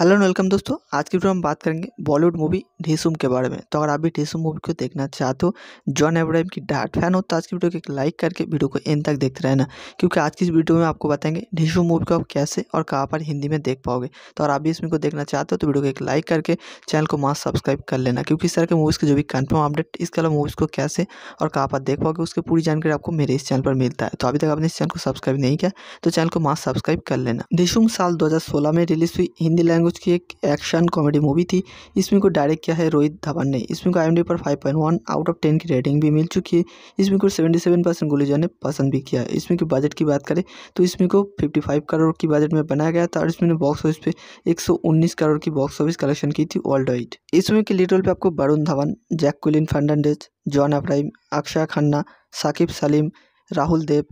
hello and welcome दोस्तों आज की वीडियो हम बात करेंगे बॉलीवुड मूवी ढीसुम के बारे में तो अगर आप भी ढेसुम मूवी को देखना चाहते हो जॉन एब्राहिम की डार्ट फैन हो तो आज की वीडियो को एक लाइक करके वीडियो को एंड तक देखते रहना क्योंकि आज की इस वीडियो में आपको बताएंगे ढेसुम मूवी को आप कैसे और कहाँ पर हिंदी में देख पाओगे तो अगर आप भी इसमें को देखना चाहते हो तो वीडियो को एक लाइक करके चैनल को मास्क सब्सक्राइब कर लेना क्योंकि इस तरह के मूवीज़ के जो भी कन्फर्म अपडेट इसके अलावा मूवीज़ को कैसे और कहाँ पर देख पाओगे उसकी पूरी जानकारी आपको मेरे इस चैनल पर मिलता है तो अभी तक आपने इस चैनल को सब्सक्राइब नहीं किया तो चैनल को मास्क सब्सक्राइब कर लेना ढेसुम साल दो में रिलीज हुई हिंदी लैंग्वेज अफरोज की एक एक्शन कॉमेडी मूवी थी इसमें को डायरेक्ट किया है रोहित धवन ने इसमें को आई पर five point one out of ten की रेटिंग भी मिल चुकी है इसमें को सेवेंटी सेवन परसेंट गुलेजा ने पसंद भी किया है इसमें की बजट की बात करें तो इसमें को फिफ्टी फाइव करोड़ की बजट में बनाया गया था और इसमें बॉक्स ऑफिस पर एक सौ उन्नीस करोड़ की बॉक्स ऑफिस कलेक्शन की थी वर्ल्ड वाइड इसमें के लीड रोल पर आपको वरुण धवन जैक फर्नांडेज जॉन अब्राहिम अक्षय खन्ना साकिब सलीम राहुल देव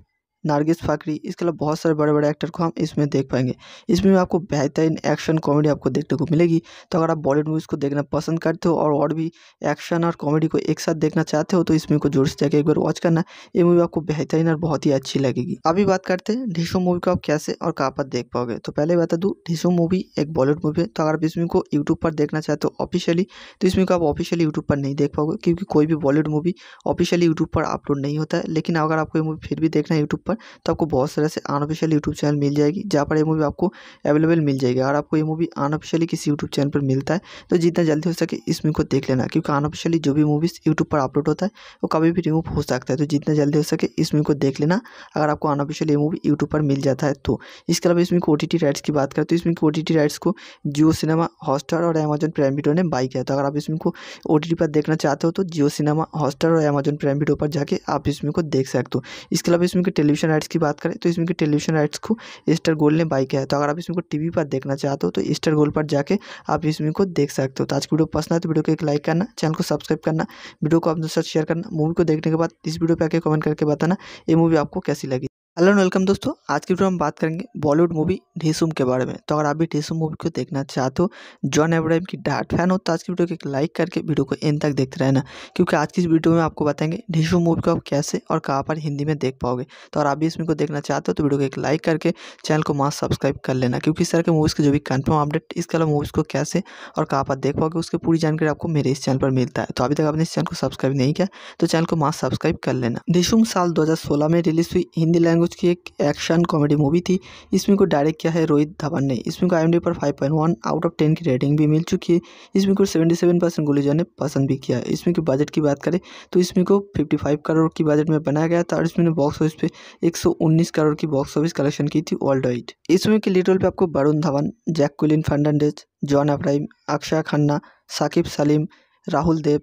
नारगिस फाकरी इसके अलावा बहुत सारे बड़े बड़े एक्टर को हम इसमें देख पाएंगे इसमें आपको बेहतरीन एक्शन कॉमेडी आपको देखने को मिलेगी तो अगर आप बॉलीवुड मूवीज़ को देखना पसंद करते हो और और भी एक्शन और कॉमेडी को एक साथ देखना चाहते हो तो इस मूवी को जोर से जाकर एक बार वॉच करना ये मूवी आपको बेहतरीन और बहुत ही अच्छी लगेगी अभी बात करते हैं ढीशो मूवी को आप कैसे और कहाँ पर देख पाओगे तो पहले बता दूँ ढीशो मूवी एक बॉलीवुड मूवी है तो अगर आप इस मूवी को यूट्यूब पर देखना चाहते हो ऑफिशियली तो इस मूवी को आप ऑफिशियली यूट्यूब पर नहीं देख पाओगे क्योंकि कोई भी बॉलीवुड मूवी ऑफिशियली यूट्यूब पर अपलोड नहीं होता है लेकिन अगर आपको ये मूवी फिर भी देखना है यूट्यूब पर तो आपको बहुत सारे ऐसे अनऑफिशियल यूट्यूब चैनल मिल जाएगी जहाँ पर ये मूवी आपको अवेलेबल मिल जाएगी और आपको ये मूवी अनऑफिशियली किसी यूट्यूब चैनल पर मिलता है तो जितना जल्दी हो सके इस मूवी को देख लेना क्योंकि अनऑफिशियली जो भी मूवीज़ यूट्यूब पर अपलोड होता है वो कभी भी रिमूव हो सकता है तो जितना जल्दी हो सके इस मूवी को देख लेना अगर आपको अनऑफिशियल ये मूवी यूट्यूब पर मिल जाता है तो इसके अलावा इसमें ओ टी राइट्स की बात करें तो इसमें ओ टी राइट्स को जियो सिनेमा हॉटस्टार और अमेजन प्राइम वीडियो ने बाई किया था अगर आप इसमें को ओ पर देखना चाहते हो तो जियो सिनेमा हॉस्टार और अमेजन प्राइम वीडियो पर जाके आप इसमें को देख सकते हो इसके अलावा इसमें टेलीविजन टेलीविजन राइट्स की बात करें तो इसमें टेलीविजन राइट्स को स्टार गोल ने बाई किया है तो अगर आप इसमें को टीवी पर देखना चाहते हो तो स्टार गोल पर जाके आप इसमें को देख सकते हो तो आज की वीडियो पसंद है तो वीडियो को एक लाइक करना चैनल को सब्सक्राइब करना वीडियो को आप दोस्तों शेयर करना मूवी को देखने के बाद इस वीडियो पर आके कमेंट करके बताना ये मूवी आपको कैसी लगी हेलो एंड वेलकम दोस्तों आज की वीडियो हम बात करेंगे बॉलीवुड मूवी ढीसुम के बारे में तो अगर आप भी ढेसुम मूवी को देखना चाहते हो जॉन एब्राहिम की डार्ट फैन हो तो आज की वीडियो को एक लाइक करके वीडियो को एंड तक देखते रहना क्योंकि आज की इस वीडियो में आपको बताएंगे ढेसुम मूवी को आप कैसे और कहाँ पर हिंदी में देख पाओगे तो अगर आप भी इसमें को देखना चाहते हो तो वीडियो को एक लाइक करके चैनल को मास्क सब्सक्राइब कर लेना क्योंकि इस तरह के मूवीज़ के जो भी कन्फर्म अपडेट इसके अलावा मूवीज़ को कैसे और कहाँ पर देख पाओगे उसकी पूरी जानकारी आपको मेरे इस चैनल पर मिलता है तो अभी तक आपने इस चैनल को सब्सक्राइब नहीं किया तो चैनल को मास्क सब्सक्राइब कर लेना ढेसुम साल दो में रिलीज हुई हिंदी लैंग्वेज मनोज की एक एक्शन कॉमेडी मूवी थी इसमें को डायरेक्ट किया है रोहित धवन ने इसमें को आई पर 5.1 आउट ऑफ 10 की रेटिंग भी मिल चुकी है इसमें मूवी को 77 परसेंट गुलेजा ने पसंद भी किया इस के बजट की बात करें तो इसमें को 55 करोड़ की बजट में बनाया गया था और इसमें बॉक्स ऑफिस पे एक करोड़ की बॉक्स ऑफिस कलेक्शन की थी वर्ल्ड वाइड इसमें के लीड रोल पर आपको Varun Dhawan Jack कुलिन Fernandez John Abraham Akshay Khanna Saqib Saleem Rahul Dev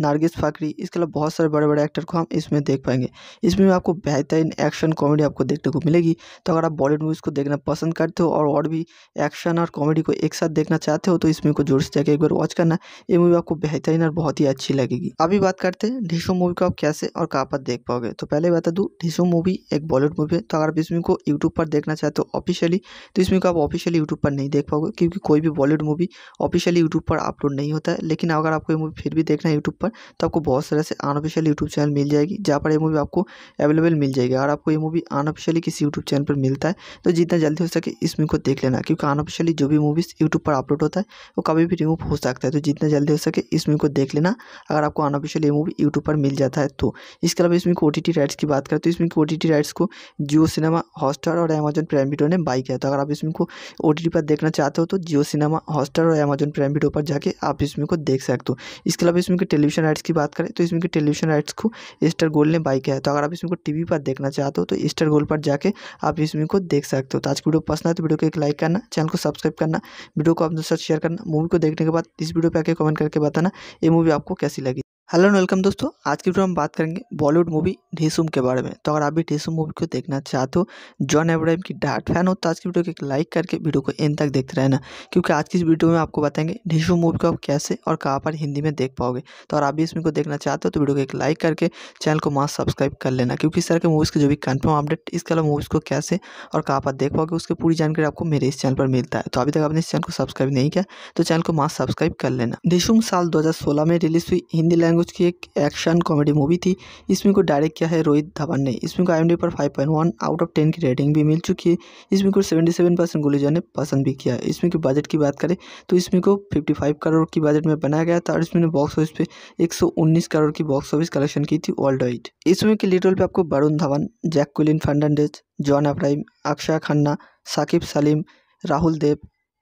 Nargis Fakhri इसके अलावा बहुत सारे बड़े बड़े एक्टर को हम इसमें देख पाएंगे इसमें आपको बेहतरीन एक्शन कॉमेडी आपको देखने को मिलेगी तो अगर आप बॉलीवुड मूवीज़ को देखना पसंद करते हो और और भी एक्शन और कॉमेडी को एक साथ देखना चाहते हो तो इस मूवी को जोर से जाकर एक बार वॉच करना ये मूवी आपको बेहतरीन और बहुत ही अच्छी लगेगी अभी बात करते हैं ढीशो मूवी को आप कैसे और कहाँ पर देख पाओगे तो पहले बता दूँ ढीशो मूवी एक बॉलीवुड मूवी है तो अगर आप इस मूवी को यूट्यूब पर देखना चाहते हो ऑफिशियली तो इस मूवी को आप ऑफिशियली यूट्यूब पर नहीं देख पाओगे क्योंकि कोई भी बॉलीवुड मूवी ऑफिशियली यूट्यूब पर अपलोड नहीं होता है लेकिन अगर आपको ये मूवी फिर भी देखना है यूट्यूब पर तो आपको बहुत सारे ऐसे अनऑफिशियल यूट्यूब चैनल मिल जाएगी जहाँ पर ये मूवी आपको अवेलेबल मिल जाएगी और आपको ये मूवी अनऑफिशियली किसी यूट्यूब चैनल पर मिलता है तो जितना जल्दी हो सके इस मूवी को देख लेना क्योंकि अनऑफिशियली जो भी मूवीज़ यूट्यूब पर अपलोड होता है वो कभी भी रिमूव हो सकता है तो जितना जल्दी हो सके इस मूवी को देख लेना अगर आपको अनऑफिशियल ये मूवी यूट्यूब पर मिल जाता है तो इसके अलावा इसमें ओ टी राइट्स की बात करें तो इसमें ओ टी राइट्स को जियो सिनेमा हॉस्टार और अमेजन प्राइम वीडियो ने बाई किया तो अगर आप इसमें को ओ पर देखना चाहते हो तो जियो सिनेमा हॉस्टार और अमेजन प्राइम वीडियो पर जाके आप इसमें को देख सकते हो इसके अलावा इसमें टेलीविजन टेलीविजन राइट्स की बात करें तो इसमें के टेलीविजन राइट्स को स्टार गोल्ड ने बाई किया है तो अगर आप इसमें को टीवी पर देखना चाहते हो तो स्टार गोल्ड पर जाके आप इसमें को देख सकते हो तो आज की वीडियो पसंद है तो वीडियो को एक लाइक करना चैनल को सब्सक्राइब करना वीडियो को अपने साथ शेयर करना मूवी को देखने के बाद इस वीडियो पर आके कमेंट करके बताना ये मूवी आपको कैसी लगी हेलो एंड वेलकम दोस्तों आज की वीडियो हम बात करेंगे बॉलीवुड मूवी ढीसुम के बारे में तो अगर आप भी ढेसुम मूवी को देखना चाहते हो जॉन एब्राहिम की डार्ट फैन हो तो आज की वीडियो को एक लाइक करके वीडियो को एंड तक देखते रहना क्योंकि आज की इस वीडियो में आपको बताएंगे ढीसुम मूवी को आप कैसे और कहाँ पर हिंदी में देख पाओगे तो अगर आप भी इसमें को देखना चाहते हो तो वीडियो को एक लाइक करके चैनल को मास्क सब्सक्राइब कर लेना क्योंकि इस तरह के मूवीज़ के जो भी कन्फर्म अपडेट इसके अलावा मूवीज़ को कैसे और कहाँ पर देख पाओगे उसकी पूरी जानकारी आपको मेरे इस चैनल पर मिलता है तो अभी तक आपने इस चैनल को सब्सक्राइब नहीं किया तो चैनल को मास्क सब्सक्राइब कर लेना ढेसुम साल दो में रिलीज हुई हिंदी लैंग्वेज लैंग्वेज की एक एक्शन कॉमेडी मूवी थी इसमें को डायरेक्ट किया है रोहित धवन ने इसमें को आई पर 5.1 आउट ऑफ 10 की रेटिंग भी मिल चुकी है इसमें को 77 परसेंट गुलेजा ने पसंद भी किया इसमें के बजट की बात करें तो इसमें को 55 करोड़ की बजट में बनाया गया था और इसमें बॉक्स ऑफिस पर एक करोड़ की बॉक्स ऑफिस कलेक्शन की थी वर्ल्ड वाइड इस इसमें के लीड रोल पर आपको Varun Dhawan Jack कुलिन Fernandez John Abraham Akshay Khanna Saqib Saleem Rahul Dev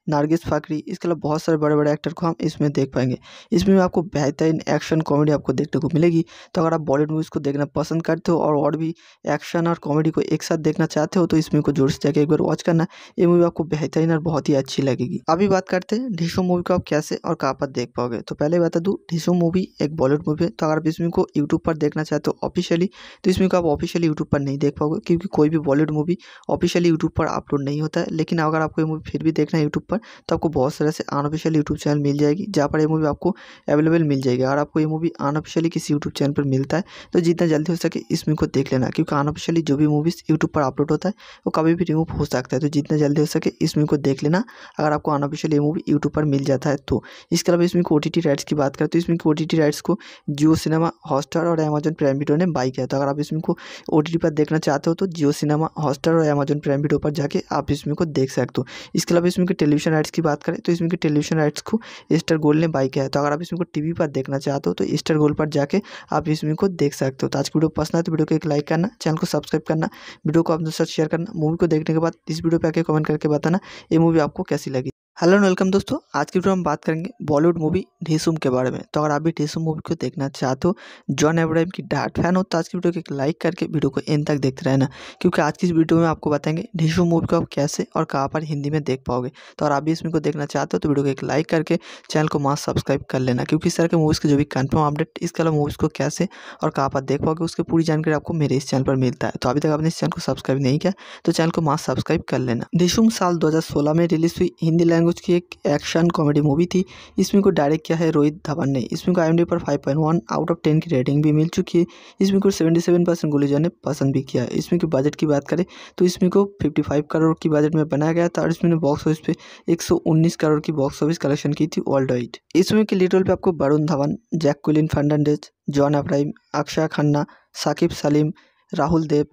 Nargis Fakhri इसके अलावा बहुत सारे बड़े बड़े एक्टर को हम इसमें देख पाएंगे इसमें आपको बेहतरीन एक्शन कॉमेडी आपको देखने को मिलेगी तो अगर आप बॉलीवुड मूवीज़ को देखना पसंद करते हो और और भी एक्शन और कॉमेडी को एक साथ देखना चाहते हो तो इस मूवी को जोर से जाकर एक बार वॉच करना ये मूवी आपको बेहतरीन और बहुत ही अच्छी लगेगी अभी बात करते हैं ढीशो मूवी को आप कैसे और कहाँ पर देख पाओगे तो पहले बता दूँ ढीशो मूवी एक बॉलीवुड मूवी है तो अगर आप इस मूवी को यूट्यूब पर देखना चाहते हो ऑफिशियली तो इस मूवी को आप ऑफिशियली यूट्यूब पर नहीं देख पाओगे क्योंकि कोई भी बॉलीवुड मूवी ऑफिशियली यूट्यूब पर अपलोड नहीं होता है लेकिन अगर आपको ये मूवी फिर भी देखना है यूट्यूब पर तो आपको बहुत सारे ऐसे अनऑफिशियल यूट्यूब चैनल मिल जाएगी जहाँ पर ये मूवी आपको अवेलेबल मिल जाएगी और आपको ये मूवी अनऑफिशियली किसी यूट्यूब चैनल पर मिलता है तो जितना जल्दी हो सके इस मूवी को देख लेना क्योंकि अनऑफिशियली जो भी मूवीज़ यूट्यूब पर अपलोड होता है वो कभी भी रिमूव हो सकता है तो जितना जल्दी हो सके इस मूवी को देख लेना अगर आपको अनऑफिशियल ये मूवी यूट्यूब पर मिल जाता है तो इसके अलावा इसमें ओ टी राइट्स की बात करें तो इसमें ओ टी राइट्स को जियो सिनेमा हॉटस्टार और अमेजन प्राइम वीडियो ने बाई किया तो अगर आप इसमें को ओ पर देखना चाहते हो तो जियो सिनेमा हॉस्टार और अमेजन प्राइम वीडियो पर जाके आप इसमें को देख सकते हो इसके अलावा इसमें टेलीविजन टेलीविजन राइट्स की बात करें तो इसमें टेलीविजन राइट्स को स्टार गोल्ड ने बाई किया है तो अगर आप इसमें को टीवी पर देखना चाहते हो तो स्टार गोल्ड पर जाके आप इसमें को देख सकते हो तो आज की वीडियो पसंद है तो वीडियो को एक लाइक करना चैनल को सब्सक्राइब करना वीडियो को आप दोस्तों शेयर करना मूवी को देखने के बाद इस वीडियो पर आके कमेंट करके बताना ये मूवी आपको कैसी लगी हेलो एंड वेलकम दोस्तों आज की वीडियो हम बात करेंगे बॉलीवुड मूवी ढीसुम के बारे में तो अगर आप भी ढीसुम मूवी को देखना चाहते हो जॉन एब्राहिम की डार्ट फैन हो तो आज की वीडियो को एक लाइक करके वीडियो को एंड तक देखते रहना क्योंकि आज की इस वीडियो में आपको बताएंगे ढीसुम मूवी को आप कैसे और कहाँ पर हिंदी में देख पाओगे तो अगर आप भी इसमें को देखना चाहते हो तो वीडियो को एक लाइक करके चैनल को मास्क सब्सक्राइब कर लेना क्योंकि इस तरह के मूवीज़ के जो भी कन्फर्म अपडेट इसके अलावा मूवीज़ को कैसे और कहाँ पर देख पाओगे उसकी पूरी जानकारी आपको मेरे इस चैनल पर मिलता है तो अभी तक आपने इस चैनल को सब्सक्राइब नहीं किया तो चैनल को मास्क सब्सक्राइब कर लेना ढीसुम साल दो में रिलीज हुई हिंदी लैंग्वेज लैंग्वेज की एक एक्शन कॉमेडी मूवी थी इसमें को डायरेक्ट किया है रोहित धवन ने इसमें को आई पर 5.1 आउट ऑफ 10 की रेटिंग भी मिल चुकी है इसमें को 77 परसेंट गोली जाने पसंद भी किया है इसमें की बजट की बात करें तो इसमें को 55 करोड़ की बजट में बनाया गया था और इसमें बॉक्स ऑफिस पर एक करोड़ की बॉक्स ऑफिस कलेक्शन की थी वर्ल्ड वाइड इसमें के लीड रोल पर आपको Varun Dhawan Jack कुलिन Fernandez John Abraham Akshay Khanna Saqib Saleem Rahul Dev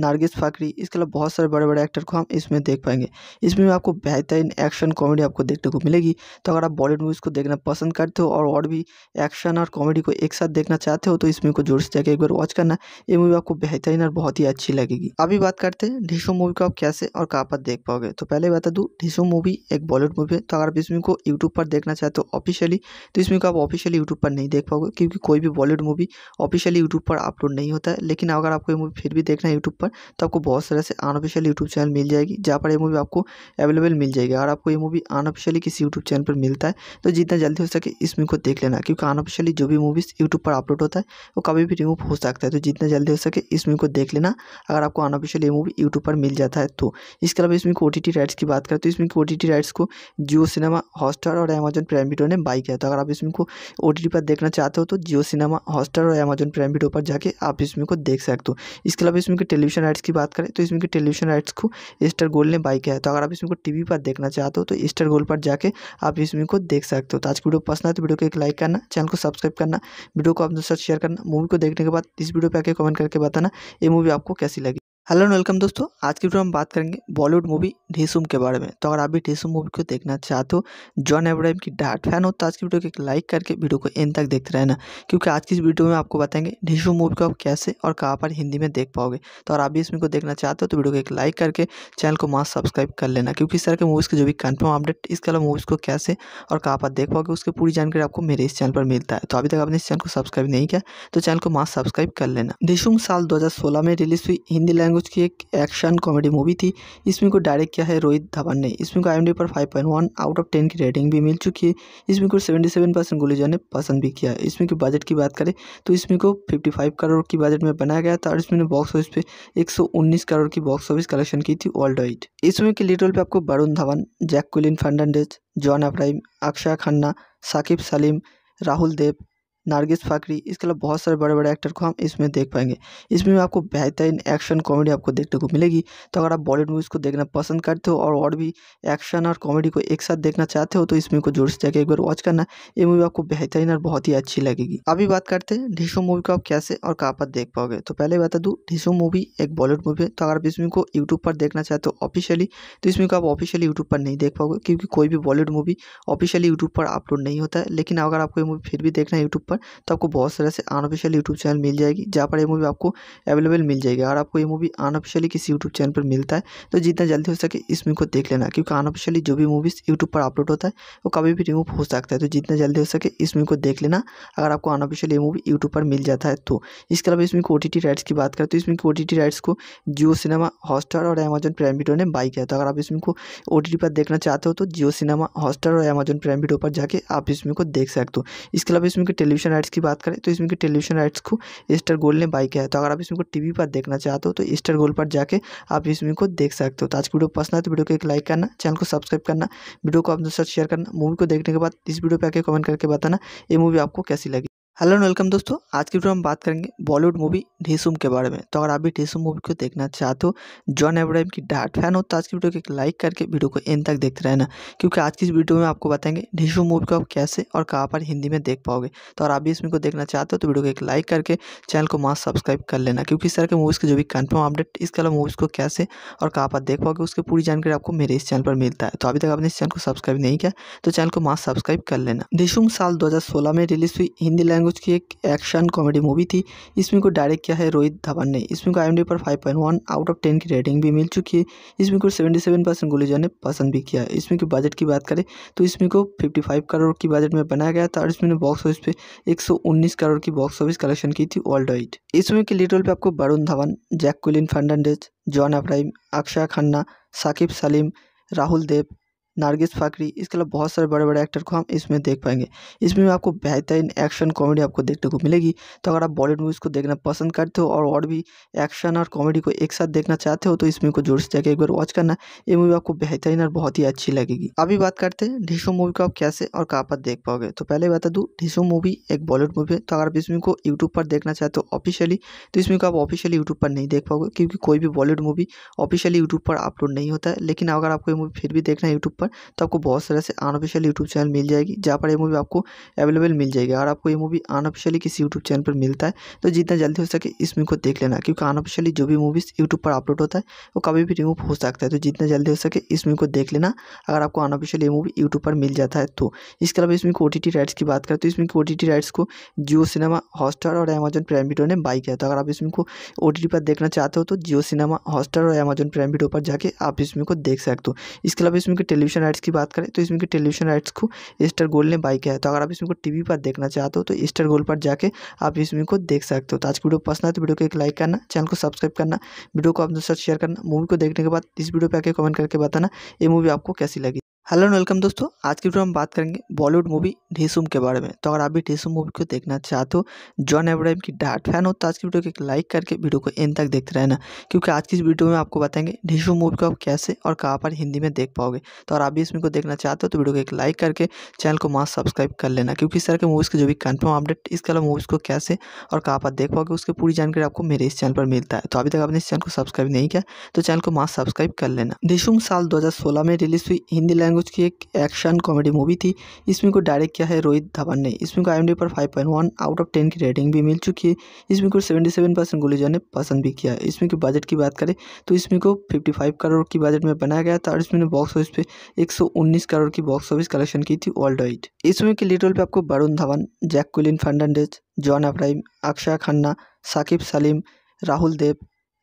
Nargis Fakhri इसके अलावा बहुत सारे बड़े बड़े एक्टर को हम इसमें देख पाएंगे इसमें आपको बेहतरीन एक्शन कॉमेडी आपको देखने को मिलेगी तो अगर आप बॉलीवुड मूवीज़ को देखना पसंद करते हो और और भी एक्शन और कॉमेडी को एक साथ देखना चाहते हो तो इस मूवी को जोर से जाकर एक बार वॉच करना ये मूवी आपको बेहतरीन और बहुत ही अच्छी लगेगी अभी बात करते हैं ढीशो मूवी को आप कैसे और कहाँ पर देख पाओगे तो पहले बता दूँ ढीशो मूवी एक बॉलीवुड मूवी है तो अगर आप इस मूवी को यूट्यूब पर देखना चाहते हो ऑफिशियली तो इस मूवी को आप ऑफिशियली यूट्यूब पर नहीं देख पाओगे क्योंकि कोई भी बॉलीवुड मूवी ऑफिशियली यूट्यूब पर अपलोड नहीं होता है लेकिन अगर आपको ये मूवी फिर भी देखना है यूट्यूब पर तो आपको बहुत सारे ऐसे अनऑफिशियल यूट्यूब चैनल मिल जाएगी जहाँ पर ये मूवी आपको अवेलेबल मिल जाएगी और आपको ये मूवी अनऑफिशियली किसी यूट्यूब चैनल पर मिलता है तो जितना जल्दी हो सके इस मूवी को देख लेना क्योंकि अनऑफिशियली जो भी मूवीज़ यूट्यूब पर अपलोड होता है वो कभी भी रिमूव हो सकता है तो जितना जल्दी हो सके इस मूवी को देख लेना अगर आपको अनऑफिशियल ये मूवी यूट्यूब पर मिल जाता है तो इसके अलावा इसमें ओ टी राइट्स की बात करें तो इसमें ओ टी राइट्स को जियो सिनेमा हॉस्टार और अमेजन प्राइम वीडियो ने बाई किया था अगर आप इसमें को ओ पर देखना चाहते हो तो जियो सिनेमा हॉस्टार और अमेजन प्राइम वीडियो पर जाके आप इसमें को देख सकते हो इसके अलावा इसमें टेलीविजन टेलीविजन राइट्स की बात करें तो इसमें टेलीविजन राइट्स को ईस्टर गोल ने बाई किया है तो अगर आप इसमें को टीवी पर देखना चाहते हो तो ईस्टर गोल पर जाके आप इसमें को देख सकते हो तो आज की वीडियो पसंद है तो वीडियो को एक लाइक करना चैनल को सब्सक्राइब करना वीडियो को आप दोस्तों शेयर करना मूवी को देखने के बाद इस वीडियो पर आके कमेंट करके बताना ये मूवी आपको कैसी लगी हेलो एंड वेलकम दोस्तों आज की वीडियो हम बात करेंगे बॉलीवुड मूवी ढीसुम के बारे में तो अगर आप भी ढेसुम मूवी को देखना चाहते हो जॉन एब्राहिम की डार्ट फैन हो तो आज की वीडियो को एक लाइक करके वीडियो को एंड तक देखते रहना क्योंकि आज की इस वीडियो में आपको बताएंगे ढेसुम मूवी को आप कैसे और कहाँ पर हिंदी में देख पाओगे तो अगर आप भी इसमें को देखना चाहते हो तो वीडियो को एक लाइक करके चैनल को मास्क सब्सक्राइब कर लेना क्योंकि इस तरह के मूवीज़ के जो भी कन्फर्म अपडेट इसके अलावा मूवीज़ को कैसे और कहाँ पर देख पाओगे उसकी पूरी जानकारी आपको मेरे इस चैनल पर मिलता है तो अभी तक आपने इस चैनल को सब्सक्राइब नहीं किया तो चैनल को मास्क सब्सक्राइब कर लेना ढेसुम साल दो में रिलीज हुई हिंदी लैंग्वेज मनोज की एक एक्शन कॉमेडी मूवी थी इसमें को डायरेक्ट किया है रोहित धवन ने इसमें को आई पर 5.1 आउट ऑफ 10 की रेटिंग भी मिल चुकी है इसमें फिल्म को 77 परसेंट गुलेजा ने पसंद भी किया इसमें के बजट की बात करें तो इसमें को 55 करोड़ की बजट में बनाया गया था और इसमें बॉक्स ऑफिस पे उन्नीस करोड़ की बॉक्स ऑफिस कलेक्शन की थी वर्ल्ड वाइड इसमें के लीड रोल पर आपको Varun Dhawan Jack कुलिन Fernandez John Abraham Akshay Khanna Saqib Saleem Rahul Dev Nargis Fakhri इसके अलावा बहुत सारे बड़े बड़े एक्टर को हम इसमें देख पाएंगे इसमें आपको बेहतरीन एक्शन कॉमेडी आपको देखने को मिलेगी तो अगर आप बॉलीवुड मूवीज़ को देखना पसंद करते हो और और भी एक्शन और कॉमेडी को एक साथ देखना चाहते हो तो इस मूवी को जोर से जाकर एक बार वॉच करना ये मूवी आपको बेहतरीन और बहुत ही अच्छी लगेगी अभी बात करते हैं ढीशो मूवी को आप कैसे और कहाँ पर देख पाओगे तो पहले बता दूँ ढीशो मूवी एक बॉलीवुड मूवी है तो अगर आप इस मूवी को यूट्यूब पर देखना चाहते हो ऑफिशियली तो इस मूवी को आप ऑफिशियली यूट्यूब पर नहीं देख पाओगे क्योंकि कोई भी बॉलीवुड मूवी ऑफिशियली यूट्यूब पर अपलोड नहीं होता है लेकिन अगर आपको ये मूवी फिर भी देखना है यूट्यूब पर तो आपको बहुत सारे ऐसे अनऑफिशियल यूट्यूब चैनल मिल जाएगी जहाँ पर ये मूवी आपको अवेलेबल मिल जाएगी और आपको ये मूवी अनऑफिशियली किसी यूट्यूब चैनल पर मिलता है तो जितना जल्दी हो सके इस मूवी को देख लेना क्योंकि अनऑफिशियली जो भी मूवीज़ यूट्यूब पर अपलोड होता है वो कभी भी रिमूव हो सकता है तो जितना जल्दी हो सके इस मूवी को देख लेना अगर आपको अनऑफिशियल ये मूवी यूट्यूब पर मिल जाता है तो इसके अलावा इसमें ओ टी राइट्स की बात करें तो इसमें ओ टी राइट्स को जियो सिनेमा हॉस्टार और अमेजन प्राइम वीडियो ने बाई किया तो अगर आप इसमें को ओ पर देखना चाहते हो तो जियो सिनेमा हॉस्टार और अमेजन प्राइम वीडियो पर जाके आप इसमें को देख सकते हो इसके अलावा इसमें टेलीविजन टेलीविजन राइट्स की बात करें तो इसमें के टेलीविजन राइट्स को स्टार गोल्ड ने बाई किया है तो अगर आप इसमें को टीवी पर देखना चाहते हो तो स्टार गोल्ड पर जाके आप इसमें को देख सकते हो तो आज की वीडियो पसंद है तो वीडियो को एक लाइक करना चैनल को सब्सक्राइब करना वीडियो को अपने साथ शेयर करना मूवी को देखने के बाद इस वीडियो पर आके कमेंट करके बताना ये मूवी आपको कैसी लगी हेलो एंड वेलकम दोस्तों आज की वीडियो हम बात करेंगे बॉलीवुड मूवी ढीसुम के बारे में तो अगर आप भी ढेसुम मूवी को देखना चाहते हो जॉन एब्राहिम की डार्ट फैन हो तो आज की वीडियो को एक लाइक करके वीडियो को एंड तक देखते रहना क्योंकि आज की इस वीडियो में आपको बताएंगे ढीसुम मूवी को आप कैसे और कहाँ पर हिंदी में देख पाओगे तो अगर आप भी इसमें को देखना चाहते हो तो वीडियो को एक लाइक करके चैनल को मास्क सब्सक्राइब कर लेना क्योंकि इस तरह के मूवीज़ के जो भी कन्फर्म अपडेट इसके अलावा मूवीज़ को कैसे और कहाँ पर देख पाओगे उसकी पूरी जानकारी आपको मेरे इस चैनल पर मिलता है तो अभी तक आपने इस चैनल को सब्सक्राइब नहीं किया तो चैनल को मास्क सब्सक्राइब कर लेना ढेसुम साल दो में रिलीज हुई हिंदी लैंग्वेज लैंग्वेज की एक एक्शन कॉमेडी मूवी थी इसमें को डायरेक्ट किया है रोहित धवन ने इसमें को आई पर 5.1 आउट ऑफ 10 की रेटिंग भी मिल चुकी है इसमें को 77 परसेंट गुलेजा ने पसंद भी किया है इसमें के बजट की बात करें तो इसमें को 55 करोड़ की बजट में बनाया गया था और इसमें बॉक्स ऑफिस पे एक करोड़ की बॉक्स ऑफिस कलेक्शन की थी वर्ल्ड वाइड इसमें के लीड रोल पर आपको Varun Dhawan Jack कुलिन Fernandez John Abraham Akshay Khanna Saqib Saleem Rahul Dev Nargis Fakhri इसके अलावा बहुत सारे बड़े बड़े एक्टर को हम इसमें देख पाएंगे इसमें आपको बेहतरीन एक्शन कॉमेडी आपको देखने को मिलेगी तो अगर आप बॉलीवुड मूवीज़ को देखना पसंद करते हो और और भी एक्शन और कॉमेडी को एक साथ देखना चाहते हो तो इस मूवी को जोर से जाकर एक बार वॉच करना ये मूवी आपको बेहतरीन और बहुत ही अच्छी लगेगी अभी बात करते हैं ढीशो मूवी को आप कैसे और कहाँ पर देख पाओगे तो पहले बता दूँ ढीशो मूवी एक बॉलीवुड मूवी है तो अगर आप इस मूवी को यूट्यूब पर देखना चाहते हो ऑफिशियली तो इस मूवी को आप ऑफिशियली यूट्यूब पर नहीं देख पाओगे क्योंकि कोई भी बॉलीवुड मूवी ऑफिशियली यूट्यूब पर अपलोड नहीं होता है लेकिन अगर आपको ये मूवी फिर भी देखना है यूट्यूब पर तो आपको बहुत सारे ऐसे अनऑफिशियल यूट्यूब चैनल मिल जाएगी जहाँ पर ये मूवी आपको अवेलेबल मिल जाएगी और आपको ये मूवी अनऑफिशियली किसी यूट्यूब चैनल पर मिलता है तो जितना जल्दी हो सके इस मूवी को देख लेना क्योंकि अनऑफिशियली जो भी मूवीज़ यूट्यूब पर अपलोड होता है वो कभी भी रिमूव हो सकता है तो जितना जल्दी हो सके इस मूवी को देख लेना अगर आपको अनऑफिशियल ये मूवी यूट्यूब पर मिल जाता है तो इसके अलावा इसमें ओ टी राइट्स की बात करें तो इसमें ओ टी राइट्स को जियो सिनेमा हॉस्टार और अमेजन प्राइम वीडियो ने बाई किया था अगर आप इसमें को ओ पर देखना चाहते हो तो जियो सिनेमा हॉस्टार और अमेजन प्राइम वीडियो पर जाके आप इसमें को देख सकते हो इसके अलावा इसमें टेलीविजन टेलीविजन राइट्स की बात करें तो इसमें टेलीविजन राइट्स को स्टार गोल्ड ने बाई किया है तो अगर आप इसमें को टीवी पर देखना चाहते हो तो स्टार गोल्ड पर जाके आप इसमें को देख सकते हो तो आज की वीडियो पसंद है तो वीडियो को एक लाइक करना चैनल को सब्सक्राइब करना वीडियो को अपने साथ शेयर करना मूवी को देखने के बाद इस वीडियो पर आके कमेंट करके बताना ये मूवी आपको कैसी लगी हेलो एंड वेलकम दोस्तों आज की वीडियो हम बात करेंगे बॉलीवुड मूवी ढीसुम के बारे में तो अगर आप भी ढेसुम मूवी को देखना चाहते हो जॉन एब्राहिम की डार्ट फैन हो तो आज की वीडियो को एक लाइक करके वीडियो को एंड तक देखते रहना क्योंकि आज की इस वीडियो में आपको बताएंगे ढीसुम मूवी को आप कैसे और कहाँ पर हिंदी में देख पाओगे तो अगर आप भी इसमें को देखना चाहते हो तो वीडियो को एक लाइक करके चैनल को मास्क सब्सक्राइब कर लेना क्योंकि इस तरह के मूवीज़ के जो भी कन्फर्म अपडेट इसके अलावा मूवीज़ को कैसे और कहाँ पर देख पाओगे उसकी पूरी जानकारी आपको मेरे इस चैनल पर मिलता है तो अभी तक आपने इस चैनल को सब्सक्राइब नहीं किया तो चैनल को मास्क सब्सक्राइब कर लेना ढेसुम साल दो में रिलीज हुई हिंदी लैंग्वेज लैंग्वेज की एक एक्शन कॉमेडी मूवी थी इसमें को डायरेक्ट किया है रोहित धवन ने इसमें को आई पर 5.1 आउट ऑफ 10 की रेटिंग भी मिल चुकी है इसमें को 77 परसेंट गुलेजा ने पसंद भी किया इसमें के बजट की बात करें तो इसमें को 55 करोड़ की बजट में बनाया गया था और इसमें बॉक्स ऑफिस पर एक करोड़ की बॉक्स ऑफिस कलेक्शन की थी वर्ल्ड वाइड इसमें के लीड रोल पर आपको Varun Dhawan Jack कुलिन Fernandez John Abraham Akshay Khanna Saqib Saleem Rahul Dev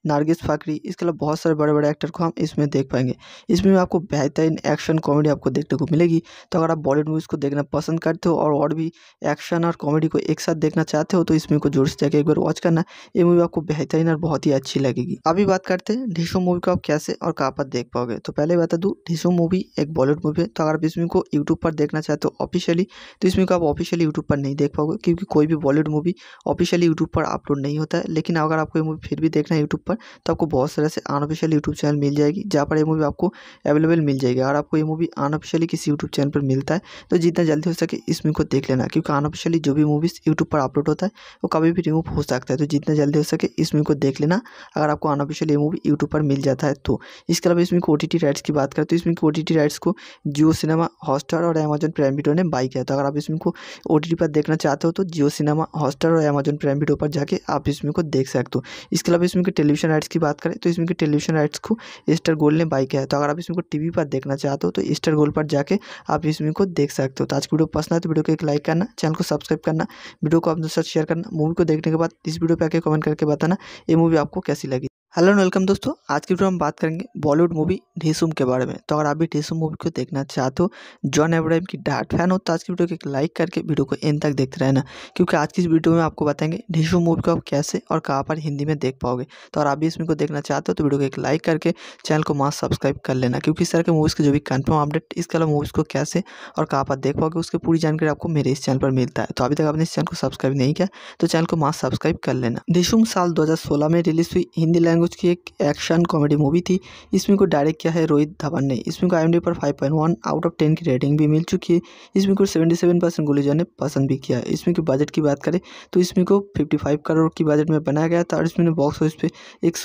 Nargis Fakhri इसके अलावा बहुत सारे बड़े बड़े एक्टर को हम इसमें देख पाएंगे इसमें आपको बेहतरीन एक्शन कॉमेडी आपको देखने को मिलेगी तो अगर आप बॉलीवुड मूवीज़ को देखना पसंद करते हो और और भी एक्शन और कॉमेडी को एक साथ देखना चाहते हो तो इस मूवी को जोर से जाकर एक बार वॉच करना ये मूवी आपको बेहतरीन और बहुत ही अच्छी लगेगी अभी बात करते हैं ढीसो मूवी को आप कैसे और कहाँ पर देख पाओगे तो पहले बता दूँ ढीसो मूवी एक बॉलीवुड मूवी है तो अगर आप इस मूवी को यूट्यूब पर देखना चाहते हो ऑफिशियली तो इस मूवी को आप ऑफिशियली यूट्यूब पर नहीं देख पाओगे क्योंकि कोई भी बॉलीवुड मूवी ऑफिशियली यूट्यूब पर अपलोड नहीं होता है लेकिन अगर आपको ये मूवी फिर भी देखना है यूट्यूब पर तो आपको बहुत सारे ऐसे अनऑफिशियल यूट्यूब चैनल मिल जाएगी जहाँ पर ये मूवी आपको अवेलेबल मिल जाएगी और आपको ये मूवी अनऑफिशियली किसी यूट्यूब चैनल पर मिलता है तो जितना जल्दी हो सके इस मूवी को देख लेना क्योंकि अनऑफिशियली जो भी मूवीज़ यूट्यूब पर अपलोड होता है वो कभी भी रिमूव हो सकता है तो जितना जल्दी हो सके इस मूवी को देख लेना अगर आपको अनऑफिशियल ये मूवी यूट्यूब पर मिल जाता है तो इसके अलावा इसमें ओ टी राइट्स की बात करें तो इसमें ओ टी राइट्स को जियो सिनेमा हॉस्टार और अमेजन प्राइम वीडियो ने बाई किया था अगर आप इसमें को ओ पर देखना चाहते हो तो जियो सिनेमा हॉस्टार और अमेजन प्राइम वीडियो पर जाके आप इसमें को देख सकते हो इसके अलावा इसमें टेलीविजन टेलीविजन राइट्स की बात करें तो इसमें टेलीविजन राइट्स को स्टार गोल्ड ने बाई किया है तो अगर आप इसमें को टीवी पर देखना चाहते हो तो स्टार गोल्ड पर जाके आप इसमें को देख सकते हो तो आज की वीडियो पसंद है तो वीडियो को एक लाइक करना चैनल को सब्सक्राइब करना वीडियो को आप दोस्तों शेयर करना मूवी को देखने के बाद इस वीडियो पर आके कमेंट करके बताना ये मूवी आपको कैसी लगी हेलो एंड वेलकम दोस्तों आज की वीडियो हम बात करेंगे बॉलीवुड मूवी ढीसुम के बारे में तो अगर आप भी ढेसुम मूवी को देखना चाहते हो जॉन एब्राहिम की डार्ट फैन हो तो आज की वीडियो को एक लाइक करके वीडियो को एंड तक देखते रहना क्योंकि आज की इस वीडियो में आपको बताएंगे ढीसुम मूवी को आप कैसे और कहाँ पर हिंदी में देख पाओगे तो अगर आप भी इसमें को देखना चाहते हो तो वीडियो को एक लाइक करके चैनल को मास्क सब्सक्राइब कर लेना क्योंकि इस तरह के मूवीज़ के जो भी कन्फर्म अपडेट इसके अलावा मूवीज़ को कैसे और कहाँ पर देख पाओगे उसकी पूरी जानकारी आपको मेरे इस चैनल पर मिलता है तो अभी तक आपने इस चैनल को सब्सक्राइब नहीं किया तो चैनल को मास्क सब्सक्राइब कर लेना ढेसुम साल दो में रिलीज हुई हिंदी लैंग्वेज लैंग्वेज की एक एक्शन कॉमेडी मूवी थी इस फिल्म को डायरेक्ट किया है रोहित धवन ने इस फिल्म को आई पर 5.1 आउट ऑफ 10 की रेटिंग भी मिल चुकी है इस फिल्म को 77 परसेंट गुलेजा ने पसंद भी किया है इस फिल्म की बजट की बात करें तो इस फिल्म को 55 करोड़ की बजट में बनाया गया था और इसमें बॉक्स ऑफिस पे एक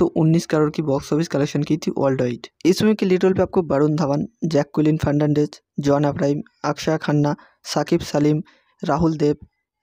करोड़ की बॉक्स ऑफिस कलेक्शन की थी वर्ल्ड वाइड इस फिल्म के लीड रोल पर आपको Varun Dhawan Jack कुलिन Fernandez John Abraham Akshay Khanna Saqib Saleem Rahul Dev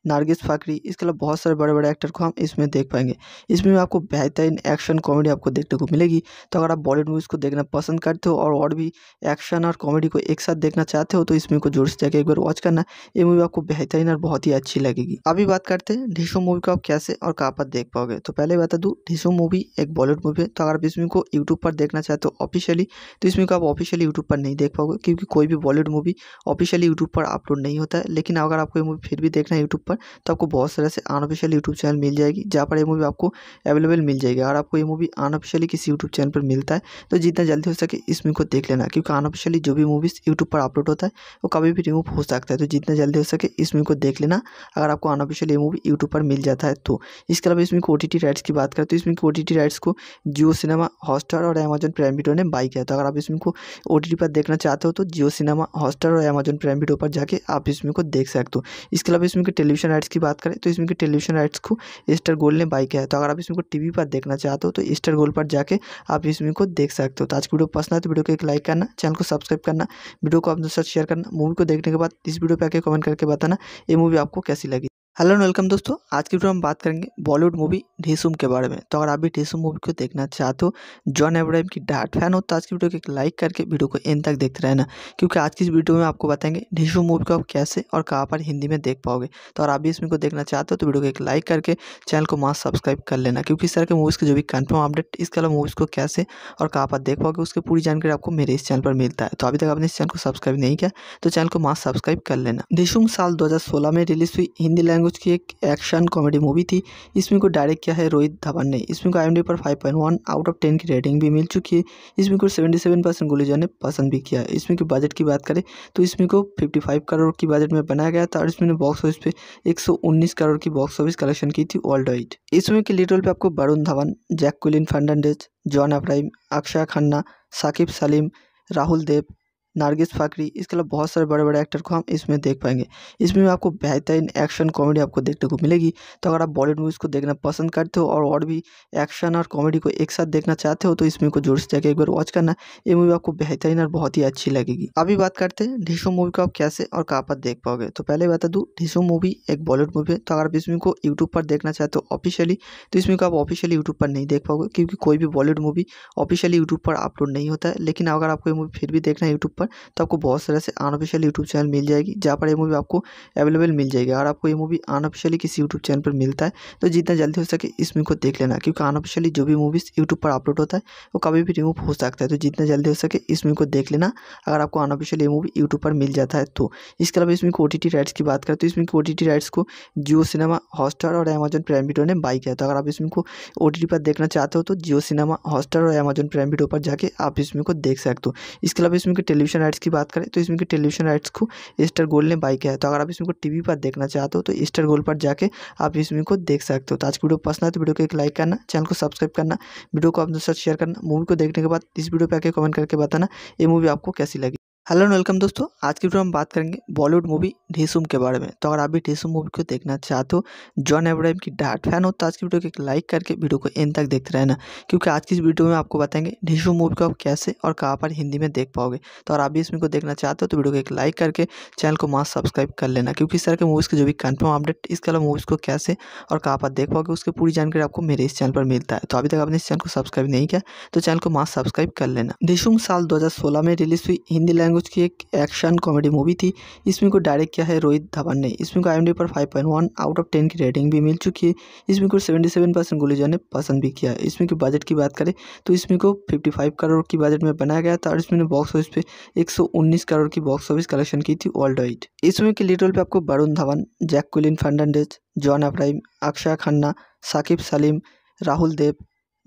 Nargis Fakhri इसके अलावा बहुत सारे बड़े बड़े एक्टर को हम इसमें देख पाएंगे इसमें आपको बेहतरीन एक्शन कॉमेडी आपको देखने को मिलेगी तो अगर आप बॉलीवुड मूवीज़ को देखना पसंद करते हो और और भी एक्शन और कॉमेडी को एक साथ देखना चाहते हो तो इस मूवी को जोर से जाकर एक बार वॉच करना ये मूवी आपको बेहतरीन और बहुत ही अच्छी लगेगी अभी बात करते हैं ढीशो मूवी को आप कैसे और कहाँ पर देख पाओगे तो पहले बता दूँ ढीशो मूवी एक बॉलीवुड मूवी है तो अगर आप इस मूवी को यूट्यूब पर देखना चाहते हो ऑफिशियली तो इस मूवी को आप ऑफिशियली यूट्यूब पर नहीं देख पाओगे क्योंकि कोई भी बॉलीवुड मूवी ऑफिशियली यूट्यूब पर अपलोड नहीं होता है लेकिन अगर आपको ये मूवी फिर भी देखना है यूट्यूब पर तो आपको बहुत सारे ऐसे अनऑफिशियल यूट्यूब चैनल मिल जाएगी जहाँ पर ये मूवी आपको अवेलेबल मिल जाएगी और आपको ये मूवी अनऑफिशियली किसी यूट्यूब चैनल पर मिलता है तो जितना जल्दी हो सके इस मूवी को देख लेना क्योंकि अनऑफिशियली जो भी मूवीज़ यूट्यूब पर अपलोड होता है वो कभी भी रिमूव हो सकता है तो जितना जल्दी हो सके इस मूवी को देख लेना अगर आपको अनऑफिशियल ये मूवी यूट्यूब पर मिल जाता है तो इसके अलावा इसमें ओ टी राइट्स की बात करें तो इसमें ओ टी राइट्स को जियो सिनेमा हॉस्टार और अमेजन प्राइम वीडियो ने बाई किया तो अगर आप इसमें को ओ पर देखना चाहते हो तो जियो सिनेमा हॉस्टार और अमेजन प्राइम वीडियो पर जाके आप इसमें को देख सकते हो इसके अलावा इसमें टेलीविजन टेलीविजन राइट्स की बात करें तो इसमें के टेलीविजन राइट्स को स्टार गोल्ड ने बाई किया है तो अगर आप इसमें को टीवी पर देखना चाहते हो तो स्टार गोल्ड पर जाके आप इसमें को देख सकते हो तो आज की वीडियो पसंद है तो वीडियो को एक लाइक करना चैनल को सब्सक्राइब करना वीडियो को अपने साथ शेयर करना मूवी को देखने के बाद इस वीडियो पर आके कमेंट करके बताना ये मूवी आपको कैसी लगी हेलो एंड वेलकम दोस्तों आज की वीडियो हम बात करेंगे बॉलीवुड मूवी ढीसुम के बारे में तो अगर आप भी ढेसुम मूवी को देखना चाहते हो जॉन एब्राहिम की डार्ट फैन हो तो आज की वीडियो को एक लाइक करके वीडियो को एंड तक देखते रहना क्योंकि आज की इस वीडियो में आपको बताएंगे ढीसुम मूवी को आप कैसे और कहाँ पर हिंदी में देख पाओगे तो अगर आप भी इसमें को देखना चाहते हो तो वीडियो को एक लाइक करके चैनल को मास्क सब्सक्राइब कर लेना क्योंकि इस तरह के मूवीज़ के जो भी कन्फर्म अपडेट इसके अलावा मूवीज़ को कैसे और कहाँ पर देख पाओगे उसकी पूरी जानकारी आपको मेरे इस चैनल पर मिलता है तो अभी तक आपने इस चैनल को सब्सक्राइब नहीं किया तो चैनल को मास्क सब्सक्राइब कर लेना ढेसुम साल दो में रिलीज हुई हिंदी लैंग्वेज लैंग्वेज की एक एक्शन कॉमेडी मूवी थी इसमें को डायरेक्ट किया है रोहित धवन ने इसमें को आई पर 5.1 आउट ऑफ 10 की रेटिंग भी मिल चुकी है इसमें को 77 परसेंट गुलेजा ने पसंद भी किया इसमें के बजट की बात करें तो इसमें को 55 करोड़ की बजट में बनाया गया था और इसमें बॉक्स ऑफिस पे एक करोड़ की बॉक्स ऑफिस कलेक्शन की थी वर्ल्ड वाइड इसमें के लीड रोल पर आपको Varun Dhawan Jack कुलिन Fernandez John Abraham Akshay Khanna Saqib Saleem Rahul Dev Nargis Fakhri इसके अलावा बहुत सारे बड़े बड़े एक्टर को हम इसमें देख पाएंगे इसमें आपको बेहतरीन एक्शन कॉमेडी आपको देखने को मिलेगी तो अगर आप बॉलीवुड मूवीज़ को देखना पसंद करते हो और और भी एक्शन और कॉमेडी को एक साथ देखना चाहते हो तो इस मूवी को जोर से जाकर एक बार वॉच करना ये मूवी आपको बेहतरीन और बहुत ही अच्छी लगेगी अभी बात करते हैं ढीशो मूवी को आप कैसे और कहाँ पर देख पाओगे तो पहले बता दूँ ढीशो मूवी एक बॉलीवुड मूवी है तो अगर आप इस मूवी को यूट्यूब पर देखना चाहते हो ऑफिशियली तो इस मूवी को आप ऑफिशियली यूट्यूब पर नहीं देख पाओगे क्योंकि कोई भी बॉलीवुड मूवी ऑफिशियली यूट्यूब पर अपलोड नहीं होता है लेकिन अगर आपको ये मूवी फिर भी देखना है यूट्यूब पर तो आपको बहुत सारे ऐसे अनऑफिशियल यूट्यूब चैनल मिल जाएगी जहाँ पर ये मूवी आपको अवेलेबल मिल जाएगी और आपको ये मूवी अनऑफिशियली किसी यूट्यूब चैनल पर मिलता है तो जितना जल्दी हो सके इस मूवी को देख लेना क्योंकि अनऑफिशियली जो भी मूवीज़ यूट्यूब पर अपलोड होता है वो कभी भी रिमूव हो सकता है तो जितना जल्दी हो सके इस मूवी को देख लेना अगर आपको अनऑफिशियल ये मूवी यूट्यूब पर मिल जाता है तो इसके अलावा इसमें ओ टी राइट्स की बात करें तो इसमें ओ टी राइट्स को जियो सिनेमा हॉटस्टार और अमेजन प्राइम वीडियो ने बाई किया था अगर आप इसमें को ओ पर देखना चाहते हो तो जियो सिनेमा हॉस्टार और अमेजन प्राइम वीडियो पर जाके आप इसमें को देख सकते हो इसके अलावा इसमें टेलीविजन टेलीविजन राइट्स की बात करें तो इसमें टेलीविजन राइट्स को स्टार गोल्ड ने बाई किया है तो अगर आप इसमें को टीवी पर देखना चाहते हो तो स्टार गोल्ड पर जाके आप इसमें को देख सकते हो तो आज की वीडियो पसंद है तो वीडियो को एक लाइक करना चैनल को सब्सक्राइब करना वीडियो को अपने साथ शेयर करना मूवी को देखने के बाद इस वीडियो पर आके कमेंट करके बताना ये मूवी आपको कैसी लगी हेलो एंड वेलकम दोस्तों आज की वीडियो हम बात करेंगे बॉलीवुड मूवी ढेसुम के बारे में तो अगर आप भी ढेसुम मूवी को देखना चाहते हो जॉन एब्राहिम की डार्ट फैन हो तो आज की वीडियो को एक लाइक करके वीडियो को एंड तक देखते रहना क्योंकि आज की इस वीडियो में आपको बताएंगे ढीसुम मूवी को आप कैसे और कहाँ पर हिंदी में देख पाओगे तो अगर आप भी इसमें को देखना चाहते हो तो वीडियो को एक लाइक करके चैनल को मास्क सब्सक्राइब कर लेना क्योंकि इस तरह के मूवीज़ के जो भी कन्फर्म अपडेट इसके अलावा मूवीज़ को कैसे और कहाँ पर देख पाओगे उसकी पूरी जानकारी आपको मेरे इस चैनल पर मिलता है तो अभी तक आपने इस चैनल को सब्सक्राइब नहीं किया तो चैनल को मास्क सब्सक्राइब कर लेना ढेसुम साल दो में रिलीज हुई हिंदी लैंग्वेज लैंग्वेज की एक एक्शन कॉमेडी मूवी थी इसमें को डायरेक्ट किया है रोहित धवन ने इसमें को आई पर 5.1 आउट ऑफ 10 की रेटिंग भी मिल चुकी है इसमें को 77 परसेंट गुलेजा ने पसंद भी किया इसमें के बजट की बात करें तो इसमें को 55 करोड़ की बजट में बनाया गया था और इसमें बॉक्स ऑफिस पर एक करोड़ की बॉक्स ऑफिस कलेक्शन की थी वर्ल्ड वाइड इसमें के लीड रोल पर आपको Varun Dhawan Jack कुलिन Fernandez John Abraham Akshay Khanna Saqib Saleem Rahul Dev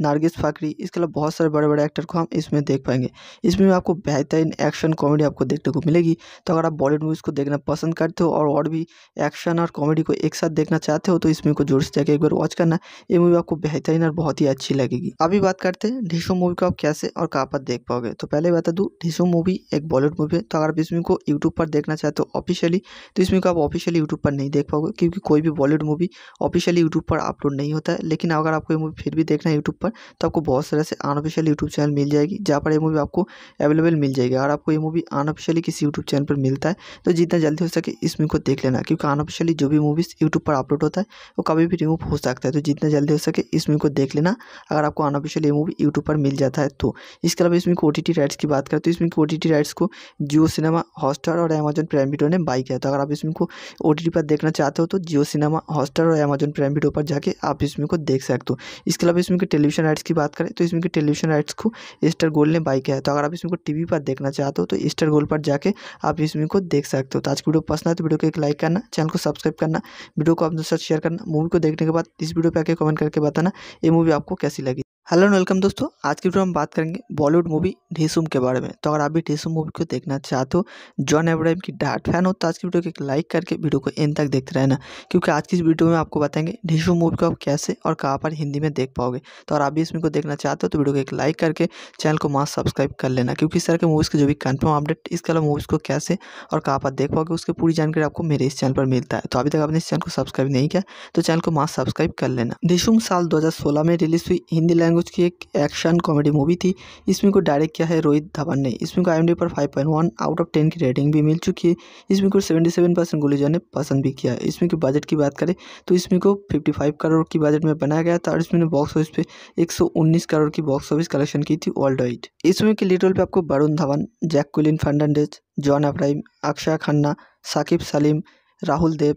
Nargis Fakhri इसके अलावा बहुत सारे बड़े बड़े एक्टर को हम इसमें देख पाएंगे इसमें आपको बेहतरीन एक्शन कॉमेडी आपको देखने को मिलेगी तो अगर आप बॉलीवुड मूवीज़ को देखना पसंद करते हो और और भी एक्शन और कॉमेडी को एक साथ देखना चाहते हो तो इस मूवी को जोर से जाकर एक बार वॉच करना ये मूवी आपको बेहतरीन और बहुत ही अच्छी लगेगी अभी बात करते हैं ढीशो मूवी को आप कैसे और कहाँ पर देख पाओगे तो पहले बता दूँ ढीशो मूवी एक बॉलीवुड मूवी है तो अगर आप इस मूवी को यूट्यूब पर देखना चाहते हो ऑफिशियली तो इस मूवी को आप ऑफिशियली यूट्यूब पर नहीं देख पाओगे क्योंकि कोई भी बॉलीवुड मूवी ऑफिशियली यूट्यूब पर अपलोड नहीं होता है लेकिन अगर आपको ये मूवी फिर भी देखना है यूट्यूब पर तो आपको बहुत सारे ऐसे अनऑफिशियल यूट्यूब चैनल मिल जाएगी जहाँ पर ये मूवी आपको अवेलेबल मिल जाएगी और आपको ये मूवी अनऑफिशियली किसी यूट्यूब चैनल पर मिलता है तो जितना जल्दी हो सके इस मूवी को देख लेना क्योंकि अनऑफिशियली जो भी मूवीज़ यूट्यूब पर अपलोड होता है वो कभी भी रिमूव हो सकता है तो जितना जल्दी हो सके इस मूवी को देख लेना अगर आपको अनऑफिशियल ये मूवी यूट्यूब पर मिल जाता है तो इसके अलावा इसमें ओ टी राइट्स की बात करें तो इसमें ओ टी राइट्स को जियो सिनेमा हॉस्टार और अमेजन प्राइम वीडियो ने बाई किया तो अगर आप इसमें को ओ पर देखना चाहते हो तो जियो सिनेमा हॉस्टार और अमेजन प्राइम वीडियो पर जाके आप इसमें को देख सकते हो इसके अलावा इसमें टेलीविजन टेलीविजन राइट्स की बात करें तो इसमें टेलीविजन राइट्स को स्टार गोल्ड ने बाई किया है तो अगर आप इसमें को टीवी पर देखना चाहते हो तो स्टार गोल्ड पर जाके आप इसमें को देख सकते हो तो आज की वीडियो पसंद है तो वीडियो को एक लाइक करना चैनल को सब्सक्राइब करना वीडियो को आप दोस्तों शेयर करना मूवी को देखने के बाद इस वीडियो पर आके कमेंट करके बताना ये मूवी आपको कैसी लगी हेलो एंड वेलकम दोस्तों आज की वीडियो हम बात करेंगे बॉलीवुड मूवी ढीसुम के बारे में तो अगर आप भी ढेसुम मूवी को देखना चाहते हो जॉन एब्राहिम की डार्ट फैन हो तो आज की वीडियो को एक लाइक करके वीडियो को एंड तक देखते रहना क्योंकि आज की इस वीडियो में आपको बताएंगे ढेसुम मूवी को आप कैसे और कहाँ पर हिंदी में देख पाओगे तो अगर आप भी मूवी को देखना चाहते हो तो वीडियो को एक लाइक करके चैनल को मास्क सब्सक्राइब कर लेना क्योंकि इस तरह के मूवीज़ के जो भी कन्फर्म अपडेट इसके अलावा मूवीज़ को कैसे और कहाँ पर देख पाओगे उसकी पूरी जानकारी आपको मेरे इस चैनल पर मिलता है तो अभी तक आपने इस चैनल को सब्सक्राइब नहीं किया तो चैनल को मास्क सब्सक्राइब कर लेना ढेसुम साल दो में रिलीज हुई हिंदी लैंग्वेज लैंग्वेज की एक एक्शन कॉमेडी मूवी थी इस फिल्म को डायरेक्ट किया है रोहित धवन ने इस फिल्म को आई पर 5.1 आउट ऑफ 10 की रेटिंग भी मिल चुकी है इस फिल्म को 77 परसेंट गुलेजा ने पसंद भी किया है इस फिल्म के बजट की बात करें तो इस फिल्म को 55 करोड़ की बजट में बनाया गया था और इसमें बॉक्स ऑफिस पे 119 करोड़ की बॉक्स ऑफिस कलेक्शन की थी वर्ल्ड वाइड इस फिल्म के लीड रोल पर आपको Varun Dhawan Jack कुलिन Fernandez John Abraham Akshay Khanna Saqib Saleem Rahul Dev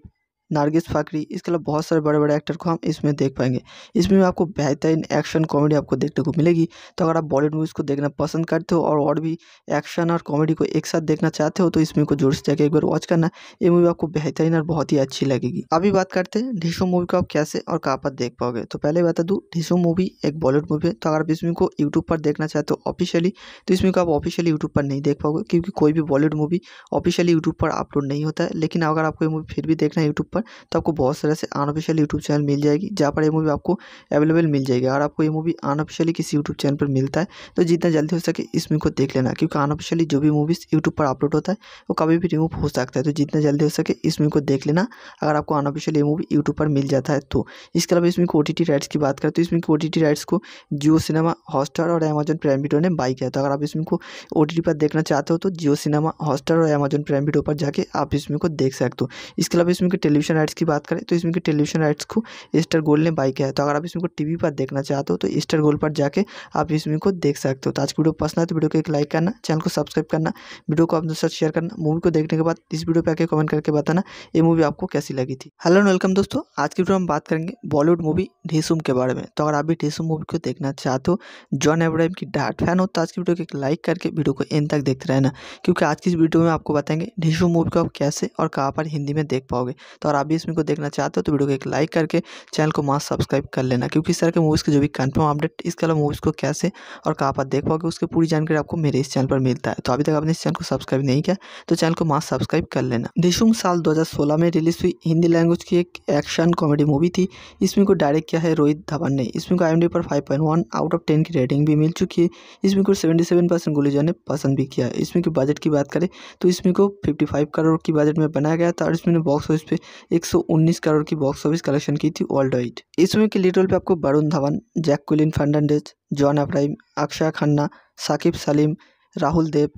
Nargis Fakhri इसके अलावा बहुत सारे बड़े बड़े एक्टर को हम इसमें देख पाएंगे इसमें आपको बेहतरीन एक्शन कॉमेडी आपको देखने को मिलेगी तो अगर आप बॉलीवुड मूवीज़ को देखना पसंद करते हो और और भी एक्शन और कॉमेडी को एक साथ देखना चाहते हो तो इस मूवी को जोर से जाकर एक बार वॉच करना ये मूवी आपको बेहतरीन और बहुत ही अच्छी लगेगी अभी बात करते हैं ढीशो मूवी को आप कैसे और कहाँ पर देख पाओगे तो पहले बता दूँ ढीशो मूवी एक बॉलीवुड मूवी है तो अगर आप इस मूवी को यूट्यूब पर देखना चाहते हो ऑफिशियली तो इस मूवी को आप ऑफिशियली यूट्यूब पर नहीं देख पाओगे क्योंकि कोई भी बॉलीवुड मूवी ऑफिशियली यूट्यूब पर अपलोड नहीं होता है लेकिन अगर आपको ये मूवी फिर भी देखना है यूट्यूब पर पर तो आपको बहुत सारे ऐसे अनऑफिशियल यूट्यूब चैनल मिल जाएगी जहाँ पर ये मूवी आपको अवेलेबल मिल जाएगी और आपको ये मूवी अनऑफिशियली किसी यूट्यूब चैनल पर मिलता है तो जितना जल्दी हो सके इस मूवी को देख लेना क्योंकि अनऑफिशियली जो भी मूवीज़ यूट्यूब पर अपलोड होता है वो कभी भी रिमूव हो सकता है तो जितना जल्दी हो सके इस मूवी को देख लेना अगर आपको अनऑफिशियल ये मूवी यूट्यूब पर मिल जाता है तो इसके अलावा इसमें ओ टी राइट्स की बात करें तो इसमें ओ टी राइट्स को जियो सिनेमा हॉटस्टार और अमेजन प्राइम वीडियो ने बाई किया तो अगर आप इसमें को ओ पर देखना चाहते हो तो जियो सिनेमा हॉटस्टार और अमेजन प्राइम वीडियो पर जाके आप इसमें को देख सकते हो इसके अलावा इसमें टेलीविजन टेलीविजन राइट्स की बात करें तो इसमें के टेलीविजन राइट्स को एस्टर गोल्ड ने बाई किया है तो अगर आप इसमें को टीवी पर देखना चाहते हो तो एस्टर गोल्ड पर जाके आप इसमें को देख सकते हो तो आज की वीडियो पसंद है तो वीडियो को एक लाइक करना चैनल को सब्सक्राइब करना वीडियो को अपने साथ शेयर करना मूवी को देखने के बाद इस वीडियो पर आके कमेंट करके बताना ये मूवी आपको कैसी लगी थी हेलो वेलकम दोस्तों आज की वीडियो हम बात करेंगे बॉलीवुड मूवी ढीसुम के बारे में तो अगर आप भी ढीसुम मूवी को देखना चाहते हो जॉन एब्राहम की डार्ट फैन हो तो आज की वीडियो को एक लाइक करके वीडियो को एंड तक देखते रहना क्योंकि आज की इस वीडियो में आपको बताएंगे ढीसुम मूवी को आप कैसे और कहाँ पर हिंदी में देख पाओगे तो अगर आप भी इसमें को देखना चाहते हो तो वीडियो को एक लाइक करके चैनल को मास्क सब्सक्राइब कर लेना क्योंकि इस तरह के मूवीज़ के जो भी कन्फर्म अपडेट इसके अलावा मूवीज़ को कैसे और कहाँ पर देख पाओगे उसकी पूरी जानकारी आपको मेरे इस चैनल पर मिलता है तो अभी तक आपने इस चैनल को सब्सक्राइब नहीं किया तो चैनल को मास्क सब्सक्राइब कर लेना दिशुम साल दो में रिलीज हुई हिंदी लैंग्वेज की एक एक्शन कॉमेडी मूवी थी इसमें को डायरेक्ट किया है रोहित धवन ने इसमें को आई पर फाइव आउट ऑफ टेन की रेटिंग भी मिल चुकी है इसमें को सेवेंटी परसेंट ने पसंद भी किया है इसमें की बजट की बात करें तो इसमें को फिफ्टी करोड़ की बजट में बनाया गया था और इसमें बॉक्स ऑफिस पे 119 करोड़ की बॉक्स ऑफिस कलेक्शन की थी वर्ल्ड वाइड इस मूवी के लीड रोल पे आपको Varun Dhawan Jacqueline Fernandez John Abraham Akshay Khanna Saqib Saleem Rahul Dev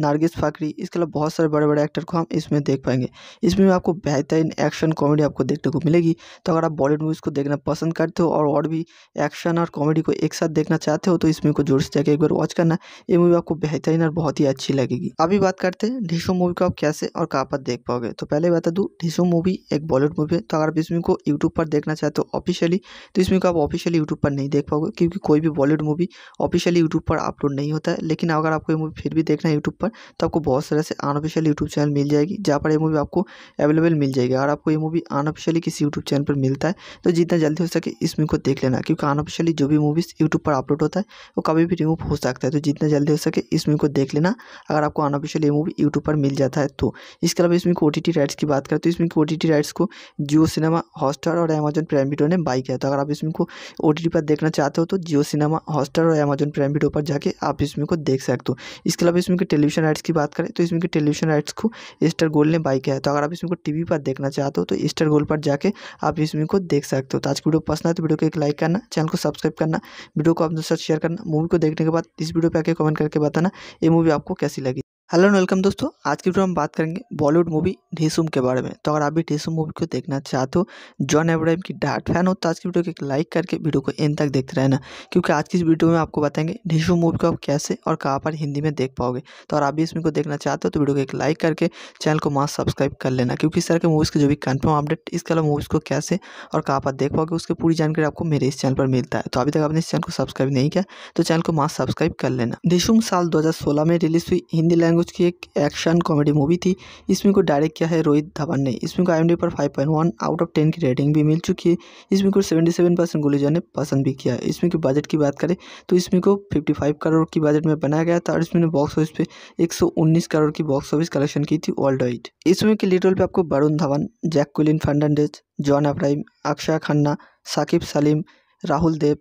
Nargis Fakhri इसके अलावा बहुत सारे बड़े बड़े एक्टर को हम इसमें देख पाएंगे इसमें आपको बेहतरीन एक्शन कॉमेडी आपको देखने को मिलेगी तो अगर आप बॉलीवुड मूवीज़ को देखना पसंद करते हो और और भी एक्शन और कॉमेडी को एक साथ देखना चाहते हो तो इस मूवी को जोर से जाकर एक बार वॉच करना ये मूवी आपको बेहतरीन और बहुत ही अच्छी लगेगी अभी बात करते हैं ढीशो मूवी को आप कैसे और कहाँ पर देख पाओगे तो पहले बता दूँ ढीशो मूवी एक बॉलीवुड मूवी है तो अगर आप इस मूवी को यूट्यूब पर देखना चाहते हो ऑफिशियली तो इस मूवी को आप ऑफिशियली यूट्यूब पर नहीं देख पाओगे क्योंकि कोई भी बॉलीवुड मूवी ऑफिशियली यूट्यूब पर अपलोड नहीं होता है लेकिन अगर आपको ये मूवी फिर भी देखना है यूट्यूब पर तो आपको बहुत सारे ऐसे अनऑफिशियल यूट्यूब चैनल मिल जाएगी जहाँ पर ये मूवी आपको अवेलेबल मिल जाएगी और आपको ये मूवी अनऑफिशियली किसी यूट्यूब चैनल पर मिलता है तो जितना जल्दी हो सके इस मूवी को देख लेना क्योंकि अनऑफिशियली जो भी मूवीज़ यूट्यूब पर अपलोड होता है वो कभी भी रिमूव हो सकता है तो जितना जल्दी हो सके इस मूवी को देख लेना अगर आपको अनऑफिशियल ये मूवी यूट्यूब पर मिल जाता है तो इसके अलावा इसमें ओ टी राइट्स की बात करें तो इसमें ओ टी राइट्स को जियो सिनेमा हॉस्टार और अमेजन प्राइम वीडियो ने बाई किया तो अगर आप इसमें को ओ पर देखना चाहते हो तो जियो सिनेमा हॉस्टार और अमेजन प्राइम वीडियो पर जाके आप इसमें को देख सकते हो इसके अलावा इसमें टेलीविजन टेलीविजन राइट्स की बात करें तो इसमें के टेलीविजन राइट्स को स्टार गोल ने बाई किया है तो अगर आप इसमें को टीवी पर देखना चाहते हो तो स्टार गोल पर जाके आप इसमें को देख सकते हो तो आज की वीडियो पसंद है तो वीडियो को एक लाइक करना चैनल को सब्सक्राइब करना वीडियो को अपने साथ शेयर करना मूवी को देखने के बाद इस वीडियो पर आके कमेंट करके बताना ये मूवी आपको कैसी लगी हेलो एंड वेलकम दोस्तों आज की वीडियो हम बात करेंगे बॉलीवुड मूवी ढीसुम के बारे में तो अगर आप भी ढेसुम मूवी को देखना चाहते हो जॉन एब्राहिम की डार्ट फैन हो तो आज की वीडियो को एक लाइक करके वीडियो को एंड तक देखते रहना क्योंकि आज की इस वीडियो में आपको बताएंगे ढेसुम मूवी को आप कैसे और कहाँ पर हिंदी में देख पाओगे तो अगर आप भी इसमें को देखना चाहते हो तो वीडियो को एक लाइक करके चैनल को मास्क सब्सक्राइब कर लेना क्योंकि इस तरह के मूवीज़ के जो भी कन्फर्म अपडेट इसके अलावा मूवीज़ को कैसे और कहाँ पर देख पाओगे उसकी पूरी जानकारी आपको मेरे इस चैनल पर मिलता है तो अभी तक आपने इस चैनल को सब्सक्राइब नहीं किया तो चैनल को मास्क सब्सक्राइब कर लेना ढेसुम साल दो में रिलीज हुई हिंदी लैंग्वेज मनोज की एक एक्शन कॉमेडी मूवी थी इसमें को डायरेक्ट किया है रोहित धवन ने इसमें को आई पर 5.1 आउट ऑफ 10 की रेटिंग भी मिल चुकी है इसमें को 77 परसेंट गुलेजा ने पसंद भी किया है इसमें के बजट की बात करें तो इसमें को 55 करोड़ की बजट में बनाया गया था और इसमें बॉक्स ऑफिस पे एक करोड़ की बॉक्स ऑफिस कलेक्शन की थी वर्ल्ड वाइड इसमें के लीड रोल पर आपको Varun Dhawan Jack कुलिन Fernandez John Abraham Akshay Khanna Saqib Saleem Rahul Dev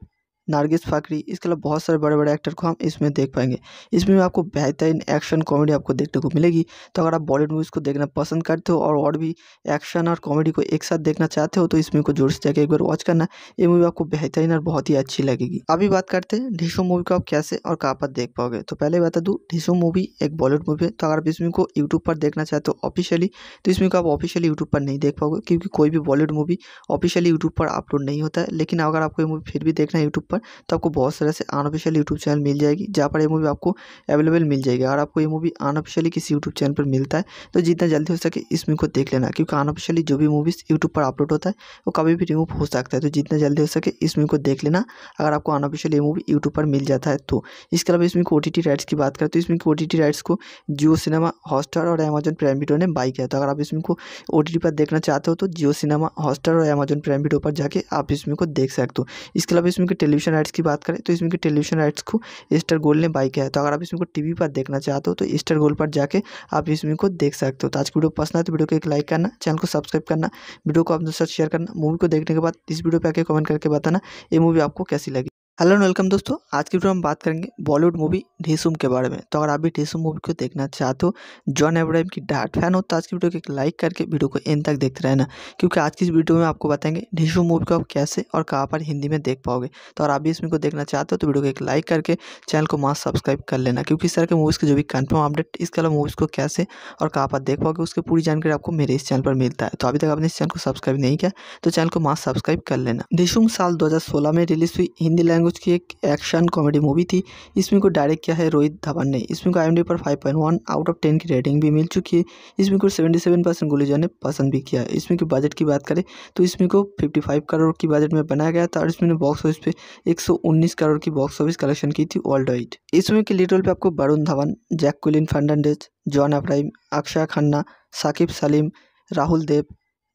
Nargis Fakhri इसके अलावा बहुत सारे बड़े बड़े एक्टर को हम इसमें देख पाएंगे इसमें आपको बेहतरीन एक्शन कॉमेडी आपको देखने को मिलेगी तो अगर आप बॉलीवुड मूवीज़ को देखना पसंद करते हो और और भी एक्शन और कॉमेडी को एक साथ देखना चाहते हो तो इस मूवी को जोर से जाकर एक बार वॉच करना ये मूवी आपको बेहतरीन और बहुत ही अच्छी लगेगी अभी बात करते हैं ढीशो मूवी को आप कैसे और कहाँ पर देख पाओगे तो पहले बता दूँ ढीशो मूवी एक बॉलीवुड मूवी है तो अगर आप इस मूवी को यूट्यूब पर देखना चाहते हो ऑफिशियली तो इस मूवी को आप ऑफिशियली यूट्यूब पर नहीं देख पाओगे क्योंकि कोई भी बॉलीवुड मूवी ऑफिशियली यूट्यूब पर अपलोड नहीं होता है लेकिन अगर आपको ये मूवी फिर भी देखना है यूट्यूब पर तो आपको बहुत सारे ऐसे अनऑफिशियल यूट्यूब चैनल मिल जाएगी जहाँ पर ये मूवी आपको अवेलेबल मिल जाएगी और आपको ये मूवी अनऑफिशियली किसी यूट्यूब चैनल पर मिलता है तो जितना जल्दी हो सके इस मूवी को देख लेना क्योंकि अनऑफिशियली जो भी मूवीज़ यूट्यूब पर अपलोड होता है वो कभी भी रिमूव हो सकता है तो जितना जल्दी हो सके इस मूवी को देख लेना अगर आपको अनऑफिशियल ये मूवी यूट्यूब पर मिल जाता है तो इसके अलावा इसमें ओ टी राइट्स की बात करें तो इसमें ओ टी राइट्स को जियो सिनेमा हॉस्टार और अमेजन प्राइम वीडियो ने बाई किया था अगर आप इसमें को ओ पर देखना चाहते हो तो जियो सिनेमा हॉस्टार और अमेजन प्राइम वीडियो पर जाके आप इसमें को देख सकते हो इसके अलावा इसमें टेलीविजन टेलीविजन राइट्स की बात करें तो इसमें टेलीविजन राइट्स को स्टार गोल्ड ने बाई किया है तो अगर आप इसमें को टीवी पर देखना चाहते हो तो स्टार गोल्ड पर जाके आप इसमें को देख सकते हो तो आज की वीडियो पसंद है तो वीडियो को एक लाइक करना चैनल को सब्सक्राइब करना वीडियो को अपने साथ शेयर करना मूवी को देखने के बाद इस वीडियो पर आके कमेंट करके बताना ये मूवी आपको कैसी लगी हेलो वेलकम दोस्तों आज की वीडियो हम बात करेंगे बॉलीवुड मूवी ढीसुम के बारे में तो अगर आप भी ढेसुम मूवी को देखना चाहते हो जॉन एब्राहिम की डार्ट फैन हो तो आज की वीडियो को एक लाइक करके वीडियो को एंड तक देखते रहना क्योंकि आज की इस वीडियो में आपको बताएंगे ढेसुम मूवी को आप कैसे और कहाँ पर हिंदी में देख पाओगे तो अगर आप भी इसमें को देखना चाहते हो तो वीडियो को एक लाइक करके चैनल को मास्क सब्सक्राइब कर लेना क्योंकि इस तरह के मूवीज़ के जो भी कन्फर्म अपडेट इसके अलावा मूवीज़ को कैसे और कहाँ पर देख पाओगे उसकी पूरी जानकारी आपको मेरे इस चैनल पर मिलता है तो अभी तक आपने इस चैनल को सब्सक्राइब नहीं किया तो चैनल को मास्क सब्सक्राइब कर लेना ढेसुम साल दो में रिलीज हुई हिंदी लैंग्वेज लैंग्वेज की एक एक्शन कॉमेडी मूवी थी इस मूवी को डायरेक्ट किया है रोहित धवन ने इस मूवी को आई पर 5.1 आउट ऑफ 10 की रेटिंग भी मिल चुकी है इस मूवी को 77 परसेंट गुलेजा ने पसंद भी किया है इस मूवी के बजट की बात करें तो इस मूवी को 55 करोड़ की बजट में बनाया गया था और इसमें बॉक्स ऑफिस पे 119 करोड़ की बॉक्स ऑफिस कलेक्शन की थी वर्ल्ड वाइड इस मूवी के लीड रोल पर आपको Varun Dhawan Jack कुलिन Fernandez John Abraham Akshay Khanna Saqib Saleem Rahul Dev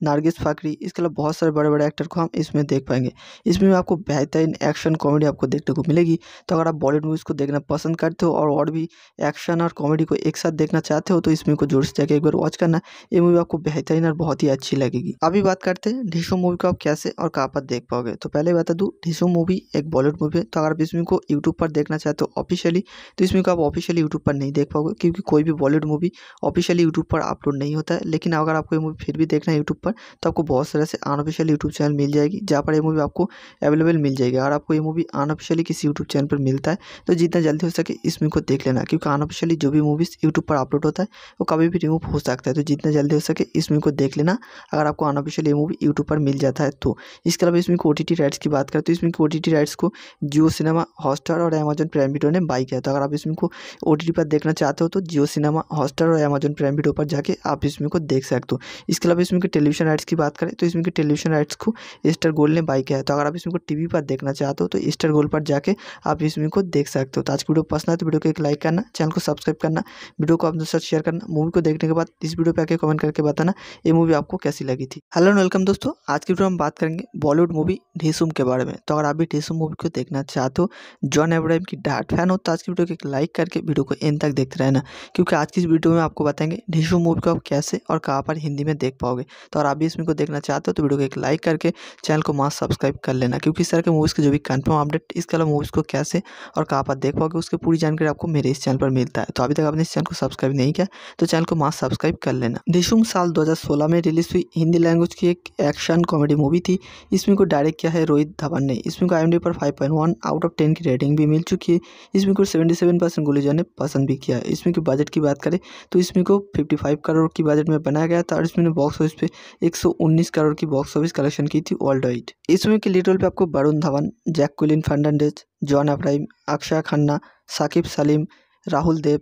Nargis Fakhri इसके अलावा बहुत सारे बड़े बड़े एक्टर को हम इसमें देख पाएंगे इसमें आपको बेहतरीन एक्शन कॉमेडी आपको देखने को मिलेगी तो अगर आप बॉलीवुड मूवीज़ को देखना पसंद करते हो और और भी एक्शन और कॉमेडी को एक साथ देखना चाहते हो तो इस मूवी को जोर से जाकर एक बार वॉच करना ये मूवी आपको बेहतरीन और बहुत ही अच्छी लगेगी अभी बात करते हैं ढीशो मूवी को आप कैसे और कहाँ पर देख पाओगे तो पहले बता दूँ ढीशो मूवी एक बॉलीवुड मूवी है तो अगर आप इस मूवी को यूट्यूब पर देखना चाहते हो ऑफिशियली तो इस मूवी को आप ऑफिशियली यूट्यूब पर नहीं देख पाओगे क्योंकि कोई भी बॉलीवुड मूवी ऑफिशियली यूट्यूब पर अपलोड नहीं होता है लेकिन अगर आपको ये मूवी फिर भी देखना है यूट्यूब पर पर तो आपको बहुत सारे ऐसे अनऑफिशियल यूट्यूब चैनल मिल जाएगी जहाँ पर ये मूवी आपको अवेलेबल मिल जाएगी और आपको ये मूवी अनऑफिशियली किसी यूट्यूब चैनल पर मिलता है तो जितना जल्दी हो सके इस मूवी को देख लेना क्योंकि अनऑफिशियली जो भी मूवीज़ यूट्यूब पर अपलोड होता है वो कभी भी रिमूव हो सकता है तो जितना जल्दी हो सके इस मूवी को देख लेना अगर आपको अनऑफिशियल ये मूवी यूट्यूब पर मिल जाता है तो इसके अलावा इसमें ओ टी राइट्स की बात करें तो इसमें ओ टी राइट्स को जियो सिनेमा हॉटस्टार और अमेजन प्राइम वीडियो ने बाई किया तो अगर आप इसमें को ओ पर देखना चाहते हो तो जियो सिनेमा हॉटस्टार और अमेजन प्राइम वीडियो पर जाके आप इसमें को देख सकते हो इसके अलावा इसमें टेलीविजन टेलीविजन राइट्स की बात करें तो इसमें के टेलीविजन राइट्स को एस्टर गोल्ड ने बाई किया है तो अगर आप इसमें को टीवी पर देखना चाहते हो तो एस्टर गोल्ड पर जाके आप इसमें को देख सकते हो तो आज की वीडियो पसंद है तो वीडियो को एक लाइक करना चैनल को सब्सक्राइब करना वीडियो को अपने साथ शेयर करना मूवी को देखने के बाद इस वीडियो पर आके कमेंट करके बताना ये मूवी आपको कैसी लगी थी हेलो एंड वेलकम दोस्तों आज की वीडियो हम बात करेंगे बॉलीवुड मूवी ढीसुम के बारे में तो अगर आप भी ढीसुम मूवी को देखना चाहते हो जॉन एब्राहम की डार्ट फैन हो तो आज की वीडियो को एक लाइक करके वीडियो को एंड तक देखते रहना क्योंकि आज की इस वीडियो में आपको बताएंगे ढीसुम मूवी को आप कैसे और कहाँ पर हिंदी में देख पाओगे तो आप भी इसमें को देखना चाहते हो तो वीडियो को एक लाइक करके चैनल को मास्क सब्सक्राइब कर लेना क्योंकि इस तरह के मूवीज़ के जो भी कन्फर्म अपडेट इसके अलावा मूवीज़ को कैसे और कहाँ पर देख पाओगे उसकी पूरी जानकारी आपको मेरे इस चैनल पर मिलता है तो अभी तक आपने इस चैनल को सब्सक्राइब नहीं किया तो चैनल को मास सब्सक्राइब कर लेना दिशुम साल दो में रिलीज हुई हिंदी लैंग्वेज की एक एक्शन कॉमेडी मूवी थी इसमें को डायरेक्ट किया है रोहित धवन ने इसमें को आई पर फाइव आउट ऑफ टेन की रेटिंग भी मिल चुकी है इसमें को सेवेंटी परसेंट ने पसंद भी किया है इसमें की बजट की बात करें तो इसमें को 55 करोड़ की बजट में बनाया गया था और इसमें बॉक्स ऑफिस पे 119 करोड़ की बॉक्स ऑफिस कलेक्शन की थी वर्ल्ड वाइड इसमें के लीड रोल पर आपको Varun Dhawan Jack कुलिन Fernandez John Abraham Akshay Khanna Saqib Saleem Rahul Dev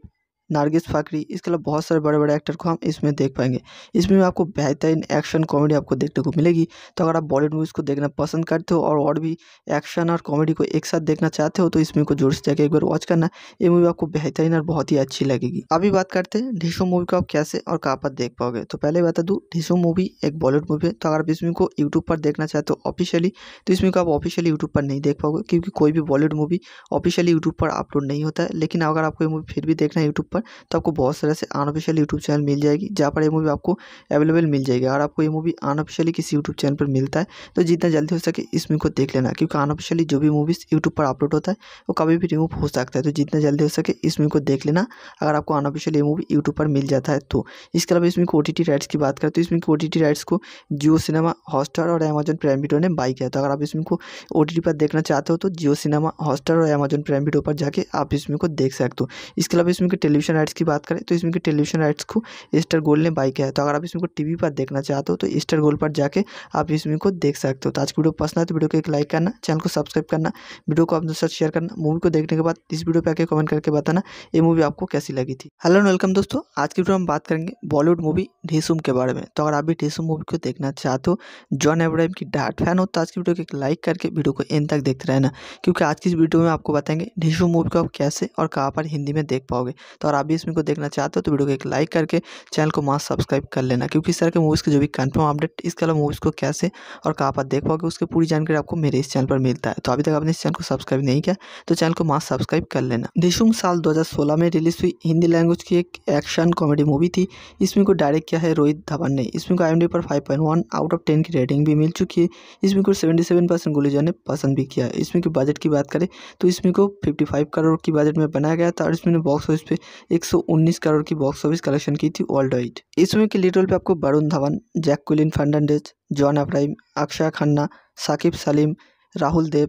Nargis Fakhri इसके अलावा बहुत सारे बड़े बड़े एक्टर को हम इसमें देख पाएंगे इसमें आपको बेहतरीन एक्शन कॉमेडी आपको देखने को मिलेगी तो अगर आप बॉलीवुड मूवीज़ को देखना पसंद करते हो और और भी एक्शन और कॉमेडी को एक साथ देखना चाहते हो तो इस मूवी को जोर से जाकर एक बार वॉच करना ये मूवी आपको बेहतरीन और बहुत ही अच्छी लगेगी अभी बात करते हैं ढीशो मूवी को आप कैसे और कहाँ पर देख पाओगे तो पहले बता दूँ ढीशो मूवी एक बॉलीवुड मूवी है तो अगर आप इस मूवी को यूट्यूब पर देखना चाहते हो ऑफिशियली तो इस मूवी को आप ऑफिशियली यूट्यूब पर नहीं देख पाओगे क्योंकि कोई भी बॉलीवुड मूवी ऑफिशियली यूट्यूब पर अपलोड नहीं होता है लेकिन अगर आपको ये मूवी फिर भी देखना है यूट्यूब पर तो आपको बहुत सारे ऐसे अनऑफिशियल यूट्यूब चैनल मिल जाएगी जहाँ पर ये मूवी आपको अवेलेबल मिल जाएगी और आपको ये मूवी अनऑफिशियली किसी यूट्यूब चैनल पर मिलता है तो जितना जल्दी हो सके इस मूवी को देख लेना क्योंकि अनऑफिशियली जो भी मूवीज़ यूट्यूब पर अपलोड होता है वो कभी भी रिमूव हो सकता है तो जितना जल्दी हो सके इस मूवी को देख लेना अगर आपको अनऑफिशियल ये मूवी यूट्यूब पर मिल जाता है तो इसके अलावा इसमें ओ टी राइट्स की बात करें तो इसमें ओ टी राइट्स को जियो सिनेमा हॉस्टार और अमेजन प्राइम वीडियो ने बाई किया तो अगर आप इसमें को ओ पर देखना चाहते हो तो जियो सिनेमा हॉस्टार और अमेजन प्राइम वीडियो पर जाके आप इसमें को देख सकते हो इसके अलावा इसमें टेलीविजन टेलीविजन राइट्स की बात करें तो इसमें के टेलीविजन राइट्स को एस्टर गोल्ड ने बाई किया है तो अगर आप इसमें को टीवी पर देखना चाहते हो तो एस्टर गोल्ड पर जाके आप इसमें को देख सकते हो तो आज की वीडियो पसंद है तो वीडियो को एक लाइक करना चैनल को सब्सक्राइब करना वीडियो को अपने साथ शेयर करना मूवी को देखने के बाद इस वीडियो पर आके कमेंट करके बताना ये मूवी आपको कैसी लगी थी हेलो एंड वेलकम दोस्तों आज की वीडियो हम बात करेंगे बॉलीवुड मूवी ढेसुम के बारे में तो अगर आप भी ढेसुम मूवी को देखना चाहते हो जॉन एब्राहम की डार्ट फैन हो तो आज की वीडियो को एक लाइक करके वीडियो को एंड तक देखते रहना क्योंकि आज की इस वीडियो में आपको बताएंगे ढेसुम मूवी को आप कैसे और कहाँ पर हिंदी में देख पाओगे तो आप भी इसमें को देखना चाहते हो तो वीडियो को एक लाइक करके चैनल को मास्क सब्सक्राइब कर लेना क्योंकि इस तरह के मूवीज़ के जो भी कन्फर्म अपडेट इसके अलावा मूवीज़ को कैसे और कहाँ पर देख पाओगे उसकी पूरी जानकारी आपको मेरे इस चैनल पर मिलता है तो अभी तक आपने इस चैनल को सब्सक्राइब नहीं किया तो चैनल को मास्क सब्सक्राइब कर लेना दिशुम साल दो में रिलीज हुई हिंदी लैंग्वेज की एक एक्शन कॉमेडी मूवी थी इसमें को डायरेक्ट किया है रोहित धवन ने इसमें को आई पर फाइव आउट ऑफ टेन की रेटिंग भी मिल चुकी है इसमें को सेवेंटी परसेंट ने पसंद भी किया है इसमें की बजट की बात करें तो इसमें को फिफ्टी करोड़ की बजट में बनाया गया था और इसमें बॉक्स ऑफिस पे 119 करोड़ की बॉक्स ऑफिस कलेक्शन की थी वर्ल्ड वाइड इसमें के लीड रोल पे आपको Varun Dhawan Jacqueline Fernandez John Abraham Akshay Khanna Saqib Saleem Rahul Dev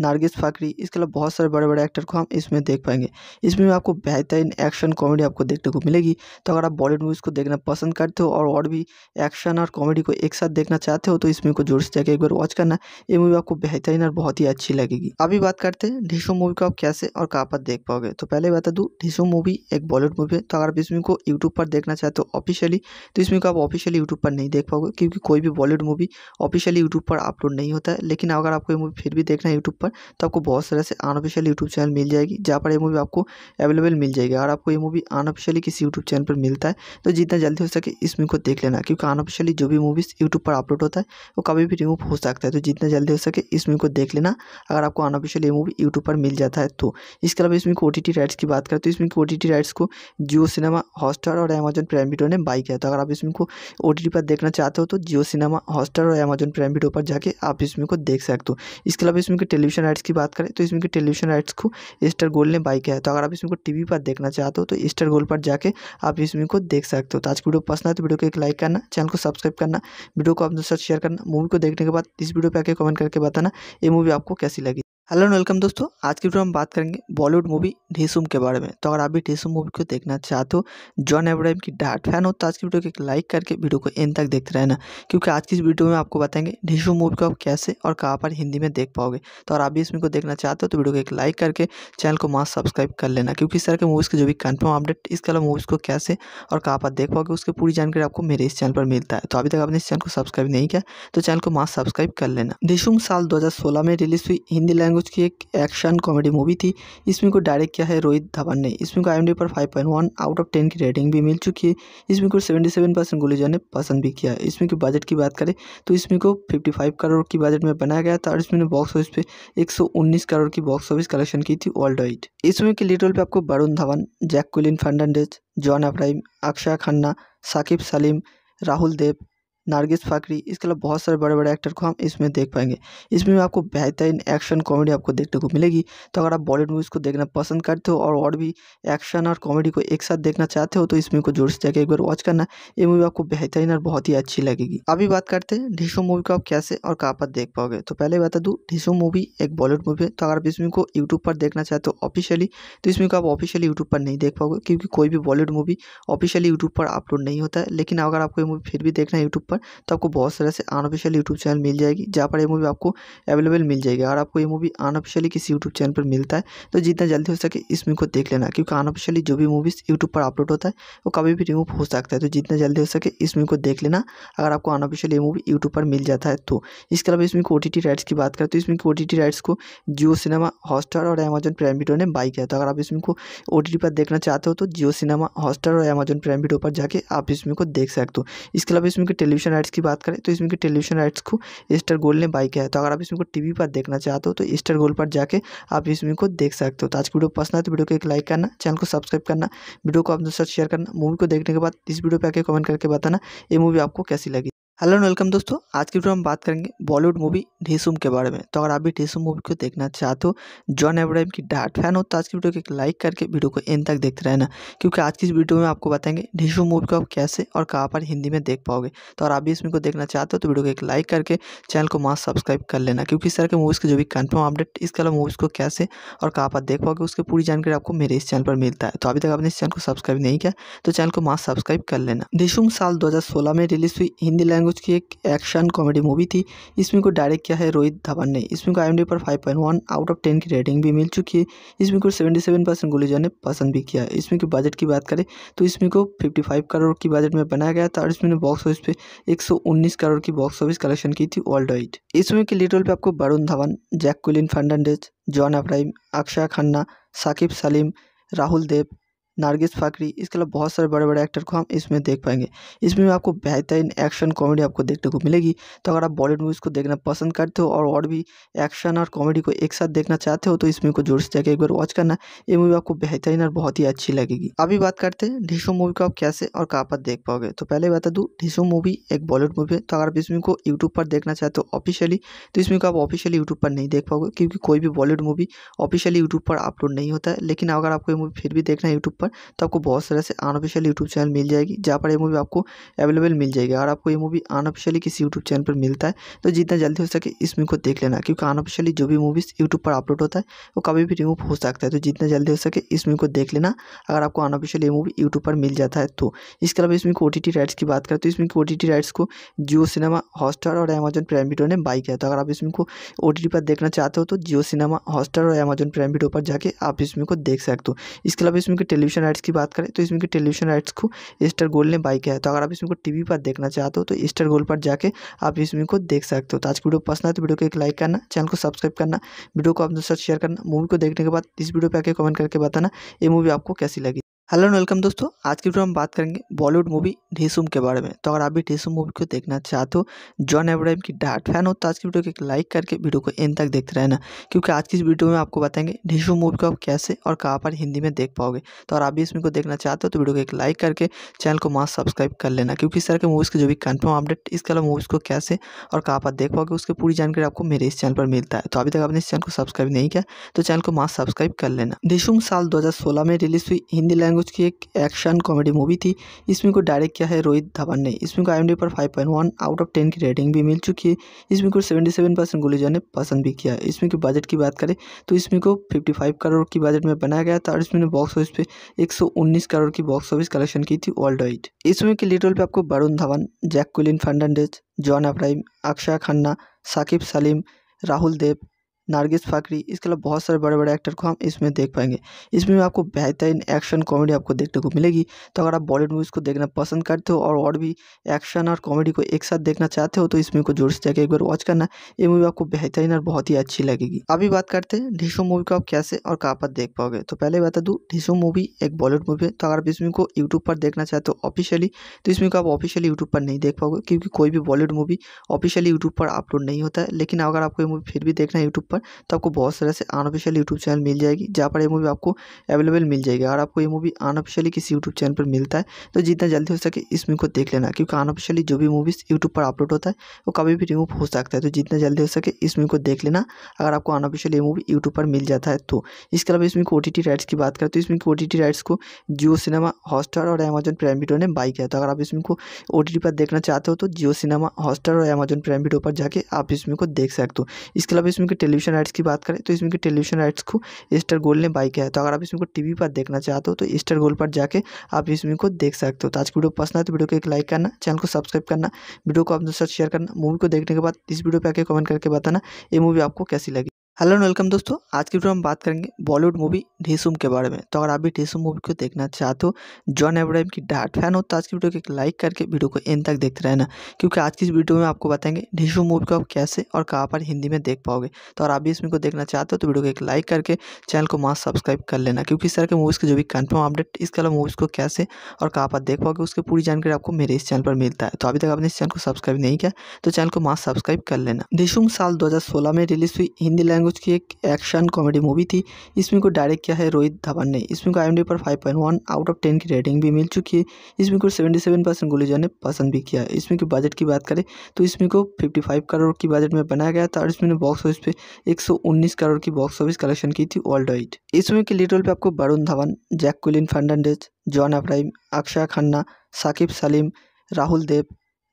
Nargis Fakhri इसके अलावा बहुत सारे बड़े बड़े एक्टर को हम इसमें देख पाएंगे इसमें आपको बेहतरीन एक्शन कॉमेडी आपको देखने को मिलेगी तो अगर आप बॉलीवुड मूवीज़ को देखना पसंद करते हो और और भी एक्शन और कॉमेडी को एक साथ देखना चाहते हो तो इस मूवी को जोर से जाकर एक बार वॉच करना ये मूवी आपको बेहतरीन और बहुत ही अच्छी लगेगी अभी बात करते हैं ढीशो मूवी को आप कैसे और कहाँ पर देख पाओगे तो पहले बता दूँ ढीशो मूवी एक बॉलीवुड मूवी है तो अगर आप इस मूवी को यूट्यूब पर देखना चाहते हो ऑफिशियली तो इस मूवी को आप ऑफिशियली यूट्यूब पर नहीं देख पाओगे क्योंकि कोई भी बॉलीवुड मूवी ऑफिशियली यूट्यूब पर अपलोड नहीं होता है लेकिन अगर आपको ये मूवी फिर भी देखना है यूट्यूब पर तो आपको बहुत सारे ऐसे अनऑफिशियल यूट्यूब चैनल मिल जाएगी जहाँ पर ये मूवी आपको अवेलेबल मिल जाएगी और आपको ये मूवी अनऑफिशियली किसी यूट्यूब चैनल पर मिलता है तो जितना जल्दी हो सके इस मूवी को देख लेना क्योंकि अनऑफिशियली जो भी मूवीज़ यूट्यूब पर अपलोड होता है वो कभी भी रिमूव हो सकता है तो जितना जल्दी हो सके इस मूवी को देख लेना अगर आपको अनऑफिशियल ये मूवी यूट्यूब पर मिल जाता है तो इसके अलावा इसमें ओ टी राइट्स की बात करें तो इसमें ओ टी राइट्स को जियो सिनेमा हॉटस्टार और अमेजन प्राइम वीडियो ने बाई किया था अगर आप इसमें को ओ पर देखना चाहते हो तो जियो सिनेमा हॉस्टार और अमेजन प्राइम वीडियो पर जाके आप इसमें को देख सकते हो इसके अलावा इसमें टेलीविजन टेलीविजन राइट्स की बात करें तो इसमें टेलीविजन राइट्स को स्टार गोल्ड ने बाई किया है तो अगर आप इसमें को टीवी पर देखना चाहते हो तो स्टार गोल्ड पर जाके आप इसमें को देख सकते हो तो आज की वीडियो पसंद है तो वीडियो को एक लाइक करना चैनल को सब्सक्राइब करना वीडियो को अपने साथ शेयर करना मूवी को देखने के बाद इस वीडियो पर आके कमेंट करके बताना ये मूवी आपको कैसी लगी हेलो एंड वेलकम दोस्तों आज की वीडियो हम बात करेंगे बॉलीवुड मूवी ढीसुम के बारे में तो अगर आप भी ढेसुम मूवी को देखना चाहते हो जॉन एब्राहिम की डार्ट फैन हो तो आज की वीडियो को एक लाइक करके वीडियो को एंड तक देखते रहना क्योंकि आज की इस वीडियो में आपको बताएंगे ढेसुम मूवी को आप कैसे और कहाँ पर हिंदी में देख पाओगे तो अगर आप भी इस इसमें को देखना चाहते हो तो वीडियो को एक लाइक करके चैनल को मास्क सब्सक्राइब कर लेना क्योंकि इस तरह के मूवीज़ के जो भी कन्फर्म अपडेट इसके अलावा मूवीज़ को कैसे और कहाँ पर देख पाओगे उसकी पूरी जानकारी आपको मेरे इस चैनल पर मिलता है तो अभी तक आपने इस चैनल को सब्सक्राइब नहीं किया तो चैनल को मास्क सब्सक्राइब कर लेना ढेसुम साल दो में रिलीज हुई हिंदी लैंग्वेज लैंग्वेज की एक एक्शन कॉमेडी मूवी थी इस मूवी को डायरेक्ट किया है रोहित धवन ने इस मूवी को आई पर 5.1 आउट ऑफ 10 की रेटिंग भी मिल चुकी है इस मूवी को 77 परसेंट गुलेजा ने पसंद भी किया है इस मूवी के बजट की बात करें तो इस मूवी को 55 करोड़ की बजट में बनाया गया था और इसमें बॉक्स ऑफिस पे एक करोड़ की बॉक्स ऑफिस कलेक्शन की थी वर्ल्ड वाइड इस मूवी के लीड रोल पर आपको Varun Dhawan Jack कुलिन Fernandez John Abraham Akshay Khanna Saqib Saleem Rahul Dev Nargis Fakhri इसके अलावा बहुत सारे बड़े बड़े एक्टर को हम इसमें देख पाएंगे इसमें आपको बेहतरीन एक्शन कॉमेडी आपको देखने को मिलेगी तो अगर आप बॉलीवुड मूवीज़ को देखना पसंद करते हो और और भी एक्शन और कॉमेडी को एक साथ देखना चाहते हो तो इस मूवी को जोर से जाकर एक बार वॉच करना ये मूवी आपको बेहतरीन और बहुत ही अच्छी लगेगी अभी बात करते हैं ढीशो मूवी को आप कैसे और कहाँ पर देख पाओगे तो पहले बता दूँ ढीशो मूवी एक बॉलीवुड मूवी है तो अगर आप इस मूवी को यूट्यूब पर देखना चाहते हो ऑफिशियली तो इस मूवी को आप ऑफिशियली यूट्यूब पर नहीं देख पाओगे क्योंकि कोई भी बॉलीवुड मूवी ऑफिशियली यूट्यूब पर अपलोड नहीं होता है लेकिन अगर आपको ये मूवी फिर भी देखना है यूट्यूब पर पर तो आपको बहुत सारे से अनऑफिशियल यूट्यूब चैनल मिल जाएगी जहाँ पर ये मूवी आपको अवेलेबल मिल जाएगी और आपको ये मूवी अनऑफिशियली किसी यूट्यूब चैनल पर मिलता है तो जितना जल्दी हो सके इस मूवी को देख लेना क्योंकि अनऑफिशियली जो भी मूवीज़ यूट्यूब पर अपलोड होता है वो कभी भी रिमूव हो सकता है तो जितना जल्दी हो सके इस मूवी को देख लेना अगर आपको अनऑफिशियल ये मूवी यूट्यूब पर मिल जाता है तो इसके अलावा इसमें ओ टी राइट्स की बात करें तो इसमें ओ टी राइट्स को जियो सिनेमा हॉटस्टार और अमेजन प्राइम वीडियो ने बाई किया तो अगर आप इसमें को ओ पर देखना चाहते हो तो जियो सिनेमा हॉटस्टार और अमेजन प्राइम वीडियो पर जाके आप इसमें को देख सकते हो इसके अलावा इसमें टेलीविजन टेलीविजन राइट्स की बात करें तो इसमें के टेलीविजन राइट्स को एस्टर गोल ने बाई किया है तो अगर आप इसमें को टीवी पर देखना चाहते हो तो एस्टर गोल पर जाके आप इसमें को देख सकते हो तो आज की वीडियो पसंद है तो वीडियो को एक लाइक करना चैनल को सब्सक्राइब करना वीडियो को अपने साथ शेयर करना मूवी को देखने के बाद इस वीडियो पर आके कमेंट करके बताना ये मूवी आपको कैसी लगी हेलो वेलकम दोस्तों आज की वीडियो हम बात करेंगे बॉलीवुड मूवी ढीसुम के बारे में तो अगर आप भी ढेसुम मूवी को देखना चाहते हो जॉन एब्राहिम की डार्ट फैन हो तो आज की वीडियो को एक लाइक करके वीडियो को एंड तक देखते रहना क्योंकि आज की इस वीडियो में आपको बताएंगे ढेसुम मूवी को आप कैसे और कहाँ पर हिंदी में देख पाओगे तो अगर आप भी इसमें को देखना चाहते हो तो वीडियो को एक लाइक करके चैनल को मास्क सब्सक्राइब कर लेना क्योंकि इस तरह के मूवीज़ के जो भी कन्फर्म अपडेट इसके अलावा मूवीज़ को कैसे और कहाँ पर देख पाओगे उसकी पूरी जानकारी आपको मेरे इस चैनल पर मिलता है तो अभी तक आपने इस चैनल को सब्सक्राइब नहीं किया तो चैनल को मास्क सब्सक्राइब कर लेना ढेसुम साल दो में रिलीज हुई हिंदी लैंग्वेज लैंग्वेज की एक एक्शन कॉमेडी मूवी थी इस फिल्म को डायरेक्ट किया है रोहित धवन ने इस फिल्म को आई पर 5.1 आउट ऑफ 10 की रेटिंग भी मिल चुकी है इस फिल्म को 77 परसेंट गुलेजा ने पसंद भी किया है इस फिल्म के बजट की बात करें तो इस फिल्म को 55 करोड़ की बजट में बनाया गया था और इसमें बॉक्स ऑफिस पे 119 करोड़ की बॉक्स ऑफिस कलेक्शन की थी वर्ल्ड वाइड इस फिल्म के लीड रोल पर आपको Varun Dhawan Jack कुलिन Fernandez John Abraham Akshay Khanna Saqib Saleem Rahul Dev Nargis Fakhri इसके अलावा बहुत सारे बड़े बड़े एक्टर को हम इसमें देख पाएंगे इसमें आपको बेहतरीन एक्शन कॉमेडी आपको देखने को मिलेगी तो अगर आप बॉलीवुड मूवीज़ को देखना पसंद करते हो और और भी एक्शन और कॉमेडी को एक साथ देखना चाहते हो तो इस मूवी को जोर से जाकर एक बार वॉच करना ये मूवी आपको बेहतरीन और बहुत ही अच्छी लगेगी अभी बात करते हैं ढीशो मूवी को आप कैसे और कहाँ पर देख पाओगे तो पहले बता दूँ ढीशो मूवी एक बॉलीवुड मूवी है तो अगर आप इस मूवी को यूट्यूब पर देखना चाहते हो ऑफिशियली तो इस मूवी को आप ऑफिशियली यूट्यूब पर नहीं देख पाओगे क्योंकि कोई भी बॉलीवुड मूवी ऑफिशियली यूट्यूब पर अपलोड नहीं होता है लेकिन अगर आपको ये मूवी फिर भी देखना है यूट्यूब पर पर तो आपको बहुत सारे ऐसे अनऑफिशियल यूट्यूब चैनल मिल जाएगी जहाँ पर ये मूवी आपको अवेलेबल मिल जाएगी और आपको ये मूवी अनऑफिशियली किसी यूट्यूब चैनल पर मिलता है तो जितना जल्दी हो सके इस मूवी को देख लेना क्योंकि अनऑफिशियली जो भी मूवीज़ यूट्यूब पर अपलोड होता है वो कभी भी रिमूव हो सकता है तो जितना जल्दी हो सके इस मूवी को देख लेना अगर आपको अनऑफिशियल ये मूवी यूट्यूब पर मिल जाता है तो इसके अलावा इसमें ओ टी राइट्स की बात करें तो इसमें ओ टी राइट्स को जियो सिनेमा हॉस्टार और अमेजन प्राइम वीडियो ने बाई किया तो अगर आप इसमें को ओ पर देखना चाहते हो तो जियो सिनेमा हॉस्टार और अमेजन प्राइम वीडियो पर जाके आप इसमें को देख सकते हो इसके अलावा इसमें टेलीविजन टेलीविजन राइट्स की बात करें तो इसमें के टेलीविजन राइट्स को स्टार गोल्ड ने बाई किया है तो अगर आप इसमें को टीवी पर देखना चाहते हो तो स्टार गोल्ड पर जाके आप इसमें को देख सकते हो तो आज की वीडियो पसंद है तो वीडियो को एक लाइक करना चैनल को सब्सक्राइब करना वीडियो को अपने साथ शेयर करना मूवी को देखने के बाद इस वीडियो पर आके कमेंट करके बताना ये मूवी आपको कैसी लगी हेलो एंड वेलकम दोस्तों आज की वीडियो हम बात करेंगे बॉलीवुड मूवी ढीसुम के बारे में तो अगर आप भी ढेसुम मूवी को देखना चाहते हो जॉन एब्राहिम की डार्ट फैन हो तो आज की वीडियो को एक लाइक करके वीडियो को एंड तक देखते रहना क्योंकि आज की इस वीडियो में आपको बताएंगे ढीसुम मूवी को आप कैसे और कहाँ पर हिंदी में देख पाओगे तो अगर आप भी इसमें को देखना चाहते हो तो वीडियो को एक लाइक करके चैनल को मास्क सब्सक्राइब कर लेना क्योंकि इस तरह के मूवीज़ के जो भी कन्फर्म अपडेट इसके अलावा मूवीज़ को कैसे और कहाँ पर देख पाओगे उसकी पूरी जानकारी आपको मेरे इस चैनल पर मिलता है तो अभी तक आपने इस चैनल को सब्सक्राइब नहीं किया तो चैनल को मास्क सब्सक्राइब कर लेना ढेसुम साल दो में रिलीज हुई हिंदी लैंग्वेज लैंग्वेज की एक एक्शन कॉमेडी मूवी थी इस फिल्म को डायरेक्ट किया है रोहित धवन ने इस फिल्म को आई पर 5.1 आउट ऑफ 10 की रेटिंग भी मिल चुकी है इस फिल्म को 77 परसेंट गुलेजा ने पसंद भी किया है इस फिल्म के बजट की बात करें तो इस फिल्म को 55 करोड़ की बजट में बनाया गया था और इसमें बॉक्स ऑफिस पे 119 करोड़ की बॉक्स ऑफिस कलेक्शन की थी वर्ल्ड वाइड इस फिल्म के लीड रोल पर आपको Varun Dhawan Jack कुलिन Fernandez John Abraham Akshay Khanna Saqib Saleem Rahul Dev Nargis Fakhri इसके अलावा बहुत सारे बड़े बड़े एक्टर को हम इसमें देख पाएंगे इसमें आपको बेहतरीन एक्शन कॉमेडी आपको देखने को मिलेगी तो अगर आप बॉलीवुड मूवीज़ को देखना पसंद करते हो और और भी एक्शन और कॉमेडी को एक साथ देखना चाहते हो तो इस मूवी को जोर से जाकर एक बार वॉच करना ये मूवी आपको बेहतरीन और बहुत ही अच्छी लगेगी अभी बात करते हैं ढीशो मूवी को आप कैसे और कहाँ पर देख पाओगे तो पहले बता दूँ ढीशो मूवी एक बॉलीवुड मूवी है तो अगर आप इस मूवी को यूट्यूब पर देखना चाहते हो ऑफिशियली तो इस मूवी को आप ऑफिशियली यूट्यूब पर नहीं देख पाओगे क्योंकि कोई भी बॉलीवुड मूवी ऑफिशियली यूट्यूब पर अपलोड नहीं होता है लेकिन अगर आपको ये मूवी फिर भी देखना है यूट्यूब पर तो आपको बहुत सारे ऐसे अनऑफिशियल यूट्यूब चैनल मिल जाएगी जहाँ पर ये मूवी आपको अवेलेबल मिल जाएगी और आपको ये मूवी अनऑफिशियली किसी यूट्यूब चैनल पर मिलता है तो जितना जल्दी हो सके इस मूवी को देख लेना क्योंकि अनऑफिशियली जो भी मूवीज़ यूट्यूब पर अपलोड होता है वो कभी भी रिमूव हो सकता है तो जितना जल्दी हो सके इस मूवी को देख लेना अगर आपको अनऑफिशियल ये मूवी यूट्यूब पर मिल जाता है तो इसके अलावा इसमें ओ टी राइट्स की बात करें तो इसमें ओ टी राइट्स को जियो सिनेमा हॉस्टार और अमेजन प्राइम वीडियो ने बाई किया तो अगर आप इसमें को ओ पर देखना चाहते हो तो जियो सिनेमा हॉस्टार और अमेजन प्राइम वीडियो पर जाके आप इसमें को देख सकते हो इसके अलावा इसमें के टेलीविजन टेलीविजन राइट्स की बात करें तो इसमें के टेलीविजन राइट्स को स्टार गोल्ड ने बाई किया है तो अगर आप इसमें को टीवी पर देखना चाहते हो तो स्टार गोल्ड पर जाके आप इसमें को देख सकते हो तो आज की वीडियो पसंद है तो वीडियो को एक लाइक करना चैनल को सब्सक्राइब करना वीडियो को अपने साथ शेयर करना मूवी को देखने के बाद इस वीडियो पर आके कमेंट करके बताना ये मूवी आपको कैसी लगी हेलो एंड वेलकम दोस्तों आज की वीडियो हम बात करेंगे बॉलीवुड मूवी ढीसुम के बारे में तो अगर आप भी ढेसुम मूवी को देखना चाहते हो जॉन एब्राहिम की डार्ट फैन हो तो आज की वीडियो को एक लाइक करके वीडियो को एंड तक देखते रहना क्योंकि आज की इस वीडियो में आपको बताएंगे ढेसुम मूवी को आप कैसे और कहाँ पर हिंदी में देख पाओगे तो अगर आप भी इस इसमें को देखना चाहते हो तो वीडियो को एक लाइक करके चैनल को मास्क सब्सक्राइब कर लेना क्योंकि इस तरह के मूवीज़ के जो भी कन्फर्म अपडेट इसके अलावा मूवीज़ को कैसे और कहाँ पर देख पाओगे उसकी पूरी जानकारी आपको मेरे इस चैनल पर मिलता है तो अभी तक आपने इस चैनल को सब्सक्राइब नहीं किया तो चैनल को मास्क सब्सक्राइब कर लेना ढेसुम साल दो में रिलीज हुई हिंदी लैंग्वेज लैंग्वेज की एक एक्शन कॉमेडी मूवी थी इस मूवी को डायरेक्ट किया है रोहित धवन ने इस मूवी को आई पर 5.1 आउट ऑफ 10 की रेटिंग भी मिल चुकी है इस मूवी को 77 परसेंट गुलेजा ने पसंद भी किया है इस मूवी के बजट की बात करें तो इस मूवी को 55 करोड़ की बजट में बनाया गया था और इसमें बॉक्स ऑफिस पे एक करोड़ की बॉक्स ऑफिस कलेक्शन की थी वर्ल्ड वाइड इस मूवी के लीड पर आपको Varun Dhawan Jack कुलिन Fernandez John Abraham Akshay Khanna Saqib Saleem Rahul Dev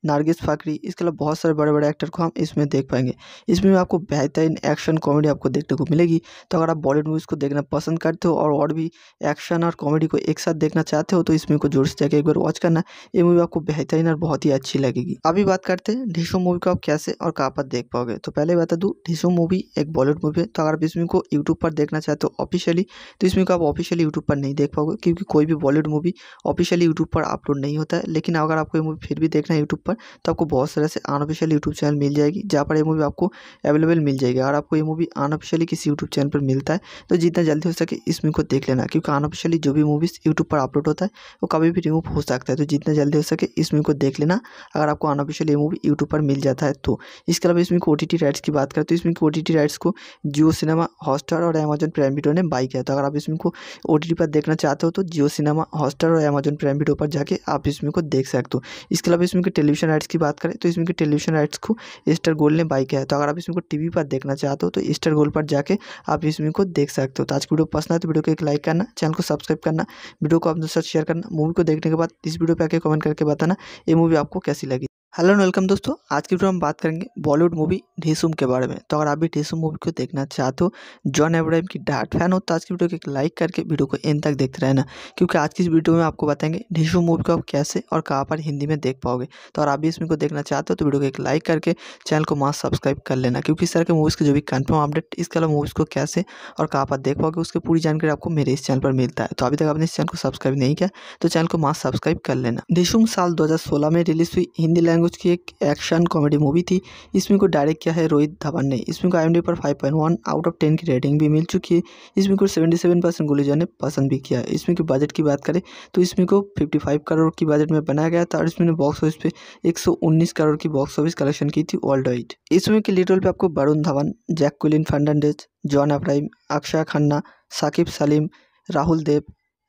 Nargis Fakhri इसके अलावा बहुत सारे बड़े बड़े एक्टर को हम इसमें देख पाएंगे इसमें आपको बेहतरीन एक्शन कॉमेडी आपको देखने को मिलेगी तो अगर आप बॉलीवुड मूवीज़ को देखना पसंद करते हो और और भी एक्शन और कॉमेडी को एक साथ देखना चाहते हो तो इसमें को जोर से जाकर एक बार वॉच करना ये मूवी आपको बेहतरीन और बहुत ही अच्छी लगेगी अभी बात करते हैं ढीसो मूवी को आप कैसे और कहाँ पर देख पाओगे तो पहले बता दूँ ढीशो मूवी एक बॉलीवुड मूवी है तो अगर आप इसमें को यूट्यूब पर देखना चाहते हो ऑफिशियली तो इसमें को आप ऑफिशियली यूट्यूब पर नहीं देख पाओगे क्योंकि कोई भी बॉलीवुड मूवी ऑफिशियली यूट्यूब पर अपलोड नहीं होता है लेकिन अगर आपको ये मूवी फिर भी देखना है यूट्यूब पर पर तो आपको बहुत सारे ऐसे अनऑफिशियल यूट्यूब चैनल मिल जाएगी जहाँ पर ये मूवी आपको अवेलेबल मिल जाएगी अगर आपको ये मूवी अनऑफिशियली किसी यूट्यूब चैनल पर मिलता है तो जितना जल्दी हो सके इस मूवी को देख लेना क्योंकि अनऑफिशियली जो भी मूवीज़ यूट्यूब पर अपलोड होता है वो कभी भी रिमूव हो सकता है तो जितना जल्दी हो सके इस मूवी को देख लेना अगर आपको अनऑफिशियल ये मूवी यूट्यूब पर मिल जाता है तो इसके अलावा इसमें ओ टी राइट्स की बात करें तो इसमें ओ टी राइट्स को जियो सिनेमा हॉटस्टार और अमेजन प्राइम वीडियो ने बाई किया तो अगर आप इसमें को ओ पर देखना चाहते हो तो जियो सिनेमा हॉटस्टार और अमेजन प्राइम वीडियो पर जाके आप इसमें को देख सकते हो इसके अलावा इसमें टेलीविजन टेलीविजन राइट्स की बात करें तो इसमें के टेलीविजन राइट्स को एस्टर गोल्ड ने बाई किया है तो अगर आप इसमें को टीवी पर देखना चाहते हो तो एस्टर गोल्ड पर जाके आप इसमें को देख सकते हो तो आज की वीडियो पसंद है तो वीडियो को एक लाइक करना चैनल को सब्सक्राइब करना वीडियो को अपने साथ शेयर करना मूवी को देखने के बाद इस वीडियो पर आके कमेंट करके बताना ये मूवी आपको कैसी लगी हेलो एंड वेलकम दोस्तों आज की वीडियो हम बात करेंगे बॉलीवुड मूवी ढीसुम के बारे में तो अगर आप भी ढेसुम मूवी को देखना चाहते हो जॉन एब्राहिम की डार्ट फैन हो तो आज की वीडियो को एक लाइक करके वीडियो को एंड तक देखते रहना क्योंकि आज की इस वीडियो में आपको बताएंगे ढेसुम मूवी को आप कैसे और कहाँ पर हिंदी में देख पाओगे तो अगर आप भी इसमें को देखना चाहते हो तो वीडियो को एक लाइक करके चैनल को मास्क सब्सक्राइब कर लेना क्योंकि इस तरह के मूवीज़ के जो भी कन्फर्म अपडेट इसके अलावा मूवीज़ को कैसे और कहाँ पर देख पाओगे उसकी पूरी जानकारी आपको मेरे इस चैनल पर मिलता है तो अभी तक आपने इस चैनल को सब्सक्राइब नहीं किया तो चैनल को मास्क सब्सक्राइब कर लेना ढेसुम साल दो में रिलीज हुई हिंदी लैंग्वेज लैंग्वेज की एक एक्शन कॉमेडी मूवी थी इस मूवी को डायरेक्ट किया है रोहित धवन ने इस मूवी को आई पर 5.1 आउट ऑफ 10 की रेटिंग भी मिल चुकी है इस मूवी को 77 परसेंट गुलेजा ने पसंद भी किया है इस मूवी के बजट की बात करें तो इस मूवी को 55 करोड़ की बजट में बनाया गया था और इसमें बॉक्स ऑफिस पे एक करोड़ की बॉक्स ऑफिस कलेक्शन की थी वर्ल्ड वाइड इस मूवी के लीड रोल पर आपको Varun Dhawan Jack कुलिन Fernandez John Abraham Akshay Khanna Saqib Saleem Rahul Dev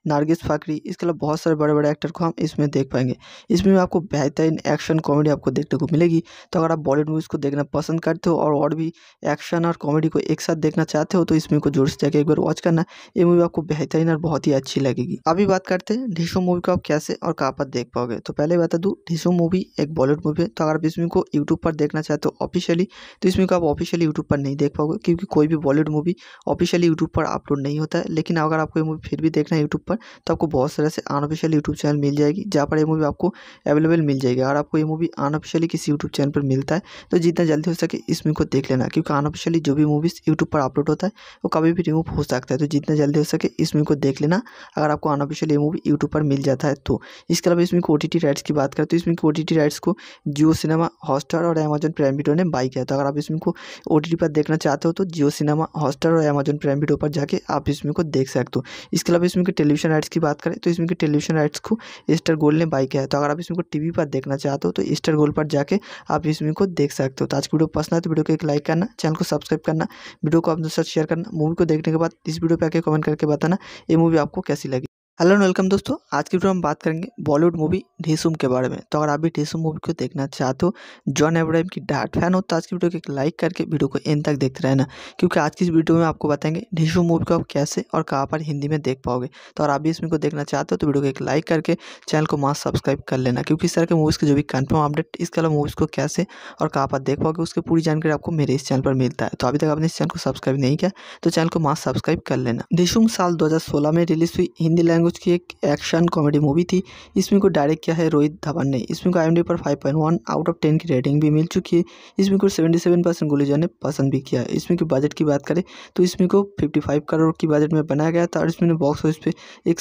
Nargis Fakhri इसके अलावा बहुत सारे बड़े बड़े एक्टर को हम इसमें देख पाएंगे इसमें आपको बेहतरीन एक्शन कॉमेडी आपको देखने को मिलेगी तो अगर आप बॉलीवुड मूवीज़ को देखना पसंद करते हो और और भी एक्शन और कॉमेडी को एक साथ देखना चाहते हो तो इस मूवी को जोर से जाकर एक बार वॉच करना ये मूवी आपको बेहतरीन और बहुत ही अच्छी लगेगी अभी बात करते हैं ढीशो मूवी को आप कैसे और कहाँ पर देख पाओगे तो पहले बता दूँ ढीशो मूवी एक बॉलीवुड मूवी है तो अगर आप इस मूवी को यूट्यूब पर देखना चाहते हो ऑफिशियली तो इस मूवी को आप ऑफिशियली यूट्यूब पर नहीं देख पाओगे क्योंकि कोई भी बॉलीवुड मूवी ऑफिशियली यूट्यूब पर अपलोड नहीं होता है लेकिन अगर आपको ये मूवी फिर भी देखना है यूट्यूब पर पर तो आपको बहुत सारे ऐसे अनऑफिशियल यूट्यूब चैनल मिल जाएगी जहाँ पर ये मूवी आपको अवेलेबल मिल जाएगी और आपको ये मूवी अनऑफिशियली किसी यूट्यूब चैनल पर मिलता है तो जितना जल्दी हो सके इस मूवी को देख लेना क्योंकि अनऑफिशियली जो भी मूवीज़ यूट्यूब पर अपलोड होता है वो कभी भी रिमूव हो सकता है तो जितना जल्दी हो सके इस मूवी को देख लेना अगर आपको अनऑफिशियल ये मूवी यूट्यूब पर मिल जाता है तो इसके अलावा इसमें ओ टी राइट्स की बात करें तो इसमें ओ टी राइट्स को जियो सिनेमा हॉटस्टार और अमेजन प्राइम वीडियो ने बाई किया तो अगर आप इसमें को ओ पर देखना चाहते हो तो जियो सिनेमा हॉटस्टार और अमेजन प्राइम वीडियो पर जाके आप इसमें को देख सकते हो इसके अलावा इसमें टेलीविजन टेलीविजन राइट्स की बात करें तो इसमें के टेलीविजन राइट्स को स्टार गोल्ड ने बाई किया है तो अगर आप इसमें को टीवी पर देखना चाहते हो तो स्टार गोल्ड पर जाके आप इसमें को देख सकते हो तो आज की वीडियो पसंद है तो वीडियो को एक लाइक करना चैनल को सब्सक्राइब करना वीडियो को अपने साथ शेयर करना मूवी को देखने के बाद इस वीडियो पर आके कमेंट करके बताना ये मूवी आपको कैसी लगी हेलो एंड वेलकम दोस्तों आज की वीडियो हम बात करेंगे बॉलीवुड मूवी ढीसुम के बारे में तो अगर आप भी ढेसुम मूवी को देखना चाहते हो जॉन एब्राहिम की डार्ट फैन हो तो आज की वीडियो को एक लाइक करके वीडियो को एंड तक देखते रहना क्योंकि आज की इस वीडियो में आपको बताएंगे ढीसुम मूवी को आप कैसे और कहाँ पर हिंदी में देख पाओगे तो अगर आप भी इसमें को देखना चाहते हो तो वीडियो को एक लाइक करके चैनल को मास्क सब्सक्राइब कर लेना क्योंकि इस तरह के मूवीज़ के जो भी कन्फर्म अपडेट इसके अलावा मूवीज़ को कैसे और कहाँ पर देख पाओगे उसकी पूरी जानकारी आपको मेरे इस चैनल पर मिलता है तो अभी तक आपने इस चैनल को सब्सक्राइब नहीं किया तो चैनल को मास्क सब्सक्राइब कर लेना ढेसुम साल दो में रिलीज हुई हिंदी लैंग्वेज लैंग्वेज की एक एक्शन कॉमेडी मूवी थी इस फिल्म को डायरेक्ट किया है रोहित धवन ने इस फिल्म को आई पर 5.1 आउट ऑफ 10 की रेटिंग भी मिल चुकी है इस फिल्म को 77 परसेंट गुलेजा ने पसंद भी किया है इस फिल्म की बजट की बात करें तो इस फिल्म को 55 करोड़ की बजट में बनाया गया था और इसमें बॉक्स ऑफिस पे एक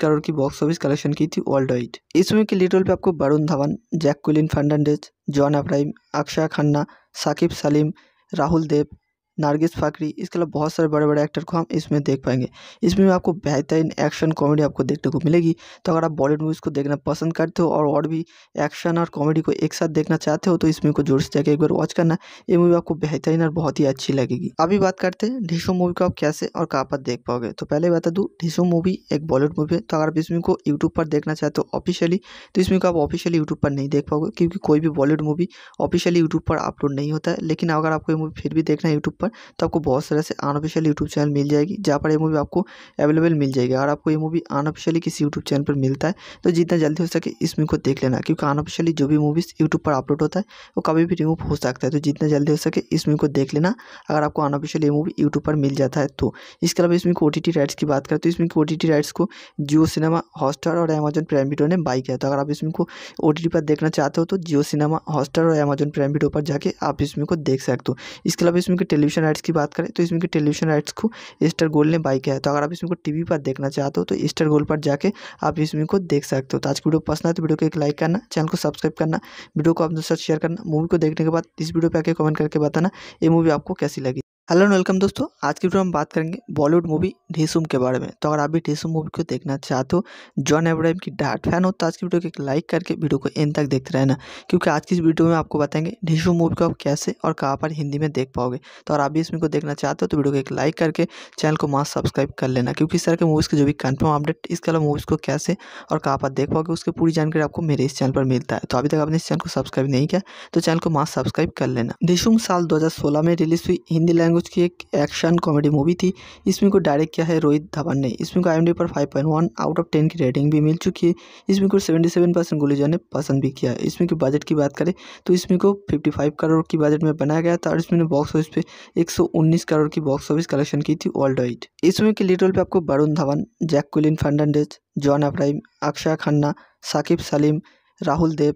करोड़ की बॉक्स ऑफिस कलेक्शन की थी वर्ल्ड वाइड इस फिल्म के लीड रोल पर आपको Varun Dhawan Jack कुलिन Fernandez John Abraham Akshay Khanna Saqib Saleem Rahul Dev Nargis Fakhri इसके अलावा बहुत सारे बड़े बड़े एक्टर को हम इसमें देख पाएंगे इसमें आपको बेहतरीन एक्शन कॉमेडी आपको देखने को मिलेगी तो अगर आप बॉलीवुड मूवीज़ को देखना पसंद करते हो और और भी एक्शन और कॉमेडी को एक साथ देखना चाहते हो तो इस मूवी को जोर से जाकर एक बार वॉच करना ये मूवी आपको बेहतरीन और बहुत ही अच्छी लगेगी अभी बात करते हैं ढीशो मूवी को आप कैसे और कहाँ पर देख पाओगे तो पहले बता दूँ ढीशो मूवी एक बॉलीवुड मूवी है तो अगर आप इस मूवी को यूट्यूब पर देखना चाहते हो ऑफिशियली तो इस मूवी को आप ऑफिशियली यूट्यूब पर नहीं देख पाओगे क्योंकि कोई भी बॉलीवुड मूवी ऑफिशियली यूट्यूब पर अपलोड नहीं होता है लेकिन अगर आपको ये मूवी फिर भी देखना है यूट्यूब पर तो आपको बहुत सारे ऐसे अनऑफिशियल यूट्यूब चैनल मिल जाएगी जहाँ पर ये मूवी आपको अवेलेबल मिल जाएगी और आपको ये मूवी अनऑफिशियली किसी यूट्यूब चैनल पर मिलता है तो जितना जल्दी हो सके इस मूवी को देख लेना क्योंकि अनऑफिशियली जो भी मूवीज़ यूट्यूब पर अपलोड होता है वो कभी भी रिमूव हो सकता है तो जितना जल्दी हो सके इस मूवी को देख लेना अगर आपको अनऑफिशियल ये मूवी यूट्यूब पर मिल जाता है तो इसके अलावा इसमें ओ टी राइट्स की बात करें तो इसमें ओ टी राइट्स को जियो सिनेमा हॉटस्टार और अमेजन प्राइम वीडियो ने बाई किया तो अगर आप इसमें को ओ पर देखना चाहते हो तो जियो सिनेमा हॉस्टार और अमेजन प्राइम वीडियो पर जाके आप इसमें को देख सकते हो इसके अलावा इसमें टेलीविजन टेलीविजन राइट्स की बात करें तो इसमें के टेलीविजन राइट्स को स्टार गोल्ड ने बाई किया है तो अगर आप इसमें को टीवी पर देखना चाहते हो तो स्टार गोल्ड पर जाके आप इसमें को देख सकते हो तो आज की वीडियो पसंद है तो वीडियो को एक लाइक करना चैनल को सब्सक्राइब करना वीडियो को अपने साथ शेयर करना मूवी को देखने के बाद इस वीडियो पर आके कमेंट करके बताना ये मूवी आपको कैसी लगी हेलो एंड वेलकम दोस्तों आज की वीडियो हम बात करेंगे बॉलीवुड मूवी ढीसुम के बारे में तो अगर आप भी ढेसुम मूवी को देखना चाहते हो जॉन एब्राहिम की डार्ट फैन हो तो आज की वीडियो को एक लाइक करके वीडियो को एंड तक देखते रहना क्योंकि आज की इस वीडियो में आपको बताएंगे ढेसुम मूवी को आप कैसे और कहाँ पर हिंदी में देख पाओगे तो अगर आप भी इसमें को देखना चाहते हो तो वीडियो को एक लाइक करके चैनल को मास्क सब्सक्राइब कर लेना क्योंकि इस तरह के मूवीज़ के जो भी कन्फर्म अपडेट इसके अलावा मूवीज़ को कैसे और कहाँ पर देख पाओगे उसकी पूरी जानकारी आपको मेरे इस चैनल पर मिलता है तो अभी तक आपने इस चैनल को सब्सक्राइब नहीं किया तो चैनल को मास्क सब्सक्राइब कर लेना ढेसुम साल दो में रिलीज हुई हिंदी लैंग्वेज लैंग्वेज की एक एक्शन कॉमेडी मूवी थी इसमें को डायरेक्ट किया है रोहित धवन ने इसमें को आई पर 5.1 आउट ऑफ 10 की रेटिंग भी मिल चुकी है इसमें को 77 परसेंट गुलेजा ने पसंद भी किया इस फिल्म के बजट की बात करें तो इसमें को 55 करोड़ की बजट में बनाया गया था और इसमें बॉक्स ऑफिस पे एक करोड़ की बॉक्स ऑफिस कलेक्शन की थी वर्ल्ड वाइड इसमें फिल्म के लीड पर आपको Varun Dhawan Jack कुलिन Fernandez John Abraham Akshay Khanna Saqib Saleem Rahul Dev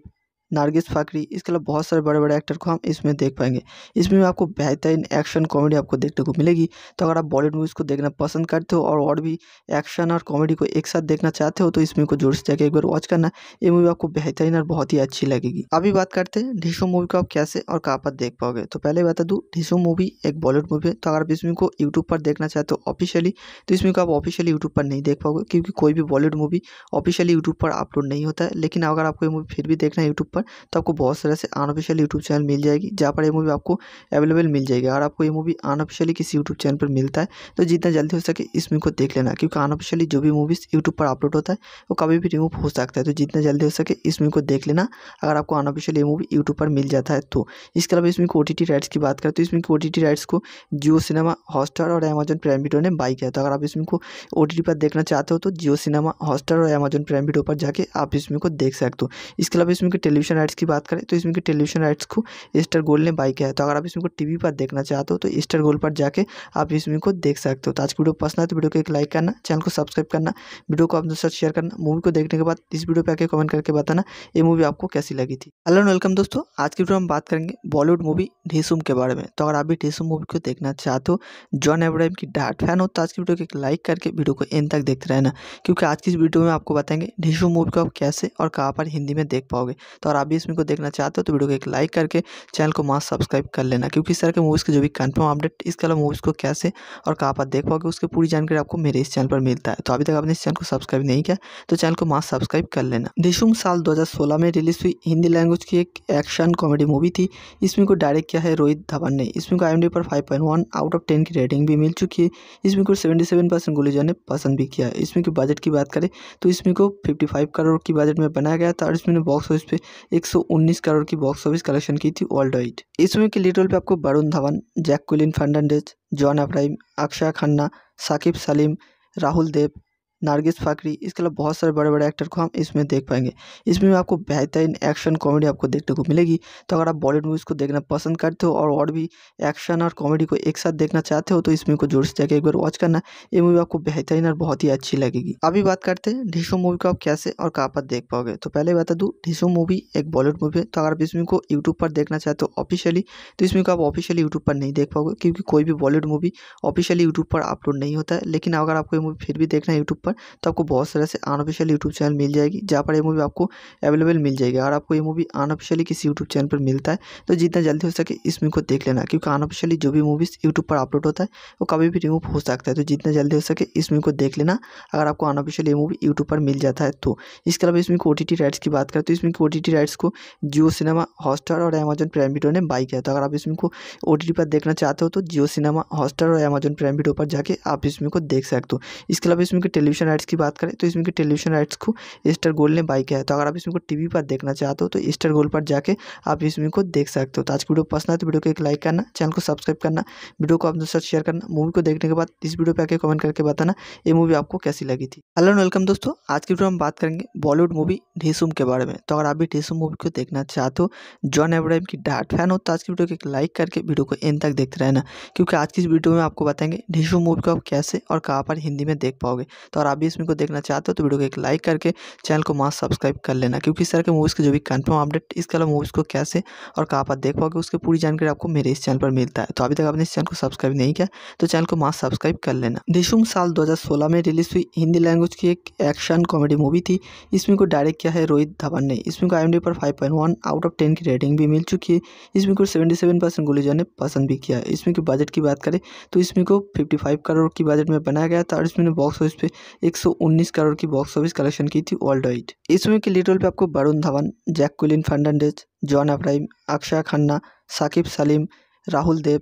Nargis Fakhri इसके अलावा बहुत सारे बड़े बड़े एक्टर को हम इसमें देख पाएंगे इसमें आपको बेहतरीन एक्शन कॉमेडी आपको देखने को मिलेगी तो अगर आप बॉलीवुड मूवीज़ को देखना पसंद करते हो और और भी एक्शन और कॉमेडी को एक साथ देखना चाहते हो तो इसमें को जोर से जाकर एक बार वॉच करना ये मूवी आपको बेहतरीन और बहुत ही अच्छी लगेगी अभी बात करते हैं ढीशो मूवी को आप कैसे और कहाँ पर देख पाओगे तो पहले बता दूँ ढीशो मूवी एक बॉलीवुड मूवी है तो अगर आप इसमें को यूट्यूब पर देखना चाहते हो ऑफिशियली तो इसमें को आप ऑफिशियली यूट्यूब पर नहीं देख पाओगे क्योंकि कोई भी बॉलीवुड मूवी ऑफिशियली यूट्यूब पर अपलोड नहीं होता है लेकिन अगर आपको ये मूवी फिर भी देखना है यूट्यूब पर पर तो आपको बहुत सारे से अनऑफिशियल यूट्यूब चैनल मिल जाएगी जहाँ पर ये मूवी आपको अवेलेबल मिल जाएगी अगर आपको ये मूवी अनऑफिशियली किसी यूट्यूब चैनल पर मिलता है तो जितना जल्दी हो सके इस मूवी को देख लेना क्योंकि अनऑफिशियली जो भी मूवीज़ यूट्यूब पर अपलोड होता है वो कभी भी रिमूव हो सकता है तो जितना जल्दी हो सके इस मूवी को देख लेना अगर आपको अनऑफिशियल ये मूवी यूट्यूब पर मिल जाता है तो इसके अलावा इसमें ओ टी राइट्स की बात करें तो इसमें ओ टी राइट्स को जियो सिनेमा हॉटस्टार और अमेजन प्राइम वीडियो ने बाई किया तो अगर आप इसमें को ओ पर देखना चाहते हो तो जियो सिनेमा हॉटस्टार और अमेजन प्राइम वीडियो पर जाके आप इसमें को देख सकते हो इसके अलावा इसमें टेलीविजन टेलीविजन राइट्स की बात करें तो इसमें के टेलीविजन राइट्स को एस्टर गोल ने बाई किया है तो अगर आप इसमें को टीवी पर देखना चाहते हो तो एस्टर गोल पर जाके आप इसमें को देख सकते हो तो आज की वीडियो पसंद आए तो वीडियो को एक लाइक करना चैनल को सब्सक्राइब करना वीडियो को अपने साथ शेयर करना मूवी को देखने के बाद इस वीडियो पर आके कमेंट करके बताना ये मूवी आपको कैसी लगी थी हेलो वेलकम दोस्तों आज की वीडियो हम बात करेंगे बॉलीवुड मूवी ढीसुम के बारे में तो अगर आप भी ढीसुम मूवी को देखना चाहते हो जॉन एब्राहम की डार्ट फैन हो तो आज की वीडियो को एक लाइक करके वीडियो को एंड तक देखते रहना क्योंकि आज की इस वीडियो में आपको बताएंगे ढीसुम मूवी को आप कैसे और कहाँ पर हिंदी में देख पाओगे तो अगर आप भी इसमें को देखना चाहते हो तो वीडियो को एक लाइक करके चैनल को मास्क सब्सक्राइब कर लेना क्योंकि इस तरह के मूवीज़ के जो भी कन्फर्म अपडेट इसके अलावा मूवीज़ को कैसे और कहाँ पर देख पाओगे उसकी पूरी जानकारी आपको मेरे इस चैनल पर मिलता है तो अभी तक आपने इस चैनल को सब्सक्राइब नहीं किया तो चैनल को मास्क सब्सक्राइब कर लेना दिशुम साल दो में रिलीज हुई हिंदी लैंग्वेज की एक एक्शन कॉमेडी मूवी थी इसमें को डायरेक्ट किया है रोहित धवन ने इसमें को आई पर फाइव आउट ऑफ टेन की रेटिंग भी मिल चुकी है इसमें को सेवेंटी परसेंट ने पसंद भी किया इसमें की बजट की बात करें तो इसमें को फिफ्टी करोड़ की बजट में बनाया गया था और इसमें बॉक्स ऑफिस पे 119 करोड़ की बॉक्स ऑफिस कलेक्शन की थी वर्ल्ड वाइड इसमें के लीड रोल पे आपको Varun Dhawan Jack कुलिन Fernandez John Abraham Akshay Khanna Saqib Saleem Rahul Dev Nargis Fakhri इसके अलावा बहुत सारे बड़े बड़े एक्टर को हम इसमें देख पाएंगे इसमें आपको बेहतरीन एक्शन कॉमेडी आपको देखने को मिलेगी तो अगर आप बॉलीवुड मूवीज़ को देखना पसंद करते हो और और भी एक्शन और कॉमेडी को एक साथ देखना चाहते हो तो इस मूवी को जोर से जाकर एक बार वॉच करना ये मूवी आपको बेहतरीन और बहुत ही अच्छी लगेगी अभी बात करते हैं ढीशो मूवी को आप कैसे और कहाँ पर देख पाओगे तो पहले बता दूँ ढीशो मूवी एक बॉलीवुड मूवी है तो अगर आप इस मूवी को यूट्यूब पर देखना चाहते हो ऑफिशियली तो इस मूवी को आप ऑफिशियली यूट्यूब पर नहीं देख पाओगे क्योंकि कोई भी बॉलीवुड मूवी ऑफिशियली यूट्यूब पर अपलोड नहीं होता है लेकिन अगर आपको ये मूवी फिर भी देखना है यूट्यूब पर पर तो आपको बहुत सारे से अनऑफिशियल यूट्यूब चैनल मिल जाएगी जहाँ पर ये मूवी आपको अवेलेबल मिल जाएगी और आपको ये मूवी अनऑफिशियली किसी यूट्यूब चैनल पर मिलता है तो जितना जल्दी हो सके इस मूवी को देख लेना क्योंकि अनऑफिशियली जो भी मूवीज़ यूट्यूब पर अपलोड होता है वो कभी भी रिमूव हो सकता है तो जितना जल्दी हो सके इस मूवी को देख लेना अगर आपको अनऑफिशियल ये मूवी यूट्यूब पर मिल जाता है तो इसके अलावा इसमें ओ टी राइट्स की बात करें तो इसमें ओ टी राइट्स को जियो सिनेमा हॉटस्टार और अमेजन प्राइम वीडियो ने बाई किया तो अगर आप इसमें को ओ पर देखना चाहते हो तो जियो सिनेमा हॉटस्टार और अमेजन प्राइम वीडियो पर जाके आप इसमें को देख सकते हो इसके अलावा इसमें टेलीविजन टेलीविजन राइट्स की बात करें तो इसमें के टेलीविजन राइट्स को एस्टर गोल ने बाई किया है तो अगर आप इसमें को टीवी पर देखना चाहते हो तो एस्टर गोल पर जाके आप इसमें को देख सकते हो तो आज की वीडियो पसंद आए तो वीडियो को एक लाइक करना चैनल को सब्सक्राइब करना वीडियो को अपने साथ शेयर करना मूवी को देखने के बाद इस वीडियो पर आके कमेंट करके बताना ये मूवी आपको कैसी लगी थी हेलो वेलकम दोस्तों आज की वीडियो हम बात करेंगे बॉलीवुड मूवी ढीसुम के बारे में तो अगर आप भी ढीसुम मूवी को देखना चाहते हो जॉन एब्राहम की डार्ट फैन हो तो आज की वीडियो को एक लाइक करके वीडियो को एंड तक देखते रहना क्योंकि आज की इस वीडियो में आपको बताएंगे ढीसुम मूवी को आप कैसे और कहाँ पर हिंदी में देख पाओगे तो अगर आप भी इसमें को देखना चाहते हो तो वीडियो को एक लाइक करके चैनल को मास्क सब्सक्राइब कर लेना क्योंकि इस तरह के मूवीज़ के जो भी कन्फर्म अपडेट इस कलर मूवीज़ को कैसे और कहाँ पर देख पाओगे उसकी पूरी जानकारी आपको मेरे इस चैनल पर मिलता है तो अभी तक आपने इस चैनल को सब्सक्राइब नहीं किया तो चैनल को मास्क सब्सक्राइब कर लेना दिशुम साल दो में रिलीज हुई हिंदी लैंग्वेज की एक एक्शन कॉमेडी मूवी थी इसमें को डायरेक्ट किया है रोहित धवन ने इसमें को आई पर फाइव आउट ऑफ टेन की रेटिंग भी मिल चुकी है इसमें को सेवेंटी परसेंट ने पसंद भी किया इसमें की बजट की बात करें तो इसमें को फिफ्टी करोड़ की बजट में बनाया गया था और इसमें बॉक्स ऑफिस पे 119 करोड़ की बॉक्स ऑफिस कलेक्शन की थी वर्ल्ड वाइड इसमें के लीड रोल पर आपको वरुण धवन जैककुलिन फर्नांडेज जॉन अब्राहिम अक्षय खन्ना साकिब सलीम राहुल देव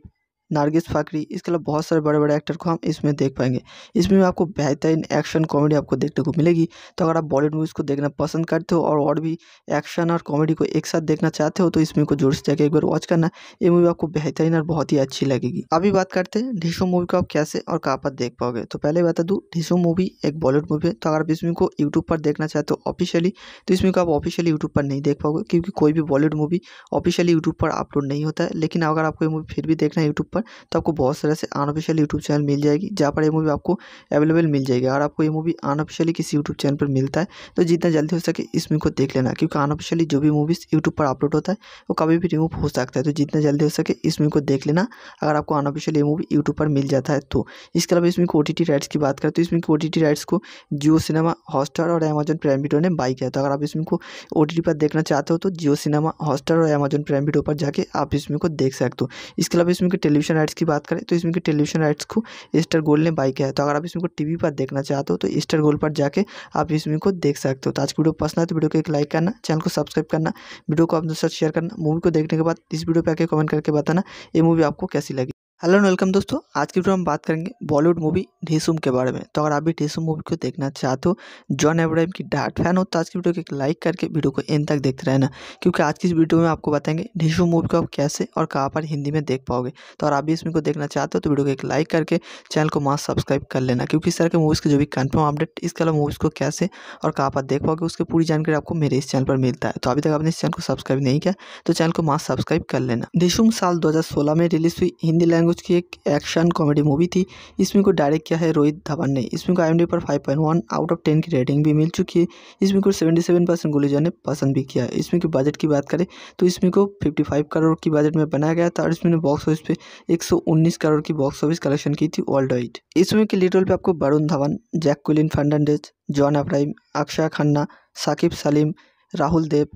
नारगिस फाकरी इसके अलावा बहुत सारे बड़े बड़े एक्टर को हम इसमें देख पाएंगे इसमें आपको बेहतरीन एक्शन कॉमेडी आपको देखने को मिलेगी तो अगर आप बॉलीवुड मूवीज़ को देखना पसंद करते हो और और भी एक्शन और कॉमेडी को एक साथ देखना चाहते हो तो इस मूवी को जोर से जाकर एक बार वॉच करना ये मूवी आपको बेहतरीन और बहुत ही अच्छी लगेगी अभी बात करते हैं ढीशो मूवी को आप कैसे और कहाँ पर देख पाओगे तो पहले बता दूँ ढीशो मूवी एक बॉलीवुड मूवी है तो अगर आप इस मूवी को यूट्यूब पर देखना चाहते हो ऑफिशियली तो इस मूवी को आप ऑफिशियली यूट्यूब पर नहीं देख पाओगे क्योंकि कोई भी बॉलीवुड मूवी ऑफिशियली यूट्यूब पर अपलोड नहीं होता है लेकिन अगर आपको ये मूवी फिर भी देखना है यूट्यूब पर पर तो आपको बहुत सारे ऐसे अनऑफिशियल यूट्यूब चैनल मिल जाएगी जहाँ पर ये मूवी आपको अवेलेबल मिल जाएगी और आपको ये मूवी अनऑफिशियली किसी यूट्यूब चैनल पर मिलता है तो जितना जल्दी हो सके इस मूवी को देख लेना क्योंकि अनऑफिशियली जो भी मूवीज़ यूट्यूब पर अपलोड होता है वो कभी भी रिमूव हो सकता है तो जितना जल्दी हो सके इस मूवी को देख लेना अगर आपको अनऑफिशियल ये मूवी यूट्यूब पर मिल जाता है तो इसके अलावा इसमें ओ टी राइट्स की बात करें तो इसमें ओ टी राइट्स को जियो सिनेमा हॉस्टार और अमेजन प्राइम वीडियो ने बाई किया तो अगर आप इसमें को ओ पर देखना चाहते हो तो जियो सिनेमा हॉस्टार और अमेजन प्राइम वीडियो पर जाके आप इसमें को देख सकते हो इसके अलावा इसमें टेलीविजन टेलीविजन राइट्स की बात करें तो इसमें के टेलीविजन राइट्स को स्टार गोल्ड ने बाई किया है तो अगर आप इसमें को टीवी पर देखना चाहते हो तो स्टार गोल्ड पर जाके आप इसमें को देख सकते हो तो आज की वीडियो पसंद है तो वीडियो को एक लाइक करना चैनल को सब्सक्राइब करना वीडियो को अपने साथ शेयर करना मूवी को देखने के बाद इस वीडियो पर आके कमेंट करके बताना ये मूवी आपको कैसी लगी हेलो एंड वेलकम दोस्तों आज की वीडियो हम बात करेंगे बॉलीवुड मूवी ढीसुम के बारे में तो अगर आप भी ढीसुम मूवी को देखना चाहते हो जॉन एब्राहिम की डार्ट फैन हो तो आज की वीडियो को एक लाइक करके वीडियो को एंड तक देखते रहना क्योंकि आज की इस वीडियो में आपको बताएंगे ढेसुम मूवी को आप कैसे और कहाँ पर हिंदी में देख पाओगे तो अगर आप भी इसमें को देखना चाहते हो तो वीडियो को एक लाइक करके चैनल को मास्क सब्सक्राइब कर लेना क्योंकि इस तरह के मूवीज़ के जो भी कन्फर्म अपडेट इसके अलावा मूवीज़ को कैसे और कहाँ पर देख पाओगे उसकी पूरी जानकारी आपको मेरे इस चैनल पर मिलता है तो अभी तक आपने इस चैनल को सब्सक्राइब नहीं किया तो चैनल को मास्क सब्सक्राइब कर लेना ढेसुम साल दो में रिलीज हुई हिंदी लैंग्वेज लैंग्वेज की एक एक्शन कॉमेडी मूवी थी इसमें को डायरेक्ट किया है रोहित धवन ने इसमें को आई पर 5.1 आउट ऑफ 10 की रेटिंग भी मिल चुकी है इसमें को 77 परसेंट गुलेजा ने पसंद भी किया है इस फिल्म बजट की बात करें तो इसमें को 55 करोड़ की बजट में बनाया गया था और इसमें बॉक्स ऑफिस पे एक करोड़ की बॉक्स ऑफिस कलेक्शन की थी वर्ल्ड वाइड इसमें फिल्म के लीड पर आपको Varun Dhawan Jack कुलिन Fernandez John Abraham Akshay Khanna Saqib Saleem Rahul Dev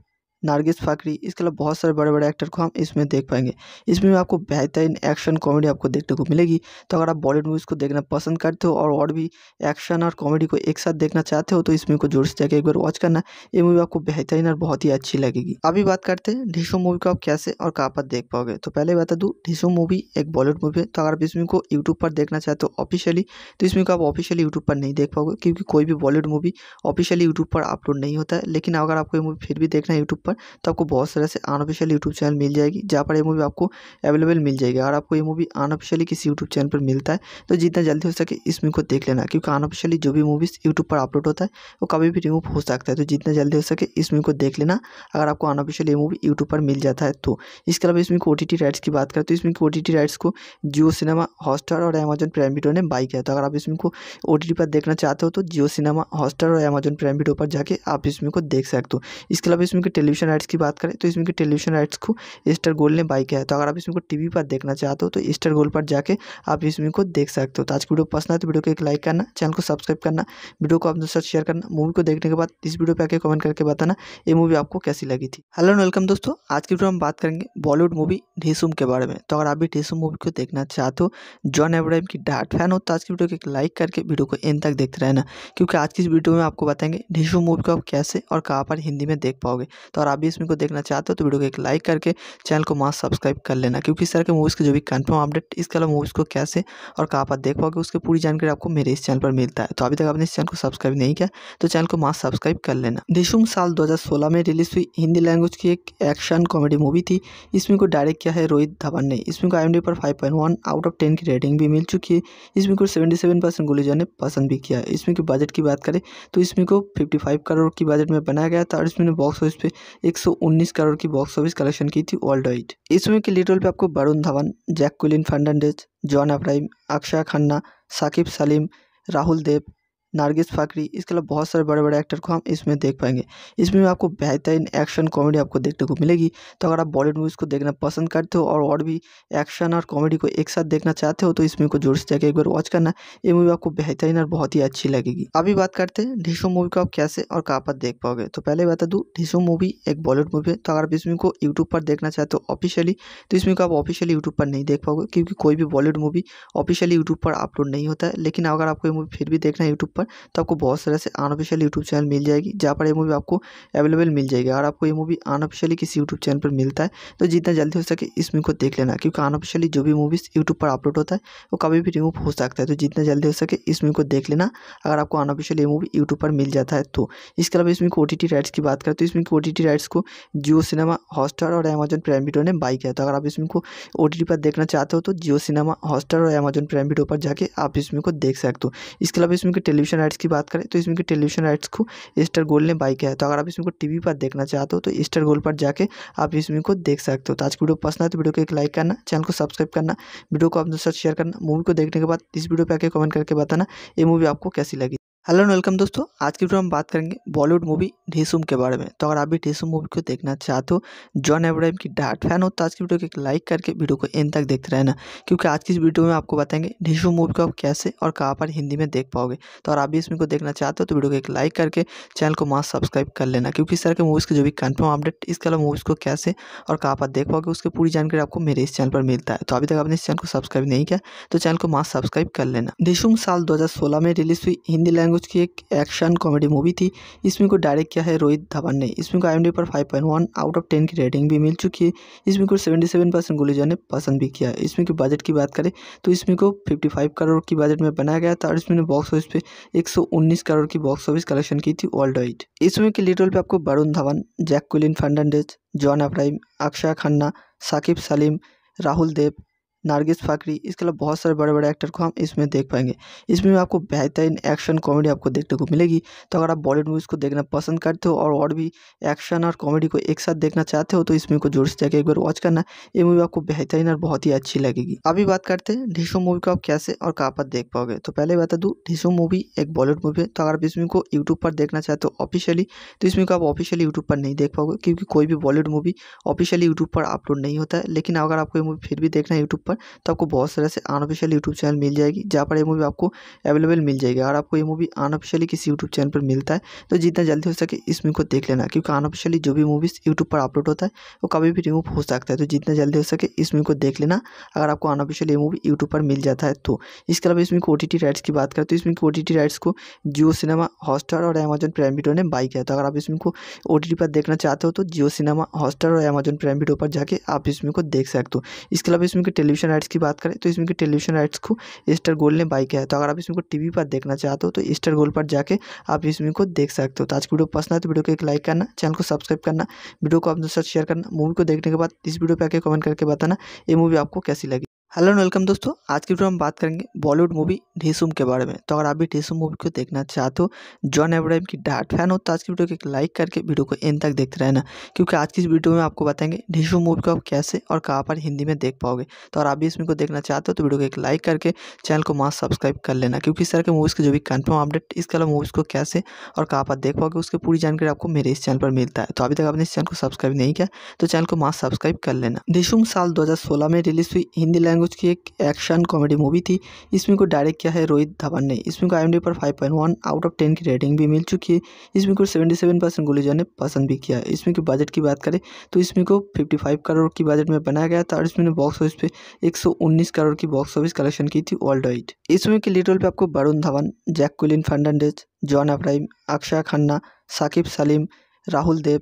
Nargis Fakhri इसके अलावा बहुत सारे बड़े बड़े एक्टर को हम इसमें देख पाएंगे इसमें आपको बेहतरीन एक्शन कॉमेडी आपको देखने को मिलेगी तो अगर आप बॉलीवुड मूवीज़ को देखना पसंद करते हो और और भी एक्शन और कॉमेडी को एक साथ देखना चाहते हो तो इसमें को जोर से जाकर एक बार वॉच करना ये मूवी आपको बेहतरीन और बहुत ही अच्छी लगेगी अभी बात करते हैं ढीशो मूवी को आप कैसे और कहाँ पर देख पाओगे तो पहले बता दूँ ढीशो मूवी एक बॉलीवुड मूवी है तो अगर आप इसमें को यूट्यूब पर देखना चाहते हो ऑफिशियली तो इसमें को आप ऑफिशियली यूट्यूब पर नहीं देख पाओगे क्योंकि कोई भी बॉलीवुड मूवी ऑफिशियली यूट्यूब पर अपलोड नहीं होता है लेकिन अगर आपको ये मूवी फिर भी देखना है यूट्यूब पर पर तो आपको बहुत सारे से अनऑफिशियल यूट्यूब चैनल मिल जाएगी जहाँ पर ये मूवी आपको अवेलेबल मिल जाएगी अगर आपको ये मूवी अनऑफिशियली किसी यूट्यूब चैनल पर मिलता है तो जितना जल्दी हो सके इस मूवी को देख लेना क्योंकि अनऑफिशियली जो भी मूवीज़ यूट्यूब पर अपलोड होता है वो कभी भी रिमूव हो सकता है तो जितना जल्दी हो सके इस मूवी को देख लेना अगर आपको अनऑफिशियल ये मूवी यूट्यूब पर मिल जाता है तो इसके अलावा इसमें ओ टी राइट्स की बात करें तो इसमें ओ टी राइट्स को जियो सिनेमा हॉटस्टार और अमेजन प्राइम वीडियो ने बाई किया तो अगर आप इसमें को ओ पर देखना चाहते हो तो जियो सिनेमा हॉटस्टार और अमेजन प्राइम वीडियो पर जाके आप इसमें को देख सकते हो इसके अलावा इसमें टेलीविजन टेलीविजन राइट्स की बात करें तो इसमें के टेलीविजन राइट्स को एस्टर गोल ने बाई किया है तो अगर आप इसमें को टीवी पर देखना चाहते हो तो एस्टर गोल पर जाके आप इसमें को देख सकते हो तो आज की वीडियो पसंद आए तो वीडियो को एक लाइक करना चैनल को सब्सक्राइब करना वीडियो को अपने साथ शेयर करना मूवी को देखने के बाद इस वीडियो पर आके कमेंट करके बताना ये मूवी आपको कैसी लगी थी हेलो वेलकम दोस्तों आज की वीडियो हम बात करेंगे बॉलीवुड मूवी ढीसुम के बारे में तो अगर आप भी ढीसुम मूवी को देखना चाहते हो जॉन एब्राहम की डार्ट फैन हो तो आज की वीडियो को एक लाइक करके वीडियो को एंड तक देखते रहना क्योंकि आज की इस वीडियो में आपको बताएंगे ढीसुम मूवी को आप कैसे और कहाँ पर हिंदी में देख पाओगे तो अगर आप भी इसमें को देखना चाहते हो तो वीडियो को एक लाइक करके चैनल को मास्क सब्सक्राइब कर लेना क्योंकि इस तरह के मूवीज़ के जो भी कन्फर्म अपडेट इसके अलावा मूवीज़ को कैसे और कहाँ पर देख पाओगे उसकी पूरी जानकारी आपको मेरे इस चैनल पर मिलता है तो अभी तक आपने इस चैनल को सब्सक्राइब नहीं किया तो चैनल को मास्क सब्सक्राइब कर लेना दिशुम साल दो में रिलीज हुई हिंदी लैंग्वेज की एक एक्शन कॉमेडी मूवी थी इसमें को डायरेक्ट किया है रोहित धवन ने इसमें को आई पर फाइव आउट ऑफ टेन की रेटिंग भी मिल चुकी है इसमें को सेवेंटी परसेंट ने पसंद भी किया इसमें की बजट की बात करें तो इसमें को फिफ्टी करोड़ की बजट में बनाया गया था और इसमें बॉक्स ऑफिस पे 119 करोड़ की बॉक्स ऑफिस कलेक्शन की थी वर्ल्ड वाइड इसमें के लीड रोल पे आपको Varun Dhawan Jack कुलिन Fernandez John Abraham Akshay Khanna Saqib Saleem Rahul Dev Nargis Fakhri इसके अलावा बहुत सारे बड़े बड़े एक्टर को हम इसमें देख पाएंगे इसमें आपको बेहतरीन एक्शन कॉमेडी आपको देखने को मिलेगी तो अगर आप बॉलीवुड मूवीज़ को देखना पसंद करते हो और और भी एक्शन और कॉमेडी को एक साथ देखना चाहते हो तो इसमें को जोर से जाकर एक बार वॉच करना ये मूवी आपको बेहतरीन और बहुत ही अच्छी लगेगी अभी बात करते हैं ढीसो मूवी को आप कैसे और कहाँ पर देख पाओगे तो पहले बता दूँ ढीशो मूवी एक बॉलीवुड मूवी है तो अगर आप इसमें को यूट्यूब पर देखना चाहते हो ऑफिशियली तो इसमें को आप ऑफिशियली यूट्यूब पर नहीं देख पाओगे क्योंकि कोई भी बॉलीवुड मूवी ऑफिशियली यूट्यूब पर अपलोड नहीं होता है लेकिन अगर आपको ये मूवी फिर भी देखना है यूट्यूब पर पर तो आपको बहुत सारे से अनऑफिशियल यूट्यूब चैनल मिल जाएगी जहाँ पर ये मूवी आपको अवेलेबल मिल जाएगी और आपको ये मूवी अनऑफिशियली किसी यूट्यूब चैनल पर मिलता है तो जितना जल्दी हो सके इस मूवी को देख लेना क्योंकि अनऑफिशियली जो भी मूवीज़ यूट्यूब पर अपलोड होता है वो कभी भी रिमूव हो सकता है तो जितना जल्दी हो सके इस मूवी को देख लेना अगर आपको अनऑफिशियल ये मूवी यूट्यूब पर मिल जाता है तो इसके अलावा इसमें ओ टी राइट्स की बात करें तो इसमें ओ टी राइट्स को जियो सिनेमा हॉटस्टार और अमेजन प्राइम वीडियो ने बाई किया तो अगर आप इसमें को ओ पर देखना चाहते हो तो जियो सिनेमा हॉटस्टार और अमेजन प्राइम वीडियो पर जाके आप इसमें को देख सकते हो इसके अलावा इसमें टेलीविजन टेलीविजन राइट्स की बात करें तो इसमें के टेलीविजन राइट्स को एस्टर गोल्ड ने बाई किया है तो अगर आप इसमें को टीवी पर देखना चाहते हो तो एस्टर गोल्ड पर जाके आप इसमें को देख सकते हो तो आज की वीडियो पसंद है तो वीडियो को एक लाइक करना चैनल को सब्सक्राइब करना वीडियो को अपने साथ शेयर करना मूवी को देखने के बाद इस वीडियो पर आके कमेंट करके बताना ये मूवी आपको कैसी लगी हेलो एंड वेलकम दोस्तों आज की वीडियो हम बात करेंगे बॉलीवुड मूवी ढीसुम के बारे में तो अगर आप भी ढेसुम मूवी को देखना चाहते हो जॉन एब्राहिम की डार्ट फैन हो तो आज की वीडियो को एक लाइक करके वीडियो को एंड तक देखते रहना क्योंकि आज की इस वीडियो में आपको बताएंगे ढेसुम मूवी को आप कैसे और कहाँ पर हिंदी में देख पाओगे तो अगर आप भी इसमें को देखना चाहते हो तो वीडियो को एक लाइक करके चैनल को मास्क सब्सक्राइब कर लेना क्योंकि इस तरह के मूवीज़ के जो भी कन्फर्म अपडेट इसके अलावा मूवीज़ को कैसे और कहाँ पर देख पाओगे उसकी पूरी जानकारी आपको मेरे इस चैनल पर मिलता है तो अभी तक आपने इस चैनल को सब्सक्राइब नहीं किया तो चैनल को मास्क सब्सक्राइब कर लेना ढेसुम साल दो में रिलीज हुई हिंदी लैंग्वेज लैंग्वेज की एक एक्शन कॉमेडी मूवी थी इस फिल्म को डायरेक्ट किया है रोहित धवन ने इस फिल्म को आई पर 5.1 आउट ऑफ 10 की रेटिंग भी मिल चुकी है इस फिल्म को 77 परसेंट गुलेजा ने पसंद भी किया है इस फिल्म के बजट की बात करें तो इस फिल्म को 55 करोड़ की बजट में बनाया गया था और इसमें बॉक्स ऑफिस पे 119 करोड़ की बॉक्स ऑफिस कलेक्शन की थी वर्ल्ड वाइड इस फिल्म के लीड रोल पर आपको Varun Dhawan Jack कुलिन Fernandez John Abraham Akshay Khanna Saqib Saleem Rahul Dev Nargis Fakhri इसके अलावा बहुत सारे बड़े बड़े एक्टर को हम इसमें देख पाएंगे इसमें आपको बेहतरीन एक्शन कॉमेडी आपको देखने को मिलेगी तो अगर आप बॉलीवुड मूवीज़ को देखना पसंद करते हो और और भी एक्शन और कॉमेडी को एक साथ देखना चाहते हो तो इस मूवी को जोर से जाकर एक बार वॉच करना ये मूवी आपको बेहतरीन और बहुत ही अच्छी लगेगी अभी बात करते हैं ढीशो मूवी को आप कैसे और कहाँ पर देख पाओगे तो पहले बता दूँ ढीशो मूवी एक बॉलीवुड मूवी है तो अगर आप इस मूवी को यूट्यूब पर देखना चाहते हो ऑफिशियली तो इसमें को आप ऑफिशियली यूट्यूब पर नहीं देख पाओगे क्योंकि कोई भी बॉलीवुड मूवी ऑफिशियली यूट्यूब पर अपलोड नहीं होता है लेकिन अगर आपको ये मूवी फिर भी देखना है यूट्यूब पर पर तो आपको बहुत सारे ऐसे अनऑफिशियल यूट्यूब चैनल मिल जाएगी जहाँ पर ये मूवी आपको अवेलेबल मिल जाएगी और आपको ये मूवी अनऑफिशियली किसी यूट्यूब चैनल पर मिलता है तो जितना जल्दी हो सके इस मूवी को देख लेना क्योंकि अनऑफिशियली जो भी मूवीज़ यूट्यूब पर अपलोड होता है वो कभी भी रिमूव हो सकता है तो जितना जल्दी हो सके इस मूवी को देख लेना अगर आपको अनऑफिशियल ये मूवी यूट्यूब पर मिल जाता है तो इसके अलावा इसमें ओ टी राइट्स की बात करें तो इसमें ओ टी राइट्स को जियो सिनेमा हॉटस्टार और अमेजन प्राइम वीडियो ने बाई किया तो अगर आप इसमें को ओ पर देखना चाहते हो तो जियो सिनेमा हॉटस्टार और अमेजन प्राइम वीडियो पर जाके आप इसमें को देख सकते हो इसके अलावा इसमें टेलीविजन टेलीविजन राइट्स की बात करें तो इसमें के टेलीविजन राइट्स को स्टार गोल्ड ने बाई किया है तो अगर आप इसमें को टीवी पर देखना चाहते हो तो स्टार गोल्ड पर जाके आप इसमें को देख सकते हो तो आज की वीडियो पसंद है तो वीडियो को एक लाइक करना चैनल को सब्सक्राइब करना वीडियो को अपने साथ शेयर करना मूवी को देखने के बाद इस वीडियो पर आके कमेंट करके बताना ये मूवी आपको कैसी लगी हेलो एंड वेलकम दोस्तों आज की वीडियो हम बात करेंगे बॉलीवुड मूवी ढीसुम के बारे में तो अगर आप भी ढेसुम मूवी को देखना चाहते हो जॉन एब्राहिम की डार्ट फैन हो तो आज की वीडियो को एक लाइक करके वीडियो को एंड तक देखते रहना क्योंकि आज की इस वीडियो में आपको बताएंगे ढेसुम मूवी को आप कैसे और कहाँ पर हिंदी में देख पाओगे तो अगर आप भी वीडियो को देखना चाहते हो तो वीडियो को एक लाइक करके चैनल को मास्क सब्सक्राइब कर लेना क्योंकि इस तरह के मूवीज़ के जो भी कन्फर्म अपडेट इसके अलावा मूवीज़ को कैसे और कहाँ पर देख पाओगे उसकी पूरी जानकारी आपको मेरे इस चैनल पर मिलता है तो अभी तक आपने इस चैनल को सब्सक्राइब नहीं किया तो चैनल को मास्क सब्सक्राइब कर लेना ढेसुम साल दो में रिलीज हुई हिंदी लैंग्वेज लैंग्वेज की एक एक्शन कॉमेडी मूवी थी इसमें को डायरेक्ट किया है रोहित धवन ने इसमें को आई पर 5.1 आउट ऑफ 10 की रेटिंग भी मिल चुकी है इसमें को 77 परसेंट गुलेजा ने पसंद भी किया इसमें इस के बजट की बात करें तो इसमें को 55 करोड़ की बजट में बनाया गया था और इसमें बॉक्स ऑफिस पे एक करोड़ की बॉक्स ऑफिस कलेक्शन की थी वर्ल्ड वाइड इसमें फिल्म के लीड पर आपको Varun Dhawan Jack कुलिन Fernandez John Abraham Akshay Khanna Saqib Saleem Rahul Dev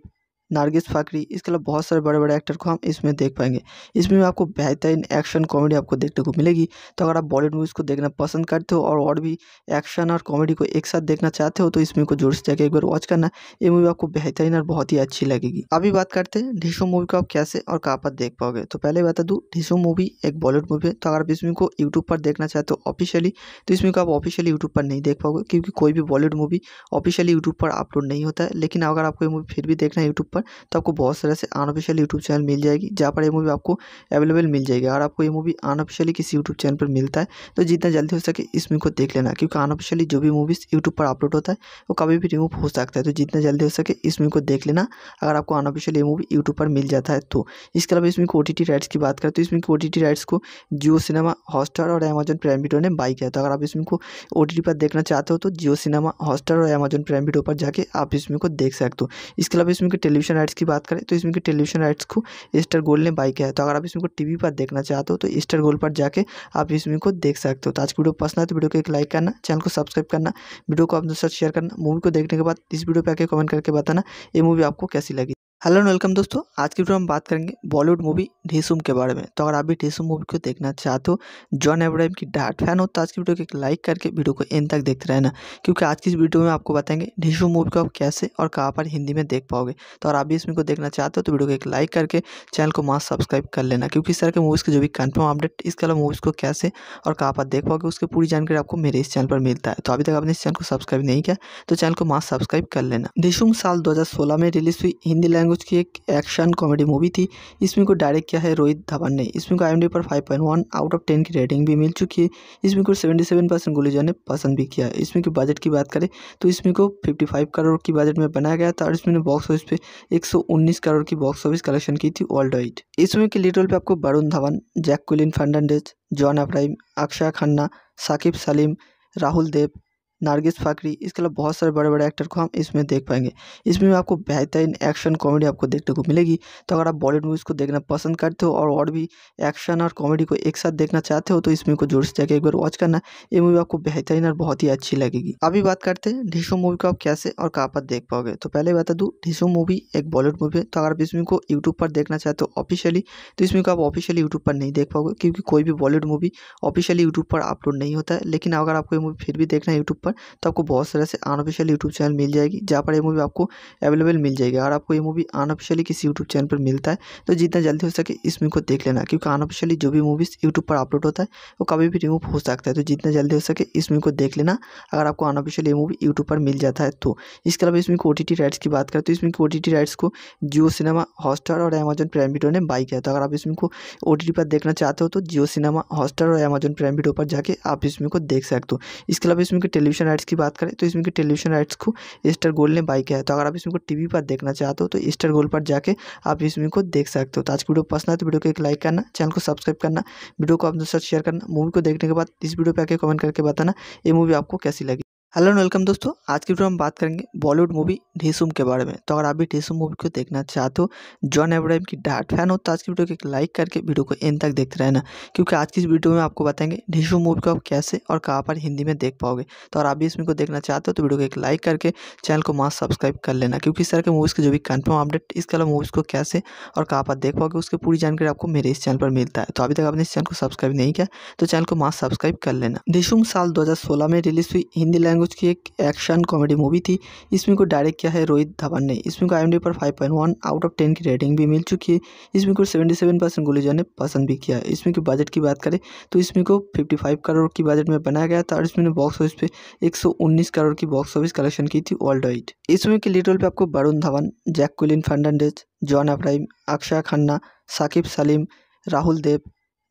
Nargis Fakhri इसके अलावा बहुत सारे बड़े बड़े एक्टर को हम इसमें देख पाएंगे इसमें आपको बेहतरीन एक्शन कॉमेडी आपको देखने को मिलेगी तो अगर आप बॉलीवुड मूवीज़ को देखना पसंद करते हो और और भी एक्शन और कॉमेडी को एक साथ देखना चाहते हो तो इसमें को जोर से जाकर एक बार वॉच करना ये मूवी आपको बेहतरीन और बहुत ही अच्छी लगेगी अभी बात करते हैं ढीशो मूवी को आप कैसे और कहाँ पर देख पाओगे तो पहले बता दूँ ढीशो मूवी एक बॉलीवुड मूवी है तो अगर आप इसमें को यूट्यूब पर देखना चाहते हो ऑफिशियली तो इसमें को आप ऑफिशियली यूट्यूब पर नहीं देख पाओगे क्योंकि कोई भी बॉलीवुड मूवी ऑफिशियली यूट्यूब पर अपलोड नहीं होता है लेकिन अगर आपको ये मूवी फिर भी देखना है यूट्यूब पर पर तो आपको बहुत सारे से अनऑफिशियल यूट्यूब चैनल मिल जाएगी जहाँ पर ये मूवी आपको अवेलेबल मिल जाएगी और आपको ये मूवी अनऑफिशियली किसी यूट्यूब चैनल पर मिलता है तो जितना जल्दी हो सके इस मूवी को देख लेना क्योंकि अनऑफिशियली जो भी मूवीज़ यूट्यूब पर अपलोड होता है वो कभी भी रिमूव हो सकता है तो जितना जल्दी हो सके इस मूवी को देख लेना अगर आपको अनऑफिशियल ये मूवी यूट्यूब पर मिल जाता है तो इसके अलावा इसमें ओ टी राइट्स की बात करें तो इसमें ओ टी राइट्स को जियो सिनेमा हॉटस्टार और अमेजन प्राइम वीडियो ने बाई किया तो अगर आप इसमें को ओ पर देखना चाहते हो तो जियो सिनेमा हॉटस्टार और अमेजन प्राइम वीडियो पर जाके आप इसमें को देख सकते हो इसके अलावा इसमें टेलीविजन टेलीविजन राइट्स की बात करें तो इसमें के टेलीविजन राइट्स को ईस्टर गोल्ड ने बाई किया है तो अगर आप इसमें को टीवी पर देखना चाहते हो तो ईस्टर गोल्ड पर जाके आप इसमें को देख सकते हो तो आज की वीडियो पसंद है तो वीडियो को एक लाइक करना चैनल को सब्सक्राइब करना वीडियो को अपने साथ शेयर करना मूवी को देखने के बाद इस वीडियो पर आके कमेंट करके बताना ये मूवी आपको कैसी लगी हेलो एंड वेलकम दोस्तों आज की वीडियो हम बात करेंगे बॉलीवुड मूवी ढीसुम के बारे में तो अगर आप भी ढेसुम मूवी को देखना चाहते हो जॉन एब्राहिम की डार्ट फैन हो तो आज की वीडियो को एक लाइक करके वीडियो को एंड तक देखते रहना क्योंकि आज की इस वीडियो में आपको बताएंगे ढेसुम मूवी को आप कैसे और कहाँ पर हिंदी में देख पाओगे तो अगर आप भी इसमें को देखना चाहते हो तो वीडियो को एक लाइक करके चैनल को मास्क सब्सक्राइब कर लेना क्योंकि इस तरह के मूवीज़ के जो भी कन्फर्म अपडेट इसके अलावा मूवीज़ को कैसे और कहाँ पर देख पाओगे उसकी पूरी जानकारी आपको मेरे इस चैनल पर मिलता है तो अभी तक आपने इस चैनल को सब्सक्राइब नहीं किया तो चैनल को मास्क सब्सक्राइब कर लेना ढेसुम साल दो में रिलीज हुई हिंदी लैंग्वेज लैंग्वेज की एक एक्शन कॉमेडी मूवी थी इसमें को डायरेक्ट किया है रोहित धवन ने इसमें को आई पर 5.1 आउट ऑफ 10 की रेटिंग भी मिल चुकी है इसमें को 77 परसेंट गुलेजा ने पसंद भी किया है इस फिल्म के बजट की बात करें तो इसमें को 55 करोड़ की बजट में बनाया गया था और इसमें बॉक्स ऑफिस पे एक करोड़ की बॉक्स ऑफिस कलेक्शन की थी वर्ल्ड वाइड इसमें फिल्म के लीड पर आपको Varun Dhawan Jack कुलिन Fernandez John Abraham Akshay Khanna Saqib Saleem Rahul Dev Nargis Fakhri इसके अलावा बहुत सारे बड़े बड़े एक्टर को हम इसमें देख पाएंगे इसमें आपको बेहतरीन एक्शन कॉमेडी आपको देखने को मिलेगी तो अगर आप बॉलीवुड मूवीज़ को देखना पसंद करते हो और और भी एक्शन और कॉमेडी को एक साथ देखना चाहते हो तो इस मूवी को जोर से जाकर एक बार वॉच करना ये मूवी आपको बेहतरीन और बहुत ही अच्छी लगेगी अभी बात करते हैं ढीशो मूवी को आप कैसे और कहाँ पर देख पाओगे तो पहले बता दूँ ढीशो मूवी एक बॉलीवुड मूवी है तो अगर आप इस मूवी को यूट्यूब पर देखना चाहते हो ऑफिशियली तो इस मूवी को आप ऑफिशियली यूट्यूब पर नहीं देख पाओगे क्योंकि कोई भी बॉलीवुड मूवी ऑफिशियली यूट्यूब पर अपलोड नहीं होता है लेकिन अगर आपको ये मूवी फिर भी देखना है यूट्यूब पर पर तो आपको बहुत सारे से अनऑफिशियल यूट्यूब चैनल मिल जाएगी जहाँ पर ये मूवी आपको अवेलेबल मिल जाएगी अगर आपको ये मूवी अनऑफिशियली किसी यूट्यूब चैनल पर मिलता है तो जितना जल्दी हो सके इस मूवी को देख लेना क्योंकि अनऑफिशियली जो भी मूवीज़ यूट्यूब पर अपलोड होता है वो कभी भी रिमूव हो सकता है तो जितना जल्दी हो सके इस मूवी को देख लेना अगर आपको अनऑफिशियल ये मूवी यूट्यूब पर मिल जाता है तो इसके अलावा इसमें ओ टी राइट्स की बात करें तो इसमें ओ टी राइट्स को जियो सिनेमा हॉटस्टार और अमेजन प्राइम वीडियो ने बाई किया तो अगर आप इसमें को ओ पर देखना चाहते हो तो जियो सिनेमा हॉटस्टार और अमेजन प्राइम वीडियो पर जाके आप इसमें को देख सकते हो इसके अलावा इसमें टेलीविजन टेलीविजन राइट्स की बात करें तो इसमें के टेलीविजन राइट्स को एस्टर गोल ने बाई किया है तो अगर आप इसमें को टीवी पर देखना चाहते हो तो एस्टर गोल पर जाके आप इसमें को देख सकते हो तो आज की वीडियो पसंद है तो वीडियो को एक लाइक करना चैनल को सब्सक्राइब करना वीडियो को अपने साथ शेयर करना मूवी को देखने के बाद इस वीडियो पर आके कमेंट करके बताना ये मूवी आपको कैसी लगी हेलो वेलकम दोस्तों आज की वीडियो हम बात करेंगे बॉलीवुड मूवी ढीसुम के बारे में तो अगर आप भी ढेसुम मूवी को देखना चाहते हो जॉन एब्राहिम की डार्ट फैन हो तो आज की वीडियो को एक लाइक करके वीडियो को एंड तक देखते रहना क्योंकि आज की इस वीडियो में आपको बताएंगे ढेसुम मूवी को आप कैसे और कहाँ पर हिंदी में देख पाओगे तो अगर आप भी इसमें को देखना चाहते हो तो वीडियो को एक लाइक करके चैनल को मास्क सब्सक्राइब कर लेना क्योंकि इस तरह के मूवीज़ के जो भी कन्फर्म अपडेट इसके अलावा मूवीज़ को कैसे और कहाँ पर देख पाओगे उसकी पूरी जानकारी आपको मेरे इस चैनल पर मिलता है तो अभी तक आपने इस चैनल को सब्सक्राइब नहीं किया तो चैनल को मास्क सब्सक्राइब कर लेना ढेसुम साल दो में रिलीज हुई हिंदी लैंग्वेज लैंग्वेज की एक एक्शन कॉमेडी मूवी थी इस मूवी को डायरेक्ट किया है रोहित धवन ने इस मूवी को आई पर 5.1 आउट ऑफ 10 की रेटिंग भी मिल चुकी है इस मूवी को 77 परसेंट गुलेजा ने पसंद भी किया है इस मूवी के बजट की बात करें तो इस मूवी को 55 करोड़ की बजट में बनाया गया था और इसमें बॉक्स ऑफिस पे एक करोड़ की बॉक्स ऑफिस कलेक्शन की थी वर्ल्ड वाइड इस मूवी के लीड रोल पर आपको Varun Dhawan Jack कुलिन Fernandez John Abraham Akshay Khanna Saqib Saleem Rahul Dev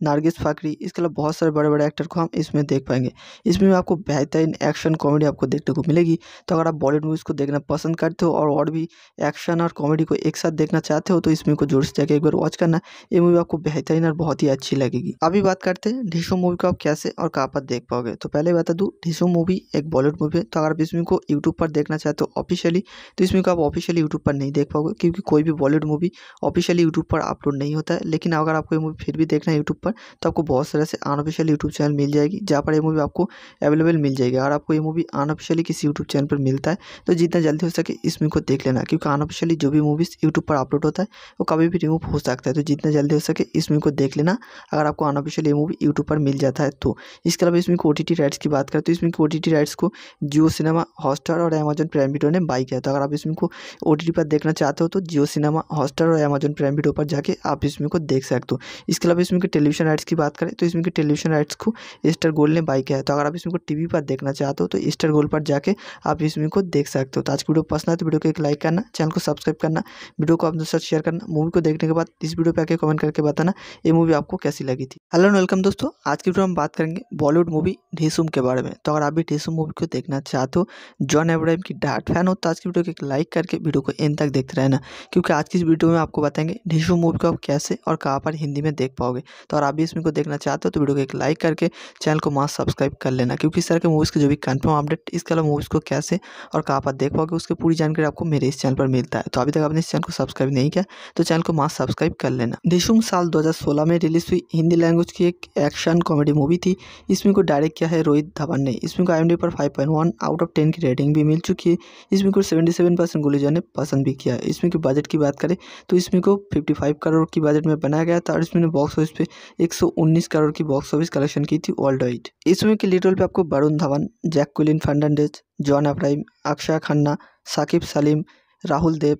Nargis Fakhri इसके अलावा बहुत सारे बड़े बड़े एक्टर को हम इसमें देख पाएंगे इसमें आपको बेहतरीन एक्शन कॉमेडी आपको देखने को मिलेगी तो अगर आप बॉलीवुड मूवीज़ को देखना पसंद करते हो और और भी एक्शन और कॉमेडी को एक साथ देखना चाहते हो तो इस मूवी को जोर से जाकर एक बार वॉच करना ये मूवी आपको बेहतरीन और बहुत ही अच्छी लगेगी अभी बात करते हैं ढीशो मूवी को आप कैसे और कहाँ पर देख पाओगे तो पहले बता दूँ तो ढीशो मूवी एक बॉलीवुड मूवी है तो अगर आप इस मूवी को यूट्यूब पर देखना चाहते हो ऑफिशियली तो इस मूवी को आप ऑफिशियली यूट्यूब पर नहीं देख पाओगे क्योंकि कोई भी बॉलीवुड मूवी ऑफिशियली यूट्यूब पर अपलोड नहीं होता है लेकिन अगर आपको ये मूवी फिर भी देखना है यूट्यूब पर पर तो आपको बहुत सारे से अनऑफिशियल यूट्यूब चैनल मिल जाएगी जहाँ पर ये मूवी आपको अवेलेबल मिल जाएगी और आपको ये मूवी अनऑफिशियली किसी यूट्यूब चैनल पर मिलता है तो जितना जल्दी हो सके इस मूवी को देख लेना क्योंकि अनऑफिशियली जो भी मूवीज़ यूट्यूब पर अपलोड होता है वो कभी भी रिमूव हो सकता है तो जितना जल्दी हो सके इस मूवी को देख लेना अगर आपको अनऑफिशियल ये मूवी यूट्यूब पर मिल जाता है तो इसके अलावा इसमें ओ टी राइट्स की बात करें तो इसमें ओ टी राइट्स को जियो सिनेमा हॉटस्टार और अमेजन प्राइम वीडियो ने बाई किया तो अगर आप इसमें को ओ पर देखना चाहते हो तो जियो सिनेमा हॉटस्टार और अमेजन प्राइम वीडियो पर जाके आप इसमें को देख सकते हो इसके अलावा इसमें टेलीविजन टेलीविजन राइट्स की बात करें तो इसमें के टेलीविजन राइट्स को एस्टर गोल्ड ने बाई किया है तो अगर आप इसमें को टीवी पर देखना चाहते हो तो एस्टर गोल्ड पर जाके आप इसमें को देख सकते हो तो आज की वीडियो पसंद आए तो वीडियो को एक लाइक करना चैनल को सब्सक्राइब करना वीडियो को अपने साथ शेयर करना मूवी को देखने के बाद इस वीडियो पर आके कमेंट करके बताना ये मूवी आपको कैसी लगी थी हेलो वेलकम दोस्तों आज की वीडियो हम बात करेंगे बॉलीवुड मूवी ढीसुम के बारे में तो अगर आप भी ढीसुम मूवी को देखना चाहते हो जॉन एब्राहिम की डार्ट फैन हो तो आज की वीडियो को एक लाइक करके वीडियो को एंड तक देखते रहना क्योंकि आज की इस वीडियो में आपको बताएंगे ढीसुम मूवी को आप कैसे और कहाँ पर हिंदी में देख पाओगे तो अगर आप भी इसमें को देखना चाहते हो तो वीडियो को एक लाइक करके चैनल को मास्क सब्सक्राइब कर लेना क्योंकि इस तरह के मूवीज़ के जो भी कन्फर्म अपडेट इसके अलावा मूवीज़ को कैसे और कहाँ पर देख पाओगे उसकी पूरी जानकारी आपको मेरे इस चैनल पर मिलता है तो अभी तक आपने इस चैनल को सब्सक्राइब नहीं किया तो चैनल को मास्क सब्सक्राइब कर लेना डिशुम साल दो में रिलीज हुई हिंदी लैंग्वेज की एक एक्शन कॉमेडी मूवी थी इसमें को डायरेक्ट किया है रोहित धवन ने इसमें को आई पर फाइव आउट ऑफ टेन की रेटिंग भी मिल चुकी है इसमें को सेवेंटी परसेंट ने पसंद भी किया इसमें की बजट की बात करें तो इसमें को फिफ्टी करोड़ की बजट में बनाया गया था और इसमें बॉक्स ऑफिस पे 119 करोड़ की बॉक्स ऑफिस कलेक्शन की थी वर्ल्ड वाइड इसमें के लीड रोल पे आपको Varun Dhawan Jack कुलिन Fernandez John Abraham Akshay Khanna Saqib Saleem Rahul Dev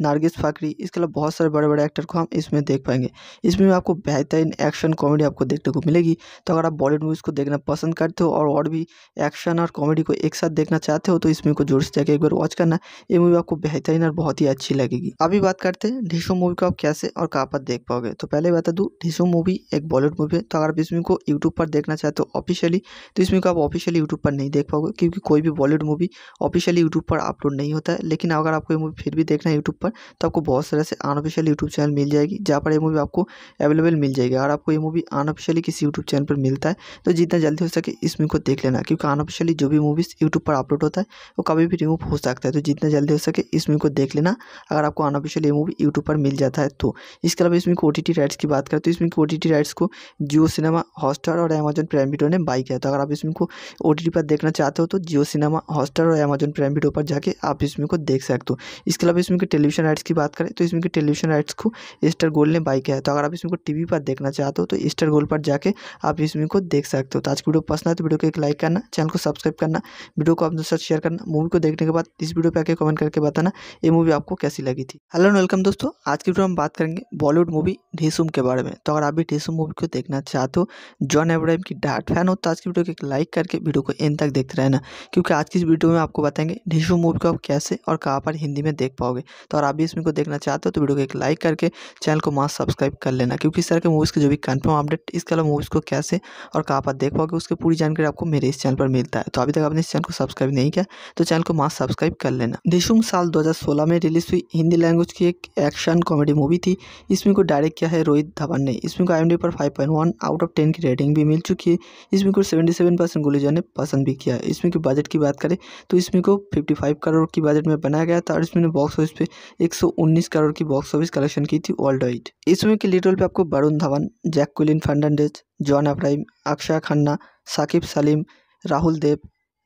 Nargis Fakhri इसके अलावा बहुत सारे बड़े बड़े एक्टर को हम इसमें देख पाएंगे इसमें आपको बेहतरीन एक्शन कॉमेडी आपको देखने को मिलेगी तो अगर आप बॉलीवुड मूवीज़ को देखना पसंद करते हो और और भी एक्शन और कॉमेडी को एक साथ देखना चाहते हो तो इस मूवी को जोर से जाकर एक बार वॉच करना ये मूवी आपको बेहतरीन और बहुत ही अच्छी लगेगी अभी बात करते हैं ढीसो मूवी को आप कैसे और कहाँ पर देख पाओगे तो पहले बता दूँ ढीसो मूवी एक बॉलीवुड मूवी है तो अगर आप इसमें को यूट्यूब पर देखना चाहते हो ऑफिशियली तो इसमें को आप ऑफिशियली यूट्यूब पर नहीं देख पाओगे क्योंकि कोई भी बॉलीवुड मूवी ऑफिशियली यूट्यूब पर अपलोड नहीं होता है लेकिन अगर आपको ये मूवी फिर भी देखना है यूट्यूब पर पर तो आपको बहुत सारे से अनऑफिशियल यूट्यूब चैनल मिल जाएगी जहाँ पर ये मूवी आपको अवेलेबल मिल जाएगी और आपको ये मूवी अनऑफिशियली किसी यूट्यूब चैनल पर मिलता है तो जितना जल्दी हो सके इस मूवी को देख लेना क्योंकि अनऑफिशियली जो भी मूवीज़ यूट्यूब पर अपलोड होता है वो कभी भी रिमूव हो सकता है तो जितना जल्दी हो सके इस मूवी को देख लेना अगर आपको अनऑफिशियल ये मूवी यूट्यूब पर मिल जाता है तो इसके अलावा इसमें ओ टी राइट्स की बात करें तो इसमें ओ टी राइट्स को जियो सिनेमा हॉटस्टार और अमेजन प्राइम वीडियो ने बाई किया तो अगर आप इसमें को ओ पर देखना चाहते हो तो जियो सिनेमा हॉटस्टार और अमेजन प्राइम वीडियो पर जाके आप इसमें को देख सकते हो इसके अलावा इसमें टेलीविजन टेलीविजन राइट्स की बात करें तो इसमें के टेलीविजन राइट्स को ईस्टर गोल ने बाई किया है तो अगर आप इसमें को टीवी पर देखना चाहते हो तो ईस्टर गोल पर जाके आप इसमें को देख सकते हो तो आज की वीडियो पसंद है तो वीडियो को एक लाइक करना चैनल को सब्सक्राइब करना वीडियो को अपने साथ शेयर करना मूवी को देखने के बाद इस वीडियो पर आके कमेंट करके बताना ये मूवी आपको कैसी लगी थी हेलो एंड वेलकम दोस्तों आज की वीडियो हम बात करेंगे बॉलीवुड मूवी ढीसुम के बारे में तो अगर आप भी ढीसुम मूवी को देखना चाहते हो जॉन एब्राहम की डार्ट फैन हो तो आज की वीडियो को एक लाइक करके वीडियो को एंड तक देखते रहना क्योंकि आज की इस वीडियो में आपको बताएंगे ढीसुम मूवी को आप कैसे और कहाँ पर हिंदी में देख पाओगे तो अगर आप भी इसमें को देखना चाहते हो तो वीडियो को एक लाइक करके चैनल को मास्क सब्सक्राइब कर लेना क्योंकि इस तरह के मूवीज़ के जो भी कन्फर्म अपडेट इस अलावा मूवीज़ को कैसे और कहाँ पर देख पाओगे उसकी पूरी जानकारी आपको मेरे इस चैनल पर मिलता है तो अभी तक आपने इस चैनल को सब्सक्राइब नहीं किया तो चैनल को मास्क सब्सक्राइब कर लेना दिशुम साल दो में रिलीज हुई हिंदी लैंग्वेज की एक एक्शन कॉमेडी मूवी थी इसमें को डायरेक्ट किया है रोहित धवन ने इसमें को आई पर फाइव आउट ऑफ टेन की रेटिंग भी मिल चुकी है इसमें को सेवेंटी परसेंट ने पसंद भी किया है इसमें की बजट की बात करें तो इसमें को फिफ्टी करोड़ की बजट में बनाया गया था और इसमें बॉक्स ऑफिस पे 119 करोड़ की बॉक्स ऑफिस कलेक्शन की थी वर्ल्ड वाइड इसमें के लीड रोल पे आपको Varun Dhawan Jack कुलिन Fernandez John Abraham Akshay Khanna Saqib Saleem Rahul Dev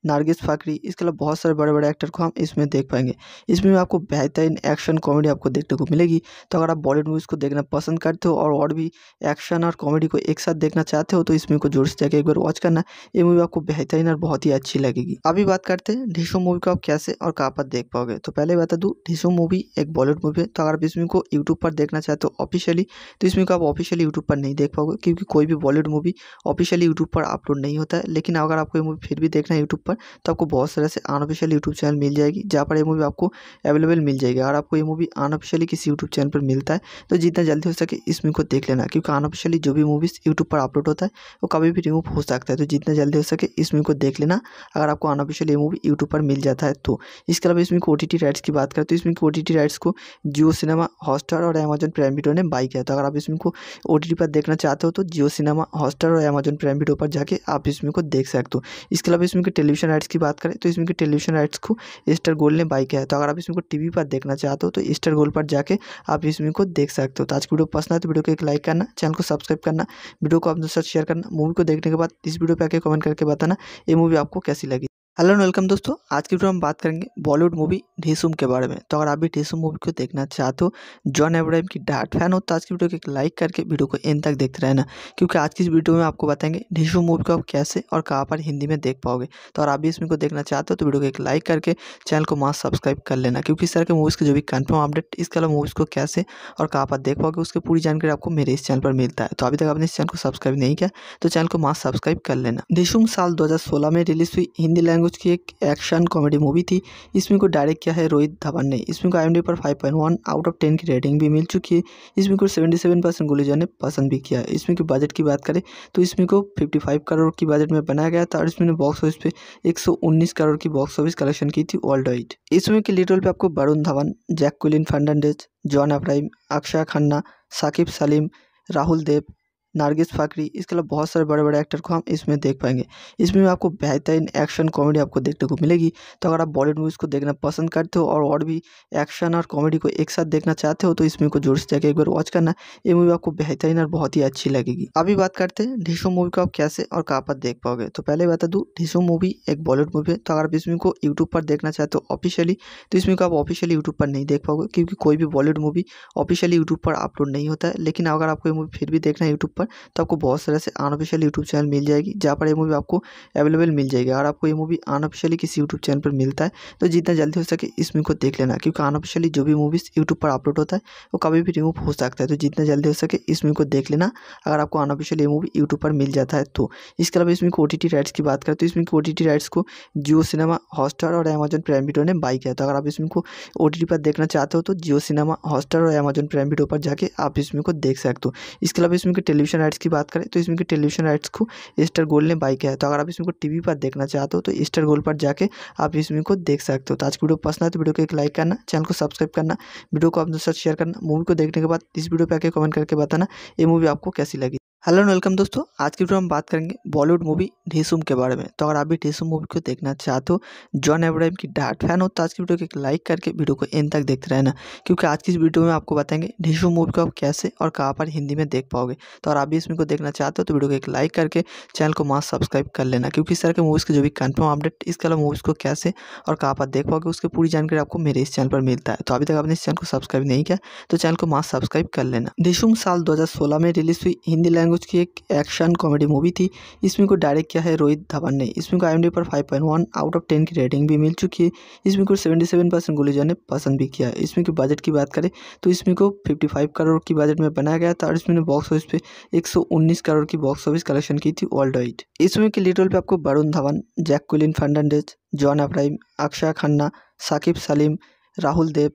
Nargis Fakhri इसके अलावा बहुत सारे बड़े बड़े एक्टर को हम इसमें देख पाएंगे इसमें आपको बेहतरीन एक्शन कॉमेडी आपको देखने को मिलेगी तो अगर आप बॉलीवुड मूवीज़ को देखना पसंद करते हो और और भी एक्शन और कॉमेडी को एक साथ देखना चाहते हो तो इसमें को जोर से जाकर एक बार वॉच करना ये मूवी आपको बेहतरीन और बहुत ही अच्छी लगेगी अभी बात करते हैं ढीशो मूवी को आप कैसे और कहाँ पर देख पाओगे तो पहले बता दूँ ढीशो मूवी एक बॉलीवुड मूवी है तो अगर आप इसमें को यूट्यूब पर देखना चाहते हो ऑफिशियली तो इसमें को आप ऑफिशियली यूट्यूब पर नहीं देख पाओगे क्योंकि कोई भी बॉलीवुड मूवी ऑफिशियली यूट्यूब पर अपलोड नहीं होता है लेकिन अगर आपको ये मूवी फिर भी देखना है यूट्यूब पर पर तो आपको बहुत सारे से अनऑफिशियल यूट्यूब चैनल मिल जाएगी जहाँ पर ये मूवी आपको अवेलेबल मिल जाएगी अगर आपको ये मूवी अनऑफिशियली किसी यूट्यूब चैनल पर मिलता है तो जितना जल्दी हो सके इस मूवी को देख लेना क्योंकि अनऑफिशियली जो भी मूवीज़ यूट्यूब पर अपलोड होता है वो कभी भी रिमूव हो सकता है तो जितना जल्दी हो सके इस मूवी को देख लेना अगर आपको अनऑफिशियल ये मूवी यूट्यूब पर मिल जाता है तो इसके अलावा इसमें ओ टी राइट्स की बात करें तो इसमें ओ टी राइट्स को जियो सिनेमा हॉटस्टार और अमेजन प्राइम वीडियो ने बाई किया तो अगर आप इसमें को ओ पर देखना चाहते हो तो जियो सिनेमा हॉटस्टार और अमेजन प्राइम वीडियो पर जाके आप इसमें को देख सकते हो इसके अलावा इसमें टेलीविजन टेलीविजन राइट्स की बात करें तो इसमें के टेलीविजन राइट्स को ईस्टर गोल्ड ने बाई किया है तो अगर आप इसमें को टीवी पर देखना चाहते हो तो ईस्टर गोल्ड पर जाके आप इसमें को देख सकते हो तो आज की वीडियो पसंद है तो वीडियो को एक लाइक करना चैनल को सब्सक्राइब करना वीडियो को अपने साथ शेयर करना मूवी को देखने के बाद इस वीडियो पर आके कमेंट करके बताना ये मूवी आपको कैसी लगी हेलो एंड वेलकम दोस्तों आज की वीडियो हम बात करेंगे बॉलीवुड मूवी ढीसुम के बारे में तो अगर आप भी ढेसुम मूवी को देखना चाहते हो जॉन एब्राहिम की डार्ट फैन हो तो आज की वीडियो को एक लाइक करके वीडियो को एंड तक देखते रहना क्योंकि आज की इस वीडियो में आपको बताएंगे ढेसुम मूवी को आप कैसे और कहाँ पर हिंदी में देख पाओगे तो अगर आप भी इस इसमें को देखना चाहते हो तो वीडियो को एक लाइक करके चैनल को मास्क सब्सक्राइब कर लेना क्योंकि इस तरह के मूवीज़ के जो भी कन्फर्म अपडेट इसके अलावा मूवीज़ को कैसे और कहाँ पर देख पाओगे उसकी पूरी जानकारी आपको मेरे इस चैनल पर मिलता है तो अभी तक आपने इस चैनल को सब्सक्राइब नहीं किया तो चैनल को मास्क सब्सक्राइब कर लेना ढेसुम साल दो में रिलीज हुई हिंदी लैंग्वेज लैंग्वेज की एक एक्शन कॉमेडी मूवी थी इस मूवी को डायरेक्ट किया है रोहित धवन ने इस मूवी को आई पर 5.1 आउट ऑफ 10 की रेटिंग भी मिल चुकी है इस मूवी को 77 परसेंट गुलेजा ने पसंद भी किया है इस मूवी के बजट की बात करें तो इस मूवी को 55 करोड़ की बजट में बनाया गया था और इसमें बॉक्स ऑफिस पे एक करोड़ की बॉक्स ऑफिस कलेक्शन की थी वर्ल्ड वाइड इस मूवी के लीड रोल पर आपको Varun Dhawan Jack कुलिन Fernandez John Abraham Akshay Khanna Saqib Saleem Rahul Dev Nargis Fakhri इसके अलावा बहुत सारे बड़े बड़े एक्टर को हम इसमें देख पाएंगे इसमें आपको बेहतरीन एक्शन कॉमेडी आपको देखने को मिलेगी तो अगर आप बॉलीवुड मूवीज़ को देखना पसंद करते हो और और भी एक्शन और कॉमेडी को एक साथ देखना चाहते हो तो इसमें को जोर से जाकर एक बार वॉच करना ये मूवी आपको बेहतरीन और बहुत ही अच्छी लगेगी अभी बात करते हैं ढीसो मूवी को आप कैसे और कहाँ पर देख पाओगे तो पहले बता दूँ ढीशो मूवी एक बॉलीवुड मूवी है तो अगर आप इसमें को यूट्यूब पर देखना चाहते हो ऑफिशियली तो इसमें को आप ऑफिशियली यूट्यूब पर नहीं देख पाओगे क्योंकि कोई भी बॉलीवुड मूवी ऑफिशियली यूट्यूब पर अपलोड नहीं होता है लेकिन अगर आपको ये मूवी फिर भी देखना है यूट्यूब पर पर तो आपको बहुत सारे ऐसे अनऑफिशियल यूट्यूब चैनल मिल जाएगी जहाँ पर ये मूवी आपको अवेलेबल मिल जाएगी और आपको ये मूवी अनऑफिशियली किसी यूट्यूब चैनल पर मिलता है तो जितना जल्दी हो सके इस मूवी को देख लेना क्योंकि अनऑफिशियली जो भी मूवीज़ यूट्यूब पर अपलोड होता है वो कभी भी रिमूव हो सकता है तो जितना जल्दी हो सके इस मूवी को देख लेना अगर आपको अनऑफिशियल ये मूवी यूट्यूब पर मिल जाता है तो इसके अलावा इसमें ओ टी राइट्स की बात करें तो इसमें ओ टी राइट्स को जियो सिनेमा हॉटस्टार और अमेजन प्राइम वीडियो ने बाई किया तो अगर आप इसमें को ओ पर देखना चाहते हो तो जियो सिनेमा हॉटस्टार और अमेजन प्राइम वीडियो पर जाके आप इसमें को देख सकते हो इसके अलावा इसमें टेलीविजन टेलीविजन राइट्स की बात करें तो इसमें के टेलीविजन राइट्स को एस्टर गोल्ड ने बाई किया है तो अगर आप इसमें को टीवी पर देखना चाहते हो तो एस्टर गोल्ड पर जाके आप इसमें को देख सकते हो तो आज की वीडियो पसंद है तो वीडियो को एक लाइक करना चैनल को सब्सक्राइब करना वीडियो को अपने साथ शेयर करना मूवी को देखने के बाद इस वीडियो पर आके कमेंट करके बताना ये मूवी आपको कैसी लगी हेलो एंड वेलकम दोस्तों आज की वीडियो हम बात करेंगे बॉलीवुड मूवी ढीसुम के बारे में तो अगर आप भी ढेसुम मूवी को देखना चाहते हो जॉन एब्राहिम की डार्ट फैन हो तो आज की वीडियो को एक लाइक करके वीडियो को एंड तक देखते रहना क्योंकि आज की इस वीडियो में आपको बताएंगे ढेसुम मूवी को आप कैसे और कहाँ पर हिंदी में देख पाओगे तो अगर आप भी इसमें को देखना चाहते हो तो वीडियो को एक लाइक करके चैनल को मास्क सब्सक्राइब कर लेना क्योंकि इस तरह के मूवीज़ के जो भी कन्फर्म अपडेट इसके अलावा मूवीज़ को कैसे और कहाँ पर देख पाओगे उसकी पूरी जानकारी आपको मेरे इस चैनल पर मिलता है तो अभी तक आपने इस चैनल को सब्सक्राइब नहीं किया तो चैनल को मास्क सब्सक्राइब कर लेना ढेसुम साल दो में रिलीज हुई हिंदी लैंग्वेज लैंग्वेज की एक एक्शन कॉमेडी मूवी थी इस फिल्म को डायरेक्ट किया है रोहित धवन ने इस फिल्म को आई पर 5.1 आउट ऑफ 10 की रेटिंग भी मिल चुकी है इस फिल्म को 77 परसेंट गुलेजा ने पसंद भी किया है इस फिल्म के बजट की बात करें तो इस फिल्म को 55 करोड़ की बजट में बनाया गया था और इसमें बॉक्स ऑफिस पर एक करोड़ की बॉक्स ऑफिस कलेक्शन की थी वर्ल्ड वाइड इस फिल्म के लीड पर आपको Varun Dhawan Jack कुलिन Fernandez John Abraham Akshay Khanna Saqib Saleem Rahul Dev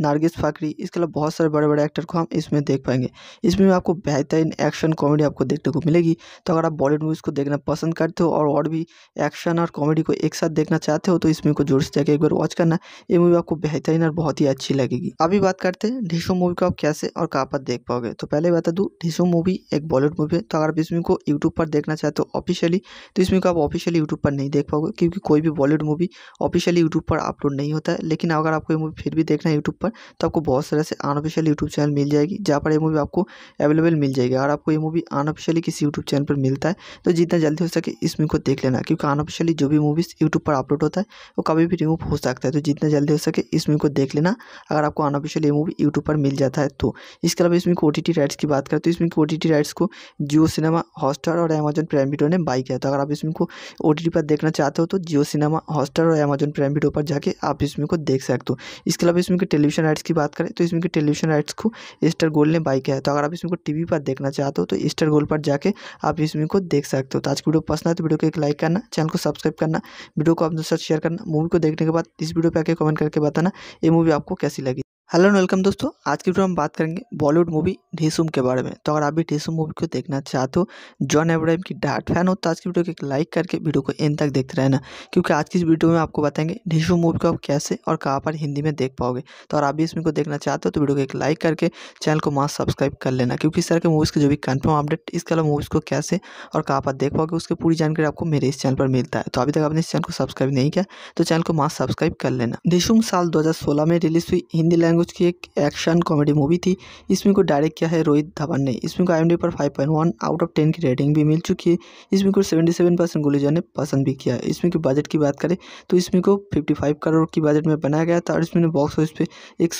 Nargis Fakhri इसके अलावा बहुत सारे बड़े बड़े एक्टर को हम इसमें देख पाएंगे इसमें भी आपको बेहतरीन एक्शन कॉमेडी आपको देखने को मिलेगी तो अगर आप बॉलीवुड मूवीज़ को देखना पसंद करते हो और और भी एक्शन और कॉमेडी को एक साथ देखना चाहते हो तो इसमें को जोर से जाकर एक बार वॉच करना ये मूवी आपको बेहतरीन और बहुत ही अच्छी लगेगी अभी बात करते हैं ढीसो मूवी को आप कैसे और कहाँ पर देख पाओगे तो पहले बता दूँ ढीसो मूवी एक बॉलीवुड मूवी है तो अगर आप इसमें को यूट्यूब पर देखना चाहते हो ऑफिशियली तो इसमें को आप ऑफिशियली यूट्यूब पर नहीं देख पाओगे क्योंकि कोई भी बॉलीवुड मूवी ऑफिशियली यूट्यूब पर अपलोड नहीं होता है लेकिन अगर आपको ये मूवी फिर भी देखना है यूट्यूब पर पर तो आपको बहुत सारे से अनऑफिशियल यूट्यूब चैनल मिल जाएगी जहाँ पर ये मूवी आपको अवेलेबल मिल जाएगी और आपको ये मूवी अनऑफिशियली किसी यूट्यूब चैनल पर मिलता है तो जितना जल्दी हो सके इस मूवी को देख लेना क्योंकि अनऑफिशियली जो भी मूवीज़ यूट्यूब पर अपलोड होता है वो कभी भी रिमूव हो सकता है तो जितना जल्दी हो सके इस मूवी को देख लेना अगर आपको अनऑफिशियल ये मूवी यूट्यूब पर मिल जाता है तो इसके अलावा इसमें ओ टी राइट्स की बात करें तो इसमें ओ टी राइट्स को जियो सिनेमा हॉटस्टार और अमेजन प्राइम वीडियो ने बाई किया तो अगर आप इसमें को ओ पर देखना चाहते हो तो जियो सिनेमा हॉटस्टार और अमेजन प्राइम वीडियो पर जाके आप इसमें को देख सकते हो इसके अलावा इसमें टेलीविजन टेलीविजन राइट्स की बात करें तो इसमें की टेलीविजन राइट्स को ईस्टर गोल्ड ने बाई किया है तो अगर आप इसमें को टीवी पर देखना चाहते हो तो ईस्टर गोल्ड पर जाके आप इसमें को देख सकते हो तो आज की वीडियो पसंद है तो वीडियो को एक लाइक करना चैनल को सब्सक्राइब करना वीडियो को अपने साथ शेयर करना मूवी को देखने के बाद इस वीडियो पर आके कमेंट करके बताना ये मूवी आपको कैसी लगी हेलो एंड वेलकम दोस्तों आज की वीडियो हम बात करेंगे बॉलीवुड मूवी ढीसुम के बारे में तो अगर आप भी ढीसुम मूवी को देखना चाहते हो जॉन एब्राहिम की डार्ट फैन हो तो आज की वीडियो को एक लाइक करके वीडियो को एंड तक देखते रहना क्योंकि आज की इस वीडियो में आपको बताएंगे ढेसुम मूवी को आप कैसे और कहाँ पर हिंदी में देख पाओगे तो अगर आप भी वीडियो को देखना चाहते हो तो वीडियो को एक लाइक करके चैनल को मास्क सब्सक्राइब कर लेना क्योंकि इस तरह के मूवीज़ के जो भी कन्फर्म अपडेट इसके अलावा मूवीज़ को कैसे और कहाँ पर देख पाओगे उसकी पूरी जानकारी आपको मेरे इस चैनल पर मिलता है तो अभी तक आपने इस चैनल को सब्सक्राइब नहीं किया तो चैनल को मास्क सब्सक्राइब कर लेना ढेसुम साल दो में रिलीज हुई हिंदी लैंग्वेज लैंग्वेज की एक एक्शन कॉमेडी मूवी थी इसमें को डायरेक्ट किया है रोहित धवन ने इसमें को आई पर 5.1 आउट ऑफ 10 की रेटिंग भी मिल चुकी है इसमें को 77 परसेंट गुलेजा ने पसंद भी किया इसमें इस की बजट की बात करें तो इसमें को 55 करोड़ की बजट में बनाया गया था और इसमें बॉक्स ऑफिस पे एक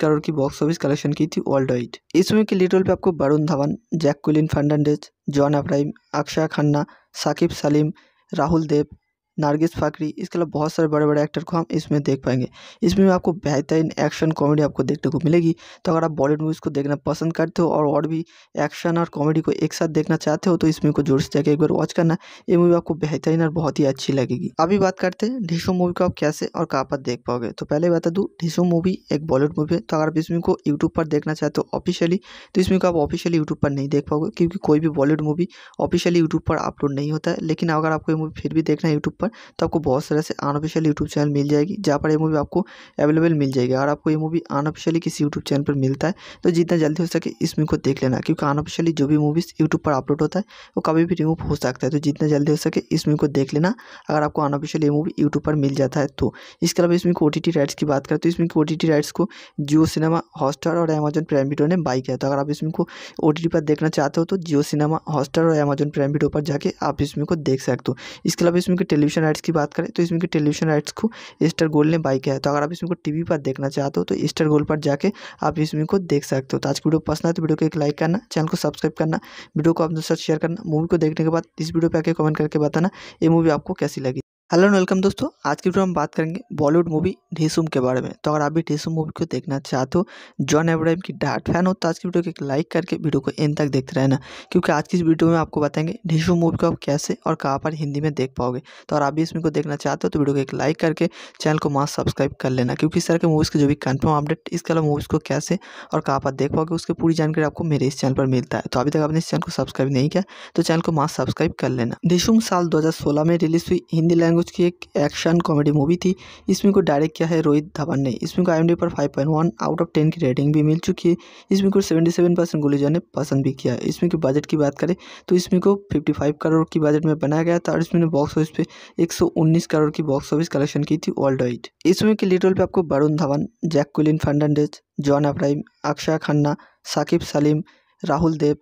करोड़ की बॉक्स ऑफिस कलेक्शन की थी वर्ल्ड वाइड इसमें फिल्म के लीड पर आपको Varun Dhawan Jack कुलिन Fernandez John Abraham Akshay Khanna Saqib Saleem Rahul Dev Nargis Fakhri इसके अलावा बहुत सारे बड़े बड़े एक्टर को हम इसमें देख पाएंगे इसमें आपको बेहतरीन एक्शन कॉमेडी आपको देखने को मिलेगी तो अगर आप बॉलीवुड मूवीज़ को देखना पसंद करते हो और और भी एक्शन और कॉमेडी को एक साथ देखना चाहते हो तो इसमें को जोर से जाकर एक बार वॉच करना ये मूवी आपको बेहतरीन और बहुत ही अच्छी लगेगी अभी बात करते हैं ढीशो मूवी को आप कैसे और कहाँ पर देख पाओगे तो पहले बता दूँ ढीशो मूवी एक बॉलीवुड मूवी है तो अगर आप इसमें को यूट्यूब पर देखना चाहते हो ऑफिशियली तो इसमें को आप ऑफिशियली यूट्यूब पर नहीं देख पाओगे क्योंकि कोई भी बॉलीवुड मूवी ऑफिशियली यूट्यूब पर अपलोड नहीं होता है लेकिन अगर आपको ये मूवी फिर भी देखना है यूट्यूब पर पर तो आपको बहुत सारे से अनऑफिशियल यूट्यूब चैनल मिल जाएगी जहाँ पर ये मूवी आपको अवेलेबल मिल जाएगी और आपको ये मूवी अनऑफिशियली किसी यूट्यूब चैनल पर मिलता है तो जितना जल्दी हो सके इस मूवी को देख लेना क्योंकि अनऑफिशियली जो भी मूवीज़ यूट्यूब पर अपलोड होता है वो कभी भी रिमूव हो सकता है तो जितना जल्दी हो सके इस मूवी को देख लेना अगर आपको अनऑफिशियल ये मूवी यूट्यूब पर मिल जाता है तो इसके अलावा इसमें ओ टी राइट्स की बात करें तो इसमें ओ टी राइट्स को जियो सिनेमा हॉटस्टार और अमेजन प्राइम वीडियो ने बाई किया तो अगर आप इसमें को ओ पर देखना चाहते हो तो जियो सिनेमा हॉटस्टार और अमेजन प्राइम वीडियो पर जाके आप इसमें को देख सकते हो इसके अलावा इसमें टेलीविजन टेलीविजन राइट्स की बात करें तो इसमें के टेलीविजन राइट्स को एस्टर गोल ने बाई किया है तो अगर आप इसमें को टीवी पर देखना चाहते हो तो एस्टर गोल पर जाके आप इसमें को देख सकते हो तो आज की वीडियो पसंद है तो वीडियो को एक लाइक करना चैनल को सब्सक्राइब करना वीडियो को अपने साथ शेयर करना मूवी को देखने के बाद इस वीडियो पर आके कमेंट करके बताना ये मूवी आपको कैसी लगी हेलो एंड वेलकम दोस्तों आज की वीडियो हम बात करेंगे बॉलीवुड मूवी ढीसुम के बारे में तो अगर आप भी ढेसुम मूवी को देखना चाहते हो जॉन एब्राहिम की डार्ट फैन हो तो आज की वीडियो को एक लाइक करके वीडियो को एंड तक देखते रहना क्योंकि आज की इस वीडियो में आपको बताएंगे ढेसुम मूवी को आप कैसे और कहाँ पर हिंदी में देख पाओगे तो अगर आप भी इस वीडियो को देखना चाहते हो तो वीडियो को एक लाइक करके चैनल को मास्क सब्सक्राइब कर लेना क्योंकि इस तरह के मूवीज़ के जो भी कन्फर्म अपडेट इसके अलावा मूवीज़ को कैसे और कहाँ पर देख पाओगे उसकी पूरी जानकारी आपको मेरे इस चैनल पर मिलता है तो अभी तक आपने इस चैनल को सब्सक्राइब नहीं किया तो चैनल को मास्क सब्सक्राइब कर लेना ढेसुम साल दो में रिलीज हुई हिंदी लैंग्वेज लैंग्वेज की एक एक्शन कॉमेडी मूवी थी इसमें को डायरेक्ट किया है रोहित धवन ने इसमें को आई पर 5.1 आउट ऑफ 10 की रेटिंग भी मिल चुकी है इसमें को 77 परसेंट गुलेजा ने पसंद भी किया इस मूवी के बजट की बात करें तो इसमें को फिफ्टी करोड़ की बजट में बनाया गया था और इसमें बॉक्स ऑफिस पे एक करोड़ की बॉक्स ऑफिस कलेक्शन की थी वर्ल्ड वाइड इसमें मूवी के लीड पर आपको Varun Dhawan Jack कुलिन Fernandez John Abraham Akshay Khanna Saqib Saleem Rahul Dev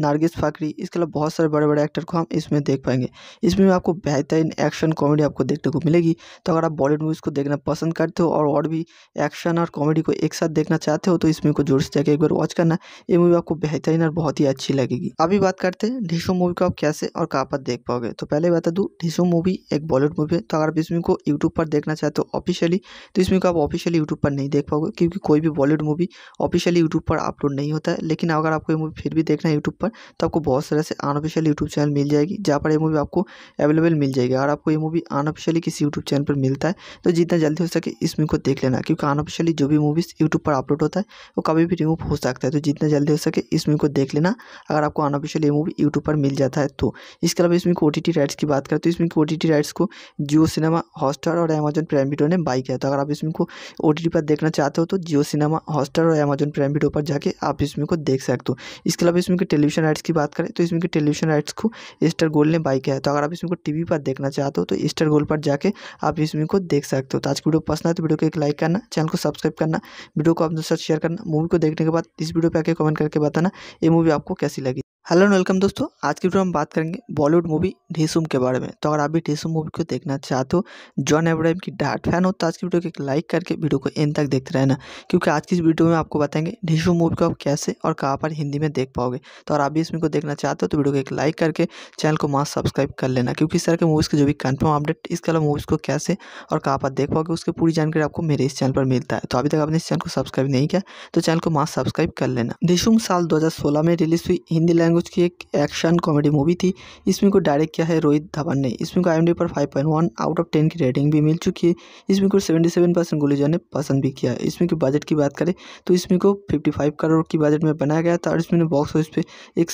Nargis Fakhri इसके अलावा बहुत सारे बड़े बड़े एक्टर को हम इसमें देख पाएंगे इसमें आपको बेहतरीन एक्शन कॉमेडी आपको देखने को मिलेगी तो अगर आप बॉलीवुड मूवीज़ को देखना पसंद करते हो और और भी एक्शन और कॉमेडी को एक साथ देखना चाहते हो तो इस मूवी को जोर से जाकर एक बार वॉच करना ये मूवी आपको बेहतरीन और बहुत ही अच्छी लगेगी अभी बात करते हैं ढीशो मूवी को आप कैसे और कहाँ पर देख पाओगे तो पहले बता दूँ ढीशो मूवी एक बॉलीवुड मूवी है तो अगर आप इस मूवी को यूट्यूब पर देखना चाहते हो ऑफिशियली तो इस मूवी को आप ऑफिशियली यूट्यूब पर नहीं देख पाओगे क्योंकि कोई भी बॉलीवुड मूवी ऑफिशियली यूट्यूब पर अपलोड नहीं होता है लेकिन अगर आपको ये मूवी फिर भी देखना है यूट्यूब पर पर तो आपको बहुत सारे से अनऑफिशियल यूट्यूब चैनल मिल जाएगी जहाँ पर ये मूवी आपको अवेलेबल मिल जाएगी अगर आपको ये मूवी अनऑफिशियली किसी यूट्यूब चैनल पर मिलता है तो जितना जल्दी हो सके इस मूवी को देख लेना क्योंकि अनऑफिशियली जो भी मूवीज़ यूट्यूब पर अपलोड होता है वो कभी भी रिमूव हो सकता है तो जितना जल्दी हो सके इस मूवी को देख लेना अगर आपको अनऑफिशियल ये मूवी यूट्यूब पर मिल जाता है तो इसके अलावा इसमें ओ टी राइट्स की बात करें तो इसमें ओ टी राइट्स को जियो सिनेमा हॉटस्टार और अमेजन प्राइम वीडियो ने बाई किया तो अगर आप इसमें को ओ पर देखना चाहते हो तो जियो सिनेमा हॉटस्टार और अमेजन प्राइम वीडियो पर जाके आप इसमें को देख सकते हो इसके अलावा इसमें टेलीविजन टेलीविजन राइट्स की बात करें तो इसमें के टेलीविजन राइट्स को एस्टर गोल ने बाई किया है तो अगर आप इसमें को टीवी पर देखना चाहते हो तो एस्टर गोल पर जाके आप इसमें को देख सकते हो तो आज की वीडियो पसंद है तो वीडियो को एक लाइक करना चैनल को सब्सक्राइब करना वीडियो को अपने साथ शेयर करना मूवी को देखने के बाद इस वीडियो पर आके कमेंट करके बताना ये मूवी आपको कैसी लगी हेलो एंड वेलकम दोस्तों आज की वीडियो हम बात करेंगे बॉलीवुड मूवी ढीसुम के बारे में तो अगर आप भी ढेसुम मूवी को देखना चाहते हो जॉन एब्राहिम की डार्ट फैन हो तो आज की वीडियो को एक लाइक करके वीडियो को एंड तक देखते रहना क्योंकि आज की इस वीडियो में आपको बताएंगे ढेसुम मूवी को आप कैसे और कहाँ पर हिंदी में देख पाओगे तो अगर आप भी इसमें को देखना चाहते हो तो वीडियो को एक लाइक करके चैनल को मास्क सब्सक्राइब कर लेना क्योंकि इस तरह के मूवीज़ के जो भी कन्फर्म अपडेट इसके अलावा मूवीज़ को कैसे और कहाँ पर देख पाओगे उसकी पूरी जानकारी आपको मेरे इस चैनल पर मिलता है तो अभी तक आपने इस चैनल को सब्सक्राइब नहीं किया तो चैनल को मास्क सब्सक्राइब कर लेना ढेसुम साल दो में रिलीज हुई हिंदी लैंग्वेज लैंग्वेज की एक एक्शन कॉमेडी मूवी थी इसमें को डायरेक्ट किया है रोहित धवन ने इसमें को आई पर 5.1 आउट ऑफ 10 की रेटिंग भी मिल चुकी है इसमें को 77 परसेंट गुलेजा ने पसंद भी किया इसमें की बजट की बात करें तो इसमें को 55 करोड़ की बजट में बनाया गया था और इसमें बॉक्स ऑफिस पे एक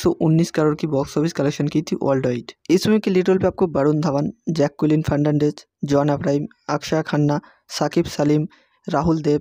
करोड़ की बॉक्स ऑफिस कलेक्शन की थी वर्ल्ड वाइड इसमें फिल्म के लीड पर आपको Varun Dhawan Jack कुलिन Fernandez John Abraham Akshay Khanna Saqib Saleem Rahul Dev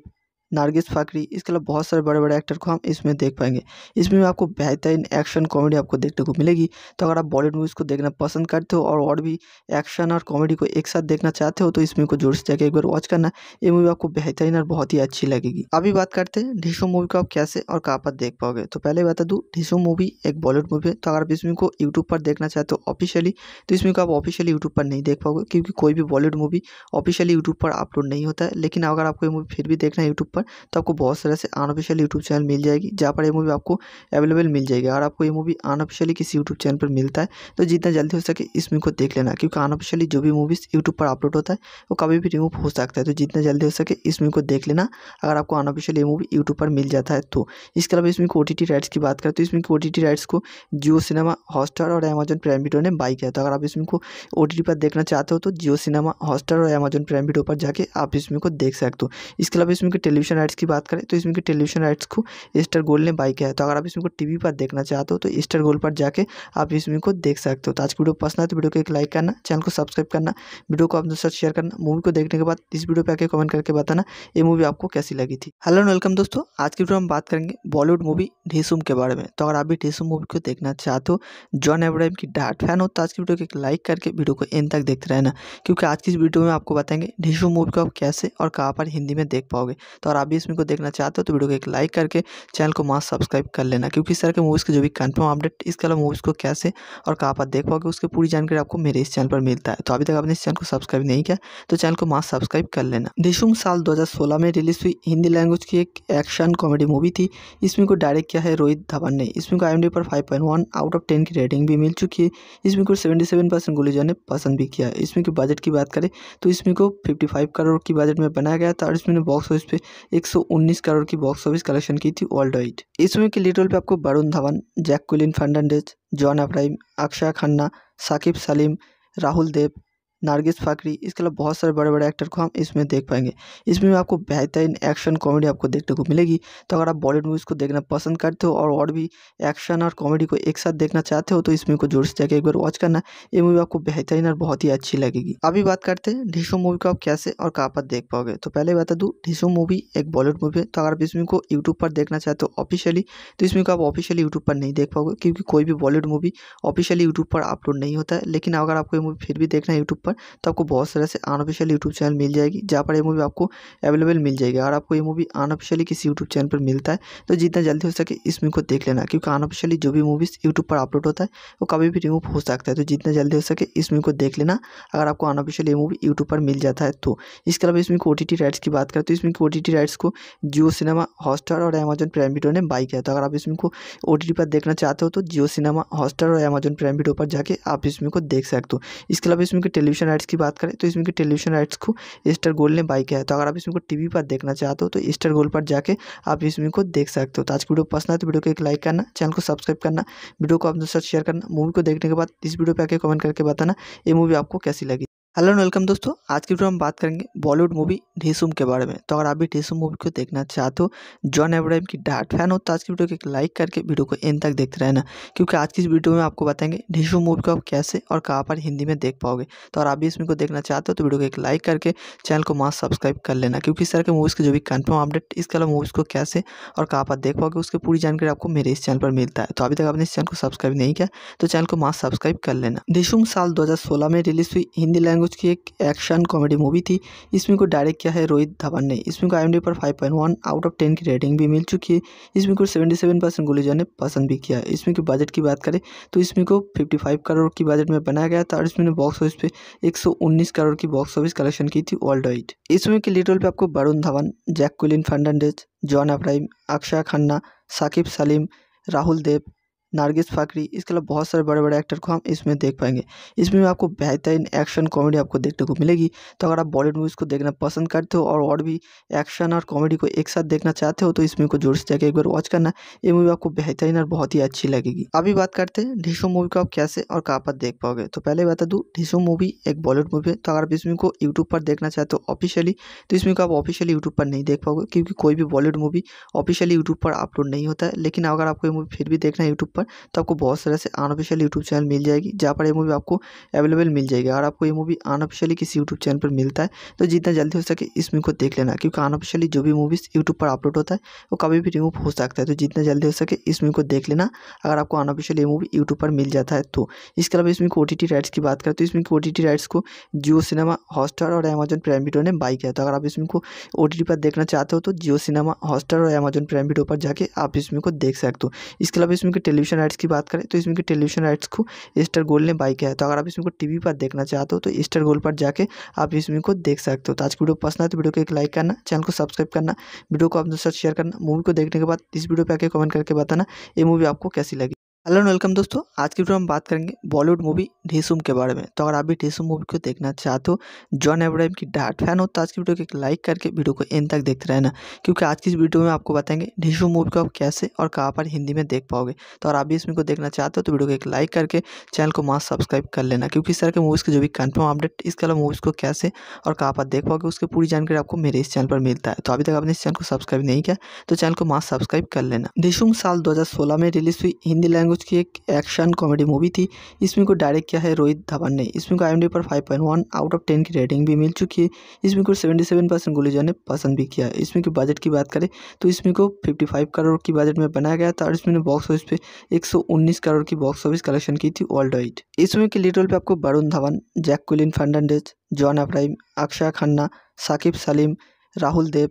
Nargis Fakhri इसके अलावा बहुत सारे बड़े बड़े एक्टर को हम इसमें देख पाएंगे इसमें भी आपको बेहतरीन एक्शन कॉमेडी आपको देखने को मिलेगी तो अगर आप बॉलीवुड मूवीज़ को देखना पसंद करते हो और और भी एक्शन और कॉमेडी को एक साथ देखना चाहते हो तो इसमें को जोर से जाकर एक बार वॉच करना ये मूवी आपको बेहतरीन और बहुत ही अच्छी लगेगी अभी बात करते हैं ढीसो मूवी को आप कैसे और कहाँ पर देख पाओगे तो पहले बता दूँ ढीसो मूवी एक बॉलीवुड मूवी है तो अगर आप इसमें को यूट्यूब पर देखना चाहते हो ऑफिशियली तो इसमें को आप ऑफिशियली यूट्यूब पर नहीं देख पाओगे क्योंकि कोई भी बॉलीवुड मूवी ऑफिशियली यूट्यूब पर अपलोड नहीं होता है लेकिन अगर आपको ये मूवी फिर भी देखना है यूट्यूब पर पर तो आपको बहुत सारे से अनऑफिशियल यूट्यूब चैनल मिल जाएगी जहाँ पर ये मूवी आपको अवेलेबल मिल जाएगी और आपको ये मूवी अनऑफिशियली किसी यूट्यूब चैनल पर मिलता है तो जितना जल्दी हो सके इस मूवी को देख लेना क्योंकि अनऑफिशियली जो भी मूवीज़ यूट्यूब पर अपलोड होता है वो कभी भी रिमूव हो सकता है तो जितना जल्दी हो सके इस मूवी को देख लेना अगर आपको अनऑफिशियल ये मूवी यूट्यूब पर मिल जाता है तो इसके अलावा इसमें ओ टी राइट्स की बात करें तो इसमें ओ टी राइट्स को जियो सिनेमा हॉटस्टार और अमेजन प्राइम वीडियो ने बाई किया तो अगर आप इसमें को ओ पर देखना चाहते हो तो जियो सिनेमा हॉटस्टार और अमेजन प्राइम वीडियो पर जाके आप इसमें को देख सकते हो इसके अलावा इसमें टेलीविजन टेलीविजन राइट्स की बात करें तो इसमें की टेलीविजन राइट्स को ईस्टर गोल्ड ने बाई किया है तो अगर आप इसमें को टीवी पर देखना चाहते हो तो ईस्टर गोल्ड पर जाके आप इसमें को देख सकते हो तो आज की वीडियो पसंद आए तो वीडियो को एक लाइक करना चैनल को सब्सक्राइब करना वीडियो को अपने साथ शेयर करना मूवी को देखने के बाद इस वीडियो पर आके कमेंट करके बताना ये मूवी आपको कैसी लगी थी हेलो वेलकम दोस्तों आज की वीडियो हम बात करेंगे बॉलीवुड मूवी ढीसुम के बारे में तो अगर आप भी ढीसुम मूवी को देखना चाहते हो जॉन एब्राहिम की डार्ट फैन हो तो आज की वीडियो को एक लाइक करके वीडियो को एंड तक देखते रहना क्योंकि आज की इस वीडियो में आपको बताएंगे ढीसुम मूवी को आप कैसे और कहाँ पर हिंदी में देख पाओगे तो अगर आप भी इसमें को देखना चाहते हो तो वीडियो को एक लाइक करके चैनल को मास्क सब्सक्राइब कर लेना क्योंकि इस तरह के मूवीज़ के जो भी कन्फर्म अपडेट इसके अलावा मूवीज़ को कैसे और कहाँ पर देख पाओगे उसकी पूरी जानकारी आपको मेरे इस चैनल पर मिलता है तो अभी तक आपने इस चैनल को सब्सक्राइब नहीं किया तो चैनल को मास्क सब्सक्राइब कर लेना डिशुम साल दो में रिलीज हुई हिंदी लैंग्वेज की एक एक्शन कॉमेडी मूवी थी इसमें को डायरेक्ट किया है रोहित धवन ने इसमें को आई पर फाइव आउट ऑफ टेन की रेटिंग भी मिल चुकी है इसमें को सेवेंटी परसेंट ने पसंद भी किया इसमें की बजट की बात करें तो इसमें को फिफ्टी करोड़ की बजट में बनाया गया था और इसमें बॉक्स ऑफिस पे 119 करोड़ की बॉक्स ऑफिस कलेक्शन की थी वर्ल्ड वाइड इसमें के लीड रोल पे आपको Varun Dhawan Jack कुलिन Fernandez John Abraham Akshay Khanna Saqib Saleem Rahul Dev Nargis Fakhri इसके अलावा बहुत सारे बड़े बड़े एक्टर को हम इसमें देख पाएंगे इसमें आपको बेहतरीन एक्शन कॉमेडी आपको देखने को मिलेगी तो अगर आप बॉलीवुड मूवीज़ को देखना पसंद करते हो और और भी एक्शन और कॉमेडी को एक साथ देखना चाहते हो तो इस मूवी को जोर से जाकर एक बार वॉच करना ये मूवी आपको बेहतरीन और बहुत ही अच्छी लगेगी अभी बात करते हैं ढीसो मूवी को आप कैसे और कहाँ पर देख पाओगे तो पहले बता दूँ ढीसो मूवी एक बॉलीवुड मूवी है तो अगर आप इसमें को यूट्यूब पर देखना चाहते हो ऑफिशियली तो इसमें को आप ऑफिशियली यूट्यूब पर नहीं देख पाओगे क्योंकि कोई भी बॉलीवुड मूवी ऑफिशियली यूट्यूब पर अपलोड नहीं होता है लेकिन अगर आपको ये मूवी फिर भी देखना है यूट्यूब पर पर तो आपको बहुत सारे से अनऑफिशियल यूट्यूब चैनल मिल जाएगी जहाँ पर ये मूवी आपको अवेलेबल मिल जाएगी और आपको ये मूवी अनऑफिशियली किसी यूट्यूब चैनल पर मिलता है तो जितना जल्दी हो सके इस मूवी को देख लेना क्योंकि अनऑफिशियली जो भी मूवीज़ यूट्यूब पर अपलोड होता है वो कभी भी रिमूव हो सकता है तो जितना जल्दी हो सके इस मूवी को देख लेना अगर आपको अनऑफिशियल ये मूवी यूट्यूब पर मिल जाता है तो इसके अलावा इसमें ओ टी राइट्स की बात करें तो इसमें ओ टी राइट्स को जियो सिनेमा हॉटस्टार और अमेजन प्राइम वीडियो ने बाई किया तो अगर आप इसमें को ओ पर देखना चाहते हो तो जियो सिनेमा हॉटस्टार और अमेजन प्राइम वीडियो पर जाके आप इसमें को देख सकते हो इसके अलावा इसमें टेलीविजन टेलीविजन राइट्स की बात करें तो इसमें के टेलीविजन राइट्स को ईस्टर गोल्ड ने बाई किया है तो अगर आप इसमें को टीवी पर देखना चाहते हो तो ईस्टर गोल्ड पर जाके आप इसमें को देख सकते हो तो आज की वीडियो पसंद है तो वीडियो को एक लाइक करना चैनल को सब्सक्राइब करना वीडियो को अपने साथ शेयर करना मूवी को देखने के बाद इस वीडियो पर आके कमेंट करके बताना ये मूवी आपको कैसी लगी हेलो एंड वेलकम दोस्तों आज की वीडियो हम बात करेंगे बॉलीवुड मूवी ढीसुम के बारे में तो अगर आप भी ढीसुम मूवी को देखना चाहते हो जॉन एब्राहिम की डार्ट फैन हो तो आज की वीडियो को एक लाइक करके वीडियो को एंड तक देखते रहना क्योंकि आज की इस वीडियो में आपको बताएंगे ढेसुम मूवी को आप कैसे और कहाँ पर हिंदी में देख पाओगे तो अगर आप भी इस वीडियो को देखना चाहते हो तो वीडियो को एक लाइक करके चैनल को मास्क सब्सक्राइब कर लेना क्योंकि इस तरह के मूवीज़ के जो भी कन्फर्म अपडेट इसके अलावा मूवीज़ को कैसे और कहाँ पर देख पाओगे उसकी पूरी जानकारी आपको मेरे इस चैनल पर मिलता है तो अभी तक आपने इस चैनल को सब्सक्राइब नहीं किया तो चैनल को मास्क सब्सक्राइब कर लेना ढेसुम साल दो में रिलीज हुई हिंदी लैंग्वेज लैंग्वेज की एक एक्शन कॉमेडी मूवी थी इसमें को डायरेक्ट किया है रोहित धवन ने इसमें को आई पर 5.1 आउट ऑफ 10 की रेटिंग भी मिल चुकी है इसमें को 77 परसेंट गुलेजा ने पसंद भी किया है इस फिल्म के बजट की बात करें तो इसमें को 55 करोड़ की बजट में बनाया गया था और इसमें बॉक्स ऑफिस पे एक करोड़ की बॉक्स ऑफिस कलेक्शन की थी वर्ल्ड वाइड इसमें फिल्म के लीड पर आपको Varun Dhawan Jack कुलिन Fernandez John Abraham Akshay Khanna Saqib Saleem Rahul Dev Nargis Fakhri इसके अलावा बहुत सारे बड़े बड़े एक्टर को हम इसमें देख पाएंगे इसमें आपको बेहतरीन एक्शन कॉमेडी आपको देखने को मिलेगी तो अगर आप बॉलीवुड मूवीज़ को देखना पसंद करते हो और और भी एक्शन और कॉमेडी को एक साथ देखना चाहते हो तो इसमें को जोर से जाकर एक बार वॉच करना ये मूवी आपको बेहतरीन और बहुत ही अच्छी लगेगी अभी बात करते हैं ढीशो मूवी को आप कैसे और कहाँ पर देख पाओगे तो पहले बता दूँ ढीशो मूवी एक बॉलीवुड मूवी है तो अगर आप इसमें को यूट्यूब पर देखना चाहते हो ऑफिशियली तो इसमें को आप ऑफिशियली यूट्यूब पर नहीं देख पाओगे क्योंकि कोई भी बॉलीवुड मूवी ऑफिशियली यूट्यूब पर अपलोड नहीं होता है लेकिन अगर आपको ये मूवी फिर भी देखना है यूट्यूब पर पर तो आपको बहुत सारे से अनऑफिशियल यूट्यूब चैनल मिल जाएगी जहाँ पर ये मूवी आपको अवेलेबल मिल जाएगी अगर आपको ये मूवी अनऑफिशियली किसी यूट्यूब चैनल पर मिलता है तो जितना जल्दी हो सके इस मूवी को देख लेना क्योंकि अनऑफिशियली जो भी मूवीज़ यूट्यूब पर अपलोड होता है वो कभी भी रिमूव हो सकता है तो जितना जल्दी हो सके इस मूवी को देख लेना अगर आपको अनऑफिशियल ये मूवी यूट्यूब पर मिल जाता है तो इसके अलावा इसमें ओ टी राइट्स की बात करें तो इसमें ओ टी राइट्स को जियो सिनेमा हॉटस्टार और अमेजन प्राइम वीडियो ने बाई किया तो अगर आप इसमें को ओ पर देखना चाहते हो तो जियो सिनेमा हॉटस्टार और अमेजन प्राइम वीडियो पर जाके आप इसमें को देख सकते हो इसके अलावा इसमें टेलीविजन टेलीविजन राइट्स की बात करें तो इसमें के टेलीविजन राइट्स को एस्टर गोल ने बाई किया है तो अगर आप इसमें को टीवी पर देखना चाहते हो तो एस्टर गोल पर जाके आप इसमें को देख सकते हो तो आज की वीडियो पसंद है तो वीडियो को एक लाइक करना चैनल को सब्सक्राइब करना वीडियो को अपने साथ शेयर करना मूवी को देखने के बाद इस वीडियो पर आके कमेंट करके बताना ये मूवी आपको कैसी लगी हेलो वेलकम दोस्तों आज की वीडियो हम बात करेंगे बॉलीवुड मूवी ढीसुम के बारे में तो अगर आप भी ढेसुम मूवी को देखना चाहते हो जॉन एब्राहिम की डार्ट फैन हो तो आज की वीडियो को एक लाइक करके वीडियो को एंड तक देखते रहना क्योंकि आज की इस वीडियो में आपको बताएंगे ढेसुम मूवी को आप कैसे और कहाँ पर हिंदी में देख पाओगे तो अगर आप भी इसमें को देखना चाहते हो तो वीडियो को एक लाइक करके चैनल को मास्क सब्सक्राइब कर लेना क्योंकि इस तरह के मूवीज़ के जो भी कन्फर्म अपडेट इसके अलावा मूवीज़ को कैसे और कहाँ पर देख पाओगे उसकी पूरी जानकारी आपको मेरे इस चैनल पर मिलता है तो अभी तक आपने इस चैनल को सब्सक्राइब नहीं किया तो चैनल को मास्क सब्सक्राइब कर लेना ढेसुम साल दो में रिलीज हुई हिंदी लैंग्वेज लैंग्वेज की एक एक्शन कॉमेडी मूवी थी इसमें को डायरेक्ट किया है रोहित धवन ने इसमें को आई पर 5.1 आउट ऑफ 10 की रेटिंग भी मिल चुकी है इसमें को 77 परसेंट गुलेजा ने पसंद भी किया इस फिल्म के बजट की बात करें तो इसमें को 55 करोड़ की बजट में बनाया गया था और इसमें बॉक्स ऑफिस पे एक करोड़ की बॉक्स ऑफिस कलेक्शन की थी वर्ल्ड वाइड इसमें फिल्म के लीड रोल पर आपको Varun Dhawan Jack कुलिन Fernandez John Abraham Akshay Khanna Saqib Saleem Rahul Dev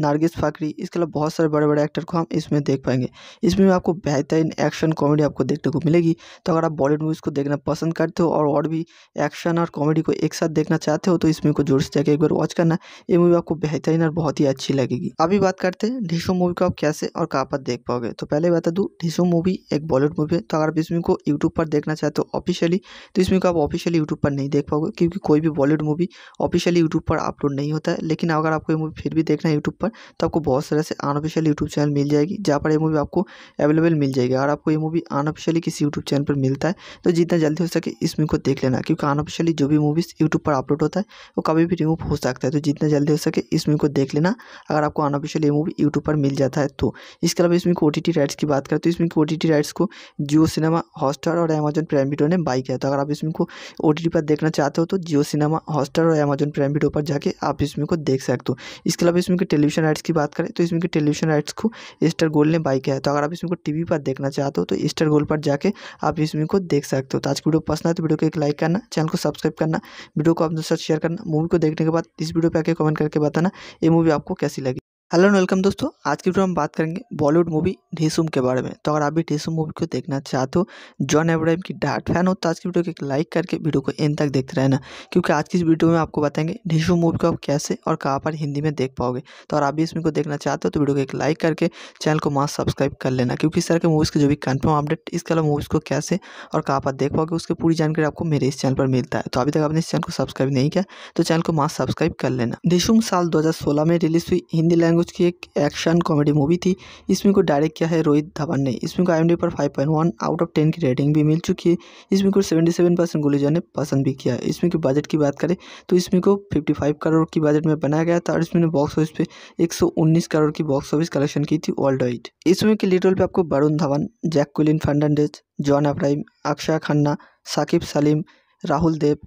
Nargis Fakhri इसके अलावा बहुत सारे बड़े बड़े एक्टर को हम इसमें देख पाएंगे इसमें आपको बेहतरीन एक्शन कॉमेडी आपको देखने को मिलेगी तो अगर आप बॉलीवुड मूवीज़ को देखना पसंद करते हो और और भी एक्शन और कॉमेडी को एक साथ देखना चाहते हो तो इसमें को जोर से जाकर एक बार वॉच करना ये मूवी आपको बेहतरीन और बहुत ही अच्छी लगेगी अभी बात करते हैं ढीसो मूवी को आप कैसे और कहाँ पर देख पाओगे तो पहले बता दूँ ढीसो मूवी एक बॉलीवुड मूवी है तो अगर आप इसमें को यूट्यूब पर देखना चाहते हो ऑफिशियली तो इसमें को आप ऑफिशियली यूट्यूब पर नहीं देख पाओगे क्योंकि कोई भी बॉलीवुड मूवी ऑफिशियली यूट्यूब पर अपलोड नहीं होता है लेकिन अगर आपको ये मूवी फिर भी देखना है यूट्यूब पर पर तो आपको बहुत सारे से अनऑफिशियल यूट्यूब चैनल मिल जाएगी जहाँ पर ये मूवी आपको अवेलेबल मिल जाएगी और आपको ये मूवी अनऑफिशियली किसी यूट्यूब चैनल पर मिलता है तो जितना जल्दी हो सके इस मूवी को देख लेना क्योंकि अनऑफिशियली जो भी मूवीज़ यूट्यूब पर अपलोड होता है वो कभी भी रिमूव हो सकता है तो जितना जल्दी हो सके इस मूवी को देख लेना अगर आपको अनऑफिशियल ये मूवी यूट्यूब पर मिल जाता है तो इसके अलावा इसमें ओ टी राइट्स की बात करें तो इसमें ओ टी राइट्स को जियो सिनेमा हॉटस्टार और अमेजन प्राइम वीडियो ने बाई किया तो अगर आप इसमें को ओ पर देखना चाहते हो तो जियो सिनेमा हॉटस्टार और अमेजन प्राइम वीडियो पर जाके आप इसमें को देख सकते हो इसके अलावा इसमें टेलीविजन टेलीविजन राइट्स की बात करें तो इसमें की टेलीविजन राइट्स को ईस्टर गोल्ड ने बाई किया है तो अगर आप इसमें को टीवी पर देखना चाहते हो तो ईस्टर गोल्ड पर जाके आप इसमें को देख सकते हो तो आज की वीडियो पसंद है तो वीडियो को एक लाइक करना चैनल को सब्सक्राइब करना वीडियो को अपने साथ शेयर करना मूवी को देखने के बाद इस वीडियो पर आके कमेंट करके बताना ये मूवी आपको कैसी लगी हेलो एंड वेलकम दोस्तों आज की वीडियो हम बात करेंगे बॉलीवुड मूवी ढीसुम के बारे में तो अगर आप भी ढेसुम मूवी को देखना चाहते हो जॉन एब्राहिम की डार्ट फैन हो तो आज की वीडियो को एक लाइक करके वीडियो को एंड तक देखते रहना क्योंकि आज की इस वीडियो में आपको बताएंगे ढेसुम मूवी को आप कैसे और कहाँ पर हिंदी में देख पाओगे तो अगर आप भी इसमें को देखना चाहते हो तो वीडियो को एक लाइक करके चैनल को मास्क सब्सक्राइब कर लेना क्योंकि इस तरह के मूवीज़ के जो भी कन्फर्म अपडेट इसके अलावा मूवीज़ को कैसे और कहाँ पर देख पाओगे उसकी पूरी जानकारी आपको मेरे इस चैनल पर मिलता है तो अभी तक आपने इस चैनल को सब्सक्राइब नहीं किया तो चैनल को मास्क सब्सक्राइब कर लेना ढेसुम साल दो में रिलीज हुई हिंदी लैंग्वेज लैंग्वेज की एक एक्शन कॉमेडी मूवी थी इस फिल्म को डायरेक्ट किया है रोहित धवन ने इस फिल्म को आई पर 5.1 आउट ऑफ 10 की रेटिंग भी मिल चुकी है इस फिल्म को 77 परसेंट गुलिजा ने पसंद भी किया है इस फिल्म के बजट की बात करें तो इस फिल्म को 55 करोड़ की बजट में बनाया गया था और इसमें बॉक्स ऑफिस पर एक करोड़ की बॉक्स ऑफिस कलेक्शन की थी वर्ल्ड वाइड इस फिल्म के लीड पर आपको Varun Dhawan Jack कुलिन Fernandez John Abraham Akshay Khanna Saqib Saleem Rahul Dev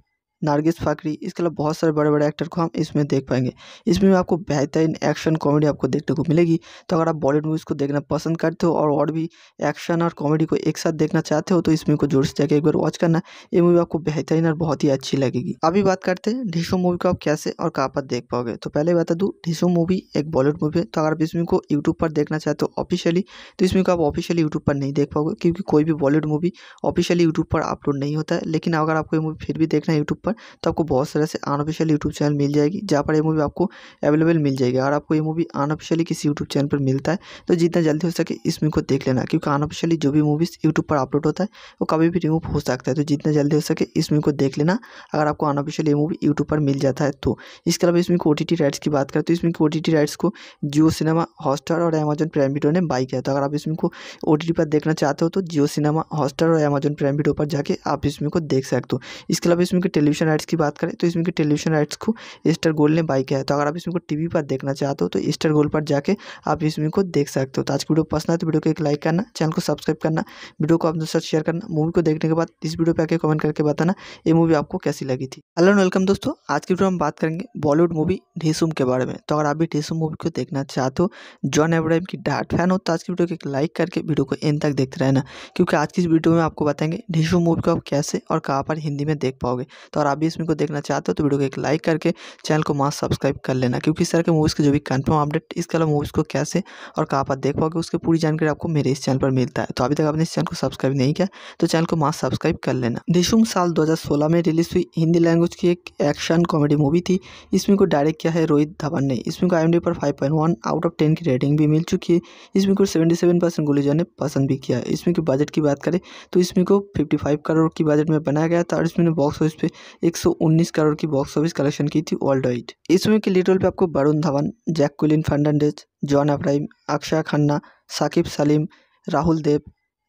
Nargis Fakhri इसके अलावा बहुत सारे बड़े बड़े एक्टर को हम इसमें देख पाएंगे इसमें आपको बेहतरीन एक्शन कॉमेडी आपको देखने को मिलेगी तो अगर आप बॉलीवुड मूवीज़ को देखना पसंद करते हो और और भी एक्शन और कॉमेडी को एक साथ देखना चाहते हो तो इसमें को जोर से जाकर एक बार वॉच करना ये मूवी आपको बेहतरीन और बहुत ही अच्छी लगेगी अभी बात करते हैं ढीसो मूवी को आप कैसे और कहाँ पर देख पाओगे तो पहले बता दूँ ढीसो मूवी एक बॉलीवुड मूवी है तो अगर आप इसमें को यूट्यूब पर देखना चाहते हो ऑफिशियली तो इसमें को आप ऑफिशियली यूट्यूब पर नहीं देख पाओगे क्योंकि कोई भी बॉलीवुड मूवी ऑफिशियली यूट्यूब पर अपलोड नहीं होता है लेकिन अगर आपको ये मूवी फिर भी देखना है यूट्यूब पर पर तो आपको बहुत सारे से अनऑफिशियल यूट्यूब चैनल मिल जाएगी जहाँ पर ये मूवी आपको अवेलेबल मिल जाएगी और आपको ये मूवी अनऑफिशियली किसी यूट्यूब चैनल पर मिलता है तो जितना जल्दी हो सके इस मूवी को देख लेना क्योंकि अनऑफिशियली जो भी मूवीज़ यूट्यूब पर अपलोड होता है वो कभी भी रिमूव हो सकता है तो जितना जल्दी हो सके इस मूवी को देख लेना अगर आपको अनऑफिशियल ये मूवी यूट्यूब पर मिल जाता है तो इसके अलावा इसमें ओ टी राइट्स की बात करें तो इसमें ओ टी राइट्स को जियो सिनेमा हॉटस्टार और अमेजन प्राइम वीडियो ने बाई किया तो अगर आप इसमें को ओ पर देखना चाहते हो तो जियो सिनेमा हॉटस्टार और अमेजन प्राइम वीडियो पर जाके आप इसमें को देख सकते हो इसके अलावा इसमें टेलीविजन टेलीविजन राइट्स की बात करें तो इसमें की टेलीविजन राइट्स को ईस्टर गोल्ड ने बाई किया है तो अगर आप इसमें को टीवी पर देखना चाहते हो तो ईस्टर गोल्ड पर जाके आप इसमें को देख सकते हो तो आज की वीडियो पसंद आए तो वीडियो को एक लाइक करना चैनल को सब्सक्राइब करना वीडियो को अपने साथ शेयर करना मूवी को देखने के बाद इस वीडियो पर आके कमेंट करके बताना ये मूवी आपको कैसी लगी थी हेलो वेलकम दोस्तों आज की वीडियो हम बात करेंगे बॉलीवुड मूवी ढीसुम के बारे में तो अगर आप भी ढीसुम मूवी को देखना चाहते हो जॉन एब्राहिम की डार्ट फैन हो तो आज की वीडियो को एक लाइक करके वीडियो को एंड तक देखते रहना क्योंकि आज की इस वीडियो में आपको बताएंगे ढीसुम मूवी को आप कैसे और कहाँ पर हिंदी में देख पाओगे तो अगर आप भी इसमें को देखना चाहते हो तो वीडियो को एक लाइक करके चैनल को मास्क सब्सक्राइब कर लेना क्योंकि इस तरह के मूवीज़ के जो भी कन्फर्म अपडेट इस कलर मूवीज़ को कैसे और कहाँ पर देख पाओगे उसकी पूरी जानकारी आपको मेरे इस चैनल पर मिलता है तो अभी तक आपने इस चैनल को सब्सक्राइब नहीं किया तो चैनल को मास्क सब्सक्राइब कर लेना दिशुम साल दो में रिलीज हुई हिंदी लैंग्वेज की एक एक्शन कॉमेडी मूवी थी इसमें को डायरेक्ट किया है रोहित धवन ने इसमें को आई पर फाइव आउट ऑफ टेन की रेटिंग भी मिल चुकी है इसमें को सेवेंटी परसेंट ने पसंद भी किया है इसमें की बजट की बात करें तो इसमें को फिफ्टी करोड़ की बजट में बनाया गया था और इसमें बॉक्स ऑफिस पे 119 करोड़ की बॉक्स ऑफिस कलेक्शन की थी वर्ल्ड वाइड इसमें के लीड रोल पे आपको Varun Dhawan Jack कुलिन Fernandez John Abraham Akshay Khanna Saqib Saleem Rahul Dev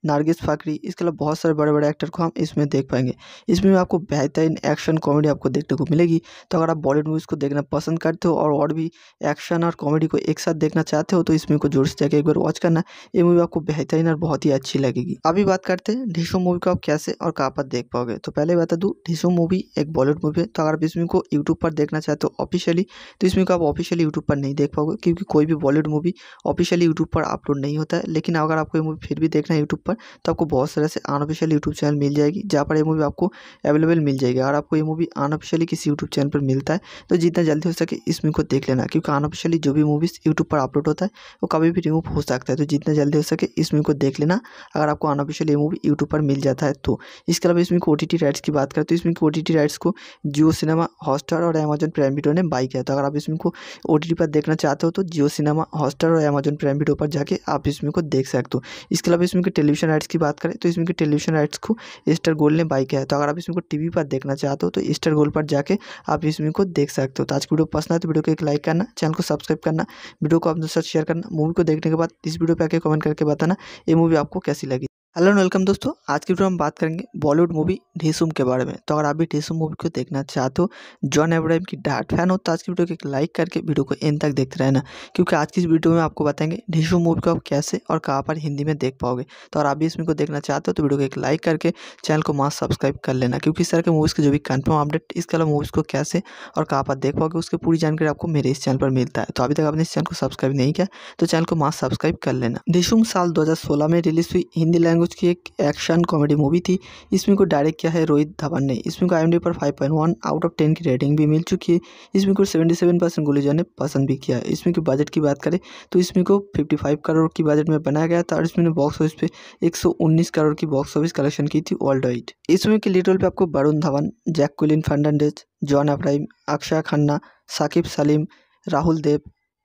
Nargis Fakhri इसके अलावा बहुत सारे बड़े बड़े एक्टर को हम इसमें देख पाएंगे इसमें आपको बेहतरीन एक्शन कॉमेडी आपको देखने को मिलेगी तो अगर आप बॉलीवुड मूवीज़ को देखना पसंद करते हो और और भी एक्शन और कॉमेडी को एक साथ देखना चाहते हो तो इसमें को जोर से जाकर एक बार वॉच करना ये मूवी आपको बेहतरीन और बहुत ही अच्छी लगेगी अभी बात करते हैं ढीशो मूवी को आप कैसे और कहाँ पर देख पाओगे तो पहले बता दूँ ढीशो मूवी एक बॉलीवुड मूवी है तो अगर आप इसमें को यूट्यूब पर देखना चाहते हो ऑफिशियली तो इसमें को आप ऑफिशियली यूट्यूब पर नहीं देख पाओगे क्योंकि कोई भी बॉलीवुड मूवी ऑफिशियली यूट्यूब पर अपलोड नहीं होता है लेकिन अगर आपको ये मूवी फिर भी देखना है यूट्यूब पर पर तो आपको बहुत सारे से अनऑफिशियल यूट्यूब चैनल मिल जाएगी जहाँ पर ये मूवी आपको अवेलेबल मिल जाएगी और आपको ये मूवी अनऑफिशियली किसी यूट्यूब चैनल पर मिलता है तो जितना जल्दी हो सके इस मूवी को देख लेना क्योंकि अनऑफिशियली जो भी मूवीज़ यूट्यूब पर अपलोड होता है वो कभी भी रिमूव हो सकता है तो जितना जल्दी हो सके इस मूवी को देख लेना अगर आपको अनऑफिशियल ये मूवी यूट्यूब पर मिल जाता है तो इसके अलावा इसमें ओ टी राइट्स की बात करें तो इसमें ओ टी राइट्स को जियो सिनेमा हॉटस्टार और अमेजन प्राइम वीडियो ने बाई किया तो अगर आप इसमें को ओ पर देखना चाहते हो तो जियो सिनेमा हॉटस्टार और अमेजन प्राइम वीडियो पर जाके आप इसमें को देख सकते हो इसके अलावा इसमें टेलीविजन टेलीविजन राइट्स की बात करें तो इसमें के टेलीविजन राइट्स को ईस्टर गोल्ड ने बाई किया है तो अगर आप इसमें को टीवी पर देखना चाहते हो तो ईस्टर गोल्ड पर जाके आप इसमें को देख सकते हो तो आज की वीडियो पसंद है तो वीडियो को एक लाइक करना चैनल को सब्सक्राइब करना वीडियो को अपने साथ शेयर करना मूवी को देखने के बाद इस वीडियो पर आके कमेंट करके बताना ये मूवी आपको कैसी लगी हेलो एंड वेलकम दोस्तों आज की वीडियो हम बात करेंगे बॉलीवुड मूवी ढीसुम के बारे में तो अगर आप भी ढेसुम मूवी को देखना चाहते हो जॉन एब्राहिम की डार्ट फैन हो तो आज की वीडियो को एक लाइक करके वीडियो को एंड तक देखते रहना क्योंकि आज की इस वीडियो में आपको बताएंगे ढेसुम मूवी को आप कैसे और कहाँ पर हिंदी में देख पाओगे तो अगर आप भी इसमें को देखना चाहते हो तो वीडियो को एक लाइक करके चैनल को मास्क सब्सक्राइब कर लेना क्योंकि इस तरह के मूवीज़ के जो भी कन्फर्म अपडेट इसके अलावा मूवीज़ को कैसे और कहाँ पर देख पाओगे उसकी पूरी जानकारी आपको मेरे इस चैनल पर मिलता है तो अभी तक आपने इस चैनल को सब्सक्राइब नहीं किया तो चैनल को मास्क सब्सक्राइब कर लेना ढेसुम साल दो में रिलीज हुई हिंदी लैंग्वेज लैंग्वेज की एक एक्शन कॉमेडी मूवी थी इसमें को डायरेक्ट किया है रोहित धवन ने इसमें को आई पर 5.1 आउट ऑफ 10 की रेटिंग भी मिल चुकी है इसमें को 77 परसेंट गुलेजा ने पसंद भी किया है की बजट की बात करें तो इसमें को 55 करोड़ की बजट में बनाया गया था और इसमें बॉक्स ऑफिस पे एक करोड़ की बॉक्स ऑफिस कलेक्शन की थी वर्ल्ड वाइड इसमें के लीड रोल पर आपको Varun Dhawan Jack कुलिन Fernandez John Abraham Akshay Khanna Saqib Saleem Rahul Dev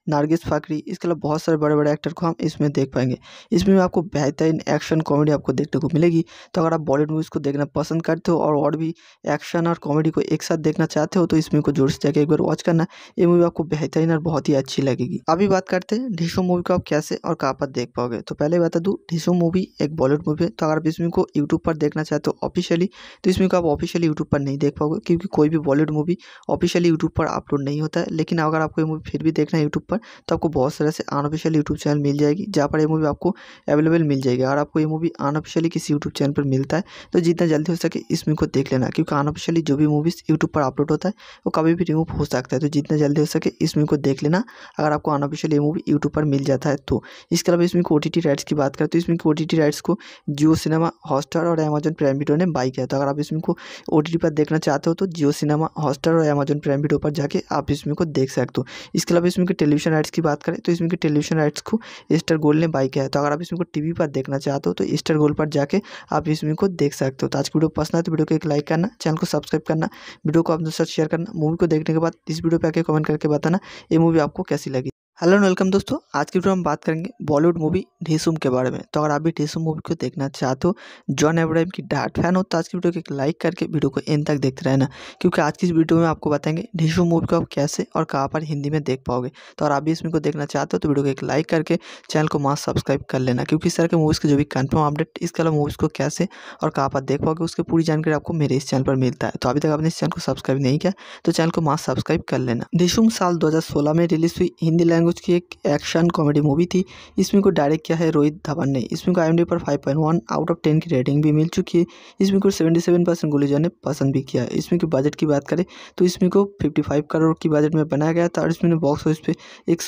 Nargis Fakhri इसके अलावा बहुत सारे बड़े बड़े एक्टर को हम इसमें देख पाएंगे इसमें आपको बेहतरीन एक्शन कॉमेडी आपको देखने को मिलेगी तो अगर आप बॉलीवुड मूवीज़ को देखना पसंद करते हो और और भी एक्शन और कॉमेडी को एक साथ देखना चाहते हो तो इसमें को जोर से जाकर एक बार वॉच करना ये मूवी आपको बेहतरीन और बहुत ही अच्छी लगेगी अभी बात करते हैं ढीसो मूवी को आप कैसे और कहाँ पर देख पाओगे तो पहले बता दूँ ढीसो मूवी एक बॉलीवुड मूवी है तो अगर आप इसमें को यूट्यूब पर देखना चाहते हो ऑफिशियली तो इसमें को आप ऑफिशियली यूट्यूब पर नहीं देख पाओगे क्योंकि कोई भी बॉलीवुड मूवी ऑफिशियली यूट्यूब पर अपलोड नहीं होता है लेकिन अगर आपको ये मूवी फिर भी देखना है यूट्यूब पर पर तो आपको बहुत सारे ऐसे अनऑफिशियल यूट्यूब चैनल मिल जाएगी जहाँ पर ये मूवी आपको अवेलेबल मिल जाएगी और आपको ये मूवी अनऑफिशियली किसी यूट्यूब चैनल पर मिलता है तो जितना जल्दी हो सके इस मूवी को देख लेना क्योंकि अनऑफिशियली जो भी मूवीज़ यूट्यूब पर अपलोड होता है वो कभी भी रिमूव हो सकता है तो जितना जल्दी हो सके इस मूवी को देख लेना अगर आपको अनऑफिशियल ये मूवी यूट्यूब पर मिल जाता है तो इसके अलावा इसमें ओ टी राइट्स की बात करें तो इसमें ओ टी राइट्स को जियो सिनेमा हॉटस्टार और अमेजन प्राइम वीडियो ने बाई किया तो अगर आप इसमें को ओ पर देखना चाहते हो तो जियो सिनेमा हॉटस्टार और अमेजन प्राइम वीडियो पर जाके आप इसमें को देख सकते हो इसके अलावा इसमें टेलीविजन टेलीविजन राइट्स की बात करें तो इसमें की टेलीविजन राइट्स को ईस्टर गोल्ड ने बाई किया है तो अगर आप इसमें को टीवी पर देखना चाहते हो तो ईस्टर गोल्ड पर जाके आप इसमें को देख सकते हो तो आज की वीडियो पसंद है तो वीडियो को एक लाइक करना चैनल को सब्सक्राइब करना वीडियो को अपने साथ शेयर करना मूवी को देखने के बाद इस वीडियो पर आके कमेंट करके बताना ये मूवी आपको कैसी लगी हेलो एंड वेलकम दोस्तों आज की वीडियो हम बात करेंगे बॉलीवुड मूवी ढीसुम के बारे में तो अगर आप भी ढेसुम मूवी को देखना चाहते हो जॉन एब्राहिम की डार्ट फैन हो तो आज की वीडियो को एक लाइक करके वीडियो को एंड तक देखते रहना क्योंकि आज की इस वीडियो में आपको बताएंगे ढेसुम मूवी को आप कैसे और कहाँ पर हिंदी में देख पाओगे तो अगर आप भी इसमें को देखना चाहते हो तो वीडियो को एक लाइक करके चैनल को मास्क सब्सक्राइब कर लेना क्योंकि इस तरह के मूवीज़ के जो भी कन्फर्म अपडेट इसके अलावा मूवीज़ को कैसे और कहाँ पर देख पाओगे उसकी पूरी जानकारी आपको मेरे इस चैनल पर मिलता है तो अभी तक आपने इस चैनल को सब्सक्राइब नहीं किया तो चैनल को मास्क सब्सक्राइब कर लेना ढेसुम साल दो में रिलीज हुई हिंदी लैंग्वेज लैंग्वेज की एक एक्शन कॉमेडी मूवी थी इसमें को डायरेक्ट किया है रोहित धवन ने इसमें को आई पर 5.1 आउट ऑफ 10 की रेटिंग भी मिल चुकी है इसमें को 77 परसेंट गुलेजा ने पसंद भी किया है इस बजट की बात करें तो इसमें को 55 करोड़ की बजट में बनाया गया था और इसमें बॉक्स ऑफिस पे एक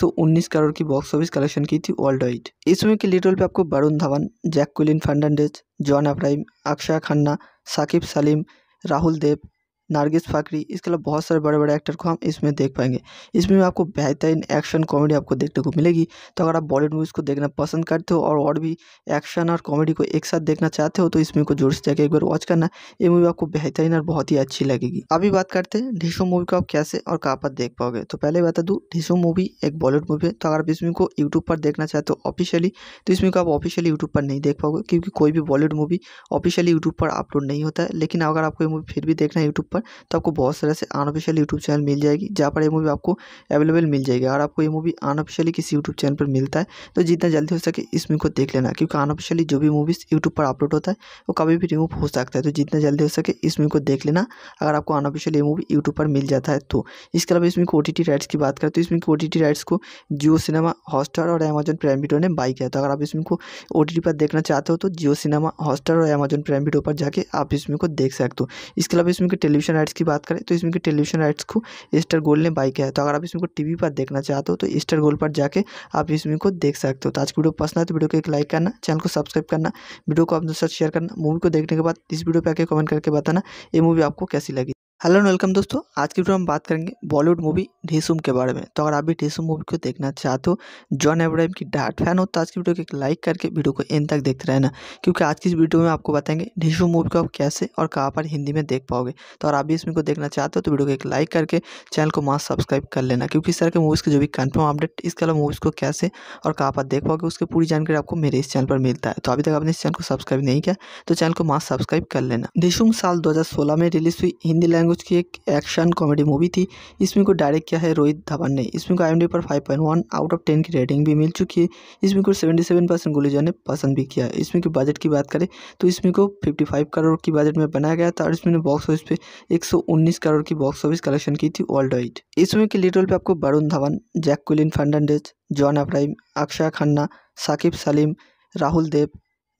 करोड़ की बॉक्स ऑफिस कलेक्शन की थी वर्ल्ड वाइड इसमें फिल्म के लीड पर आपको Varun Dhawan Jack कुलिन Fernandez John Abraham Akshay Khanna Saqib Saleem Rahul Dev Nargis Fakhri इसके अलावा बहुत सारे बड़े बड़े एक्टर को हम इसमें देख पाएंगे इसमें आपको बेहतरीन एक्शन कॉमेडी आपको देखने को मिलेगी तो अगर आप बॉलीवुड मूवीज़ को देखना पसंद करते हो और और भी एक्शन और कॉमेडी को एक साथ देखना चाहते हो तो इसमें को जोर से जाकर एक बार वॉच करना ये मूवी आपको बेहतरीन और बहुत ही अच्छी लगेगी अभी बात करते हैं ढीसो मूवी को आप कैसे और कहाँ पर देख पाओगे तो पहले बता दूँ ढीसो मूवी एक बॉलीवुड मूवी है तो अगर आप इसमें को यूट्यूब पर देखना चाहते हो ऑफिशियली तो इसमें को आप ऑफिशियली यूट्यूब पर नहीं देख पाओगे क्योंकि कोई भी बॉलीवुड मूवी ऑफिशियली यूट्यूब पर अपलोड नहीं होता है लेकिन अगर आपको ये मूवी फिर भी देखना है यूट्यूब पर पर तो आपको बहुत सारे से अनऑफिशियल यूट्यूब चैनल मिल जाएगी जहाँ पर ये मूवी आपको अवेलेबल मिल जाएगी और आपको ये मूवी अनऑफिशियली किसी यूट्यूब चैनल पर मिलता है तो जितना जल्दी हो सके इस मूवी को देख लेना क्योंकि अनऑफिशियली जो भी मूवीज़ यूट्यूब पर अपलोड होता है वो कभी भी रिमूव हो सकता है तो जितना जल्दी हो सके इस मूवी को देख लेना अगर आपको अनऑफिशियल ये मूवी यूट्यूब पर मिल जाता है तो इसके अलावा इसमें ओ टी राइट्स की बात करें तो इसमें ओ टी राइट्स को जियो सिनेमा हॉटस्टार और अमेजन प्राइम वीडियो ने बाई किया तो अगर आप इसमें को ओ पर देखना चाहते हो तो जियो सिनेमा हॉटस्टार और अमेजन प्राइम वीडियो पर जाके आप इसमें को देख सकते हो इसके अलावा इसमें टेलीविजन टेलीविजन राइट्स की बात करें तो इसमें की टेलीविजन राइट्स को ईस्टर गोल्ड ने बाई किया है तो अगर आप इसमें को टीवी पर देखना चाहते हो तो ईस्टर गोल्ड पर जाके आप इसमें को देख सकते हो तो आज की वीडियो पसंद है तो वीडियो को एक लाइक करना चैनल को सब्सक्राइब करना वीडियो को अपने साथ शेयर करना मूवी को देखने के बाद इस वीडियो पर आके कमेंट करके बताना ये मूवी आपको कैसी लगी हेलो एंड वेलकम दोस्तों आज की वीडियो हम बात करेंगे बॉलीवुड मूवी ढीसुम के बारे में तो अगर आप भी ढेसुम मूवी को देखना चाहते हो जॉन एब्राहिम की डार्ट फैन हो तो आज की वीडियो को एक लाइक करके वीडियो को एंड तक देखते रहना क्योंकि आज की इस वीडियो में आपको बताएंगे ढेसुम मूवी को आप कैसे और कहाँ पर हिंदी में देख पाओगे तो अगर आप भी इसमें को देखना चाहते हो तो वीडियो को एक लाइक करके चैनल को मास्क सब्सक्राइब कर लेना क्योंकि इस तरह के मूवीज़ के जो भी कन्फर्म अपडेट इसके अलावा मूवीज़ को कैसे और कहाँ पर देख पाओगे उसकी पूरी जानकारी आपको मेरे इस चैनल पर मिलता है तो अभी तक आपने इस चैनल को सब्सक्राइब नहीं किया तो चैनल को मास्क सब्सक्राइब कर लेना ढेसुम साल दो में रिलीज हुई हिंदी लैंग्वेज लैंग्वेज की एक एक्शन कॉमेडी मूवी थी इसमें को डायरेक्ट किया है रोहित धवन ने इसमें को आई पर 5.1 आउट ऑफ 10 की रेटिंग भी मिल चुकी है इसमें को 77 परसेंट गुलेजा ने पसंद भी किया इसमें की बजट की बात करें तो इसमें को 55 करोड़ की बजट में बनाया गया था और इसमें बॉक्स ऑफिस पे एक करोड़ की बॉक्स ऑफिस कलेक्शन की थी वर्ल्ड वाइड इसमें फिल्म के लीड पर आपको Varun Dhawan Jack कुलिन Fernandez John Abraham Akshay Khanna Saqib Saleem Rahul Dev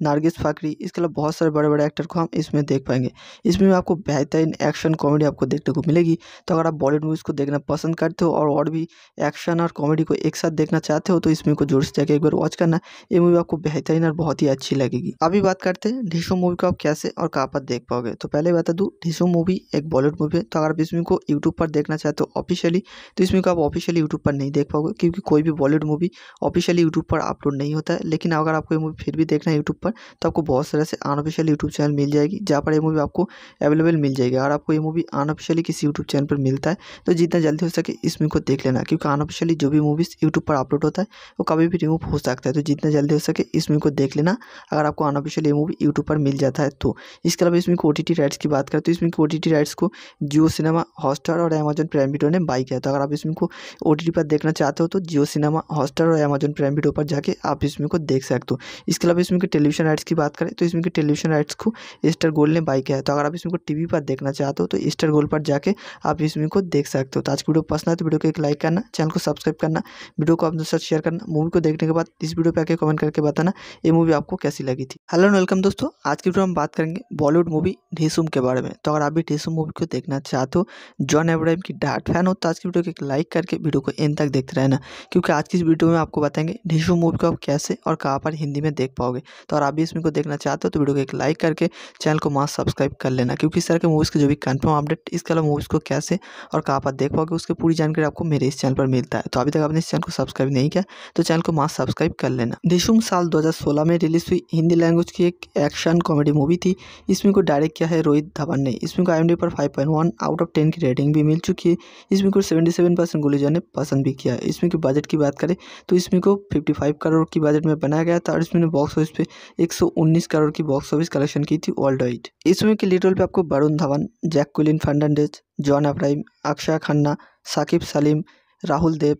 Nargis Fakhri इसके अलावा बहुत सारे बड़े बड़े एक्टर को हम इसमें देख पाएंगे इसमें आपको बेहतरीन एक्शन कॉमेडी आपको देखने को मिलेगी तो अगर आप बॉलीवुड मूवीज़ को देखना पसंद करते हो और और भी एक्शन और कॉमेडी को एक साथ देखना चाहते हो तो इसमें को जोर से जाकर एक बार वॉच करना ये मूवी आपको बेहतरीन और बहुत ही अच्छी लगेगी अभी बात करते हैं ढीशो मूवी को आप कैसे और कहाँ पर देख पाओगे तो पहले बता दूँ ढीशो मूवी एक बॉलीवुड मूवी है तो अगर आप इसमें को यूट्यूब पर देखना चाहते हो ऑफिशियली तो इसमें को आप ऑफिशियली यूट्यूब पर नहीं देख पाओगे क्योंकि कोई भी बॉलीवुड मूवी ऑफिशियली यूट्यूब पर अपलोड नहीं होता है लेकिन अगर आपको ये मूवी फिर भी देखना है यूट्यूब पर पर तो आपको बहुत सारे से अनऑफिशियल यूट्यूब चैनल मिल जाएगी जहाँ पर ये मूवी आपको अवेलेबल मिल जाएगी और आपको ये मूवी अनऑफिशियली किसी यूट्यूब चैनल पर मिलता है तो जितना जल्दी हो सके इस मूवी को देख लेना क्योंकि अनऑफिशियली जो भी मूवीज़ यूट्यूब पर अपलोड होता है वो कभी भी रिमूव हो सकता है तो जितना जल्दी हो सके इस मूवी को देख लेना अगर आपको अनऑफिशियल ये मूवी यूट्यूब पर मिल जाता है तो इसके अलावा इसमें ओ टी राइट्स की बात करें तो इसमें ओ टी राइट्स को जियो सिनेमा हॉटस्टार और अमेजन प्राइम वीडियो ने बाई किया तो अगर आप इसमें को ओ पर देखना चाहते हो तो जियो सिनेमा हॉटस्टार और अमेजन प्राइम वीडियो पर जाके आप इसमें को देख सकते हो इसके अलावा इसमें टेलीविजन टेलीविजन राइट्स की बात करें तो इसमें के टेलीविजन राइट्स को ईस्टर गोल्ड ने बाई किया है तो अगर आप इसमें को टीवी पर देखना चाहते हो तो ईस्टर गोल्ड पर जाके आप इसमें को देख सकते हो तो आज की वीडियो पसंद है तो वीडियो को एक लाइक करना चैनल को सब्सक्राइब करना वीडियो को अपने साथ शेयर करना मूवी को देखने के बाद इस वीडियो पर आके कमेंट करके बताना ये मूवी आपको कैसी लगी थी हेलो वेलकम दोस्तों आज की वीडियो हम बात करेंगे बॉलीवुड मूवी ढीसुम के बारे में तो अगर आप भी ढीसुम मूवी को देखना चाहते हो जॉन एब्राहिम की डार्ट फैन हो तो आज की वीडियो को एक लाइक करके वीडियो को एंड तक देखते रहना क्योंकि आज की इस वीडियो में आपको बताएंगे ढीसुम मूवी को आप कैसे और कहाँ पर हिंदी में देख पाओगे तो अगर आप भी इसमें को देखना चाहते हो तो वीडियो को एक लाइक करके चैनल को मास्क सब्सक्राइब कर लेना क्योंकि इस तरह के मूवीज़ के जो भी कन्फर्म अपडेट इसके अलावा मूवीज़ को कैसे और कहाँ पर देख पाओगे उसकी पूरी जानकारी आपको मेरे इस चैनल पर मिलता है तो अभी तक आपने इस चैनल को सब्सक्राइब नहीं किया तो चैनल को मास्क सब्सक्राइब कर लेना दिशुम साल दो में रिलीज हुई हिंदी लैंग्वेज की एक एक्शन कॉमेडी मूवी थी इसमें को डायरेक्ट किया है रोहित धवन ने इसमें को आई पर फाइव आउट ऑफ टेन की रेटिंग भी मिल चुकी है इसमें को सेवेंटी परसेंट ने पसंद भी किया इसमें की बजट की बात करें तो इसमें को फिफ्टी करोड़ की बजट में बनाया गया था और इसमें बॉक्स ऑफिस पर 119 करोड़ की बॉक्स ऑफिस कलेक्शन की थी वर्ल्ड वाइड इस मूवी के लीड रोल पे आपको Varun Dhawan Jack कुलिन Fernandez John Abraham Akshay Khanna Saqib Saleem Rahul Dev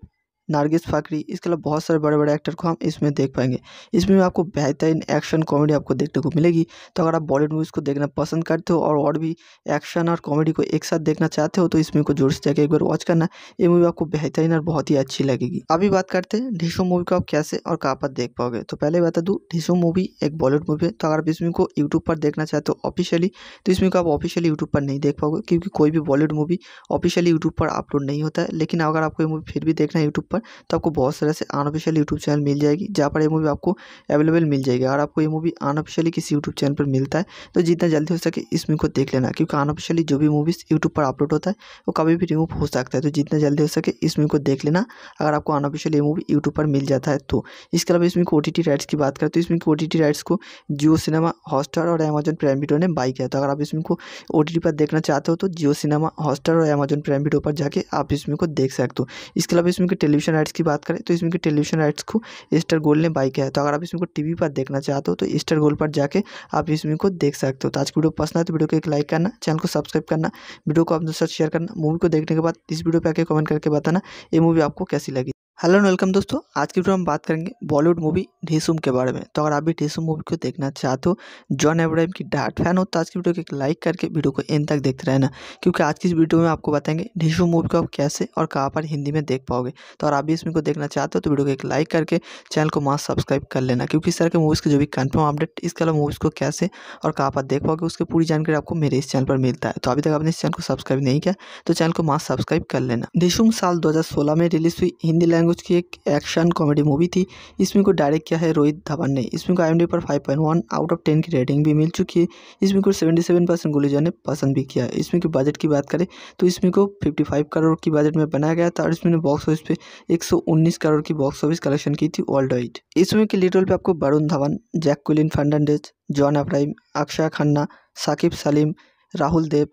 Nargis Fakhri इसके अलावा बहुत सारे बड़े बड़े एक्टर को हम इसमें देख पाएंगे इसमें भी आपको बेहतरीन एक्शन कॉमेडी आपको देखने को मिलेगी तो अगर आप बॉलीवुड मूवीज़ को देखना पसंद करते हो और और भी एक्शन और कॉमेडी को एक साथ देखना चाहते हो तो इसमें को जोर से जाकर एक बार वॉच करना ये मूवी आपको बेहतरीन और बहुत ही अच्छी लगेगी अभी बात करते हैं ढीसो मूवी को आप कैसे और कहाँ पर देख पाओगे तो पहले बता दूँ ढीसो मूवी एक बॉलीवुड मूवी है तो अगर आप इसमें को यूट्यूब पर देखना चाहते हो ऑफिशियली तो इसमें को आप ऑफिशियली यूट्यूब पर नहीं देख पाओगे क्योंकि कोई भी बॉलीवुड मूवी ऑफिशियली यूट्यूब पर अपलोड नहीं होता है लेकिन अगर आपको ये मूवी फिर भी देखना है यूट्यूब पर पर तो आपको बहुत सारे से अनऑफिशियल यूट्यूब चैनल मिल जाएगी जहाँ पर ये मूवी आपको अवेलेबल मिल जाएगी और आपको ये मूवी अनऑफिशियली किसी यूट्यूब चैनल पर मिलता है तो जितना जल्दी हो सके इस मूवी को देख लेना क्योंकि अनऑफिशियली जो भी मूवीज़ यूट्यूब पर अपलोड होता है वो कभी भी रिमूव हो सकता है तो जितना जल्दी हो सके इस मूवी को देख लेना अगर आपको अनऑफिशियल ये मूवी यूट्यूब पर मिल जाता है तो इसके अलावा इसमें ओ टी राइट्स की बात करें तो इसमें ओ टी राइट्स को जियो सिनेमा हॉटस्टार और अमेजन प्राइम वीडियो ने बाई किया तो अगर आप इसमें को ओ पर देखना चाहते हो तो जियो सिनेमा हॉटस्टार और अमेजन प्राइम वीडियो पर जाके आप इसमें को देख सकते हो इसके अलावा इसमें टेलीविजन टेलीविजन राइट्स की बात करें तो इसमें की टेलीविजन राइट्स को ईस्टर गोल्ड ने बाई किया है तो अगर आप इसमें को टीवी पर देखना चाहते हो तो ईस्टर गोल्ड पर जाके आप इसमें को देख सकते हो तो आज की वीडियो पसंद है तो वीडियो को एक लाइक करना चैनल को सब्सक्राइब करना वीडियो को अपने साथ शेयर करना मूवी को देखने के बाद इस वीडियो पर आके कमेंट करके बताना ये मूवी आपको कैसी लगी हेलो एंड वेलकम दोस्तों आज की वीडियो हम बात करेंगे बॉलीवुड मूवी ढीसुम के बारे में तो अगर आप भी ढेसुम मूवी को देखना चाहते हो जॉन एब्राहिम की डार्ट फैन हो तो आज की वीडियो को एक लाइक करके वीडियो को एंड तक देखते रहना क्योंकि आज की इस वीडियो में आपको बताएंगे ढेसुम मूवी को आप कैसे और कहाँ पर हिंदी में देख पाओगे तो अगर आप भी इसमें को देखना चाहते हो तो वीडियो को एक लाइक करके चैनल को मास्क सब्सक्राइब कर लेना क्योंकि इस तरह के मूवीज़ के जो भी कन्फर्म अपडेट इसके अलावा मूवीज़ को कैसे और कहाँ पर देख पाओगे उसकी पूरी जानकारी आपको मेरे इस चैनल पर मिलता है तो अभी तक आपने इस चैनल को सब्सक्राइब नहीं किया तो चैनल को मास्क सब्सक्राइब कर लेना ढेसुम साल दो में रिलीज हुई हिंदी लैंग्वेज लैंग्वेज की एक एक्शन कॉमेडी मूवी थी इसमें को डायरेक्ट किया है रोहित धवन ने इसमें को आई पर 5.1 आउट ऑफ 10 की रेटिंग भी मिल चुकी है इसमें को 77 परसेंट गुलेजा ने पसंद भी किया इसमें फिल्म बजट की बात करें तो इसमें को 55 करोड़ की बजट में बनाया गया था और इसमें बॉक्स ऑफिस पे एक करोड़ की बॉक्स ऑफिस कलेक्शन की थी वर्ल्ड वाइड इसमें फिल्म के लीड रोल पर आपको Varun Dhawan Jack कुलिन Fernandez John Abraham Akshay Khanna Saqib Saleem Rahul Dev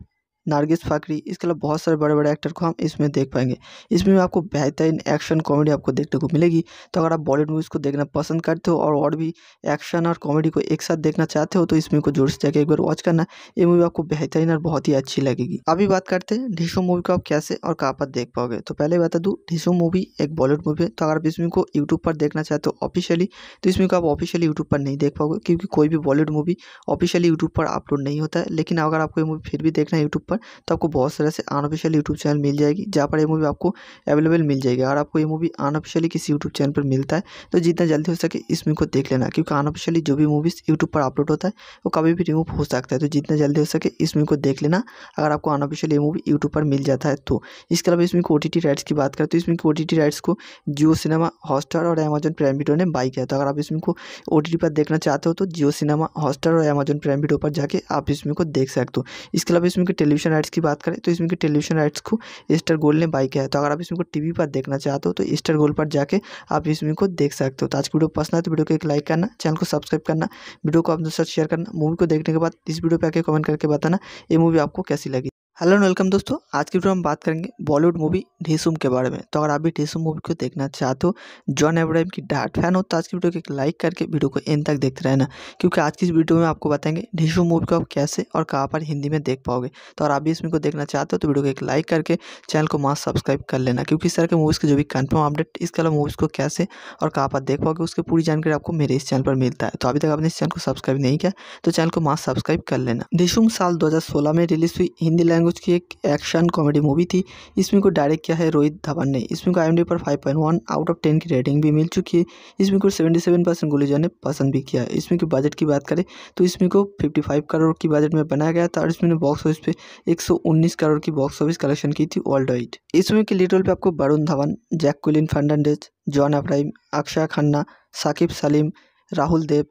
Nargis Fakhri इसके अलावा बहुत सारे बड़े बड़े एक्टर को हम इसमें देख पाएंगे इसमें आपको बेहतरीन एक्शन कॉमेडी आपको देखने को मिलेगी तो अगर आप बॉलीवुड मूवीज़ को देखना पसंद करते हो और और भी एक्शन और कॉमेडी को एक साथ देखना चाहते हो तो इसमें को जोर से जाकर एक बार वॉच करना ये मूवी आपको बेहतरीन और बहुत ही अच्छी लगेगी अभी बात करते हैं ढीसो मूवी को आप कैसे और कहाँ पर देख पाओगे तो पहले बता दूँ ढीसो मूवी एक बॉलीवुड मूवी है तो अगर आप इसमें को यूट्यूब पर देखना चाहते हो ऑफिशियली तो इसमें को आप ऑफिशियली यूट्यूब पर नहीं देख पाओगे क्योंकि कोई भी बॉलीवुड मूवी ऑफिशियली यूट्यूब पर अपलोड नहीं होता है लेकिन अगर आपको ये मूवी फिर भी देखना है यूट्यूब पर पर तो आपको बहुत सारे से अनऑफिशियल यूट्यूब चैनल मिल जाएगी जहाँ पर ये मूवी आपको अवेलेबल मिल जाएगी और आपको ये मूवी अनऑफिशियली किसी यूट्यूब चैनल पर मिलता है तो जितना जल्दी हो सके इस मूवी को देख लेना क्योंकि अनऑफिशियली जो भी मूवीज़ यूट्यूब पर अपलोड होता है वो कभी भी रिमूव हो सकता है तो जितना जल्दी हो सके इस मूवी को देख लेना अगर आपको अनऑफिशियल ये मूवी यूट्यूब पर मिल जाता है तो इसके अलावा इसमें ओ टी राइट्स की बात करें तो इसमें ओ टी राइट्स को जियो सिनेमा हॉटस्टार और अमेजन प्राइम वीडियो ने बाई किया तो अगर आप इसमें को ओ पर देखना चाहते हो तो जियो सिनेमा हॉटस्टार और अमेजन प्राइम वीडियो पर जाके आप इसमें को देख सकते हो इसके अलावा इसमें टेलीविजन टेलीविजन राइट्स की बात करें तो इसमें की टेलीविजन राइट्स को ईस्टर गोल्ड ने बाई किया है तो अगर आप इसमें को टीवी पर देखना चाहते हो तो ईस्टर गोल्ड पर जाके आप इसमें को देख सकते हो तो आज की वीडियो पसंद है तो वीडियो को एक लाइक करना चैनल को सब्सक्राइब करना वीडियो को अपने साथ शेयर करना मूवी को देखने के बाद इस वीडियो पर आके कमेंट करके बताना ये मूवी आपको कैसी लगी हेलो एंड वेलकम दोस्तों आज की वीडियो हम बात करेंगे बॉलीवुड मूवी ढीसुम के बारे में तो अगर आप भी ढेसुम मूवी को देखना चाहते हो जॉन एब्राहिम की डार्ट फैन हो तो आज की वीडियो को एक लाइक करके वीडियो को एंड तक देखते रहना क्योंकि आज की इस वीडियो में आपको बताएंगे ढेसुम मूवी को आप कैसे और कहाँ पर हिंदी में देख पाओगे तो अगर आप भी इसमें को देखना चाहते हो तो वीडियो को एक लाइक करके चैनल को मास्क सब्सक्राइब कर लेना क्योंकि इस तरह के मूवीज़ के जो भी कन्फर्म अपडेट इसके अलावा मूवीज़ को कैसे और कहाँ पर देख पाओगे उसकी पूरी जानकारी आपको मेरे इस चैनल पर मिलता है तो अभी तक आपने इस चैनल को सब्सक्राइब नहीं किया तो चैनल को मास्क सब्सक्राइब कर लेना ढेसुम साल दो में रिलीज हुई हिंदी लैंग्वेज लैंग्वेज की एक एक्शन कॉमेडी मूवी थी इस फिल्म को डायरेक्ट किया है रोहित धवन ने इस फिल्म को आई पर 5.1 आउट ऑफ 10 की रेटिंग भी मिल चुकी है इस फिल्म को 77 परसेंट गुलेजा ने पसंद भी किया है इस फिल्म के बजट की बात करें तो इस फिल्म को 55 करोड़ की बजट में बनाया गया था और इसमें बॉक्स ऑफिस पर एक करोड़ की बॉक्स ऑफिस कलेक्शन की थी वर्ल्ड वाइड इस फिल्म के लीड पर आपको Varun Dhawan Jack कुलिन Fernandez John Abraham Akshay Khanna Saqib Saleem Rahul Dev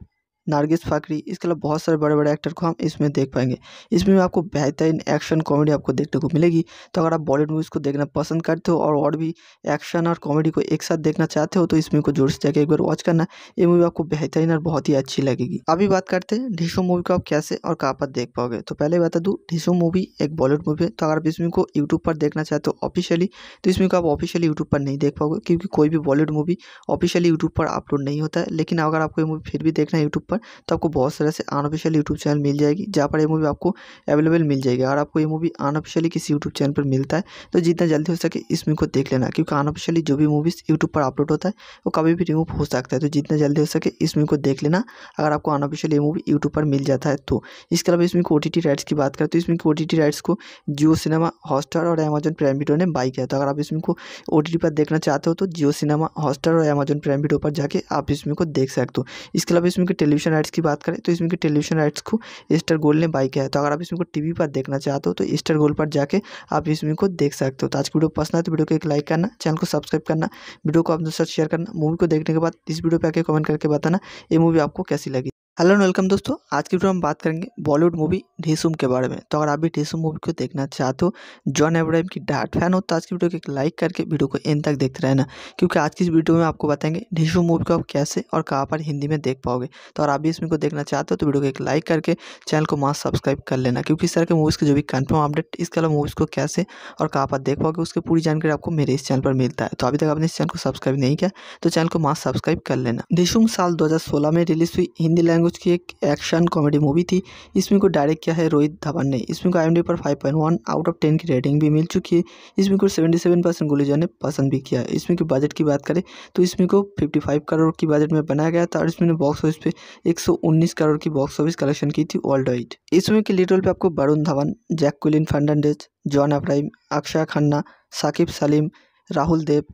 Nargis Fakhri इसके अलावा बहुत सारे बड़े बड़े एक्टर को हम इसमें देख पाएंगे इसमें आपको बेहतरीन एक्शन कॉमेडी आपको देखने को मिलेगी तो अगर आप बॉलीवुड मूवीज़ को देखना पसंद करते हो और और भी एक्शन और कॉमेडी को एक साथ देखना चाहते हो तो इसमें को जोर से जाकर एक बार वॉच करना ये मूवी आपको बेहतरीन और बहुत ही अच्छी लगेगी अभी बात करते हैं ढीसो मूवी को आप कैसे और कहाँ पर देख पाओगे तो पहले बता दूँ ढीसो मूवी एक बॉलीवुड मूवी है तो अगर आप इसमें को यूट्यूब पर देखना चाहते हो ऑफिशियली तो इसमें को आप ऑफिशियली यूट्यूब पर नहीं देख पाओगे क्योंकि कोई भी बॉलीवुड मूवी ऑफिशियली यूट्यूब पर अपलोड नहीं होता है लेकिन अगर आपको ये मूवी फिर भी देखना है यूट्यूब पर पर तो आपको बहुत सारे से अनऑफिशियल यूट्यूब चैनल मिल जाएगी जहाँ पर ये मूवी आपको अवेलेबल मिल जाएगी और आपको ये मूवी अनऑफिशियली किसी यूट्यूब चैनल पर मिलता है तो जितना जल्दी हो सके इस मूवी को देख लेना क्योंकि अनऑफिशियली जो भी मूवीज़ यूट्यूब पर अपलोड होता है वो कभी भी रिमूव हो सकता है तो जितना जल्दी हो सके इस मूवी को देख लेना अगर आपको अनऑफिशियल ये मूवी यूट्यूब पर मिल जाता है तो इसके अलावा इसमें ओ टी राइट्स की बात करें तो इसमें ओ टी राइट्स को जियो सिनेमा हॉटस्टार और अमेजन प्राइम वीडियो ने बाई किया तो अगर आप इसमें को ओ पर देखना चाहते हो तो जियो सिनेमा हॉटस्टार और अमेजन प्राइम वीडियो पर जाके आप इसमें को देख सकते हो इसके अलावा इसमें टेलीविजन टेलीविजन राइट्स की बात करें तो इसमें की टेलीविजन राइट्स को ईस्टर गोल्ड ने बाई किया है तो अगर आप इसमें को टीवी पर देखना चाहते हो तो ईस्टर गोल्ड पर जाके आप इसमें को देख सकते हो तो आज की वीडियो पसंद है तो वीडियो को एक लाइक करना चैनल को सब्सक्राइब करना वीडियो को अपने साथ शेयर करना मूवी को देखने के बाद इस वीडियो पर आके कमेंट करके बताना ये मूवी आपको कैसी लगी हेलो एंड वेलकम दोस्तों आज की वीडियो हम बात करेंगे बॉलीवुड मूवी ढीसुम के बारे में तो अगर आप भी ढेसुम मूवी को देखना चाहते हो जॉन एब्राहिम की डार्ट फैन हो तो आज की वीडियो को एक लाइक करके वीडियो को एंड तक देखते रहना क्योंकि आज की इस वीडियो में आपको बताएंगे ढेसुम मूवी को आप कैसे और कहाँ पर हिंदी में देख पाओगे तो अगर आप भी इसमें को देखना चाहते हो तो वीडियो को एक लाइक करके चैनल को मास्क सब्सक्राइब कर लेना क्योंकि इस तरह के मूवीज़ के जो भी कन्फर्म अपडेट इसके अलावा मूवीज़ को कैसे और कहाँ पर देख पाओगे उसकी पूरी जानकारी आपको मेरे इस चैनल पर मिलता है तो अभी तक आपने इस चैनल को सब्सक्राइब नहीं किया तो चैनल को मास्क सब्सक्राइब कर लेना ढेसुम साल दो में रिलीज हुई हिंदी लैंग्वेज लैंग्वेज की एक एक्शन कॉमेडी मूवी थी इसमें को डायरेक्ट किया है रोहित धवन ने इसमें को आई पर 5.1 आउट ऑफ 10 की रेटिंग भी मिल चुकी है इसमें को 77 परसेंट गुलेजा ने पसंद भी किया इस फिल्म के बजट की बात करें तो इसमें को 55 करोड़ की बजट में बनाया गया था और इसमें बॉक्स ऑफिस पे एक करोड़ की बॉक्स ऑफिस कलेक्शन की थी वर्ल्ड वाइड इसमें फिल्म के लीड रोल पर आपको Varun Dhawan Jack कुलिन Fernandez John Abraham Akshay Khanna Saqib Saleem Rahul Dev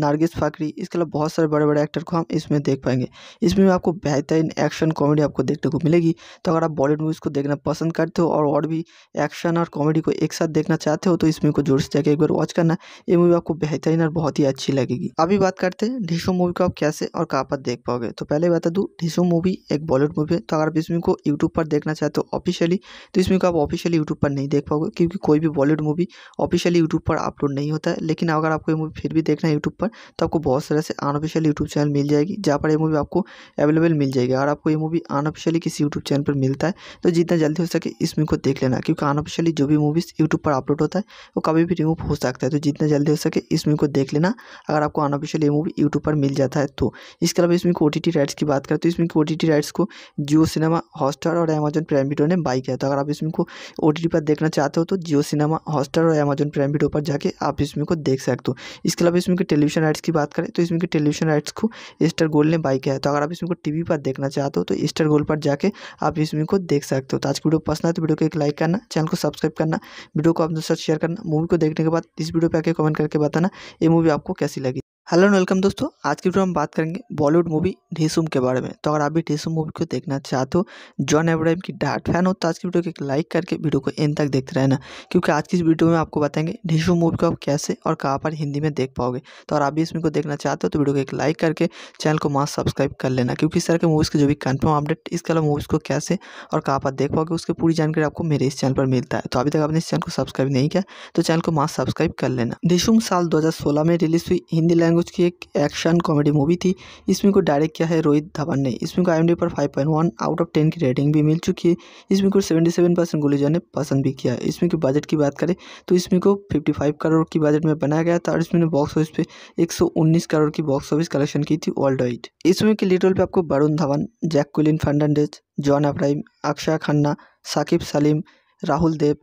Nargis Fakhri इसके अलावा बहुत सारे बड़े बड़े एक्टर को हम इसमें देख पाएंगे इसमें आपको बेहतरीन एक्शन कॉमेडी आपको देखने को मिलेगी तो अगर आप बॉलीवुड मूवीज़ को देखना पसंद करते हो और और भी एक्शन और कॉमेडी को एक साथ देखना चाहते हो तो इसमें को जोर से जाकर एक बार वॉच करना ये मूवी आपको बेहतरीन और बहुत ही अच्छी लगेगी अभी बात करते हैं ढीसो मूवी को आप कैसे और कहाँ पर देख पाओगे तो पहले बता दूँ ढीसो मूवी एक बॉलीवुड मूवी है तो अगर आप इसमें को यूट्यूब पर देखना चाहते हो ऑफिशियली तो इसमें को आप ऑफिशियली यूट्यूब पर नहीं देख पाओगे क्योंकि कोई भी बॉलीवुड मूवी ऑफिशियली यूट्यूब पर अपलोड नहीं होता है लेकिन अगर आपको ये मूवी फिर भी देखना है यूट्यूब पर पर तो आपको बहुत सारे से अनऑफिशियल यूट्यूब चैनल मिल जाएगी जहाँ पर ये मूवी आपको अवेलेबल मिल जाएगी और आपको ये मूवी अनऑफिशियली किसी यूट्यूब चैनल पर मिलता है तो जितना जल्दी हो सके इस मूवी को देख लेना क्योंकि अनऑफिशियली जो भी मूवीज़ यूट्यूब पर अपलोड होता है वो कभी भी रिमूव हो सकता है तो जितना जल्दी हो सके इस मूवी को देख लेना अगर आपको अनऑफिशियल ये मूवी यूट्यूब पर मिल जाता है तो इसके अलावा इसमें ओ टी राइट्स की बात करें तो इसमें ओ टी राइट्स को जियो सिनेमा हॉस्टार और अमेजन प्राइम वीडियो ने बाई किया तो अगर आप इसमें को ओ पर देखना चाहते हो तो जियो सिनेमा हॉटस्टार और अमेजन प्राइम वीडियो पर जाके आप इसमें को देख सकते हो इसके अलावा इसमें टेलीविजन टेलीविजन राइट्स की बात करें तो इसमें की टेलीविजन राइट्स को ईस्टर गोल्ड ने बाई किया है तो अगर आप इसमें को टीवी पर देखना चाहते हो तो ईस्टर गोल्ड पर जाके आप इसमें को देख सकते हो तो आज की वीडियो पसंद है तो वीडियो को एक लाइक करना चैनल को सब्सक्राइब करना वीडियो को अपने साथ शेयर करना मूवी को देखने के बाद इस वीडियो पर आके कमेंट करके बताना ये मूवी आपको कैसी लगी हेलो एंड वेलकम दोस्तों आज की वीडियो हम बात करेंगे बॉलीवुड मूवी ढीसुम के बारे में तो अगर आप भी ढेसुम मूवी को देखना चाहते हो जॉन एब्राहिम की डार्ट फैन हो तो आज की वीडियो को एक लाइक करके वीडियो को एंड तक देखते रहना क्योंकि आज की इस वीडियो में आपको बताएंगे ढेसुम मूवी को आप कैसे और कहाँ पर हिंदी में देख पाओगे तो अगर आप भी इसमें को देखना चाहते हो तो वीडियो को एक लाइक करके चैनल को मास्क सब्सक्राइब कर लेना क्योंकि इस तरह के मूवीज़ के जो भी कन्फर्म अपडेट इसके अलावा मूवीज़ को कैसे और कहाँ पर देख पाओगे उसकी पूरी जानकारी आपको मेरे इस चैनल पर मिलता है तो अभी तक आपने इस चैनल को सब्सक्राइब नहीं किया तो चैनल को मास्क सब्सक्राइब कर लेना ढेसुम साल दो में रिलीज हुई हिंदी लैंग्वेज लैंग्वेज की एक एक्शन कॉमेडी मूवी थी इसमें को डायरेक्ट किया है रोहित धवन ने इसमें को आई पर 5.1 आउट ऑफ 10 की रेटिंग भी मिल चुकी है इसमें को 77 परसेंट गुलेजा ने पसंद भी किया है इस की बजट की बात करें तो इसमें को 55 करोड़ की बजट में बनाया गया था और इसमें बॉक्स ऑफिस पे एक करोड़ की बॉक्स ऑफिस कलेक्शन की थी वर्ल्ड वाइड इसमें फिल्म के लीड रोल पर आपको Varun Dhawan Jack कुलिन Fernandez John Abraham Akshay Khanna Saqib Saleem Rahul Dev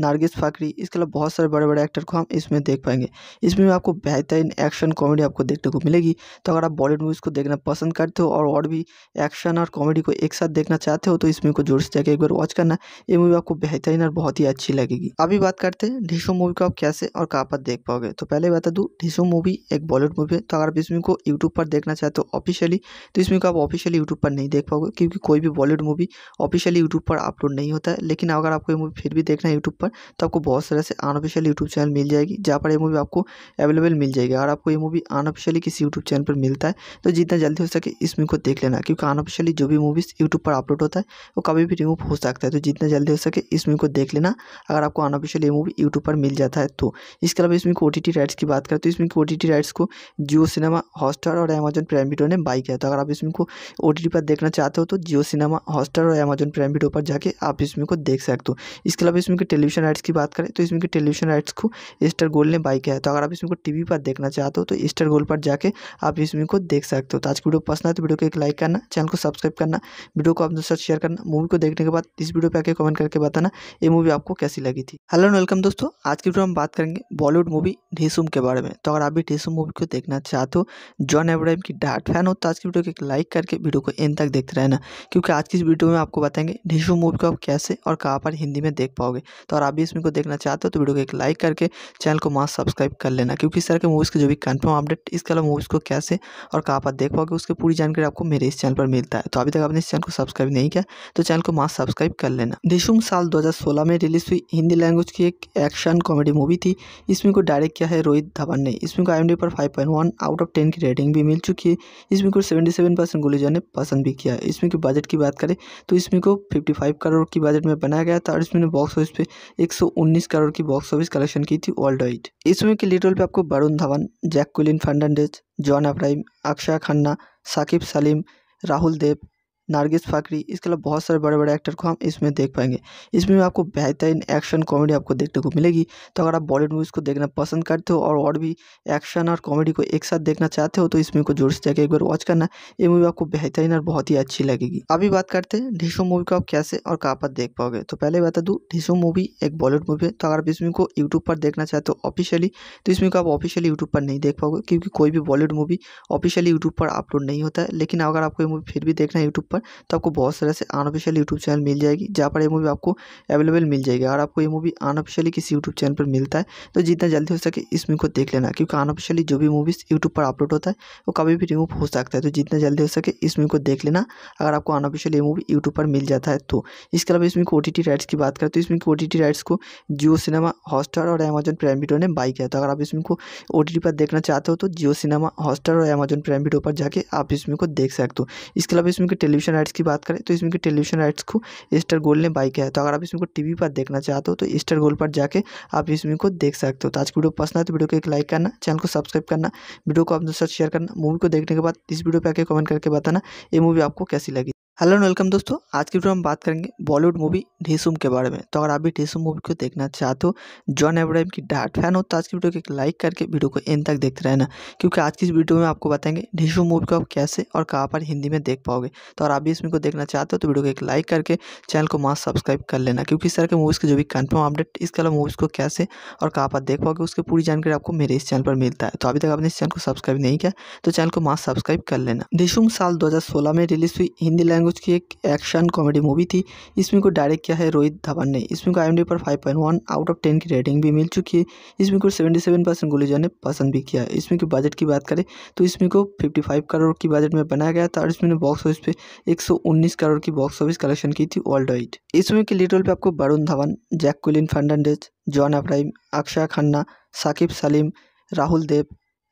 Nargis Fakhri इसके अलावा बहुत सारे बड़े बड़े एक्टर को हम इसमें देख पाएंगे इसमें भी आपको बेहतरीन एक्शन कॉमेडी आपको देखने को मिलेगी तो अगर आप बॉलीवुड मूवीज़ को देखना पसंद करते हो और और भी एक्शन और कॉमेडी को एक साथ देखना चाहते हो तो इसमें को जोर से जाकर एक बार वॉच करना ये मूवी आपको बेहतरीन और बहुत ही अच्छी लगेगी अभी बात करते हैं ढीसो मूवी को आप कैसे और कहाँ पर देख पाओगे तो पहले बता दूँ ढीसो मूवी एक बॉलीवुड मूवी है तो अगर आप इसमें को यूट्यूब पर देखना चाहते हो ऑफिशियली तो इसमें को आप ऑफिशियली यूट्यूब पर नहीं देख पाओगे क्योंकि कोई भी बॉलीवुड मूवी ऑफिशियली यूट्यूब पर अपलोड नहीं होता है लेकिन अगर आपको ये मूवी फिर भी देखना है यूट्यूब पर पर तो आपको बहुत सारे से अनऑफिशियल यूट्यूब चैनल मिल जाएगी जहाँ पर ये मूवी आपको अवेलेबल मिल जाएगी और आपको ये मूवी अनऑफिशियली किसी यूट्यूब चैनल पर मिलता है तो जितना जल्दी हो सके इस मूवी को देख लेना क्योंकि अनऑफिशियली जो भी मूवीज़ यूट्यूब पर अपलोड होता है वो कभी भी रिमूव हो सकता है तो जितना जल्दी हो सके इस मूवी को देख लेना अगर आपको अनऑफिशियल ये मूवी यूट्यूब पर मिल जाता है तो इसके अलावा इसमें ओ टी राइट्स की बात करें तो इसमें ओ टी राइट्स को जियो सिनेमा हॉटस्टार और अमेजन प्राइम वीडियो ने बाई किया तो अगर आप इसमें को ओ पर देखना चाहते हो तो जियो सिनेमा हॉटस्टार और अमेजन प्राइम वीडियो पर जाके आप इसमें को देख सकते हो इसके अलावा इसमें टेलीविजन टेलीविजन राइट्स की बात करें तो इसमें की टेलीविजन राइट्स को ईस्टर गोल्ड ने बाई किया है तो अगर आप इसमें को टीवी पर देखना चाहते हो तो ईस्टर गोल्ड पर जाके आप इसमें को देख सकते हो तो आज की वीडियो पसंद आए तो वीडियो को एक लाइक करना चैनल को सब्सक्राइब करना वीडियो को अपने साथ शेयर करना मूवी को देखने के बाद इस वीडियो पर आके कमेंट करके बताना ये मूवी आपको कैसी लगी थी हेलो वेलकम दोस्तों आज की वीडियो हम बात करेंगे बॉलीवुड मूवी ढीसुम के बारे में तो अगर आप भी ढीसुम मूवी को देखना चाहते हो जॉन एब्राहिम की डार्ट फैन हो तो आज की वीडियो को एक लाइक करके वीडियो को एंड तक देखते रहना क्योंकि आज की इस वीडियो में आपको बताएंगे ढीसुम मूवी को आप कैसे और कहाँ पर हिंदी में देख पाओगे तो अगर आप भी इसमें को देखना चाहते हो तो वीडियो को एक लाइक करके चैनल को मास्क सब्सक्राइब कर लेना क्योंकि इस तरह के मूवीज़ के जो भी कन्फर्म अपडेट इसके अलावा मूवीज़ को कैसे और कहाँ पर देख पाओगे उसकी पूरी जानकारी आपको मेरे इस चैनल पर मिलता है तो अभी तक आपने इस चैनल को सब्सक्राइब नहीं किया तो चैनल को मास्क सब्सक्राइब कर लेना दिशुम साल दो में रिलीज हुई हिंदी लैंग्वेज की एक एक्शन कॉमेडी मूवी थी इसमें को डायरेक्ट किया है रोहित धवन ने इसमें को आई पर फाइव आउट ऑफ टेन की रेटिंग भी मिल चुकी है इसमें को सेवेंटी परसेंट ने पसंद भी किया इसमें की बजट की बात करें तो इसमें को फिफ्टी करोड़ की बजट में बनाया गया था और इसमें बॉक्स ऑफिस पर 119 करोड़ की बॉक्स ऑफिस कलेक्शन की थी वर्ल्ड वाइड इसमें के लीड रोल पे आपको Varun Dhawan Jack कुलिन Fernandez John Abraham Akshay Khanna Saqib Saleem Rahul Dev Nargis Fakhri इसके अलावा बहुत सारे बड़े बड़े एक्टर को हम इसमें देख पाएंगे इसमें भी आपको बेहतरीन एक्शन कॉमेडी आपको देखने को मिलेगी तो अगर आप बॉलीवुड मूवीज़ को देखना पसंद करते हो और और भी एक्शन और कॉमेडी को एक साथ देखना चाहते हो तो इसमें को जोर से जाकर एक बार वॉच करना ये मूवी आपको बेहतरीन और बहुत ही अच्छी लगेगी अभी बात करते हैं ढीसो मूवी को आप कैसे और कहाँ पर देख पाओगे तो पहले बता दूँ ढीसो मूवी एक बॉलीवुड मूवी है तो अगर आप इसमें को यूट्यूब पर देखना चाहते हो ऑफिशियली तो इसमें को आप ऑफिशियली यूट्यूब पर नहीं देख पाओगे क्योंकि कोई भी बॉलीवुड मूवी ऑफिशियली यूट्यूब पर अपलोड नहीं होता है लेकिन अगर आपको ये मूवी फिर भी देखना है यूट्यूब पर पर तो आपको बहुत सारे से अनऑफिशियल यूट्यूब चैनल मिल जाएगी जहाँ पर ये मूवी आपको अवेलेबल मिल जाएगी और आपको ये मूवी अनऑफिशियली किसी यूट्यूब चैनल पर मिलता है तो जितना जल्दी हो सके इस मूवी को देख लेना क्योंकि अनऑफिशियली जो भी मूवीज़ यूट्यूब पर अपलोड होता है वो कभी भी रिमूव हो सकता है तो जितना जल्दी हो सके इस मूवी को देख लेना अगर आपको अनऑफिशियल ये मूवी यूट्यूब पर मिल जाता है तो इसके अलावा इसमें ओ टी राइट्स की बात करें तो इसमें ओ टी राइट्स को जियो सिनेमा हॉटस्टार और अमेजन प्राइम वीडियो ने बाई किया तो अगर आप इसमें को ओ पर देखना चाहते हो तो जियो सिनेमा हॉटस्टार और अमेजन प्राइम वीडियो पर जाके आप इसमें को देख सकते हो इसके अलावा इसमें टेलीविजन टेलीविजन राइट्स की बात करें तो इसमें की टेलीविजन राइट्स को ईस्टर गोल्ड ने बाई किया है तो अगर आप इसमें को टीवी पर देखना चाहते हो तो ईस्टर गोल्ड पर जाके आप इसमें को देख सकते हो तो आज की वीडियो पसंद है तो वीडियो को एक लाइक करना चैनल को सब्सक्राइब करना वीडियो को अपने साथ शेयर करना मूवी को देखने के बाद इस वीडियो पर आके कमेंट करके बताना ये मूवी आपको कैसी लगी हेलो एंड वेलकम दोस्तों आज की वीडियो हम बात करेंगे बॉलीवुड मूवी ढीसुम के बारे में तो अगर आप भी ढेसुम मूवी को देखना चाहते हो जॉन एब्राहिम की डार्ट फैन हो तो आज की वीडियो को एक लाइक करके वीडियो को एंड तक देखते रहना क्योंकि आज की इस वीडियो में आपको बताएंगे ढेसुम मूवी को आप कैसे और कहाँ पर हिंदी में देख पाओगे तो अगर आप भी इसमें को देखना चाहते हो तो वीडियो को एक लाइक करके चैनल को मास्क सब्सक्राइब कर लेना क्योंकि इस तरह के मूवीज़ के जो भी कन्फर्म अपडेट इसके अलावा मूवीज़ को कैसे और कहाँ पर देख पाओगे उसकी पूरी जानकारी आपको मेरे इस चैनल पर मिलता है तो अभी तक आपने इस चैनल को सब्सक्राइब नहीं किया तो चैनल को मास्क सब्सक्राइब कर लेना ढेसुम साल दो में रिलीज हुई हिंदी लैंग्वेज लैंग्वेज की एक एक्शन कॉमेडी मूवी थी इसमें को डायरेक्ट किया है रोहित धवन ने इसमें को आई पर 5.1 आउट ऑफ 10 की रेटिंग भी मिल चुकी है इसमें को 77 परसेंट गुलिजा ने पसंद भी किया है इस फिल्म बजट की बात करें तो इसमें को 55 करोड़ की बजट में बनाया गया था और इसमें बॉक्स ऑफिस पे एक करोड़ की बॉक्स ऑफिस कलेक्शन की थी वर्ल्ड वाइड इसमें फिल्म के लीड रोल पर आपको Varun Dhawan Jack कुलिन Fernandez John Abraham Akshay Khanna Saqib Saleem Rahul Dev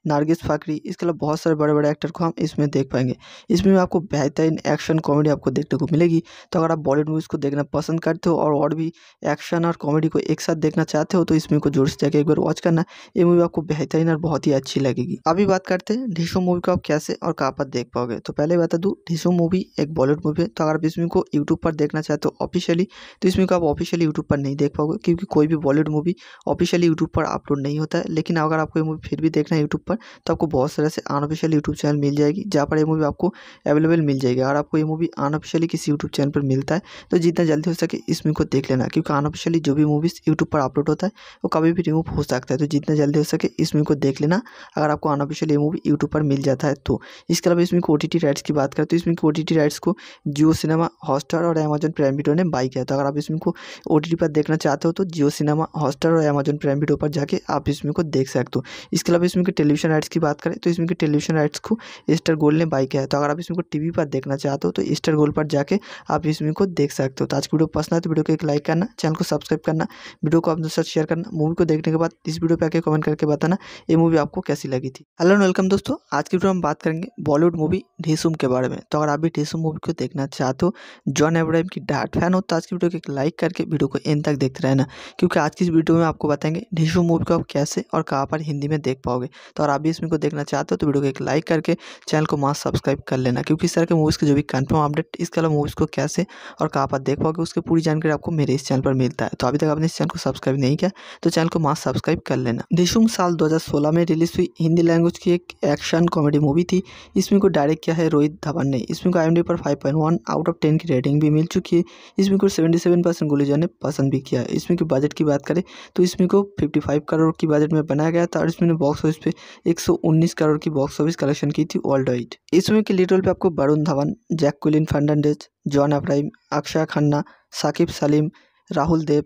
Nargis Fakhri इसके अलावा बहुत सारे बड़े बड़े एक्टर को हम इसमें देख पाएंगे इसमें आपको बेहतरीन एक्शन कॉमेडी आपको देखने को मिलेगी तो अगर आप बॉलीवुड मूवीज़ को देखना पसंद करते हो और और भी एक्शन और कॉमेडी को एक साथ देखना चाहते हो तो इसमें को जोर से जाकर एक बार वॉच करना ये मूवी आपको बेहतरीन और बहुत ही अच्छी लगेगी अभी बात करते हैं ढीशो मूवी को आप कैसे और कहाँ पर देख पाओगे तो पहले बता दूँ ढीशो मूवी एक बॉलीवुड मूवी है तो अगर आप इसमें को यूट्यूब पर देखना चाहते हो ऑफिशियली तो इसमें को आप ऑफिशियली यूट्यूब पर नहीं देख पाओगे क्योंकि कोई भी बॉलीवुड मूवी ऑफिशियली यूट्यूब पर अपलोड नहीं होता है लेकिन अगर आपको ये मूवी फिर भी देखना है यूट्यूब पर पर तो आपको बहुत सारे ऐसे अनऑफिशियल यूट्यूब चैनल मिल जाएगी जहाँ पर ये मूवी आपको अवेलेबल मिल जाएगी और आपको ये मूवी अनऑफिशियली किसी यूट्यूब चैनल पर मिलता है तो जितना जल्दी हो सके इस मूवी को देख लेना क्योंकि अनऑफिशियली जो भी मूवीज़ यूट्यूब पर अपलोड होता है वो कभी भी रिमूव हो सकता है तो जितना जल्दी हो सके इस मूवी को देख लेना अगर आपको अनऑफिशियल ये मूवी यूट्यूब पर मिल जाता है तो इसके अलावा इसमें ओ टी राइट्स की बात करें तो इसमें ओ टी राइट्स को जियो सिनेमा हॉस्टार और अमेजन प्राइम वीडियो ने बाई किया तो अगर आप इसमें को ओ पर देखना चाहते हो तो जियो सिनेमा हॉटस्टार और अमेजन प्राइम वीडियो पर जाके आप इसमें को देख सकते हो इसके अलावा इसमें टेलीविजन टेलीविजन राइट्स की बात करें तो इसमें की टेलीविजन राइट्स को ईस्टर गोल ने बाई किया है तो अगर आप इसमें को टीवी पर देखना चाहते हो तो ईस्टर गोल पर जाके आप इसमें को देख सकते हो तो आज की वीडियो पसंद है तो वीडियो को एक लाइक करना चैनल को सब्सक्राइब करना वीडियो को अपने साथ शेयर करना मूवी को देखने के बाद इस वीडियो पर आके कमेंट करके बताना ये मूवी आपको कैसी लगी थी हेलो वेलकम दोस्तों आज की वीडियो हम बात करेंगे बॉलीवुड मूवी ढीसुम के बारे में तो अगर आप भी ढीसुम मूवी को देखना चाहते हो जॉन एब्राहिम की डार्ट फैन हो तो आज की वीडियो को एक लाइक करके वीडियो को एंड तक देखते रहना क्योंकि आज की इस वीडियो में आपको बताएंगे ढीसुम मूवी को आप कैसे और कहाँ पर हिंदी में देख पाओगे तो और आप भी इसमें को देखना चाहते हो तो वीडियो को एक लाइक करके चैनल को मास सब्सक्राइब कर लेना क्योंकि इस तरह के मूवीज़ के जो भी कन्फर्म अपडेट इसके अलावा मूवीज़ को कैसे और कहाँ पर देख पाओगे उसकी पूरी जानकारी आपको मेरे इस चैनल पर मिलता है तो अभी तक आपने इस चैनल को सब्सक्राइब नहीं किया तो चैनल को मास्क सब्सक्राइब कर लेना दिशुम साल दो में रिलीज हुई हिंदी लैंग्वेज की एक एक्शन कॉमेडी मूवी थी इसमें को डायरेक्ट किया है रोहित धवन ने इसमें को आई पर फाइव आउट ऑफ टेन की रेटिंग भी मिल चुकी है इसमें को सेवेंटी परसेंट ने पसंद भी किया इसमें की बजट की बात करें तो इसमें को फिफ्टी करोड़ की बजट में बनाया गया था और इसमें बॉक्स ऑफिस पे 119 करोड़ की बॉक्स ऑफिस कलेक्शन की थी वर्ल्ड वाइड इस मूवी के लीड रोल पे आपको Varun Dhawan Jack कुलिन Fernandez John Abraham Akshay Khanna Saqib Saleem Rahul Dev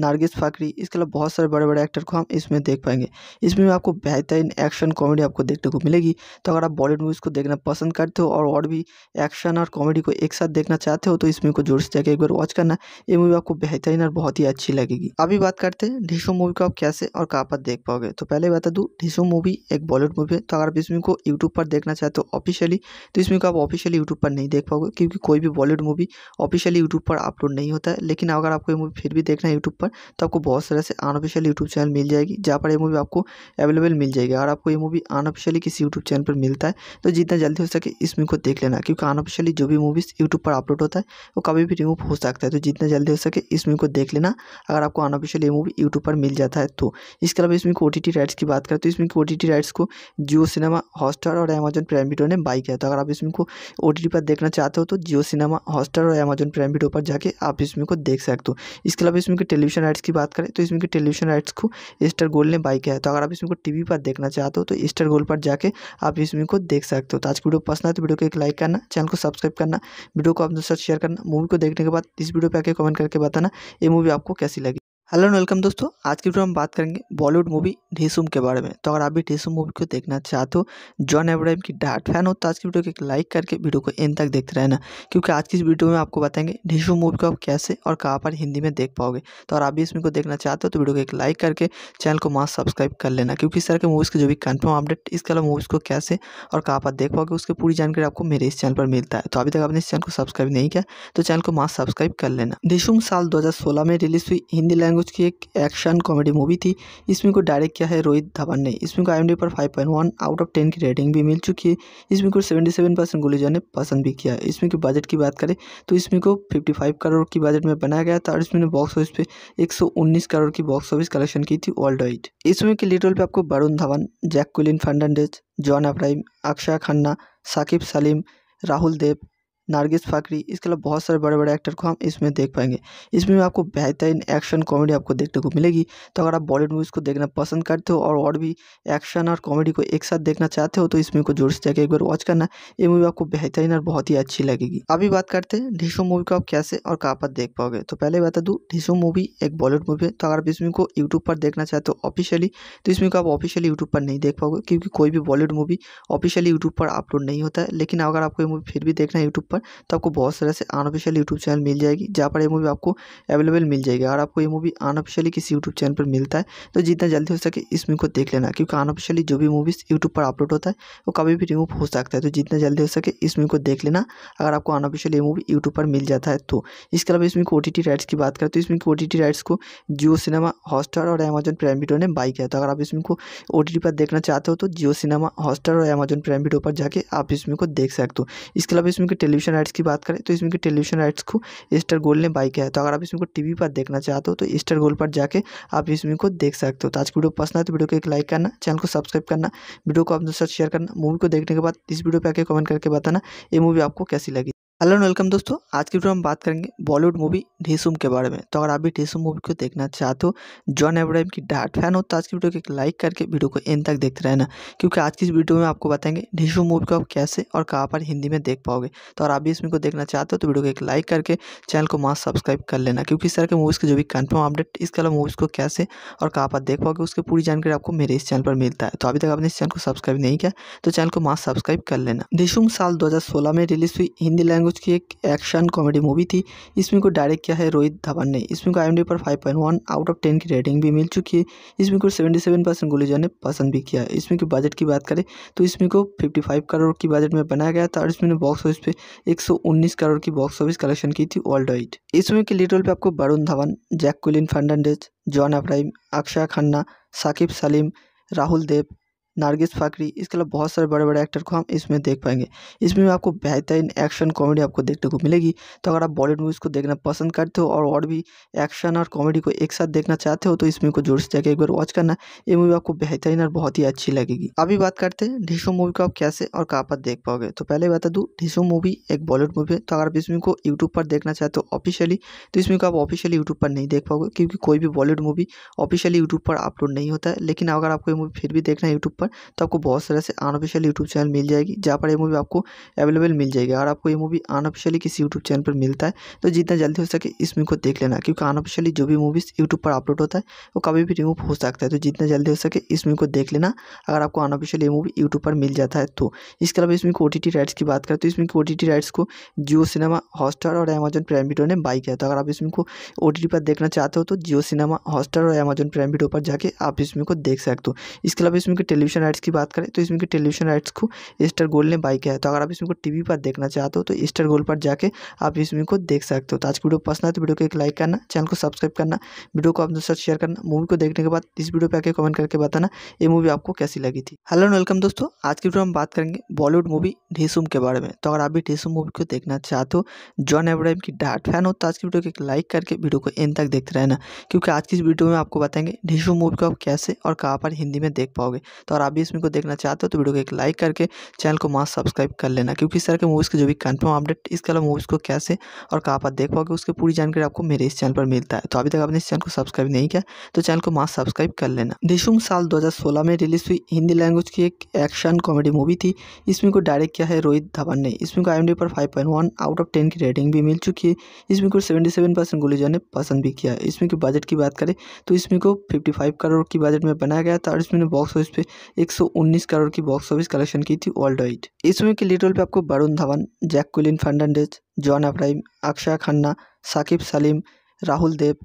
Nargis Fakhri इसके अलावा बहुत सारे बड़े बड़े एक्टर को हम इसमें देख पाएंगे इसमें आपको बेहतरीन एक्शन कॉमेडी आपको देखने को मिलेगी तो अगर आप बॉलीवुड मूवीज़ को देखना पसंद करते हो और और भी एक्शन और कॉमेडी को एक साथ देखना चाहते हो तो इसमें को जोर से जाकर एक बार वॉच करना ये मूवी आपको बेहतरीन और बहुत ही अच्छी लगेगी अभी बात करते हैं ढीसो मूवी को आप कैसे और कहाँ पर देख पाओगे तो पहले बता दूँ ढीसो मूवी एक बॉलीवुड मूवी है तो अगर आप इसमें को यूट्यूब पर देखना चाहते हो ऑफिशियली तो इसमें को आप ऑफिशियली यूट्यूब पर नहीं देख पाओगे क्योंकि कोई भी बॉलीवुड मूवी ऑफिशियली यूट्यूब पर अपलोड नहीं होता है लेकिन अगर आपको ये मूवी फिर भी देखना है यूट्यूब पर पर तो आपको बहुत सारे से अनऑफिशियल यूट्यूब चैनल मिल जाएगी जहाँ पर ये मूवी आपको अवेलेबल मिल जाएगी और आपको ये मूवी अनऑफिशियली किसी यूट्यूब चैनल पर मिलता है तो जितना जल्दी हो सके इस मूवी को देख लेना क्योंकि अनऑफिशियली जो भी मूवीज़ यूट्यूब पर अपलोड होता है वो कभी भी रिमूव हो सकता है तो जितना जल्दी हो सके इस मूवी को देख लेना अगर आपको अनऑफिशियल ये मूवी यूट्यूब पर मिल जाता है तो इसके अलावा इसमें ओ टी राइट्स की बात करें तो इसमें ओ टी राइट्स को जियो सिनेमा हॉटस्टार और अमेजन प्राइम वीडियो ने बाई किया तो अगर आप इसमें को ओ पर देखना चाहते हो तो जियो सिनेमा हॉटस्टार और अमेजन प्राइम वीडियो पर जाके आप इसमें को देख सकते हो इसके अलावा इसमें टेलीविजन टेलीविजन राइट्स की बात करें तो इसमें की टेलीविजन राइट्स को ईस्टर गोल्ड ने बाई किया है तो अगर आप इसमें को टीवी पर देखना चाहते हो तो ईस्टर गोल्ड पर जाके आप इसमें को देख सकते हो तो आज की वीडियो पसंद है तो वीडियो को एक लाइक करना चैनल को सब्सक्राइब करना वीडियो को अपने साथ शेयर करना मूवी को देखने के बाद इस वीडियो पर आके कमेंट करके बताना ये मूवी आपको कैसी लगी हेलो एंड वेलकम दोस्तों आज की वीडियो हम बात करेंगे बॉलीवुड मूवी ढीसुम के बारे में तो अगर आप भी ढेसुम मूवी को देखना चाहते हो जॉन एब्राहिम की डार्ट फैन हो तो आज की वीडियो को एक लाइक करके वीडियो को एंड तक देखते रहना क्योंकि आज की इस वीडियो में आपको बताएंगे ढेसुम मूवी को आप कैसे और कहाँ पर हिंदी में देख पाओगे तो अगर आप भी इसमें को देखना चाहते हो तो वीडियो को एक लाइक करके चैनल को मास्क सब्सक्राइब कर लेना क्योंकि इस तरह के मूवीज़ के जो भी कन्फर्म अपडेट इसके अलावा मूवीज़ को कैसे और कहाँ पर देख पाओगे उसकी पूरी जानकारी आपको मेरे इस चैनल पर मिलता है तो अभी तक आपने इस चैनल को सब्सक्राइब नहीं किया तो चैनल को मास्क सब्सक्राइब कर लेना ढेसुम साल दो में रिलीज हुई हिंदी लैंग्वेज लैंग्वेज की एक एक्शन कॉमेडी मूवी थी इसमें को डायरेक्ट किया है रोहित धवन ने इसमें को आई पर 5.1 आउट ऑफ 10 की रेटिंग भी मिल चुकी है इसमें को 77 परसेंट गुलेजा ने पसंद भी किया इसमें फिल्म के बजट की बात करें तो इसमें को 55 करोड़ की बजट में बनाया गया था और इसमें बॉक्स ऑफिस पे एक करोड़ की बॉक्स ऑफिस कलेक्शन की थी वर्ल्ड वाइड इसमें फिल्म के लीड रोल पर आपको Varun Dhawan Jack कुलिन Fernandez John Abraham Akshay Khanna Saqib Saleem Rahul Dev Nargis Fakhri इसके अलावा बहुत सारे बड़े बड़े एक्टर को हम इसमें देख पाएंगे इसमें भी आपको बेहतरीन एक्शन कॉमेडी आपको देखने को मिलेगी तो अगर आप बॉलीवुड मूवीज़ को देखना पसंद करते हो और और भी एक्शन और कॉमेडी को एक साथ देखना चाहते हो तो इसमें को जोर से जाकर एक बार वॉच करना ये मूवी आपको बेहतरीन और बहुत ही अच्छी लगेगी अभी बात करते हैं ढीसो मूवी को आप कैसे और कहाँ पर देख पाओगे तो पहले बता दूँ ढीसो मूवी एक बॉलीवुड मूवी है तो अगर आप इसमें को यूट्यूब पर देखना चाहते हो ऑफिशियली तो इसमें को आप ऑफिशियली यूट्यूब पर नहीं देख पाओगे क्योंकि कोई भी बॉलीवुड मूवी ऑफिशियली यूट्यूब पर अपलोड नहीं होता है लेकिन अगर आपको ये मूवी फिर भी देखना है यूट्यूब पर पर तो आपको बहुत सारे से अनऑफिशियल यूट्यूब चैनल मिल जाएगी जहाँ पर ये मूवी आपको अवेलेबल मिल जाएगी और आपको ये मूवी अनऑफिशियली किसी यूट्यूब चैनल पर मिलता है तो जितना जल्दी हो सके इस मूवी को देख लेना क्योंकि अनऑफिशियली जो भी मूवीज़ यूट्यूब पर अपलोड होता है वो कभी भी रिमूव हो सकता है तो जितना जल्दी हो सके इस मूवी को देख लेना अगर आपको अनऑफिशियल ये मूवी यूट्यूब पर मिल जाता है तो इसके अलावा इसमें ओ टी राइट्स की बात करें तो इसमें ओ टी राइट्स को जियो सिनेमा हॉटस्टार और अमेजन प्राइम वीडियो ने बाई किया तो अगर आप इसमें को ओ पर देखना चाहते हो तो जियो सिनेमा हॉटस्टार और अमेजन प्राइम वीडियो पर जाके आप इसमें को देख सकते हो इसके अलावा इसमें टेलीविजन टेलीविजन राइट्स की बात करें तो इसमें की टेलीविजन राइट्स को ईस्टर गोल्ड ने बाई किया है तो अगर आप इसमें को टीवी पर देखना चाहते हो तो ईस्टर गोल्ड पर जाके आप इसमें को देख सकते हो तो आज की वीडियो पसंद है तो वीडियो को एक लाइक करना चैनल को सब्सक्राइब करना वीडियो को अपने साथ शेयर करना मूवी को देखने के बाद इस वीडियो पर आके कमेंट करके बताना ये मूवी आपको कैसी लगी हेलो वेलकम दोस्तों आज की वीडियो हम बात करेंगे बॉलीवुड मूवी ढीसुम के बारे में तो अगर आप भी ढीसुम मूवी को देखना चाहते हो जॉन एब्राहिम की डार्ट फैन हो तो आज की वीडियो को एक लाइक करके वीडियो को एंड तक देखते रहना क्योंकि आज की इस वीडियो में आपको बताएंगे ढेसुम मूवी को आप कैसे और कहाँ पर हिंदी में देख पाओगे तो अगर आप भी इसमें को देखना चाहते हो तो वीडियो को एक लाइक करके चैनल को मास्क सब्सक्राइब कर लेना क्योंकि इस तरह के मूवीज़ के जो भी कन्फर्म अपडेट इसके अलावा मूवीज़ को कैसे और कहाँ पर देख पाओगे उसकी पूरी जानकारी आपको मेरे इस चैनल पर मिलता है तो अभी तक आपने इस चैनल को सब्सक्राइब नहीं किया तो चैनल को मास्क सब्सक्राइब कर लेना ढेसुम साल दो में रिलीज हुई हिंदी लैंग्वेज लैंग्वेज की एक एक्शन कॉमेडी मूवी थी इसमें को डायरेक्ट किया है रोहित धवन ने इसमें को आई पर 5.1 आउट ऑफ 10 की रेटिंग भी मिल चुकी है इसमें फिल्म को 77 परसेंट गुलेजा ने पसंद भी किया इसमें इस के बजट की बात करें तो इसमें फिल्म को 55 करोड़ की बजट में बनाया गया था और इसमें बॉक्स ऑफिस पे 119 करोड़ की बॉक्स ऑफिस कलेक्शन की थी वर्ल्ड वाइड इसमें फिल्म के लीड रोल पर आपको Varun Dhawan Jack कुलिन Fernandez John Abraham Akshay Khanna Saqib Saleem Rahul Dev Nargis Fakhri इसके अलावा बहुत सारे बड़े बड़े एक्टर को हम इसमें देख पाएंगे इसमें आपको बेहतरीन एक्शन कॉमेडी आपको देखने को मिलेगी तो अगर आप बॉलीवुड मूवीज़ को देखना पसंद करते हो और और भी एक्शन और कॉमेडी को एक साथ देखना चाहते हो तो इसमें को जोर से जाकर एक बार वॉच करना ये मूवी आपको बेहतरीन और बहुत ही अच्छी लगेगी अभी बात करते हैं ढीशो मूवी को आप कैसे और कहाँ पर देख पाओगे तो पहले बता दूँ ढीशो मूवी एक बॉलीवुड मूवी है तो अगर आप इसमें को यूट्यूब पर देखना चाहते हो ऑफिशियली तो इसमें को आप ऑफिशियली यूट्यूब पर नहीं देख पाओगे क्योंकि कोई भी बॉलीवुड मूवी ऑफिशियली यूट्यूब पर अपलोड नहीं होता है लेकिन अगर आपको ये मूवी फिर भी देखना है यूट्यूब पर पर तो आपको बहुत सारे से अनऑफिशियल यूट्यूब चैनल मिल जाएगी जहाँ पर ये मूवी आपको अवेलेबल मिल जाएगी और आपको ये मूवी अनऑफिशियली किसी यूट्यूब चैनल पर मिलता है तो जितना जल्दी हो सके इस मूवी को देख लेना क्योंकि अनऑफिशियली जो भी मूवीज़ यूट्यूब पर अपलोड होता है वो कभी भी रिमूव हो सकता है तो जितना जल्दी हो सके इस मूवी को देख लेना अगर आपको अनऑफिशियल ये मूवी यूट्यूब पर मिल जाता है तो इसके अलावा इसमें ओ टी राइट्स की बात करें तो इसमें ओ टी राइट्स को जियो सिनेमा हॉस्टार और अमेजन प्राइम वीडियो ने बाई किया तो अगर आप इसमें को ओ पर देखना चाहते हो तो जियो सिनेमा हॉटस्टार और अमेजन प्राइम वीडियो पर जाके आप इसमें को देख सकते हो इसके अलावा इसमें टेलीविजन टेलीविजन राइट्स की बात करें तो इसमें की टेलीविजन राइट्स को ईस्टर गोल्ड ने बाई किया है तो अगर आप इसमें को टीवी पर देखना चाहते हो तो ईस्टर गोल्ड पर जाके आप इसमें को देख सकते हो तो आज की वीडियो पसंद है तो वीडियो को एक लाइक करना चैनल को सब्सक्राइब करना वीडियो को अपने साथ शेयर करना मूवी को देखने के बाद इस वीडियो पर आकर कमेंट करके बताना ये मूवी आपको कैसी लगी थी हेलो वेलकम दोस्तों आज की वीडियो हम बात करेंगे बॉलीवुड मूवी ढीसुम के बारे में तो अगर आप भी ढीसुम मूवी को देखना चाहते हो जॉन एब्राहिम की डार्ट फैन हो तो आज की वीडियो को एक लाइक करके वीडियो को एंड तक देखते रहना क्योंकि आज की इस वीडियो में आपको बताएंगे ढीसुम मूवी को आप कैसे और कहाँ पर हिंदी में देख पाओगे तो अगर आप भी इसमें को देखना चाहते हो तो वीडियो को एक लाइक करके चैनल को मास्क सब्सक्राइब कर लेना क्योंकि इस तरह के मूवीज़ के जो भी कन्फर्म अपडेट इसके अलावा मूवीज़ को कैसे और कहाँ पर देख पाओगे उसकी पूरी जानकारी आपको मेरे इस चैनल पर मिलता है तो अभी तक आपने इस चैनल को सब्सक्राइब नहीं किया तो चैनल को मास्क सब्सक्राइब कर लेना दिशुम साल दो में रिलीज हुई हिंदी लैंग्वेज की एक एक्शन कॉमेडी मूवी थी इसमें को डायरेक्ट किया है रोहित धवन ने इसमें को आई पर फाइव आउट ऑफ टेन की रेटिंग भी मिल चुकी है इसमें को सेवेंटी परसेंट ने पसंद भी किया इसमें की बजट की बात करें तो इसमें को फिफ्टी करोड़ की बजट में बनाया गया था और इसमें बॉक्स ऑफिस पे 119 करोड़ की बॉक्स ऑफिस कलेक्शन की थी वर्ल्ड वाइड इस मूवी के लीड रोल पे आपको Varun Dhawan Jack कुलिन Fernandez John Abraham Akshay Khanna Saqib Saleem Rahul Dev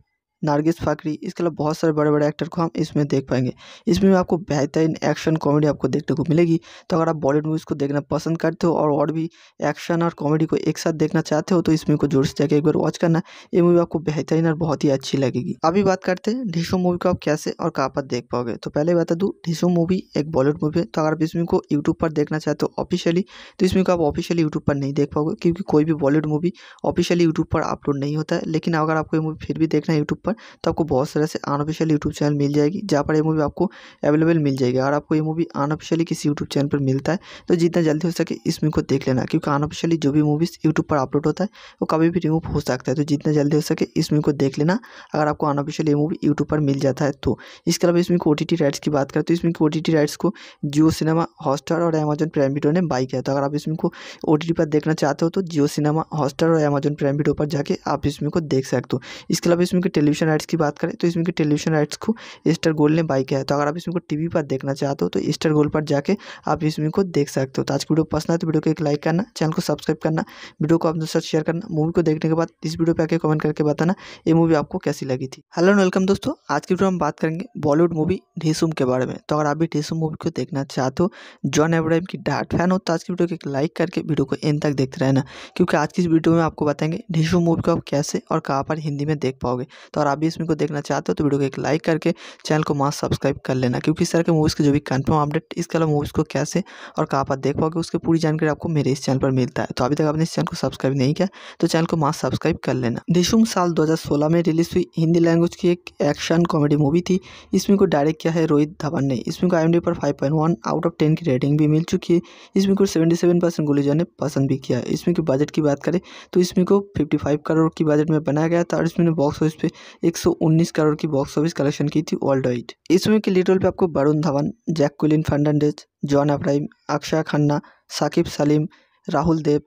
Nargis Fakhri इसके अलावा बहुत सारे बड़े बड़े एक्टर को हम इसमें देख पाएंगे इसमें आपको बेहतरीन एक्शन कॉमेडी आपको देखने को मिलेगी तो अगर आप बॉलीवुड मूवीज़ को देखना पसंद करते हो और और भी एक्शन और कॉमेडी को एक साथ देखना चाहते हो तो इसमें को जोर से जाकर एक बार वॉच करना ये मूवी आपको बेहतरीन और बहुत ही अच्छी लगेगी अभी बात करते हैं ढीसो मूवी को आप कैसे और कहाँ पर देख पाओगे तो पहले बता दूँ ढीसो मूवी एक बॉलीवुड मूवी है तो अगर आप इसमें को यूट्यूब पर देखना चाहते हो ऑफिशियली तो इसमें को आप ऑफिशियली यूट्यूब पर नहीं देख पाओगे क्योंकि कोई भी बॉलीवुड मूवी ऑफिशियली यूट्यूब पर अपलोड नहीं होता है लेकिन अगर आपको ये मूवी फिर भी देखना है यूट्यूब पर पर तो आपको बहुत सारे से अनऑफिशियल यूट्यूब चैनल मिल जाएगी जहाँ पर ये मूवी आपको अवेलेबल मिल जाएगी और आपको ये मूवी अनऑफिशियली किसी यूट्यूब चैनल पर मिलता है तो जितना जल्दी हो सके इस मूवी को देख लेना क्योंकि अनऑफिशियली जो भी मूवीज़ यूट्यूब पर अपलोड होता है वो कभी भी रिमूव हो सकता है तो जितना जल्दी हो सके इस मूवी को देख लेना अगर आपको अनऑफिशियल ये मूवी यूट्यूब पर मिल जाता है तो इसके अलावा इसमें ओ टी राइट्स की बात करें तो इसमें ओ टी राइट्स को जियो सिनेमा हॉस्टार और अमेजन प्राइम वीडियो ने बाई किया तो अगर आप इसमें को ओ पर देखना चाहते हो तो जियो सिनेमा हॉटस्टार और अमेजन प्राइम वीडियो पर जाके आप इसमें को देख सकते हो इसके अलावा इसमें टेलीविजन टेलीविजन राइट्स की बात करें तो इसमें की टेलीविजन राइट्स को ईस्टर गोल्ड ने बाई किया है तो अगर आप इसमें को टीवी पर देखना चाहते हो तो ईस्टर गोल्ड पर जाके आप इसमें को देख सकते हो तो आज की वीडियो पसंद है तो वीडियो को एक लाइक करना चैनल को सब्सक्राइब करना वीडियो को अपने साथ शेयर करना मूवी को देखने के बाद इस वीडियो पर आके कमेंट करके बताना ये मूवी आपको कैसी लगी थी हेलो वेलकम दोस्तों आज की वीडियो हम बात करेंगे बॉलीवुड मूवी ढीसुम के बारे में तो अगर आप भी ढीसुम मूवी को देखना चाहते हो जॉन एब्राहिम की डार्ट फैन हो तो आज की वीडियो को एक लाइक करके वीडियो को एंड तक देखते रहना क्योंकि आज की इस वीडियो में आपको बताएंगे ढीसुम मूवी को आप कैसे और कहाँ पर हिंदी में देख पाओगे तो अगर आप भी इसमें को देखना चाहते हो तो वीडियो को एक लाइक करके चैनल को मास्क सब्सक्राइब कर लेना क्योंकि इस तरह के मूवीज़ के जो भी कन्फर्म अपडेट इसके अलावा मूवीज़ को कैसे और कहाँ पर देख पाओगे उसकी पूरी जानकारी आपको मेरे इस चैनल पर मिलता है तो अभी तक आपने इस चैनल को सब्सक्राइब नहीं किया तो चैनल को मास्क सब्सक्राइब कर लेना दिशुम साल दो में रिलीज हुई हिंदी लैंग्वेज की एक एक्शन कॉमेडी मूवी थी इसमें को डायरेक्ट किया है रोहित धवन ने इसमें को आई पर फाइव आउट ऑफ टेन की रेटिंग भी मिल चुकी है इसमें को सेवेंटी परसेंट ने पसंद भी किया है की बजट की बात करें तो इसमें को फिफ्टी करोड़ की बजट में बनाया गया था और इसमें बॉक्स ऑफिस पे 119 करोड़ की बॉक्स ऑफिस कलेक्शन की थी वर्ल्ड वाइड इस मूवी के लीड रोल पे आपको Varun Dhawan Jack कुलिन Fernandez John Abraham Akshay Khanna Saqib Saleem Rahul Dev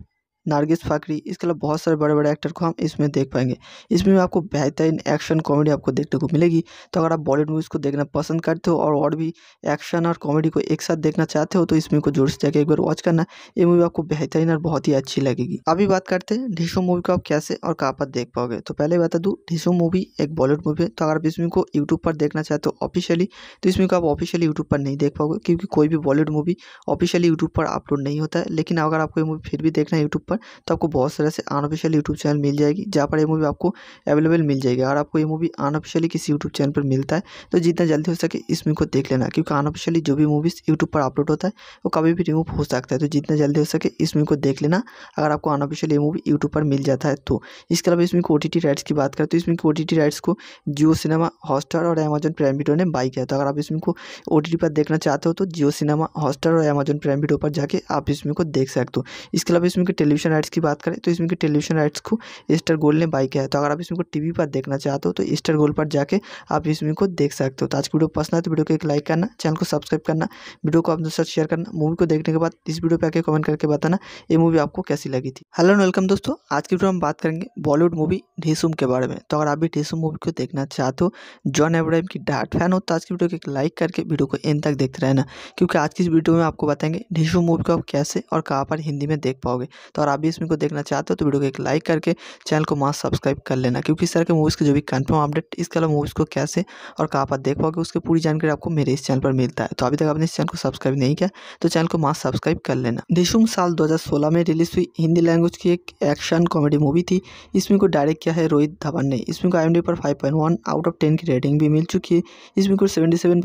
Nargis Fakhri इसके अलावा बहुत सारे बड़े बड़े एक्टर को हम इसमें देख पाएंगे इसमें आपको बेहतरीन एक्शन कॉमेडी आपको देखने को मिलेगी तो अगर आप बॉलीवुड मूवीज़ को देखना पसंद करते हो और और भी एक्शन और कॉमेडी को एक साथ देखना चाहते हो तो इसमें को जोर से जाकर एक बार वॉच करना ये मूवी आपको बेहतरीन और बहुत ही अच्छी लगेगी अभी बात करते हैं ढीसो मूवी को आप कैसे और कहाँ पर देख पाओगे तो पहले बता दूँ ढीसो मूवी एक बॉलीवुड मूवी है तो अगर आप इसमें को यूट्यूब पर देखना चाहते हो ऑफिशियली तो इसमें को आप ऑफिशियली यूट्यूब पर नहीं देख पाओगे क्योंकि कोई भी बॉलीवुड मूवी ऑफिशियली यूट्यूब पर अपलोड नहीं होता है लेकिन अगर आपको ये मूवी फिर भी देखना है यूट्यूब पर पर तो आपको बहुत सारे से अनऑफिशियल यूट्यूब चैनल मिल जाएगी जहाँ पर ये मूवी आपको अवेलेबल मिल जाएगी और आपको ये मूवी अनऑफिशियली किसी यूट्यूब चैनल पर मिलता है तो जितना जल्दी हो सके इस मूवी को देख लेना क्योंकि अनऑफिशियली जो भी मूवीज़ यूट्यूब पर अपलोड होता है वो कभी भी रिमूव हो सकता है तो जितना जल्दी हो सके इस मूवी को देख लेना अगर आपको अनऑफिशियल ये मूवी यूट्यूब पर मिल जाता है तो इसके अलावा इसमें ओ टी राइट्स की बात करें तो इसमें ओ टी राइट्स को जियो सिनेमा हॉटस्टार और अमेजन प्राइम वीडियो ने बाई किया तो अगर आप इसमें को ओ पर देखना चाहते हो तो जियो सिनेमा हॉटस्टार और अमेजन प्राइम वीडियो पर जाके आप इसमें को देख सकते हो इसके अलावा इसमें टेलीविजन टेलीविजन राइट्स की बात करें तो इसमें की टेलीविजन राइट्स को ईस्टर गोल्ड ने बाई किया है तो अगर आप इसमें को टीवी पर देखना चाहते हो तो ईस्टर गोल्ड पर जाके आप इसमें को देख सकते हो तो आज की वीडियो पसंद आए तो वीडियो को एक लाइक करना चैनल को सब्सक्राइब करना वीडियो को अपने साथ शेयर करना मूवी को देखने के बाद इस वीडियो पर आके कमेंट करके बताना ये मूवी आपको कैसी लगी थी हेलो वेलकम दोस्तों आज की वीडियो हम बात करेंगे बॉलीवुड मूवी ढेसुम के बारे में तो अगर आप भी ढेसुम मूवी को देखना चाहते हो जॉन एब्राहम की डार्ट फैन हो तो आज की वीडियो को एक लाइक करके वीडियो को एंड तक देखते रहना क्योंकि आज की इस वीडियो में आपको बताएंगे ढेसुम मूवी को आप कैसे और कहाँ पर हिंदी में देख पाओगे तो अगर आप भी इसमें को देखना चाहते हो तो वीडियो को एक लाइक करके चैनल को मास्क सब्सक्राइब कर लेना क्योंकि इस तरह के मूवीज़ के जो भी कन्फर्म अपडेट इसके अलावा मूवीज़ को कैसे और कहाँ पर देख पाओगे उसकी पूरी जानकारी आपको मेरे इस चैनल पर मिलता है तो अभी तक आपने इस चैनल को सब्सक्राइब नहीं किया तो चैनल को मास्क सब्सक्राइब कर लेना डिशुम साल दो में रिलीज हुई हिंदी लैंग्वेज की एक एक्शन कॉमेडी मूवी थी इसमें को डायरेक्ट किया है रोहित धवन ने इसमें को आई पर फाइव आउट ऑफ टेन की रेटिंग भी मिल चुकी है इसमें को सेवेंटी सेवन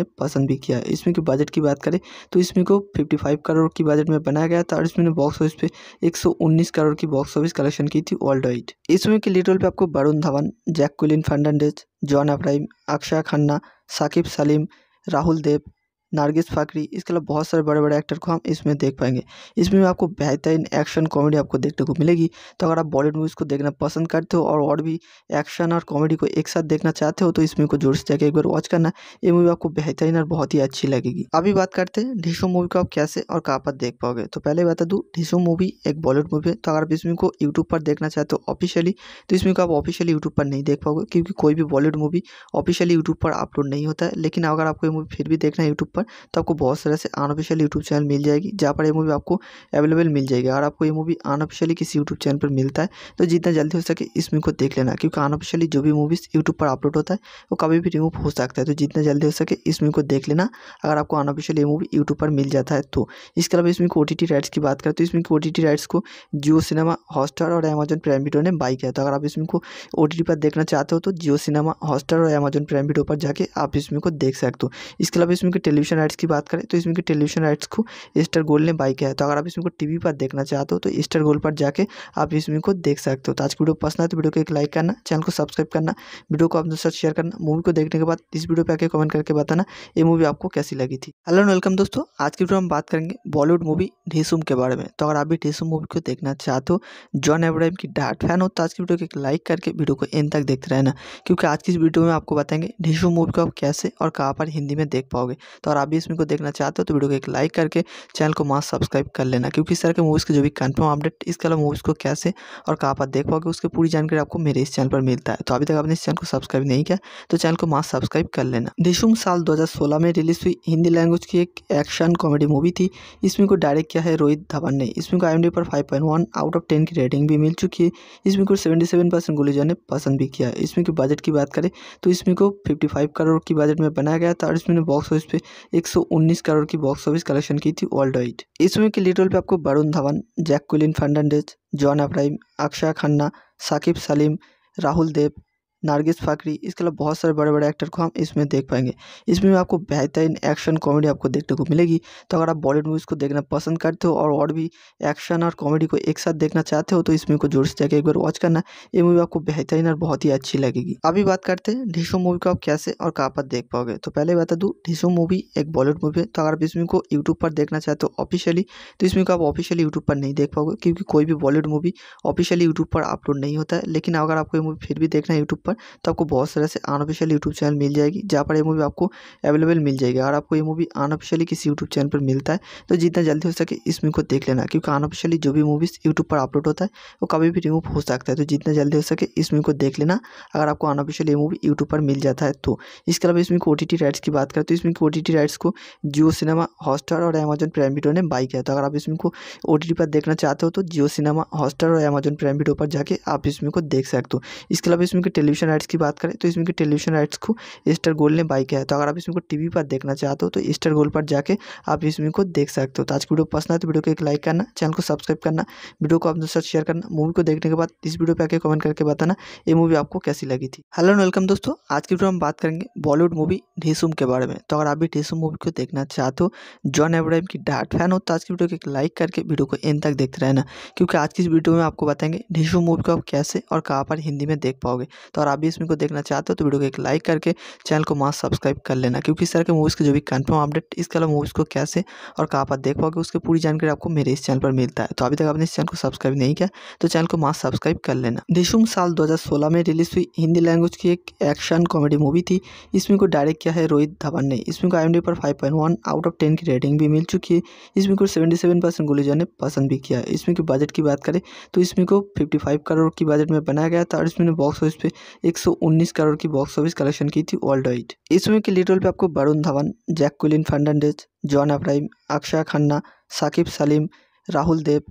ने पसंद भी किया इसमें की बजट की बात करें तो इसमें को फिफ्टी करोड़ की बजट में बनाया गया था और इसमें बॉक्स ऑफिस पर 119 करोड़ की बॉक्स ऑफिस कलेक्शन की थी वर्ल्ड वाइड इसमें के लीड रोल पे आपको Varun Dhawan Jack कुलिन Fernandez John Abraham Akshay Khanna Saqib Saleem Rahul Dev Nargis Fakhri इसके अलावा बहुत सारे बड़े बड़े एक्टर को हम इसमें देख पाएंगे इसमें आपको बेहतरीन एक्शन कॉमेडी आपको देखने को मिलेगी तो अगर आप बॉलीवुड मूवीज़ को देखना पसंद करते हो और और भी एक्शन और कॉमेडी को एक साथ देखना चाहते हो तो इस मूवी को जोर से जाकर एक बार वॉच करना ये मूवी आपको बेहतरीन और बहुत ही अच्छी लगेगी अभी बात करते हैं ढीशो मूवी को आप कैसे और कहाँ पर देख पाओगे तो पहले बता दूँ ढीशो मूवी एक बॉलीवुड मूवी है तो अगर आप इस मूवी को यूट्यूब पर देखना चाहते हो ऑफिशियली तो इस मूवी को आप ऑफिशियली यूट्यूब पर नहीं देख पाओगे क्योंकि कोई भी बॉलीवुड मूवी ऑफिशियली यूट्यूब पर अपलोड नहीं होता है लेकिन अगर आपको ये मूवी फिर भी देखना है यूट्यूब पर पर तो आपको बहुत सारे से अनऑफिशियल यूट्यूब चैनल मिल जाएगी जहाँ पर ये मूवी आपको अवेलेबल मिल जाएगी और आपको ये मूवी अनऑफिशियली किसी यूट्यूब चैनल पर मिलता है तो जितना जल्दी हो सके इस मूवी को देख लेना क्योंकि अनऑफिशियली जो भी मूवीज़ यूट्यूब पर अपलोड होता है वो कभी भी रिमूव हो सकता है तो जितना जल्दी हो सके इस मूवी को देख लेना अगर आपको अनऑफिशियल ये मूवी यूट्यूब पर मिल जाता है तो इसके अलावा इसमें को टी राइट्स की बात करें तो इसमें ओ टी राइट्स को जियो सिनेमा हॉस्टार और अमेजन प्राइम वीडियो ने बाई किया तो अगर आप इसमें को ओ पर देखना चाहते हो तो जियो सिनेमा हॉटस्टार और अमेजन प्राइम वीडियो पर जाके आप इसमें को देख सकते हो इसके अलावा इसमें टेली टेलीविजन राइट्स की बात करें तो इसमें की टेलीविजन राइट्स को ईस्टर गोल ने बाई किया है तो अगर आप इसमें को टीवी पर देखना चाहते हो तो ईस्टर गोल पर जाके आप इसमें को देख सकते हो तो आज की वीडियो पसंद है तो वीडियो को एक लाइक करना चैनल को सब्सक्राइब करना वीडियो को अपने साथ शेयर करना मूवी को देखने के बाद इस वीडियो पर आके कमेंट करके बताना ये मूवी आपको कैसी लगी थी हेलो वेलकम दोस्तों आज की वीडियो हम बात करेंगे बॉलीवुड मूवी ढीसुम के बारे में तो अगर आप भी ढीसुम मूवी को देखना चाहते हो जॉन एब्राहिम की डार्ट फैन हो तो आज की वीडियो को एक लाइक करके वीडियो को एंड तक देखते रहना क्योंकि आज की इस वीडियो में आपको बताएंगे ढीसुम मूवी को आप कैसे और कहाँ पर हिंदी में देख पाओगे तो अगर आप भी इसमें को देखना चाहते हो तो वीडियो को एक लाइक करके चैनल को मास्क सब्सक्राइब कर लेना क्योंकि इस तरह के मूवीज़ के जो भी कन्फर्म अपडेट इसके अलावा मूवीज़ को कैसे और कहाँ पर देख पाओगे उसकी पूरी जानकारी आपको मेरे इस चैनल पर मिलता है तो अभी तक आपने इस चैनल को सब्सक्राइब नहीं किया तो चैनल को मास्क सब्सक्राइब कर लेना दिशुम साल दो में रिलीज हुई हिंदी लैंग्वेज की एक एक्शन कॉमेडी मूवी थी इसमें को डायरेक्ट किया है रोहित धवन ने इसमें को आई पर फाइव आउट ऑफ टेन की रेटिंग भी मिल चुकी है इसमें को सेवेंटी परसेंट ने पसंद भी किया है इसमें की बजट की बात करें तो इसमें को फिफ्टी करोड़ की बजट में बनाया गया था और इसमें बॉक्स ऑफिस पे 119 करोड़ की बॉक्स ऑफिस कलेक्शन की थी वर्ल्ड वाइड इस मूवी के लीड रोल पे आपको Varun Dhawan Jack कुलिन Fernandez John Abraham Akshay Khanna Saqib Saleem Rahul Dev Nargis Fakhri इसके अलावा बहुत सारे बड़े बड़े एक्टर को हम इसमें देख पाएंगे इसमें आपको बेहतरीन एक्शन कॉमेडी आपको देखने को मिलेगी तो अगर आप बॉलीवुड मूवीज़ को देखना पसंद करते हो और और भी एक्शन और कॉमेडी को एक साथ देखना चाहते हो तो इसमें को जोर से जाकर एक बार वॉच करना ये मूवी आपको बेहतरीन और बहुत ही अच्छी लगेगी अभी बात करते हैं ढीशो मूवी को आप कैसे और कहाँ पर देख पाओगे तो पहले बता दूँ ढीशो मूवी एक बॉलीवुड मूवी है तो अगर आप इसमें को यूट्यूब पर देखना चाहते हो ऑफिशियली तो इसमें को आप ऑफिशियली यूट्यूब पर नहीं देख पाओगे क्योंकि कोई भी बॉलीवुड मूवी ऑफिशियली यूट्यूब पर अपलोड नहीं होता है लेकिन अगर आपको ये मूवी फिर भी देखना है यूट्यूब पर पर तो आपको बहुत सारे से अनऑफिशियल यूट्यूब चैनल मिल जाएगी जहाँ पर ये मूवी आपको अवेलेबल मिल जाएगी और आपको ये मूवी अनऑफिशियली किसी यूट्यूब चैनल पर मिलता है तो जितना जल्दी हो सके इस मूवी को देख लेना क्योंकि अनऑफिशियली जो भी मूवीज़ यूट्यूब पर अपलोड होता है वो कभी भी रिमूव हो सकता है तो जितना जल्दी हो सके इस मूवी को देख लेना अगर आपको अनऑफिशियल ये मूवी यूट्यूब पर मिल जाता है तो इसके अलावा इसमें ओ टी राइट्स की बात करें तो इसमें ओ टी राइट्स को जियो सिनेमा हॉस्टार और अमेजन प्राइम वीडियो ने बाई किया तो अगर आप इसमें को ओ पर देखना चाहते हो तो जियो सिनेमा हॉटस्टार और अमेजन प्राइम वीडियो पर जाके आप इसमें को देख सकते हो इसके अलावा इसमें टेलीविजन टेलीविजन राइट्स की बात करें तो इसमें की टेलीविजन राइट्स को ईस्टर गोल ने बाई किया है तो अगर आप इसमें को टीवी पर देखना चाहते हो तो ईस्टर गोल पर जाके आप इसमें को देख सकते हो तो आज की वीडियो पसंद है तो वीडियो को एक लाइक करना चैनल को सब्सक्राइब करना वीडियो को अपने साथ शेयर करना मूवी को देखने के बाद इस वीडियो पर आके कमेंट करके बताना ये मूवी आपको कैसी लगी थी हेलो वेलकम दोस्तों आज की वीडियो हम बात करेंगे बॉलीवुड मूवी ढीसुम के बारे में तो अगर आप भी ढीसुम मूवी को देखना चाहते हो जॉन एब्राहिम की डार्ट फैन हो तो आज की वीडियो को एक लाइक करके वीडियो को एंड तक देखते रहना क्योंकि आज की इस वीडियो में आपको बताएंगे ढीसुम मूवी को आप कैसे और कहाँ पर हिंदी में देख पाओगे तो और आप भी इसमें को देखना चाहते हो तो वीडियो को एक लाइक करके चैनल को मास सब्सक्राइब कर लेना क्योंकि इस तरह के मूवीज़ के जो भी कन्फर्म अपडेट इसके अलावा मूवीज़ को कैसे और कहाँ पर देख पाओगे उसकी पूरी जानकारी आपको मेरे इस चैनल पर मिलता है तो अभी तक आपने इस चैनल को सब्सक्राइब नहीं किया तो चैनल को मास्क सब्सक्राइब कर लेना दिशुम साल दो में रिलीज हुई हिंदी लैंग्वेज की एक एक्शन कॉमेडी मूवी थी इसमें को डायरेक्ट किया है रोहित धवन ने इसमें को आई पर फाइव आउट ऑफ टेन की रेटिंग भी मिल चुकी है इसमें को सेवेंटी परसेंट ने पसंद भी किया इसमें की बजट की बात करें तो इसमें को फिफ्टी करोड़ की बजट में बनाया गया था और इसमें बॉक्स ऑफिस पे 119 करोड़ की बॉक्स ऑफिस कलेक्शन की थी वर्ल्ड वाइड इसमें के लीड रोल पे आपको Varun Dhawan Jack कुलिन Fernandez John Abraham Akshay Khanna Saqib Saleem Rahul Dev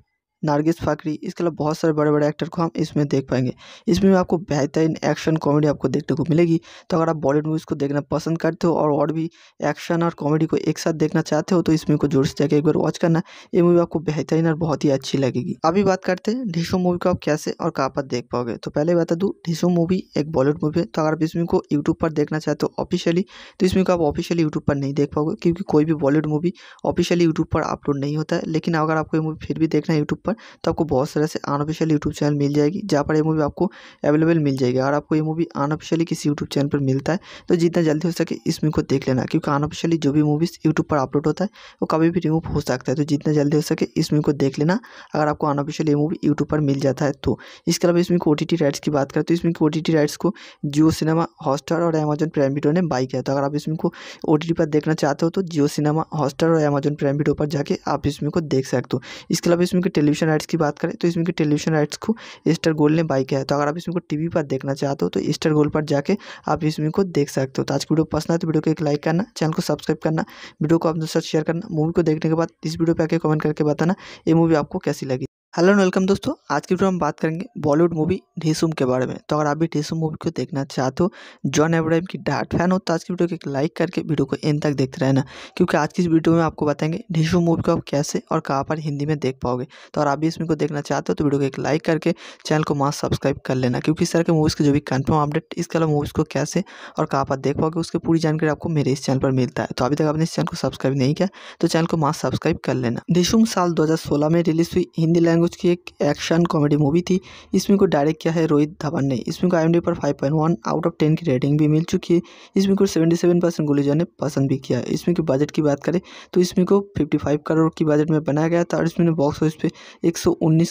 Nargis Fakhri इसके अलावा बहुत सारे बड़े बड़े एक्टर को हम इसमें देख पाएंगे इसमें भी आपको बेहतरीन एक्शन कॉमेडी आपको देखने को मिलेगी तो अगर आप बॉलीवुड मूवीज़ को देखना पसंद करते हो और और भी एक्शन और कॉमेडी को एक साथ देखना चाहते हो तो इसमें को जोर से जाकर एक बार वॉच करना ये मूवी आपको बेहतरीन और बहुत ही अच्छी लगेगी अभी बात करते हैं ढीसो मूवी को आप कैसे और कहाँ पर देख पाओगे तो पहले बता दूँ ढीसो मूवी एक बॉलीवुड मूवी है तो अगर आप इसमें को यूट्यूब पर देखना चाहते हो ऑफिशियली तो इसमें को आप ऑफिशियली यूट्यूब पर नहीं देख पाओगे क्योंकि कोई भी बॉलीवुड मूवी ऑफिशियली यूट्यूब पर अपलोड नहीं होता है लेकिन अगर आपको ये मूवी फिर भी देखना है यूट्यूब पर पर तो आपको बहुत सारे से अनऑफिशियल यूट्यूब चैनल मिल जाएगी जहाँ पर ये मूवी आपको अवेलेबल मिल जाएगी और आपको ये मूवी अनऑफिशियली किसी यूट्यूब चैनल पर मिलता है तो जितना जल्दी हो सके इस मूवी को देख लेना क्योंकि अनऑफिशियली जो भी मूवीज़ यूट्यूब पर अपलोड होता है वो कभी भी रिमूव हो सकता है तो जितना जल्दी हो सके इस मूवी को देख लेना अगर आपको अनऑफिशियल ये मूवी यूट्यूब पर मिल जाता है तो इसके अलावा इसमें ओ टी राइट्स की बात करें तो इसमें ओ टी राइट्स को जियो सिनेमा हॉटस्टार और अमेजन प्राइम वीडियो ने बाई किया तो अगर आप इसमें को ओ पर देखना चाहते हो तो जियो सिनेमा हॉटस्टार और अमेजन प्राइम वीडियो पर जाके आप इसमें को देख सकते हो इसके अलावा इसमें टेलीविजन टेलीविजन राइट्स की बात करें तो इसमें की टेलीविजन राइट्स को ईस्टर गोल्ड ने बाई किया है तो अगर आप इसमें को टीवी पर देखना चाहते हो तो ईस्टर गोल्ड पर जाके आप इसमें को देख सकते हो तो आज की वीडियो पसंद है तो वीडियो को एक लाइक करना चैनल को सब्सक्राइब करना वीडियो को अपने साथ शेयर करना मूवी को देखने के बाद इस वीडियो पर आके कमेंट करके बताना ये मूवी आपको कैसी लगी हेलो एंड वेलकम दोस्तों आज की वीडियो हम बात करेंगे बॉलीवुड मूवी ढीसुम के बारे में तो अगर आप भी ढेसुम मूवी को देखना चाहते हो जॉन एब्राहिम की डार्ट फैन हो तो आज की वीडियो को एक लाइक करके वीडियो को एंड तक देखते रहना क्योंकि आज की इस वीडियो में आपको बताएंगे ढेसुम मूवी को आप कैसे और कहाँ पर हिंदी में देख पाओगे तो अगर आप भी इसमें को देखना चाहते हो तो वीडियो को एक लाइक करके चैनल को मास्क सब्सक्राइब कर लेना क्योंकि इस तरह के मूवीज़ के जो भी कन्फर्म अपडेट इसके अलावा मूवीज़ को कैसे और कहाँ पर देख पाओगे उसकी पूरी जानकारी आपको मेरे इस चैनल पर मिलता है तो अभी तक आपने इस चैनल को सब्सक्राइब नहीं किया तो चैनल को मास्क सब्सक्राइब कर लेना ढेसुम साल दो में रिलीज हुई हिंदी लैंग्वेज लैंग्वेज की एक एक्शन कॉमेडी मूवी थी इसमें को डायरेक्ट किया है रोहित धवन ने इसमें को आई पर 5.1 आउट ऑफ 10 की रेटिंग भी मिल चुकी है इसमें को 77 परसेंट गुलेजा ने पसंद भी किया इस फिल्म के बजट की बात करें तो इसमें को 55 करोड़ की बजट में बनाया गया था और इसमें बॉक्स ऑफिस पे एक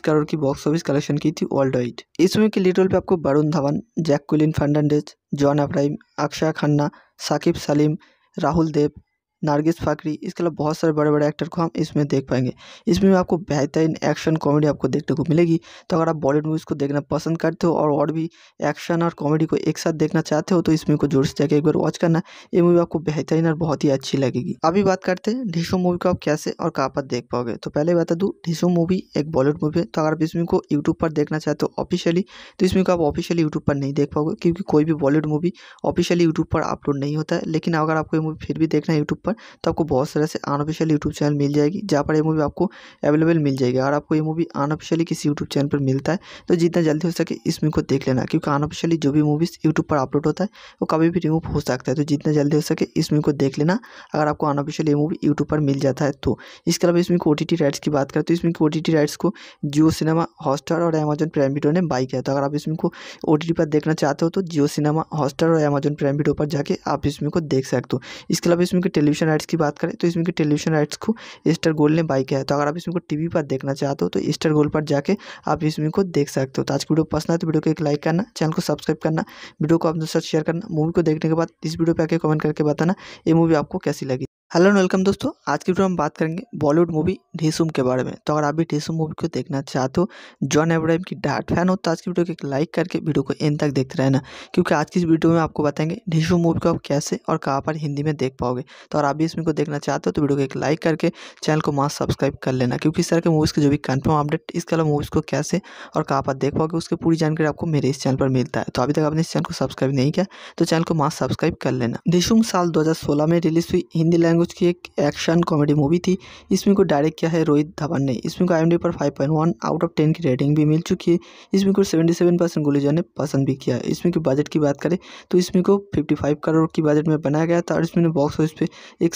करोड़ की बॉक्स ऑफिस कलेक्शन की थी वर्ल्ड वाइड इसमें फिल्म के लीड पर आपको Varun Dhawan Jack कुलिन Fernandez John Abraham Akshay Khanna Saqib Saleem Rahul Dev Nargis Fakhri इसके अलावा बहुत सारे बड़े बड़े एक्टर को हम इसमें देख पाएंगे इसमें आपको बेहतरीन एक्शन कॉमेडी आपको देखने को मिलेगी तो अगर आप बॉलीवुड मूवीज़ को देखना पसंद करते हो और और भी एक्शन और कॉमेडी को एक साथ देखना चाहते हो तो इसमें को जोर से जाकर एक बार वॉच करना ये मूवी आपको बेहतरीन और बहुत ही अच्छी लगेगी अभी बात करते हैं ढीसो मूवी को आप कैसे और कहाँ पर देख पाओगे तो पहले बता दूँ ढीसो मूवी एक बॉलीवुड मूवी है तो अगर आप इसमें को यूट्यूब पर देखना चाहते हो ऑफिशियली तो इसमें को आप ऑफिशियली यूट्यूब पर नहीं देख पाओगे क्योंकि कोई भी बॉलीवुड मूवी ऑफिशियली यूट्यूब पर अपलोड नहीं होता है लेकिन अगर आपको ये मूवी फिर भी देखना है यूट्यूब पर पर तो आपको बहुत सारे से अनऑफिशियल यूट्यूब चैनल मिल जाएगी जहाँ पर ये मूवी आपको अवेलेबल मिल जाएगी और आपको ये मूवी अनऑफिशियली किसी यूट्यूब चैनल पर मिलता है तो जितना जल्दी हो सके इस मूवी को देख लेना क्योंकि अनऑफिशियली जो भी मूवीज़ यूट्यूब पर अपलोड होता है वो कभी भी रिमूव हो सकता है तो जितना जल्दी हो सके इस मूवी को देख लेना अगर आपको अनऑफिशियल ये मूवी यूट्यूब पर मिल जाता है तो इसके अलावा इसमें ओ टी राइट्स की बात करें तो इसमें ओ टी राइट्स को जियो सिनेमा हॉटस्टार और अमेजन प्राइम वीडियो ने बाई किया तो अगर आप इसमें को ओ पर देखना चाहते हो तो जियो सिनेमा हॉटस्टार और अमेजन प्राइम वीडियो पर जाके आप इसमें को देख सकते हो इसके अलावा इसमें टेलीविजन टेलीविजन राइट्स की बात करें तो इसमें की टेलीविजन राइट्स को ईस्टर गोल्ड ने बाई किया है तो अगर आप इसमें को टीवी पर देखना चाहते हो तो ईस्टर गोल्ड पर जाके आप इसमें को देख सकते हो तो आज की वीडियो पसंद है तो वीडियो को एक लाइक करना चैनल को सब्सक्राइब करना वीडियो को अपने साथ शेयर करना मूवी को देखने के बाद इस वीडियो पर आके कमेंट करके बताना ये मूवी आपको कैसी लगी हेलो एंड वेलकम दोस्तों आज की वीडियो हम बात करेंगे बॉलीवुड मूवी ढीसुम के बारे में तो अगर आप भी ढेसुम मूवी को देखना चाहते हो जॉन एब्राहिम की डार्ट फैन हो तो आज की वीडियो को एक लाइक करके वीडियो को एंड तक देखते रहना क्योंकि आज की इस वीडियो में आपको बताएंगे ढेसुम मूवी को आप कैसे और कहाँ पर हिंदी में देख पाओगे तो अगर आप भी इसमें को देखना चाहते हो तो वीडियो को एक लाइक करके चैनल को मास्क सब्सक्राइब कर लेना क्योंकि इस तरह के मूवीज़ के जो भी कन्फर्म अपडेट इसके अलावा मूवीज़ को कैसे और कहाँ पर देख पाओगे उसकी पूरी जानकारी आपको मेरे इस चैनल पर मिलता है तो अभी तक आपने इस चैनल को सब्सक्राइब नहीं किया तो चैनल को मास्क सब्सक्राइब कर लेना ढेसुम साल दो में रिलीज हुई हिंदी लैंग्वेज लैंग्वेज की एक एक्शन कॉमेडी मूवी थी इसमें को डायरेक्ट किया है रोहित धवन ने इसमें को आई पर 5.1 आउट ऑफ 10 की रेटिंग भी मिल चुकी है इसमें फिल्म को 77 परसेंट गुलिजा ने पसंद भी किया है के बजट की बात करें तो इसमें को 55 करोड़ की बजट में बनाया गया था और इसमें बॉक्स ऑफिस पे एक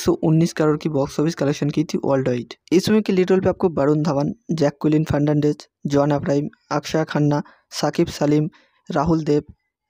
करोड़ की बॉक्स ऑफिस कलेक्शन की थी वर्ल्ड वाइड इसमें फिल्म के लीड रोल पर आपको Varun Dhawan Jack कुलिन Fernandez John Abraham Akshay Khanna Saqib Saleem Rahul Dev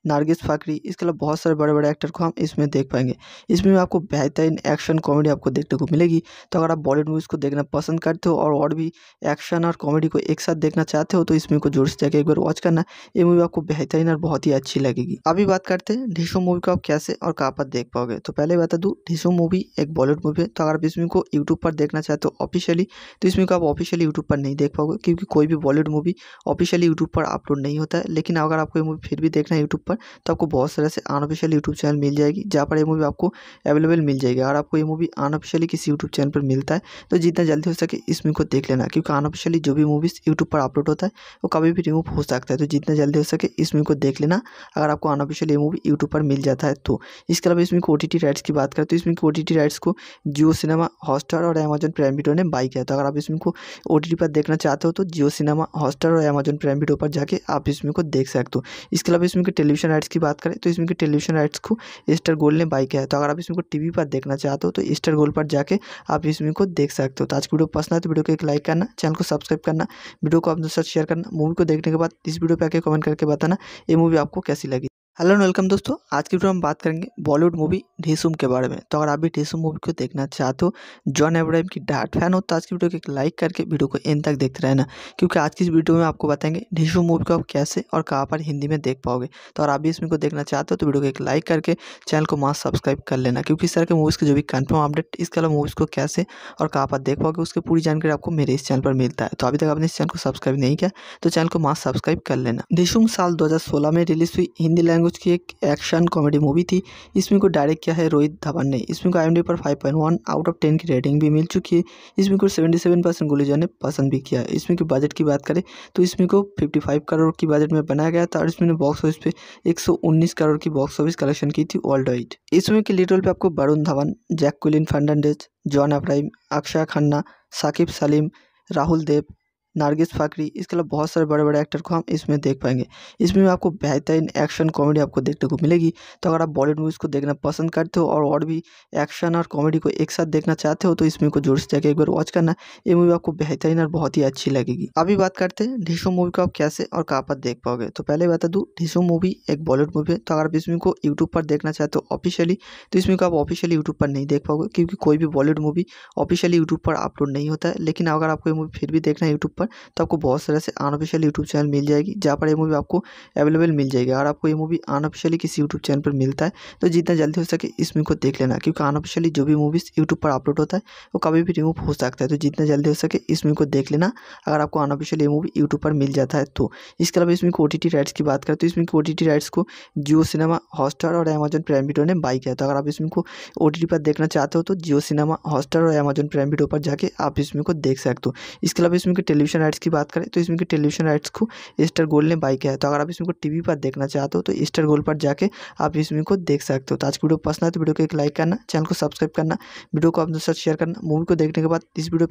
Nargis Fakhri इसके अलावा बहुत सारे बड़े बड़े एक्टर को हम इसमें देख पाएंगे इसमें आपको बेहतरीन एक्शन कॉमेडी आपको देखने को मिलेगी तो अगर आप बॉलीवुड मूवीज़ को देखना पसंद करते हो और और भी एक्शन और कॉमेडी को एक साथ देखना चाहते हो तो इसमें को जोर से जाकर एक बार वॉच करना ये मूवी आपको बेहतरीन और बहुत ही अच्छी लगेगी अभी बात करते हैं ढीशो मूवी को आप कैसे और कहाँ पर देख पाओगे तो पहले बता दूँ ढीशो मूवी एक बॉलीवुड मूवी है तो अगर आप इसमें को यूट्यूब पर देखना चाहते हो ऑफिशियली तो इसमें को आप ऑफिशियली यूट्यूब पर नहीं देख पाओगे क्योंकि कोई भी बॉलीवुड मूवी ऑफिशियली यूट्यूब पर अपलोड नहीं होता है लेकिन अगर आपको ये मूवी फिर भी देखना है यूट्यूब पर में तो आपको बहुत सारे से अनऑफिशियल यूट्यूब चैनल मिल जाएगी जहाँ पर ये मूवी आपको अवेलेबल मिल जाएगी और आपको ये मूवी अनऑफिशियली किसी यूट्यूब चैनल पर मिलता है तो जितना जल्दी हो सके इस मूवी को देख लेना क्योंकि अनऑफिशियली जो भी मूवीज़ यूट्यूब पर अपलोड होता है वो कभी भी रिमूव हो सकता है तो जितना जल्दी हो सके इस मूवी को देख लेना अगर आपको अनऑफिशियल ये मूवी यूट्यूब पर मिल जाता है तो इसके अलावा इसमें ओ टी राइट्स की बात करें तो इसमें ओ टी राइट्स को जियो सिनेमा हॉस्टार और अमेजन प्राइम वीडियो ने बाई किया तो अगर आप इसमें को ओ पर देखना चाहते हो तो जियो सिनेमा हॉटस्टार और अमेजन प्राइम वीडियो पर जाके आप इसमें को देख सकते हो इसके अलावा इसमें टेलीविजन टेलीविजन राइट्स की बात करें तो इसमें की टेलीविजन राइट्स को ईस्टर गोल्ड ने बाई किया है तो अगर आप इसमें को टीवी पर देखना चाहते हो तो ईस्टर गोल्ड पर जाके आप इसमें को देख सकते हो तो आज की वीडियो पसंद है तो वीडियो को एक लाइक करना चैनल को सब्सक्राइब करना वीडियो को अपने साथ शेयर करना मूवी को देखने के बाद इस वीडियो पर आके कमेंट करके बताना ये मूवी आपको कैसी लगी हेलो एंड वेलकम दोस्तों आज की वीडियो हम बात करेंगे बॉलीवुड मूवी ढीसुम के बारे में तो अगर आप भी ढेसुम मूवी को देखना चाहते हो जॉन एब्राहिम की डार्ट फैन हो तो आज की वीडियो को एक लाइक करके वीडियो को एंड तक देखते रहना क्योंकि आज की इस वीडियो में आपको बताएंगे ढेसुम मूवी को आप कैसे और कहाँ पर हिंदी में देख पाओगे तो अगर आप भी इसमें को देखना चाहते हो तो वीडियो को एक लाइक करके चैनल को मास्क सब्सक्राइब कर लेना क्योंकि इस तरह के मूवीज़ के जो भी कन्फर्म अपडेट इसके अलावा मूवीज़ को कैसे और कहाँ पर देख पाओगे उसकी पूरी जानकारी आपको मेरे इस चैनल पर मिलता है तो अभी तक आपने इस चैनल को सब्सक्राइब नहीं किया तो चैनल को मास्क सब्सक्राइब कर लेना ढेसुम साल दो में रिलीज हुई हिंदी लैंग्वेज लैंग्वेज की एक एक्शन कॉमेडी मूवी थी इसमें को डायरेक्ट किया है रोहित धवन ने इसमें को आई पर 5.1 आउट ऑफ 10 की रेटिंग भी मिल चुकी है इसमें को 77 परसेंट गुलीजा ने पसंद भी किया इसमें के बजट की बात करें तो इसमें को 55 करोड़ की बजट में बनाया गया था और इसमें बॉक्स ऑफिस पे एक करोड़ की बॉक्स ऑफिस कलेक्शन की थी वर्ल्ड वाइड इसमें की के लीड रोल पर आपको Varun Dhawan Jack कुलिन Fernandez John Abraham Akshay Khanna Saqib Saleem Rahul Dev Nargis Fakhri इसके अलावा बहुत सारे बड़े बड़े एक्टर को हम इसमें देख पाएंगे इसमें आपको बेहतरीन एक्शन कॉमेडी आपको देखने को मिलेगी तो अगर आप बॉलीवुड मूवीज़ को देखना पसंद करते हो और और भी एक्शन और कॉमेडी को एक साथ देखना चाहते हो तो इसमें को जोर से जाकर एक बार वॉच करना ये मूवी आपको बेहतरीन और बहुत ही अच्छी लगेगी अभी बात करते हैं ढीसो मूवी को आप कैसे और कहाँ पर देख पाओगे तो पहले बता दूँ ढीसो मूवी एक बॉलीवुड मूवी है तो अगर आप इसमें को यूट्यूब पर देखना चाहते हो ऑफिशियली तो इसमें को आप ऑफिशियली यूट्यूब पर नहीं देख पाओगे क्योंकि कोई भी बॉलीवुड मूवी ऑफिशियली यूट्यूब पर अपलोड नहीं होता है लेकिन अगर आपको ये मूवी फिर भी देखना है यूट्यूब पर पर तो आपको बहुत सारे से अनऑफिशियल यूट्यूब चैनल मिल जाएगी जहाँ पर ये मूवी आपको अवेलेबल मिल जाएगी और आपको ये मूवी अनऑफिशियली किसी यूट्यूब चैनल पर मिलता है तो जितना जल्दी हो सके इस मूवी को देख लेना क्योंकि अनऑफिशियली जो भी मूवीज़ यूट्यूब पर अपलोड होता है वो कभी भी रिमूव हो सकता है तो जितना जल्दी हो सके इस मूवी को देख लेना अगर आपको अनऑफिशियल ये मूवी यूट्यूब पर मिल जाता है तो इसके अलावा इसमें ओ टी राइट्स की बात करें तो इसमें ओ टी राइट्स को जियो सिनेमा हॉस्टार और अमेजन प्राइम वीडियो ने बाई किया तो अगर आप इसमें को ओ पर देखना चाहते हो तो जियो सिनेमा हॉटस्टार और अमेजन प्राइम वीडियो पर जाके आप इसमें को देख सकते हो इसके अलावा इसमें टेलीविजन टेलीविजन राइट्स की बात करें तो इसमें की टेलीविजन राइट्स को ईस्टर गोल्ड ने बाई किया है तो अगर आप इसमें को टीवी पर देखना चाहते हो तो ईस्टर गोल्ड पर जाके आप इसमें को देख सकते हो तो आज की वीडियो पसंद है तो वीडियो को एक लाइक करना चैनल को सब्सक्राइब करना वीडियो को आप दोस्तों शेयर करना मूवी को देखने के बाद इस वीडियो